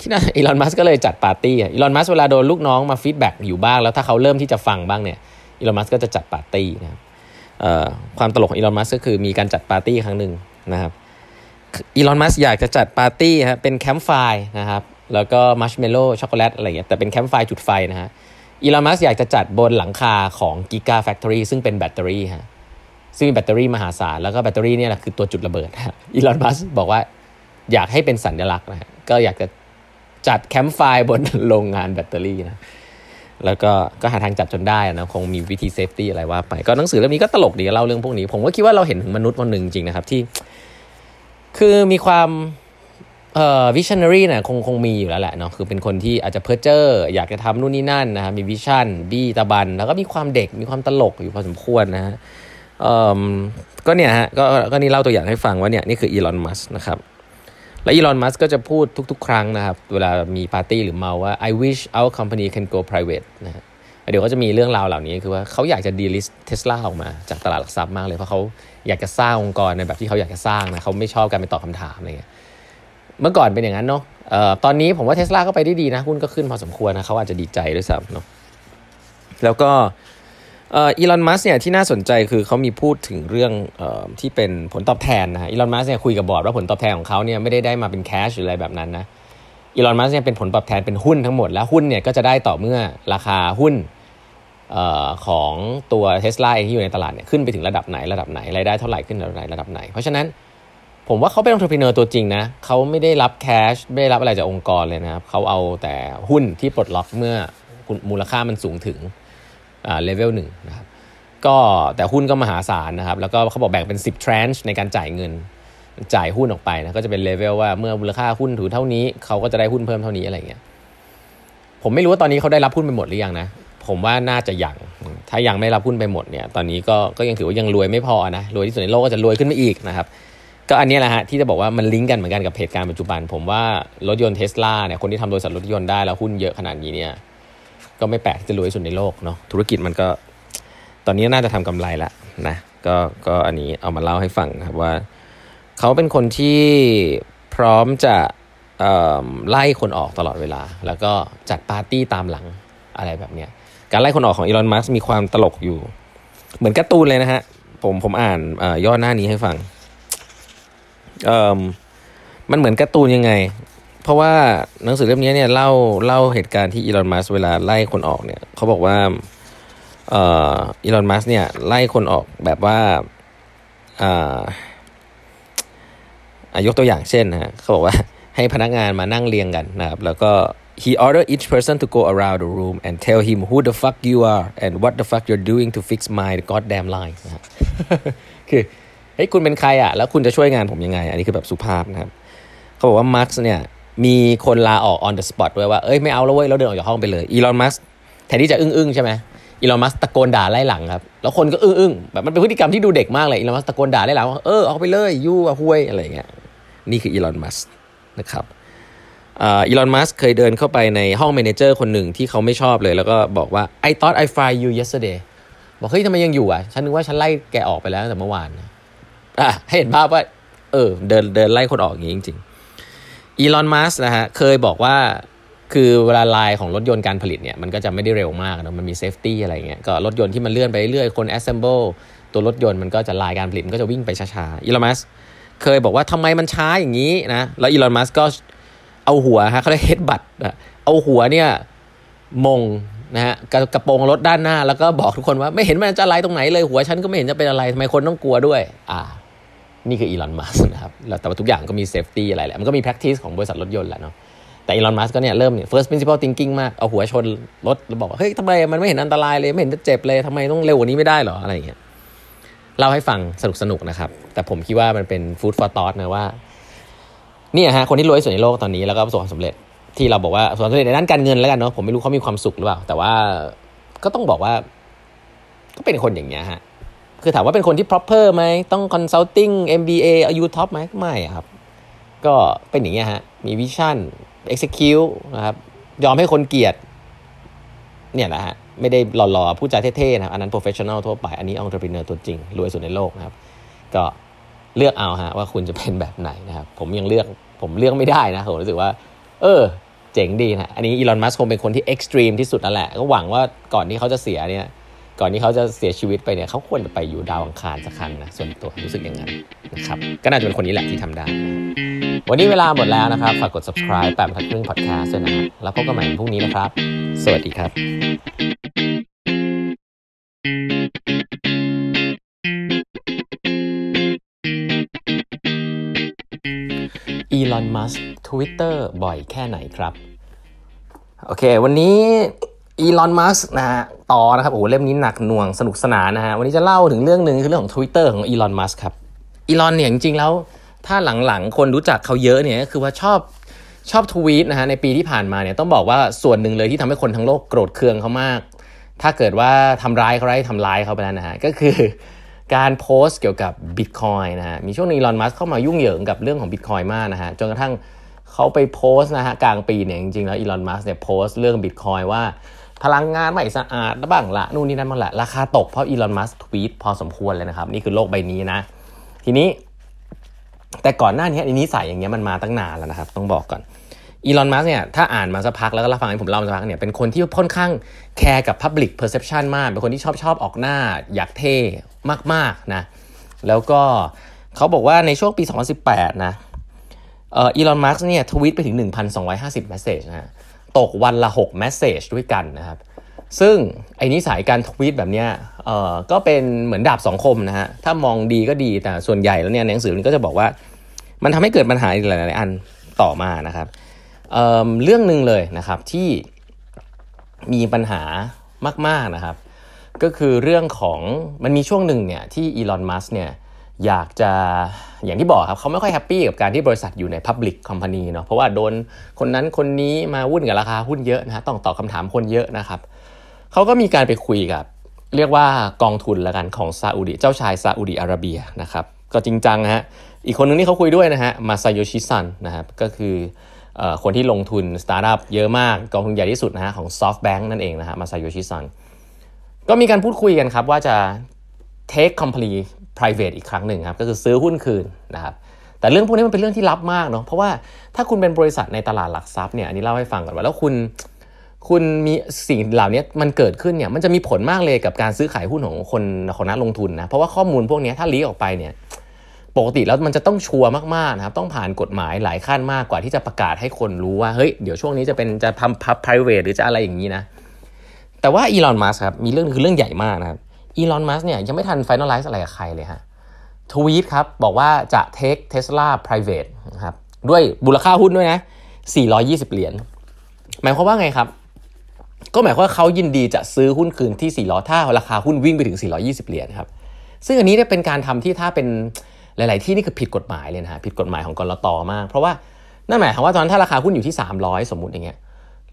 ที่นั่นอีลอนมัสก็เลยจัดปาร์ตี้อีลอนมัสเวลาโดนลูกน้องมาฟีดแบ็กอยู่บ้างแล้วถ้าเขาเริ่มที่จะฟังบ้างเนี่ยอีลอนมัสก็จะจัดปาร์ตี้นะครับความตลกของอีลอนมัสก็คือมีการจัดปาร์ตี้ครั้งหนึ่งนะครับอีลอนมัสอยากจะจัดปาร์ตี้ครับเป็นแคมป์ไฟนะครับแล้วก็มัชเมลโล่ช็อกโกแลตอะไรเงี้ยแต่เป็นแคมป์ไฟจุดไฟนะฮะอีลามัสอยากจะจัดบนหลังคาของกิกาแฟคทอรี่ซึ่งเป็นแบตเตอรี่ฮะซึ่งมีแบตเตอรี่มหาศาล แล้วก็แบตเตอรี่เนี่ยแหละคือตัวจุดระเบิดอีลอนมัสบอกว่า อยากให้เป็นสัญลักษณ์นะก็อยากจะจัดแคมป์ไฟบนโรงงานแบตเตอรี่นะแล้วก็ก็หาทางจัดจนได้นะคงมีวิธีเซฟตี้อะไรว่าไปก็หนังสือเล่มนี้ก็ตลกดีเล่าเรื่องพวกนี้ ผมก็คิดว่าเราเห็นมนุษย์คนหนึ่งจริงนะครับที่คือมีความเอ่อวิชันนารีเนี่ยคงคงมีอยู่แล้วแหละเนาะคือเป็นคนที่อาจจะเพ้อเจ้ออยากจะทำนู่นนี่นั่นนะฮะมีวิชั่นบี้ตะบัน แล้วก็มีความเด็กมีความตลกอยู่พอสมควรนะฮะเอ่อก็เนี่ยฮะก็ก็นี่เล่าตัวอย่างให้ฟังว่าเนี่ยนี่คืออีลอนมัสนะครับและอีลอนมัสก็จะพูดทุกๆครั้งนะครับเวลามีปาร์ตี้หรือเมาว่า I wish our company can go private นะฮะเดี๋ยวก็จะมีเรื่องราวเหล่านี้ คือว่าเขาอยากจะดีลิสเทสลาออกมาจากตลาดหลักทรัพย์มากเลยเพราะเขาอยากจะสร้างองค์กรในแบบที่เขาอยากจะสร้างนะเขาไม่ชอบการไปตอบคาถามอะไรเงี้ยเมื่อก่อนเป็นอย่างนั้นเนาะออตอนนี้ผมว่าเทสลาก็ไปได้ดีนะหุ้นก็ขึ้นพอสมควรนะเขาอาจจะดีใจด้วยซ้ำเนาะ แล้วก็อีลอนมัสเนี่ยที่น่าสนใจคือเขามีพูดถึงเรื่องออที่เป็นผลตอบแทนนะอีลอนมัสเนี่ยคุยกับบอร์ดว่าผลตอบแทนของเขาเนี่ยไม่ได้ได้มาเป็นแคชหรืออะไรแบบนั้นนะอีลอนมัสเนี่ยเป็นผลตอบแทนเป็นหุ้นทั้งหมดแล้วหุ้นเนี่ยก็จะได้ต่อเมื่อราคาหุ้นออของตัวเทสลาเองที่อยู่ในตลาดเนี่ยขึ้นไปถึงระดับไหนระดับไหนรายได้เท่าไหร่ขึ้นระดับไหนระดับไหน เพราะฉะนั้นผมว่าเขาเป็นองค์ประกอบตัวจริงนะ เขาไม่ได้รับแคชไม่ได้รับอะไรจากองค์กรเลยนะครับ เขาเอาแต่หุ้นที่ปลดล็อกเมื่อมูลค่ามันสูงถึงเลเวลหนึ่งนะครับก็แต่หุ้นก็มหาศาลนะครับ แล้วก็เขาบอกแบ่งเป็น 10 t r a n c h ในการจ่ายเงินจ่ายหุ้นออกไปนะ ก็จะเป็นเลเวลว่าเมื่อมูลค่าหุ้นถือเท่านี้ เขาก็จะได้หุ้นเพิ่มเท่านี้อะไรเงี้ย ผมไม่รู้ว่าตอนนี้เขาได้รับหุ้นไปหมดหรือยังนะ ผมว่าน่าจะยัง ถ้ายังไม่รับหุ้นไปหมดเนี่ย ตอนนี้ก็ก็ยังถือว่ายังรวยไม่พอนะ รวยที่สุดในโลกก็จะรวยขึ้นมาอีกนะครับก็อันนี้แหละฮะที่จะบอกว่า มันลิงก์กันเหมือนกันกับเหตุการณ์ปัจจุบัน ผมว่า รถยนต์เทสลาเนี่ยคนที่ทำโดยสัตว์รถยนต์ได้แล้วหุ้นเยอะขนาดนี้เนี่ยก็ไม่แปลกที่จะรวยสุดในโลกเนาะธุรกิจมันก็ตอนนี้น่าจะทำกำไรละนะก็ก็อันนี้เอามาเล่าให้ฟังครับว่า เขาเป็นคนที่พร้อมจะไล่คนออกตลอดเวลา แล้วก็จัดปาร์ตี้ตามหลังอะไรแบบเนี้ยการไล่คนออกของอีลอนมัสมีความตลกอยู่เหมือนการ์ตูนเลยนะฮะผมผมอ่านย่อหน้านี้ให้ฟังเอ่อมันเหมือนการ์ตูนยังไง เพราะว่าหนังสือเล่มนี้เนี่ย เล่าเล่าเหตุการณ์ที่อีลอนมัสเวลาไล่คนออกเนี่ยเขาบอกว่าเอ่ออีลอนมัสเนี่ยไล่คนออกแบบว่าอ่ายกตัวอย่างเช่นฮะเขาบอกว่าให้พนักงานมานั่งเรียงกันนะครับ แล้วก็ he ordered each person to go around the room and tell him who the fuck you are and what the fuck you're doing to fix my goddamn line นะคือเฮ้ยคุณเป็นใครอ่ะ แล้วคุณจะช่วยงานผมยังไง อันนี้คือแบบสุภาพนะครับ เขาบอกว่ามาร์กเนี่ย มีคนลาออก on the spot ด้วยว่า เอ้ย ไม่เอาแล้วเว้ยแล้วเดินออกจากห้องไปเลยอีลอนมาร์สแทนที่จะอึ้งๆ ใช่ไหมอีลอนมัสตะโกนด่าไล่หลังครับ แล้วคนก็อึ้งๆแบบมันเป็นพฤติกรรมที่ดูเด็กมากเลยอีลอนมัสตะโกนด่าไล่หลังว่าเออเอาไปเลยยู่อะห้วยอะไรเงี้ยนี่คืออีลอนมัสนะครับอีลอนมัสเคยเดินเข้าไปในห้องเมนเจอร์คนหนึ่งที่เขาไม่ชอบเลย แล้วก็บอกว่า I thought I fired you yesterday บอกเฮ้ยทำไมยังอยู่อ่ะฉันนึกว่าฉันไล่แกออกไปแล้วแต่เมื่อวานนะอ่ะให้เห็นภาพว่าเออ เดินเดินไล่คนออกอย่างนี้จริง ๆอีลอนมัสนะฮะเคยบอกว่าคือเวลาลายของรถยนต์การผลิตเนี่ย มันก็จะไม่ได้เร็วมากนะมันมีเซฟตี้อะไรเงี้ยก็รถยนต์ที่มันเลื่อนไปเรื่อยคนแอสเซมบลตัวรถยนต์มันก็จะลายการผลิตมันก็จะวิ่งไปช้าๆอีลอนมัสเคยบอกว่าทำไมมันช้าอย่างนี้นะแล้วอีลอนมัสก็เอาหัวฮะเขาเรียกเฮดบัตเอาหัวเนี่ยมงนะฮะกระกระโปรงรถด้านหน้า แล้วก็บอกทุกคนว่าไม่เห็นมันจะอะไตรงไหนเลยหัวฉันก็ไม่เห็นจะเป็นอะไรทำไมคนต้องกลัวด้วย อ่านี่คืออีลอนมัสนะครับแต่ว่าทุกอย่างก็มีเซฟตี้อะไรแหละ มันก็มี practice ของบริษัทรถยนต์แหละเนาะ แต่อีลอนมัสก็เนี่ยเริ่ม first principle thinking มาก เอาหัวชนรถ แล้วบอกว่าเฮ้ยทำไมมันไม่เห็นอันตรายเลย ไม่เห็นจะเจ็บเลยทำไมต้องเร็วกว่านี้ไม่ได้หรออะไรอย่างเงี้ย เล่าให้ฟังสนุกสนุกนะครับ แต่ผมคิดว่ามันเป็น food for thought นะว่า เนี่ยฮะคนที่รวยสุดในโลกตอนนี้แล้วก็ประสบความสำเร็จ ที่เราบอกว่าประสบความสำเร็จในด้านการเงินแล้วกันเนาะ ผมไม่รู้เขามีความสุขหรือเปล่า แต่ว่าก็ต้องบอกว่า ก็เป็นคนอย่างเงี้ยฮะคือถามว่าเป็นคนที่ proper ไหมต้อง consulting MBA อายุท็อปไหมไม่ครับ ก็เป็นอย่างเงี้ยฮะมีวิชั่น execute นะครับยอมให้คนเกลียดเนี่ยนะฮะไม่ได้หล่อๆผู้จาเท่ๆนะอันนั้น professional ทั่วไปอันนี้ entrepreneur ตัวจริงรวยสุดในโลกนะครับก็เลือกเอาฮะว่าคุณจะเป็นแบบไหนนะครับผมยังเลือกผมเลือกไม่ได้นะผมรู้สึกว่า เออเจ๋งดีนะอันนี้อีลอน มัสคงเป็นคนที่เอ็กซ์ตรีมที่สุดนั่นแหละก็หวังว่าก่อนที่เขาจะเสียเนี่ยก่อนที่เขาจะเสียชีวิตไปเนี่ยเขาควรจะไปอยู่ดาวอังคารสักครั้งนะส่วนตัวรู้สึกอย่างนั้นนะครับก็น่าจะเป็นคนนี้แหละที่ทำได้ วันนี้เวลาหมดแล้วนะครับฝากกด subscribe แปมทักครึ่ง podcast ด้วยนะแล้วพบกันใหม่พรุ่งนี้นะครับ สวัสดีครับอีลอนมัสทวิตเตอร์บ่อยแค่ไหนครับ โอเควันนี้อีลอน มัส นะฮะ ต่อนะครับ โอ้โหเล่มนี้หนักหน่วงสนุกสนานนะฮะ วันนี้จะเล่าถึงเรื่องหนึ่งคือเรื่องของ Twitter ของอีลอน มัส ครับ อีลอน เนี่ย จริงๆ แล้ว ถ้าหลังๆ คนรู้จักเขาเยอะ เนี่ย คือว่าชอบชอบทวีตนะฮะ ในปีที่ผ่านมา เนี่ย ต้องบอกว่าส่วนหนึ่งเลยที่ทำให้คนทั้งโลกโกรธเคืองเขามาก ถ้าเกิดว่าทำร้ายเขาได้ทำร้ายเขาไปแล้วนะฮะ ก็คือการโพสต์เกี่ยวกับบิตคอยนะฮะ มีช่วงนี้อีลอน มัส เข้ามายุ่งเหยิงกับเรื่องของบิตคอยมากนะฮะ จนกระทั่งเขาไปโพสต์นะฮะกลางปีเนี่ยจริงๆแล้วอีลอนมัสเนี่ยโพสต์เรื่องบิตคอยว่าพลังงานไม่สะอาดบ้างละนู่นนี่นั่นบ้างละ ราคาตกเพราะอีลอนมัสทวีตพอสมควรเลยนะครับ นี่คือโลกใบนี้นะ ทีนี้ แต่ก่อนหน้านี้นิส่อย่างเงี้ยมันมาตั้งนานแล้วนะครับ ต้องบอกก่อนอีลอนมัสเนี่ยถ้าอ่านมาสักพักแล้วก็รับฟังให้ผมเล่ามาสักพักเนี่ยเป็นคนที่ค่อนข้างแคร์กับ Public Perception มาก เป็นคนที่ชอบชอบออกหน้า อยากเท่มากๆนะแล้วก็เขาบอกว่าในช่วงปี 2018นะเอ่ออีลอนมัสเนี่ยทวีตไปถึง1,250 message นะตกวันละ 6 m e s s a g e ด้วยกันนะครับซึ่งไอ้นิสัยการทวีตแบบเนี้ยเอ่อก็เป็นเหมือนดาบสองคมนะฮะถ้ามองดีก็ดีแต่ส่วนใหญ่แล้วเนี่ยหนังสือมันก็จะบอกว่ามันทำให้เกิดปัญหาหลายๆอันต่อมานะครับเออ่เรื่องหนึ่งเลยนะครับที่มีปัญหามากๆนะครับก็คือเรื่องของมันมีช่วงหนึ่งเนี่ยที่อีลอนมัสเนี่ยอยากจะอย่างที่บอกครับเขาไม่ค่อยแฮปปี้กับการที่บริษัทอยู่ใน Public Company เนาะเพราะว่าโดนคนนั้นคนนี้มาวุ่นกับราคาหุ้นเยอะนะฮะต้องตอบคำถามคนเยอะนะครับเขาก็มีการไปคุยกับ เรียกว่ากองทุนละกันของซาอุดีเจ้าชายซาอุดีอาระเบียนะครับก็จริงจังฮะอีกคนนึงที่เขาคุยด้วยนะฮะมาซาโยชิซันนะครับก็คือคนที่ลงทุนสตาร์ทอัพเยอะมาก กองทุนใหญ่ที่สุดนะฮะของ SoftBank นั่นเองนะฮะมาซาโยชิซันก็มีการพูดคุยกันครับว่าจะ take company private อีกครั้งหนึ่งครับ ก็คือซื้อหุ้นคืนนะครับ แต่เรื่องพวกนี้มันเป็นเรื่องที่ลับมากเนาะ เพราะว่าถ้าคุณเป็นบริษัทในตลาดหลักทรัพย์เนี่ย อันนี้เล่าให้ฟังก่อนว่า แล้วคุณ คุณมีสิ่งเหล่านี้มันเกิดขึ้นเนี่ย มันจะมีผลมากเลยกับการซื้อขายหุ้นของคนของนักลงทุนนะ เพราะว่าข้อมูลพวกนี้ถ้าลีออกไปเนี่ย ปกติแล้วมันจะต้องชัวร์มาก ๆ นะครับ ต้องผ่านกฎหมายหลายขั้นมากกว่าที่จะประกาศให้คนรู้ว่า เฮ้ยเดี๋ยวช่วงนี้จะเป็นจะทำพับ private หรือจะอะไรอย่างนี้นะ แต่ว่าอีลอนมัสครับมีเรื่องคือเรื่องใหญ่มากนะครับอีลอน มัสเนี่ยยังไม่ทันไฟนอลไลซ์อะไรกับใคร เลยฮะ ทวีตครับ บอกว่าจะเทคเทสลา private นะครับ ด้วยบุลค่าหุ้นด้วยนะ420 เหรียญ หมายความว่าไงครับ ก็หมายความว่าเขายินดีจะซื้อหุ้นคืนที่ 400 ถ้าราคาหุ้นวิ่งไปถึง 420 เหรียญครับ ซึ่งอันนี้เนี่ยเป็นการทำที่ถ้าเป็นหลายๆ ที่นี่คือผิดกฎหมายเลยนะฮะผิดกฎหมายของกรตมาก เพราะว่า นั่นหมายความว่าตอนถ้าราคาหุ้นอยู่ที่ 300 สมมุติอย่างเงี้ย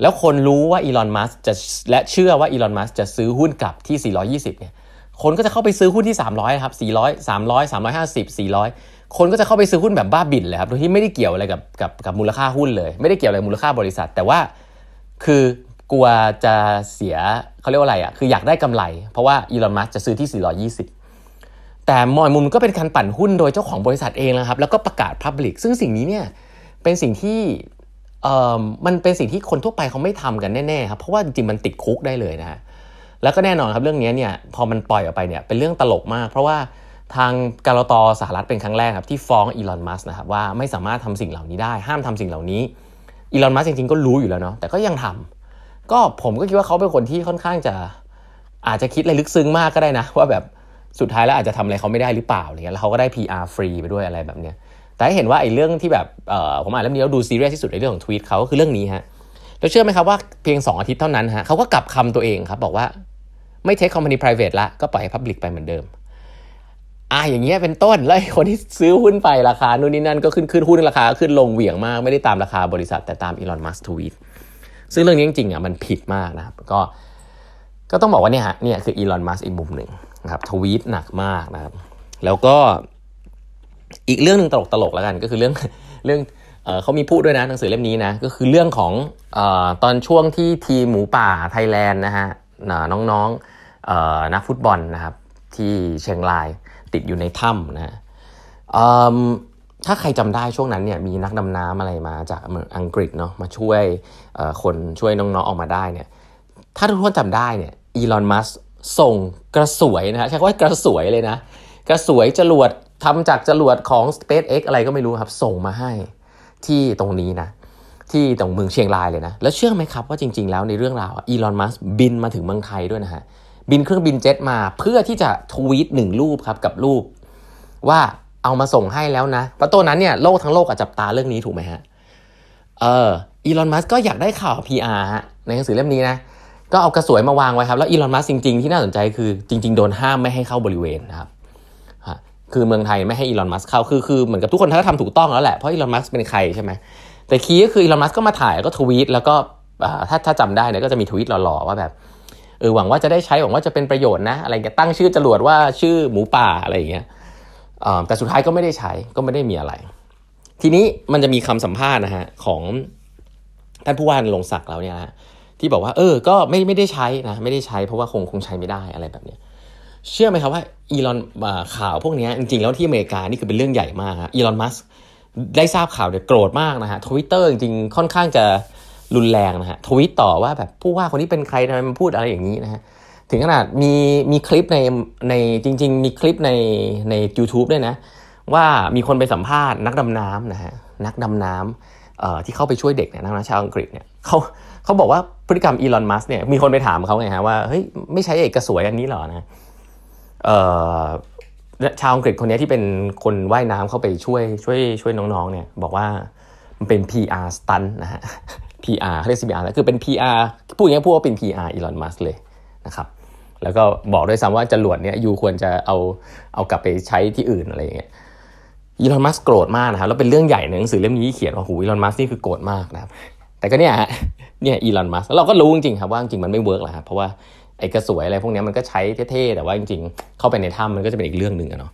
แล้วคนรู้ว่าอีลอน มัสจะและเชื่อว่าอีลอน มัสจะซื้อหุ้นกลับที่ 420เนี่ยคนก็จะเข้าไปซื้อหุ้นที่ 300ครับ400 300 350 400 คนก็จะเข้าไปซื้อหุ้นแบบบ้าบินเลยครับโดยที่ไม่ได้เกี่ยวอะไรกับกับกับมูลค่าหุ้นเลย ไม่ได้เกี่ยวอะไรมูลค่าบริษัท แต่ว่าคือกลัวจะเสียเขาเรียกว่าอะไรอะ่ะคืออยากได้กำไร เพราะว่าอีลอนมัสจะซื้อที่ 420 แต่มอยมุมก็เป็นการปั่นหุ้นโดยเจ้าของบริษัทเองนะครับ แล้วก็ประกาศพับลิกซึ่งสิ่งนี้เนี่ยเป็นสิ่งที่มันเป็นสิ่งที่คนทั่วไปเขาไม่ทำกันแน่ๆครับเพราะว่าจริงๆมันติดคุกได้เลยนะฮะแล้วก็แน่นอนครับเรื่องนี้เนี่ยพอมันปล่อยออกไปเนี่ยเป็นเรื่องตลกมาก เพราะว่าทางการตสหรัฐเป็นครั้งแรกครับที่ฟ้องอีลอนมัสนะครับว่าไม่สามารถทำสิ่งเหล่านี้ได้ ห้ามทำสิ่งเหล่านี้อีลอนมัสจริงๆก็รู้อยู่แล้วเนาะแต่ก็ยังทำ ก็ผมก็คิดว่าเขาเป็นคนที่ค่อนข้างจะอาจจะคิดอะไรลึกซึ้งมากก็ได้นะว่าแบบสุดท้ายแล้วอาจจะทำอะไรเขาไม่ได้หรือเปล่าอะไรเงี้ยแล้วเขาก็ได้ PR ฟรีไปด้วยอะไรแบบเนี้ยแต่เห็นว่าไอ้เรื่องที่แบบผมอ่านเล่มนี้แล้วดูซีเรียสที่สุดในเรื่องของทวีตเขาก็คือเรื่องนี้ฮะแล้วเชื่อไหมครับว่า เพียง 2 อาทิตย์เท่านั้นฮะเขาก็กลับคำตัวเองครับบอกว่าไม่เทคคอมพานี private ละก็ปล่อยให้ public ไปเหมือนเดิม อ่าอย่างเงี้ยเป็นต้นแล้วคนที่ซื้อหุ้นไปราคานู่นนี่นั่นก็ขึ้นขึ้นหุ้นราคา ขึ้นลงเหวี่ยงมากไม่ได้ตามราคาบริษัท แต่ตามอีลอนมัสทวีตซึ่งเรื่องนี้จริงๆอ่ะมันผิดมากนะครับ ก็ก็ต้องบอกว่าเนี่ยฮะเนี่ยคืออีลอนมัสอีกมุมหนึ่งนะครับทวีตหนักมากนะครับ แล้วก็อีกเรื่องหนึ่งตลกตลกแล้วกัน ก็คือเรื่องเรื่องเขามีพูดด้วยนะหนังสือเล่มนี้นะก็คือเรื่องของอตอนช่วงที่ทีมหมูป่าไทยแลนด์นะฮะน้องๆนักฟุตบอลนะครับที่เชียงรายติดอยู่ในถ้ำนะถ้าใครจำได้ช่วงนั้นเนี่ยมีนักดำน้ำอะไรมาจากอังกฤษเนาะมาช่วยคนช่วยน้องๆออกมาได้เนี่ยถ้าทุกทานจำได้เนี่ยอีลอน มัสส่งกระสวยนะฮะใช้คว่ากระสวยเลยนะกระสวยจรวดทำจากจรวดของ SpaceX อะไรก็ไม่รู้ครับส่งมาให้ที่ตรงนี้นะที่ตรงเมืองเชียงรายเลยนะ แล้วเชื่อไหมครับว่าจริงๆแล้วในเรื่องราวอีลอนมัสบินมาถึงเมืองไทยด้วยนะฮะบินเครื่องบินเจ็ตมาเพื่อที่จะทวีตหนึ่งรูปครับกับรูป ว่าเอามาส่งให้แล้วนะเพราะตัวนั้นเนี่ยโลกทั้งโลกอจับตาเรื่องนี้ถูกไหมฮะเอออีลอนมัสก็อยากได้ข่าว PR ฮะในหนังสือเล่มนี้นะก็เอากระสวยมาวางไว้ครับแล้วอีลอนมัสจริง ๆที่น่าสนใจคือจริงๆโดนห้ามไม่ให้เข้าบริเวณนะครับคือเมืองไทยไม่ให้อีลอนมัสเข้าคือคือเหมือนกับทุกคนถ้าทำถูกต้องแล้วแหละเพราะอีลอนมัสเป็นใครใช่ไหมแต่คีย์ก็คืออีลอนมัสก็มาถ่ายก็ทวีตแล้วก็ถ้าถ้าจำได้เนี่ยก็จะมีทวีตหล่อๆว่าแบบเออหวังว่าจะได้ใช้ หวังว่าจะเป็นประโยชน์นะอะไรเงี้ยตั้งชื่อจรวดว่าชื่อหมูป่าอะไรอย่างเงี้ยแต่สุดท้ายก็ไม่ได้ใช้ก็ไม่ได้มีอะไร ทีนี้มันจะมีคำสัมภาษณ์นะฮะของท่านผู้ว่านลงศักดิ์เราเนี่ยนะที่บอกว่าเออ ก็ไม่ไม่ได้ใช้นะไม่ได้ใช้เพราะว่าคงคงใช้ไม่ได้อะไรแบบเนี้ยเชื่อไหมครับว่าอีลอนข่าวพวกนี้จริงๆแล้วที่อเมริกานี่คือเป็นเรื่องใหญ่มากฮะอีลอนมัสก์ได้ทราบข่าวเนี่ยโกรธมากนะฮะทวิตเตอร์จริงๆค่อนข้างจะรุนแรงนะฮะ ทวิตต่อว่าแบบผู้ว่าคนนี้เป็นใครทำไมมันพูดอะไรอย่างนี้นะฮะ ถึงขนาดมีมีคลิปในในจริงๆ มีคลิปในใน u t u b e ด้วยนะ ว่ามีคนไปสัมภาษณ์นักดำน้ำนะฮะนักดำน้ำที่เข้าไปช่วยเด็กเนี่ยนักนชาวอังกฤษเนี่ยเขาเขาบอกว่าพฤติกรรมอีลอนมัสเนี่ยมีคนไปถามเขาไงฮะว่าเฮ้ยไม่ใช้เอกสวยอันนี้หรอนะชาวอังกฤษคนนี้ที่เป็นคนว่ายน้ำเข้าไปช่วยช่วยช่วยน้องๆ เนี่ยบอกว่ามันเป็น PR stunt นะฮะ PR เขาเรียก PR แล้วคือเป็น PR พูดอย่างนี้พูดว่าเป็น PR อีลอนมัสเลยนะครับแล้วก็บอกด้วยซ้ำว่าจรวดเนี่ยยูควรจะเอาเอากลับไปใช้ที่อื่นอะไรอย่างเงี้ยอีลอนมัสโกรธมากนะครับ แล้วเป็นเรื่องใหญ่ในหนังสือเล่มนี้เขียนว่าหูอีลอนมัสนี่คือโกรธมากนะครับแต่ก็เนี่ยฮะเนี่ยอีลอนมัสเราก็รู้จริงครับว่าจริงมันไม่เวิร์กหรอกครับเพราะว่าไอ้กระสวยอะไรพวกนี้มันก็ใช้เท่ๆ แต่ว่าจริงๆ เข้าไปในถ้ำมันก็จะเป็นอีกเรื่องหนึ่งอะเนาะ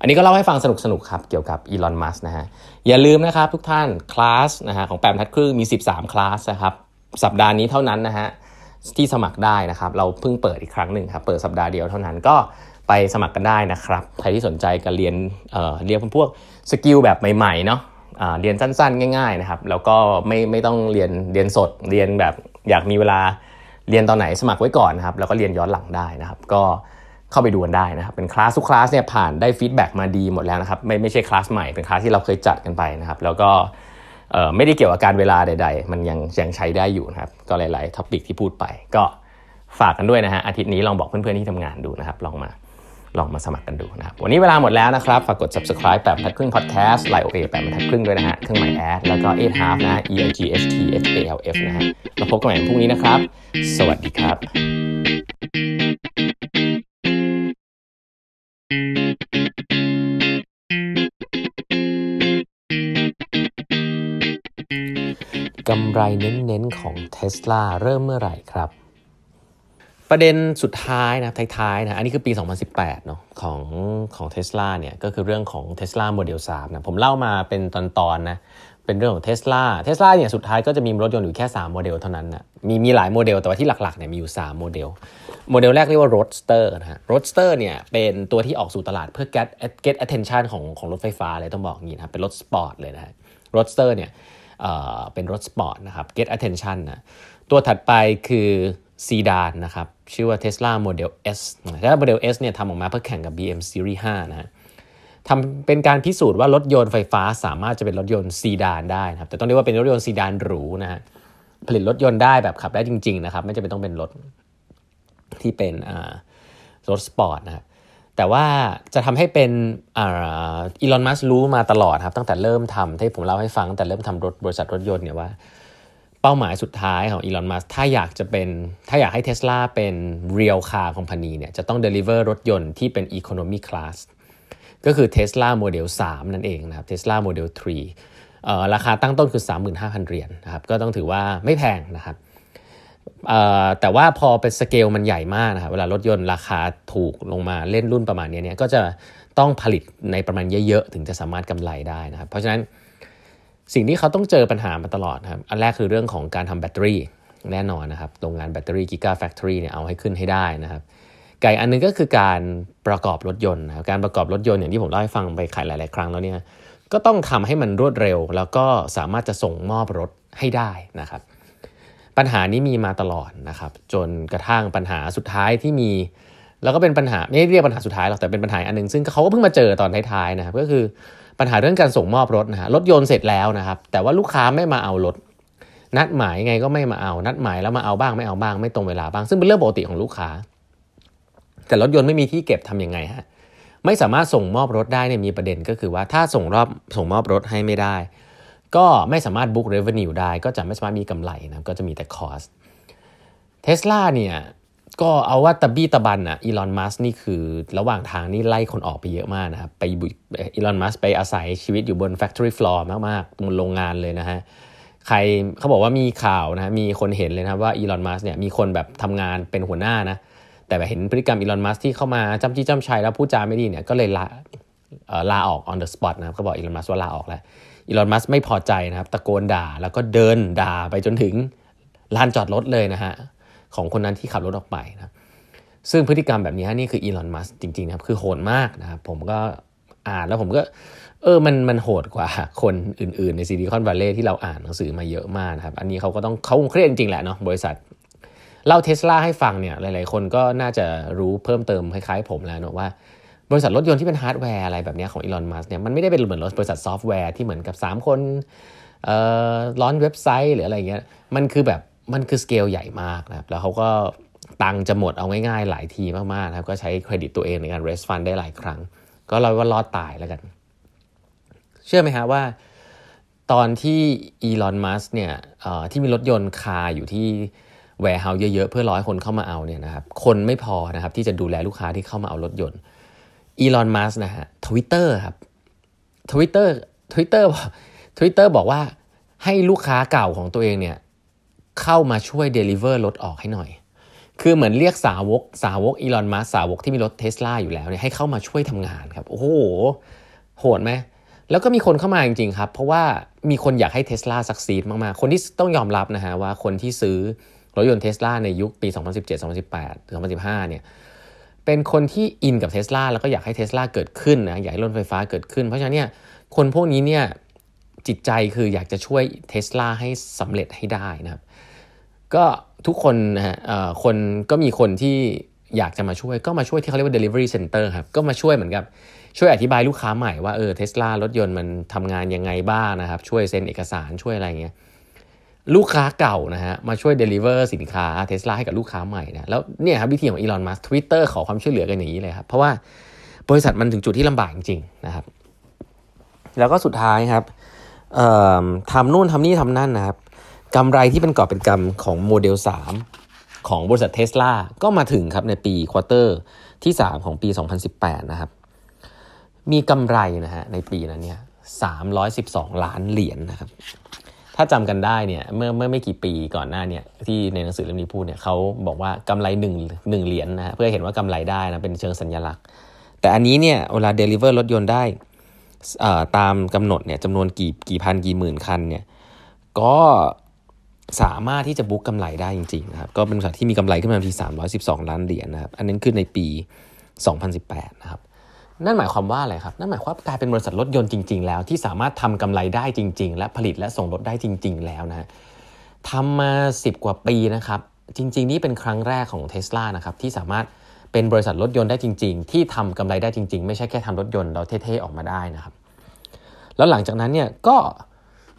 อันนี้ก็เล่าให้ฟังสนุกๆ ครับ เกี่ยวกับอีลอน มัส นะฮะ อย่าลืมนะครับทุกท่าน คลาสนะฮะของแปมทัดครึ่งมี 13 คลาสนะครับ สัปดาห์นี้เท่านั้นนะฮะที่สมัครได้นะครับเราเพิ่งเปิดอีกครั้งหนึ่งครับ เปิดสัปดาห์เดียวเท่านั้นก็ไปสมัครกันได้นะครับใครที่สนใจก็เรียนเอ่อเรียนพวกสกิลแบบใหม่ๆ เนาะเรียนสั้นๆ ง่ายๆ นะครับแล้วก็ไม่ไม่ต้องเรียนเรียนสดเรียนแบบอยากมีเวลาเรียนตอนไหนสมัครไว้ก่อนนะครับแล้วก็เรียนย้อนหลังได้นะครับ ก็เข้าไปดูกันได้นะครับเป็นคลาสทุกคลาสเนี่ยผ่านได้ฟีดแบ็กมาดีหมดแล้วนะครับไม่ไม่ใช่คลาสใหม่เป็นคลาสที่เราเคยจัดกันไปนะครับแล้วก็ไม่ได้เกี่ยวกับการเวลาใด ๆ มันยังยังใช้ได้อยู่นะครับก็หลายๆท็อปิกที่พูดไป ก็ฝากกันด้วยนะฮะอาทิตย์นี้ลองบอกเพื่อนๆที่ทำงานดูนะครับลองมาลองมาสมัครกันดูนะครับ วันนี้เวลาหมดแล้วนะครับ ฝากกด subscribe แบบทัดครึ่ง podcast ไลโอเอแบบทัดครึ่งด้วยนะฮะ เครื่องหมายแอดแล้วก็ e i g h half นะ e i g h t h a l f นะฮะเราพบกันใหม่พรุ่งนี้นะครับ สวัสดีครับ กำไรเน้นๆของเทสลาเริ่มเมื่อไหร่ครับประเด็นสุดท้ายนะท้ายๆนะอันนี้คือปี 2018เนาะของของเทสลาเนี่ยก็คือเรื่องของ t e าโมเดลสา3นะผมเล่ามาเป็นตอนๆนะเป็นเรื่องของเทสลาเทสลาเนี่ยสุดท้ายก็จะมีรถยนต์อยู่แค่ 3 โมเดลเท่านั้นนะมีมีหลายโมเดล แต่ว่าที่หลักๆเนี่ยมีอยู่3โมเดล โมเดลแรกเรียกว่า Roadster นะฮะ Roadster เนี่ยเป็นตัวที่ออกสู่ตลาดเพื่อ get get attention ของของรถไฟฟ้าเลยต้องบอกงี้นะเป็นรถสปอร์ตเลยนะ Roadster เนี่ยเป็นรถสปอร์ตนะครับ get attention นะตัวถัดไปคือซีดานนะครับ ชื่อว่า Tesla Model S ถ้า l a Model S เนี่ยทำออกมาเพื่อแข่งกับ BM Series 5นะฮะทำเป็นการพิสูจน์ว่ารถยนต์ไฟฟ้าสามารถจะเป็นรถยนต์ซีดานได้นะครับแต่ต้องเรียกว่าเป็นรถยนต์ซีดานหรูนะฮะผลิตรถยนต์ได้แบบขับได้จริงๆนะครับไม่จำเป็นต้องเป็นรถที่เป็นรถสปอร์ตนะแต่ว่าจะทำให้เป็นอีลอนมัสรู้มาตลอดครับตั้งแต่เริ่มทำที่ผมเล่าให้ฟังแต่เริ่มทำรถบริษัทรถยนต์เนี่ยว่าเป้าหมายสุดท้ายของอีลอนมัสถ้าอยากจะเป็นถ้าอยากให้เทส l a เป็นเรียลคาร์ของพานีเนี่ยจะต้องเดลิเวอร์รถยนต์ที่เป็นอีโคโนมีคลาสก็คือเทส l a โมเดล3นั่นเองนะครับเทสลาโมเดล3ราคาตั้งต้นคือ 35,000เหรียญนนะครับก็ต้องถือว่าไม่แพงนะครับแต่ว่าพอเป็นสเกลมันใหญ่มากนะครับเวลารถยนต์ราคาถูกลงมาเล่นรุ่นประมาณนี้เนี่ยก็จะต้องผลิตในประมาณเยอะๆ ถึงจะสามารถกำไรได้นะครับเพราะฉะนั้นสิ่งที่เขาต้องเจอปัญหามาตลอดครับ อันแรกคือเรื่องของการทำแบตเตอรี่ แน่นอนนะครับ โรงงานแบตเตอรี่กิกาแฟคทอรี่เนี่ยเอาให้ขึ้นให้ได้นะครับ ไก่อันนึงก็คือการประกอบรถยนต์นะครับการประกอบรถยนต์อย่างที่ผมเล่าให้ฟังไปขายหลาย ๆครั้งแล้วเนี่ย ก็ต้องทำให้มันรวดเร็ว แล้วก็สามารถจะส่งมอบรถให้ได้นะครับ ปัญหานี้มีมาตลอดนะครับ จนกระทั่งปัญหาสุดท้ายที่มีแล้วก็เป็นปัญหาไม่เรียกปัญหาสุดท้ายหรอกแต่เป็นปัญหาอันนึง ซึ่งเขาก็เพิ่งมาเจอตอนท้าย ๆ นะครับก็คือปัญหาเรื่องการส่งมอบรถนะฮะ รถยนต์เสร็จแล้วนะครับ แต่ว่าลูกค้าไม่มาเอารถ นัดหมายไงก็ไม่มาเอานัดหมายแล้วมาเอาบ้างไม่เอาบ้างไม่ตรงเวลาบ้าง ซึ่งเป็นเรื่องปกติของลูกค้า แต่รถยนต์ไม่มีที่เก็บทํำยังไงฮะ ไม่สามารถส่งมอบรถได้เนี่ยมีประเด็นก็คือว่าถ้าส่งรอบส่งมอบรถให้ไม่ได้ ก็ไม่สามารถบุ๊กเรเวนิวได้ก็จะไม่สามารถมีกำไรนะก็จะมีแต่คอสเทสลาเนี่ยก็เอาว่าตะบี้ตะบันอะอีลอนมัสนี่คือระหว่างทางนี่ไล่คนออกไปเยอะมากนะครับไปอีลอนมัสไปอาศัยชีวิตอยู่บน factory floor มากๆบนโรงงานเลยนะฮะใครเขาบอกว่ามีข่าวนะมีคนเห็นเลยนะว่าอีลอนมัสเนี่ยมีคนแบบทำงานเป็นหัวหน้านะแต่แบบเห็นพฤติกรรมอีลอนมัสที่เข้ามาจำจี้จำชัยแล้วพูดจาไม่ดีเนี่ยก็เลยลาลาออก on the spot นะครับเขาบอกอีลอนมัสว่าลาออกแล้วอีลอนมัสไม่พอใจนะครับ ตะโกนด่าแล้วก็เดินด่าไปจนถึงลานจอดรถเลยนะฮะของคนนั้นที่ขับรถออกไปนะ ซึ่งพฤติกรรมแบบนี้นี่คืออีลอน มัสจริงๆนะครับ คือโหดมากนะครับ ผมก็อ่านแล้วผมก็ เออ มันมันโหดกว่าคนอื่นๆ ในซิลิคอนวัลเลย์ที่เราอ่านหนังสือมาเยอะมากนะครับ อันนี้เขาก็ต้องเขาคงเครียดจริง ๆ แหละเนาะ บริษัทเล่าเทสลาให้ฟังเนี่ย หลายๆ คนก็น่าจะรู้เพิ่มเติมคล้ายๆ ผมแล้วเนาะว่าบริษัทรถยนต์ที่เป็นฮาร์ดแวร์อะไรแบบนี้ของอีลอน มัสเนี่ย มันไม่ได้เป็นเหมือนรถบริษัทซอฟต์แวร์ที่เหมือนกับ3คนเอ่อร้อนเว็บไซต์หรืออะไรเงี้ย มันคือแบบมันคือสเกลใหญ่มากนะครับ แล้วเขาก็ตังจะหมดเอาง่ายๆ หลายทีมากๆนะครับ ก็ใช้เครดิตตัวเองในการเรสฟันได้หลายครั้ง ก็เราว่ารอดตายแล้วกัน เชื่อไหมฮะว่าตอนที่อีลอนมัสเนี่ยที่มีรถยนต์คาอยู่ที่แวร์เฮาส์เยอะๆ เพื่อร้อยคนเข้ามาเอาเนี่ยนะครับ คนไม่พอนะครับที่จะดูแลลูกค้าที่เข้ามาเอารถยนต์อีลอนมัสนะฮะทวิตเตอร์ครับทวิตเตอร์ทวิตเตอร์ทวิตเตอร์บอกว่าให้ลูกค้าเก่าของตัวเองเนี่ยเข้ามาช่วย Deliver รถออกให้หน่อย คือเหมือนเรียกสาวก สาวกอีลอนมัสสาวกที่มีรถเทสลาอยู่แล้วเนี่ยให้เข้ามาช่วยทำงานครับ โอ้โห โหดไหม แล้วก็มีคนเข้ามาจริงๆ ครับ เพราะว่ามีคนอยากให้เทสลาสักซีดมากๆ คนที่ต้องยอมรับนะฮะว่าคนที่ซื้อรถยนต์เทสลาในยุคปี 2017 2018 2015เนี่ย เป็นคนที่อินกับเทสลาแล้วก็อยากให้เทสลาเกิดขึ้นนะ อยากให้รถไฟฟ้าเกิดขึ้น เพราะฉะนั้นเนี่ยคนพวกนี้เนี่ยจิตใจคืออยากจะช่วยเทสลาให้สำเร็จให้ได้นะครับก็ทุกคนนะฮะคนก็มีคนที่อยากจะมาช่วยก็มาช่วย ที่เขาเรียกว่า delivery center ครับก็มาช่วยเหมือนกับช่วยอธิบายลูกค้าใหม่ว่าเออเทสลารถยนต์มันทำงานยังไงบ้างนะครับช่วยเซ็นเอกสารช่วยอะไรเงี้ยลูกค้าเก่านะฮะมาช่วย deliver สินค้าเทสลาให้กับลูกค้าใหม่นะแล้วเนี่ยครับวิธีของอีลอนมัสทวิตเตอร์ขอความช่วยเหลือกันอย่างนี้เลยครับเพราะว่าบริษัทมันถึงจุดที่ลำบากจริงๆนะครับ แล้วก็สุดท้ายครับทำนู่นทำนี่ทำนั่นนะครับกำไรที่เป็นกอบเป็นกำของโมเดล3ของบริษัทเทสลาก็มาถึงครับในปีควอเตอร์ที่ 3 ของปี 2018 นะครับ มีกำไรนะฮะในปีนั้นเนี่ย312 ล้านเหรียญนนะครับ ถ้าจำกันได้เนี่ยเมื่อเมื่อไม่กี่ปีก่อนหน้าเนี่ยที่ในหนังสือเล่มนี้พูดเนี่ยเขาบอกว่ากำไร1 1เหรียญนนะฮะเพื่อเห็นว่ากำไรได้นะเป็นเชิงสัญญลักษณ์ แต่อันนี้เนี่ย เวลาเดลิเวอร์รถยนต์ได้ตามกำหนดเนี่ยจำนวนกี่กี่พันกี่หมื่นคันเนี่ยก็สามารถที่จะบุ๊กกำไรได้จริงๆนะครับก็เป็นบริษัทที่มีกำไรขึ้นมาที่312 ล้านเหรียญนะครับอันนั้นขึ้นในปี 2018นะครับนั่นหมายความว่าอะไรครับ นั่นหมายความว่ากลายเป็นบริษัทรถยนต์จริง ๆแล้วที่สามารถทำกำไรได้จริง ๆ และผลิตและส่งรถได้จริง ๆแล้วนะทำมา10 กว่าปีนะครับจริง ๆ นี่เป็นครั้งแรกของเท s l a นะครับที่สามารถเป็นบริษัทรถยนต์ได้จริงๆ ที่ทำกำไรได้จริงๆ ไม่ใช่แค่ทำรถยนต์เราเท่ๆออกมาได้นะครับแล้วหลังจากนั้นเนี่ยก็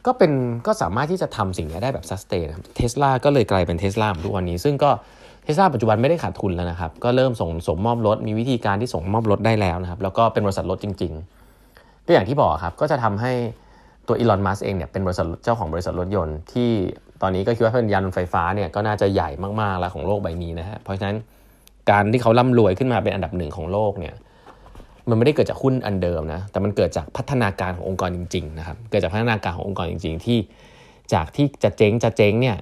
ก็เป็นก็สามารถที่จะทำสิ่งนี้ได้แบบซัสเตนเทสลาก็เลยกลายเป็นเทสลาทุกวันนี้ ซึ่งก็เทสลาปัจจุบันไม่ได้ขาดทุนแล้วนะครับ ก็เริ่มส่งส่งมอบรถมีวิธีการที่ส่งมอบรถได้แล้วนะครับ แล้วก็เป็นบริษัทรถจริงๆก็อย่างที่บอกครับก็จะทำให้ตัวอีลอนมัสเองเนี่ยเป็นบริษัทเจ้าของบริษัทรถยนต์ ที่ตอนนี้ก็คิดว่าเป็นยานไฟฟ้าเนี่ยก็น่าจะใหญ่มากๆแล้วของโลกใบนี้นะฮะเพราะฉะนั้นการที่เขาร่ำรวยขึ้นมาเป็นอันดับหนึ่งของโลกเนี่ยมันไม่ได้เกิดจากหุ้นอันเดิมนะ แต่มันเกิดจากพัฒนาการขององค์กรจริงๆ นะครับ เกิดจากพัฒนาการขององค์กรจริง ๆ ที่จากที่จะเจ๊งจะเจ๊งเนี่ย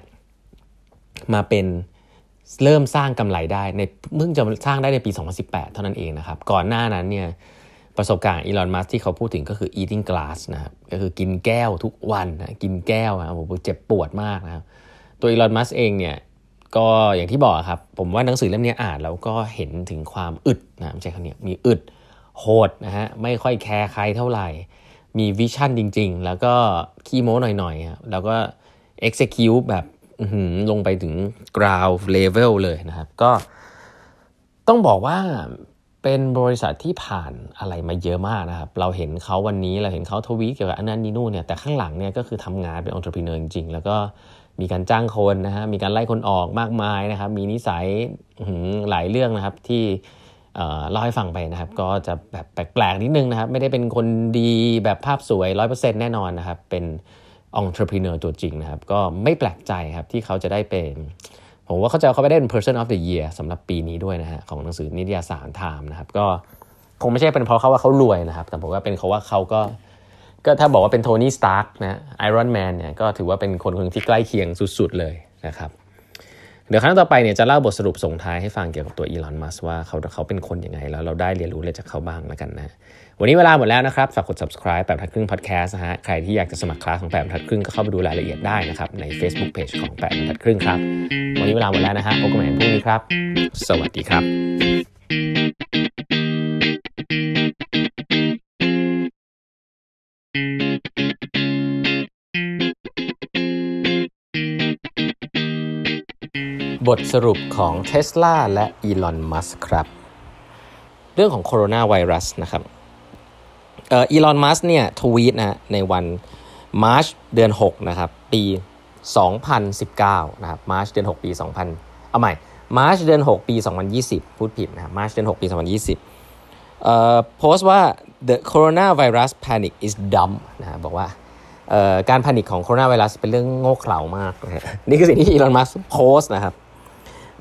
มาเป็นเริ่มสร้างกำไรได้ ในเพิ่งจะสร้างได้ในปี 2018 เท่านั้นเองนะครับ ก่อนหน้านั้นเนี่ยประสบการณ์อีลอน มัสที่เขาพูดถึงก็คือ eating glass นะครับ ก็คือกินแก้วทุกวันนะ กินแก้วนะผมเจ็บปวดมากนะครับตัวอีลอน มัสเองเนี่ย ก็อย่างที่บอกครับ ผมว่าหนังสือเล่มนี้อ่านแล้วก็เห็นถึงความอึดนะใช่คำนี้มีอึดโหดนะฮะไม่ค่อยแคร์ใครเท่าไหร่มีวิชั่นจริงๆ แล้วก็ขี้โม้หน่อยๆครับแล้วก็ execute แบบลงไปถึง ground level เลยนะครับ ก็ต้องบอกว่าเป็นบริษัทที่ผ่านอะไรมาเยอะมากนะครับ เราเห็นเขาวันนี้ เราเห็นเขาทวีตเกี่ยวกับอันนั้นนี่นู่นเนี่ยแต่ข้างหลังเนี่ยก็คือทำงานเป็นองค์ประกอบจริงๆ แล้วก็มีการจ้างคนนะฮะมีการไล่คนออกมากมายนะครับมีนิสัยหลายเรื่องนะครับที่เล่าให้ฟังไปนะครับก็จะแบบแปลกๆนิดนึงนะครับไม่ได้เป็นคนดีแบบภาพสวย 100%แน่นอนนะครับเป็นองค์ประกอบตัวจริงนะครับ ก็ไม่แปลกใจครับที่เขาจะได้เป็น ผมว่าเขาจะเขาไปได้เป็น person of the year สำหรับปีนี้ด้วยนะฮะของหนังสือนิตยสารไทม์นะครับ ก็คงไม่ใช่เป็นเพราะเขาว่าเขารวยนะครับแต่ผมว่าเป็นเขาว่าเขาก็ ก็ถ้าบอกว่าเป็นโทนี่สตาร์กนะไอรอนแมนเนี่ยก็ถือว่าเป็นคนคนที่ใกล้เคียงสุดๆเลยนะครับเดี๋ยวครั้งต่อไปเนี่ยจะเล่าบทสรุปส่งท้ายให้ฟังเกี่ยวกับตัวอีลอน มัสว่าเขาเขาเป็นคนยังไงแล้วเราได้เรียนรู้อะไรจากเขาบ้างแล้วกันนะวันนี้เวลาหมดแล้วนะครับฝากกด subscribe แปดทัดครึ่ง podcast นะฮะใครที่อยากจะสมัครคลาสของแปดทัดครึ่งก็เข้าไปดูรายละเอียดได้นะครับใน Facebook Page ของแปดทัดครึ่งครับ วันนี้เวลาหมดแล้วนะฮะพบกันใหม่พรุ่งนี้ครับ สวัสดีครับบทสรุปของเทสลาและอีลอนมัสครับ เรื่องของโคโรนาไวรัสนะครับอีลอนมัสเนี่ยทวีตนะในวันมาร์ชเดือน6นะครับปี 2019นะครับมาร์ชเดือน 6 ปี 2000เอาใหม่มาร์ชเดือน 6 ปี 2020 พูดผิดนะมาร์ชเดือน6 ปี 2020เอ่อโพสต์ว่า the coronavirus panic is dumb นะบอกว่าการแพนิคของโคโรนาไวรัสเป็นเรื่องโง่เขลามากนี่คือสิ่งที่อีลอนมัสโพสต์นะครับ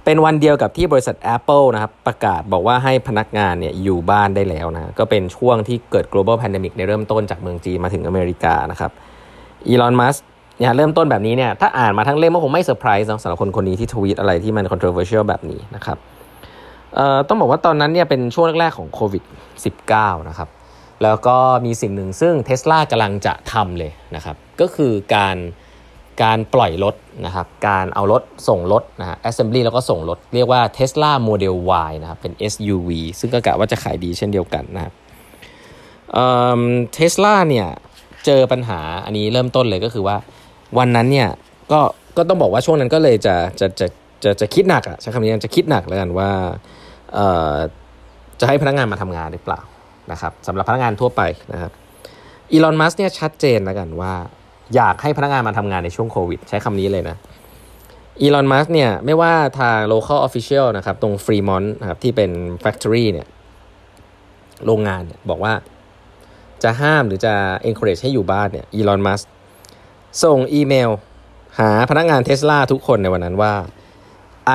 เป็นวันเดียวกับที่บริษัท Apple นะครับประกาศบอกว่าให้พนักงานเนี่ยอยู่บ้านได้แล้วนะก็เป็นช่วงที่เกิด global pandemic ในเริ่มต้นจากเมืองจีนมาถึงอเมริกานะครับอีลอนมัสเนี่ยเริ่มต้นแบบนี้เนี่ยถ้าอ่านมาทั้งเล่มก็คงไม่เซอร์ไพรส์สำหรับคนคนนี้ที่ทวีตอะไรที่มัน controversial แบบนี้นะครับเออ่ต้องบอกว่าตอนนั้นเนี่ยเป็นช่วงแรกๆของโควิด -19 นะครับแล้วก็มีสิ่งหนึ่งซึ่งเทสลากำลังจะทำเลยนะครับก็คือการการปล่อยรถนะครับ การเอารถส่งรถนะฮะ assembly แล้วก็ส่งรถ เรียกว่า Tesla Model Y นะครับเป็น SUV ซึ่งก็กะว่าจะขายดีเช่นเดียวกันนะครับเทสลาเนี่ยเจอปัญหาอันนี้เริ่มต้นเลยก็คือว่าวันนั้นเนี่ยก็ก็ต้องบอกว่าช่วงนั้นก็เลยจะจะจะจะจะคิดหนักอะใช้คำนี้จะคิดหนักแล้วกันว่าจะให้พนักงานมาทำงานหรือเปล่านะครับสำหรับพนักงานทั่วไปนะครับอีลอนมัสเนี่ยชัดเจนแล้วกันว่าอยากให้พนักงานมาทำงานในช่วงโควิด ใช้คำนี้เลยนะอีลอนมัสเนี่ยไม่ว่าทาง local official นะครับตรงฟรีมอนต์นะครับที่เป็น factory เนี่ยโรงงานนบอกว่า จะห้ามหรือจะ encourage ให้อยู่บ้านเนี่ยอีลอนมัสส่งอีเมลหาพนักงานเทสลาทุกคนในวันนั้นว่า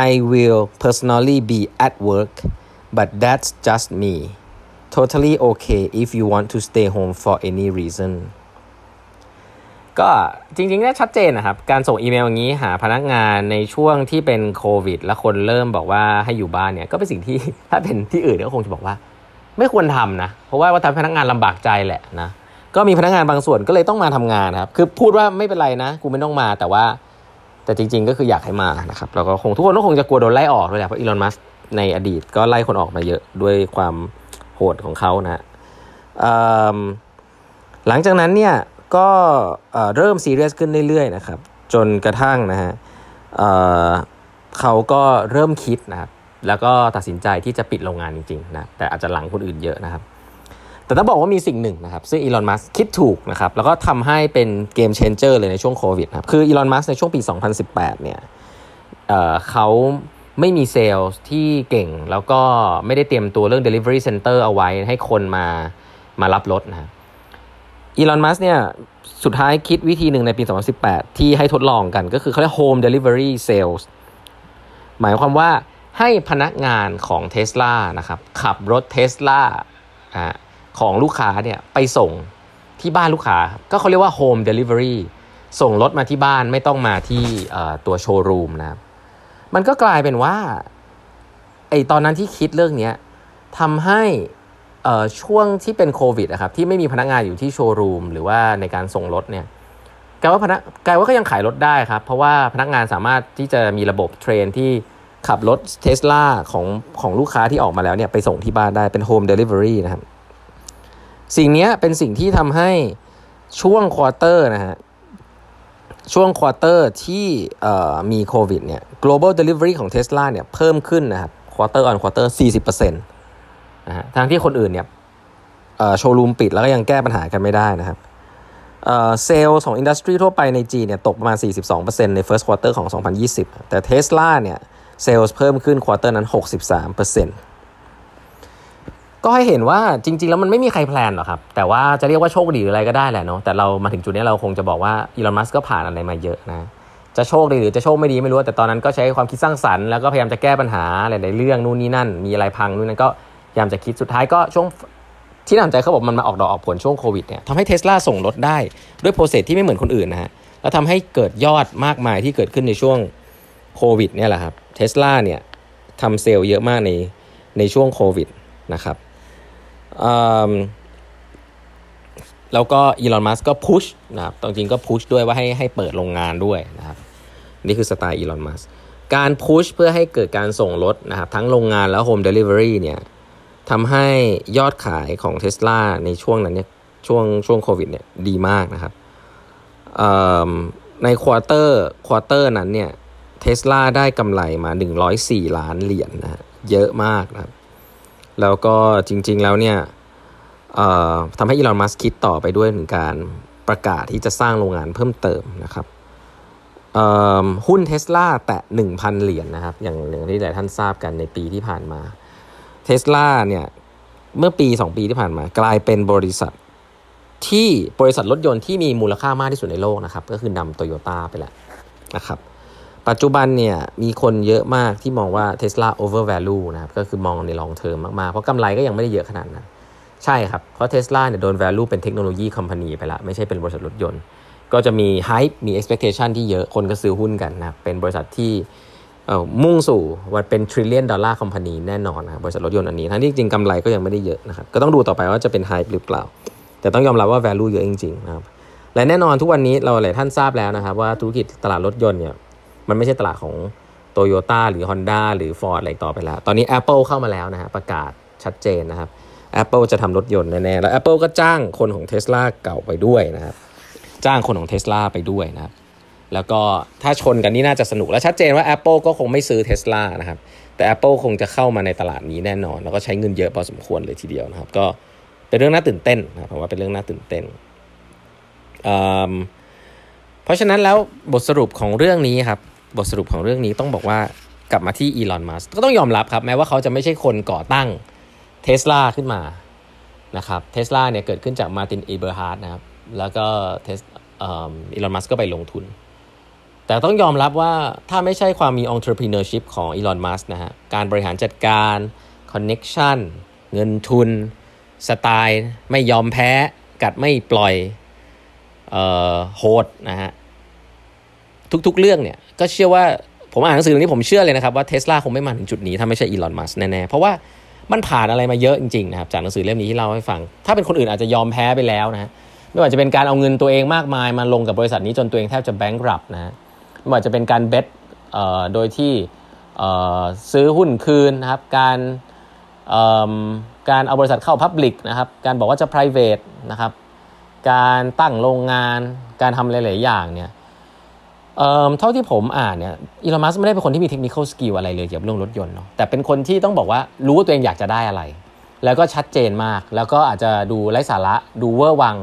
I will personally be at work but that's just me totally okay if you want to stay home for any reason ก็จริงๆน่าชัดเจนนะครับการส่งอีเมลอย่างนี้หาพนักงานในช่วงที่เป็นโควิด และคนเริ่มบอกว่าให้อยู่บ้านเนี่ยก็เป็นสิ่งที่ถ้าเป็นที่อื่นก็คงจะบอกว่า ไม่ควรทำนะเพราะว่าว่าทำพนักงานลำบากใจแหละนะก็มีพนักงานบางส่วนก็เลยต้องมาทำงานครับคือพูดว่าไม่เป็นไรนะ กูไม่ต้องมา แต่ว่าแต่จริงๆก็คืออยากให้มานะครับแล้วก็คงทุกคนก็คงจะกลัวโดนไล่ออกด้วยแหละเพราะอีลอนมัสในอดีตก็ไล่คนออกมาเยอะด้วยความโหดของเขานะหลังจากนั้นเนี่ยก็เริ่มซีเรียสขึ้นเรื่อยๆนะครับจนกระทั่งนะฮะเขาก็เริ่มคิดนะครับแล้วก็ตัดสินใจที่จะปิดโรงงานจริงๆนะแต่อาจจะหลังคนอื่นเยอะนะครับแต่ต้องบอกว่ามีสิ่งหนึ่งนะครับซึ่งอีลอนมัสคิดถูกนะครับแล้วก็ทำให้เป็นเกมเชนเจอร์เลยในช่วงโควิดนะครับคืออีลอนมัสในช่วงปี 2018 เนี่ยเเขาไม่มีเซลล์ที่เก่ง แล้วก็ไม่ได้เตรียมตัวเรื่อง delivery center เอาไว้ให้คนมามารับรถนะครับอีลอน มัสเนี่ย สุดท้ายคิดวิธีหนึ่งในปี 2018 ที่ให้ทดลองกันก็คือเขาเรียก Home Delivery Sales หมายความว่าให้พนักงานของเท s l a นะครับขับรถเท s l a ของลูกค้าเนี่ยไปส่งที่บ้านลูกค้า ก็เขาเรียกว่า Home Delivery ส่งรถมาที่บ้านไม่ต้องมาที่ตัวโชว์รูมนะครับ มันก็กลายเป็นว่าไอตอนนั้นที่คิดเรื่องนี้ทำให้ช่วงที่เป็นโควิดนะครับที่ไม่มีพนักงานอยู่ที่โชว์รูมหรือว่าในการส่งรถเนี่ยกายว่าพนักกายว่าก็ยังขายรถได้ครับเพราะว่าพนักงานสามารถที่จะมีระบบเทรนที่ขับรถเทสลาของของลูกค้าที่ออกมาแล้วเนี่ยไปส่งที่บ้านได้เป็นโฮมเดลิเวอรี่นะครับสิ่งนี้เป็นสิ่งที่ทำให้ช่วงควอเตอร์นะฮะช่วงควอเตอร์ที่มีโควิดเนี่ย global delivery ของ Tesla เนี่ยเพิ่มขึ้นนะครับควอเตอร์ออนควอเตอร์สสี่ิบเปอร์เซ็นตนะฮะทางที่คนอื่นเนี่ยโชว์รูมปิดแล้วก็ยังแก้ปัญหากันไม่ได้นะครับเซลล์ของอินดัสทรีทั่วไปในจีเนี่ยตกประมาณ 42%ใน First Quarter ของ 2020 แต่เท s l a เนี่ยเซลล์เพิ่มขึ้นควอเตอร์นั้น 63%ก็ให้เห็นว่าจริงๆ แล้วมันไม่มีใครแพลนหรอกครับแต่ว่าจะเรียกว่าโชคดีหรืออะไรก็ได้แหละเนาะแต่เรามาถึงจุดนี้เราคงจะบอกว่าอีลอนมัสก็ผ่านอะไรมาเยอะนะจะโชคดีหรือจะโชคไม่ดีไม่รู้ แต่ตอนนั้นก็ใช้ความคิดสร้างสรรค์แล้วก็พยายามจะแก้ปัญหาหลายๆเรื่องนู่นนี่นั่น มีอะไรพังนู่นนั่นก็ยามจะคิดสุดท้ายก็ช่วงที่น่าสนใจเขาบอกมันมาออกดอกออกผลช่วงโควิดเนี่ยทำให้เทสลาส่งรถได้ด้วยโปรเซสที่ไม่เหมือนคนอื่นนะฮะแล้วทำให้เกิดยอดมากมายที่เกิดขึ้นในช่วงโควิดเนี่ยแหละครับเทสลาเนี่ยทำเซลล์เยอะมากในในช่วงโควิดนะครับแล้วก็อีลอนมัสก็พุชนะครับตรงจริงก็พุชด้วยว่าให้ให้เปิดโรงงานด้วยนะครับนี่คือสไตล์อีลอนมัสการพุชเพื่อให้เกิดการส่งรถนะครับทั้งโรงงานแล้วโฮมเดลิเวอรี่เนี่ยทำให้ยอดขายของเท s l a ในช่วงนั้นเนี่ยช่วงช่วงโควิดเนี่ยดีมากนะครับในควอเตอร์ควอเตอร์นั้นเนี่ยเท s l a ได้กำไรมา 104 ล้านเหรียญนนะเยอะมากนะครับ แล้วก็จริงๆแล้วเนี่ยทำให้อีลอนมัสคิดต่อไปด้วยถึงการประกาศที่จะสร้างโรงงานเพิ่มเติมนะครับหุ้นเทสลาแตะ1,000 เหรียญนะครับ อย่างอย่างที่หลายท่านทราบกันในปีที่ผ่านมาเทสลาเนี่ยเมื่อปี 2 ปีที่ผ่านมากลายเป็นบริษัทที่บริษัทรถยนต์ที่มีมูลค่ามากที่สุดในโลกนะครับก็คือนำโตโยต้าไปแล้วนะครับปัจจุบันเนี่ยมีคนเยอะมากที่มองว่าเทสลาโอเวอร์แวลูนะครับ ก็คือมองในลองเทอมมาก ๆ เพราะกำไรก็ยังไม่ได้เยอะขนาดนั้นใช่ครับเพราะเทสลาเนี่ยโดนแวลูเป็นเทคโนโลยีคอมพานีไปละไม่ใช่เป็นบริษัทรถยนต์ ก็จะมี hype มี expectation ที่เยอะคนก็ซื้อหุ้นกันนะเป็นบริษัทที่มุ่งสู่ว่าเป็น trillion dollar company แน่นอนนะบริษัทรถยนต์อันนี้ทั้งที่จริงกำไรก็ยังไม่ได้เยอะนะครับก็ต้องดูต่อไปว่าจะเป็น hype หรือเปล่า แต่ต้องยอมรับว่า value เยอะจริงๆนะครับและแน่นอนทุกวันนี้เราหลายท่านทราบแล้วนะครับว่าธุรกิจตลาดรถยนต์เนี่ย มันไม่ใช่ตลาดของ Toyota หรือ Honda หรือ Ford อะไรต่อไปแล้ว ตอนนี้ Apple เข้ามาแล้วนะฮะประกาศชัดเจนนะครับ Apple จะทำรถยนต์แน่ๆแล้ว Apple ก็จ้างคนของ Tesla เก่าไปด้วยนะครับจ้างคนของ Tesla ไปด้วยนะครับแล้วก็ถ้าชนกันนี่น่าจะสนุกและชัดเจนว่า Apple ก็คงไม่ซื้อเท s l a นะครับแต่ Apple คงจะเข้ามาในตลาดนี้แน่นอน แล้วก็ใช้เงินเยอะพอสมควรเลยทีเดียวนะครับก็เป็นเรื่องน่าตื่นเต้นนะผมว่าเป็นเรื่องน่าตื่นเต้นเเพราะฉะนั้นแล้วบทสรุปของเรื่องนี้ครับบทสรุปของเรื่องนี้ต้องบอกว่ากลับมาที่อีลอนมัสก็ต้องยอมรับครับแม้ว่าเขาจะไม่ใช่คนก่อตั้งเท s l a ขึ้นมานะครับเทสลาเนี่ยเกิดขึ้นจากมาตินอีเบอร์ฮาร์ดนะครับแล้วก็เทสอีลอนมัสก็ไปลงทุนแต่ต้องยอมรับว่าถ้าไม่ใช่ความมี entrepreneurship ของอีลอนมัสนะฮะการบริหารจัดการ connection เงินทุน สไตล์ ไม่ยอมแพ้กัดไม่ปล่อยโหดนะฮะทุก ๆเรื่องเนี่ยก็เชื่อว่าผมอ่านหนังสือเล่มนี้ผมเชื่อเลยนะครับว่าเทสลาคงไม่มาถึงจุดนี้ถ้าไม่ใช่อีลอนมัสแน่ ๆ เพราะว่ามันผ่านอะไรมาเยอะจริงๆนะครับจากหนังสือเล่มนี้ที่เล่าให้ฟัง ถ้าเป็นคนอื่นอาจจะยอมแพ้ไปแล้วนะไม่ว่าจะเป็นการเอาเงินตัวเองมากมายมาลงกับบริษัทนี้จนตัวเองแทบจะแบงก์รับนะไม่ว่าจะเป็นการเบสโดยที่ซื้อหุ้นคืนนะครับ การการเอาบริษัทเข้าพับลิกนะครับ การบอกว่าจะ private นะครับ การตั้งโรงงาน การทำหลายๆอย่างเนี่ยเเท่าที่ผมอ่านเนี่ยอีลอนมัสไม่ได้เป็นคนที่มีเทคนิคสกิลอะไร เลยเกี่ยวกับเรื่องรถยนต์เนาะ แต่เป็นคนที่ต้องบอกว่ารู้ว่าตัวเองอยากจะได้อะไร แล้วก็ชัดเจนมาก แล้วก็อาจจะดูไร้สาระ ดูเวอร์วัง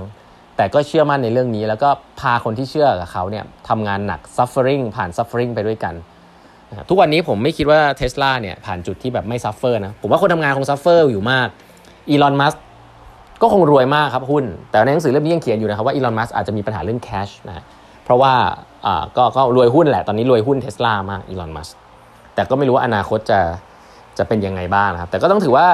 แต่ก็เชื่อมั่นในเรื่องนี้แล้วก็พาคนที่เชื่อกับเขาเนี่ยทำงานหนัก suffering ผ่าน suffering ไปด้วยกัน ทุกวันนี้ผมไม่คิดว่าเทสลาเนี่ยผ่านจุดที่แบบไม่ suffer นะผมว่าคนทำงานคง suffer อยู่มากอีลอนมัสก็คงรวยมากครับหุ้น แต่ในหนังสือเล่มนี้ยังเขียนอยู่นะครับว่าอีลอนมัสอาจจะมีปัญหาเรื่องแคชนะเพราะว่าก็ก็รวยหุ้นแหละตอนนี้รวยหุ้นเทสลามากอีลอนมัสแต่ก็ไม่รู้ว่าอนาคตจะจะเป็นยังไงบ้างนะครับแต่ก็ต้องถือว่า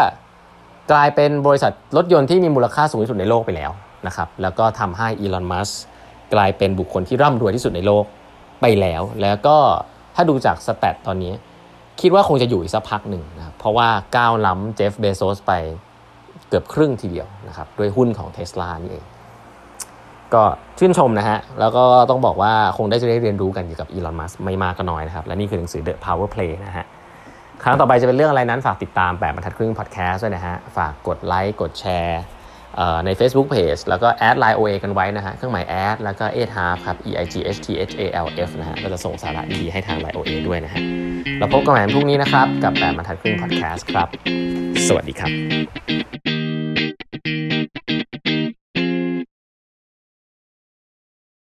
กลายเป็นบริษัทรถยนต์ที่มีมูลค่าสูงที่สุดในโลกไปแล้วะครับแล้วก็ทำให้อีลอน มัสกลายเป็นบุคคลที่ร่ำรวยที่สุดในโลกไปแล้ว แล้วก็ถ้าดูจากสแตทตอนนี้ คิดว่าคงจะอยู่อีกสักพักหนึ่งนะเพราะว่าก้าวล้ำเจฟเบโซสไปเกือบครึ่งทีเดียวนะครับด้วยหุ้นของเทสลานี่เอง ก็ชื่นชมนะฮะแล้วก็ต้องบอกว่าคงได้จะได้เรียนรู้กันเกี่ยวกับอีลอน มัสไม่มากก็น้อยนะครับ และนี่คือหนังสือ The Power Play นะฮะครั้งต่อไปจะเป็นเรื่องอะไรนั้นฝากติดตามแปบบรรทัดครึ่งพอดแคสต์ด้วยนะฮะฝากกดไลค์กดแชร์ใน Facebook Page แล้วก็แอดไลน์ OA กันไว้นะฮะเครื่องหมายแอดแล้วก็ a t h a l f ครับ e i g h t h a l f นะฮะก็จะส่งสาระดีให้ทางไลน์ OA ด้วยนะฮะเราพบกันใหม่พรุ่งนี้นะครับ กับแบบมาทัดครึ่งพอดแคสต์ครับ สวัสดีครับ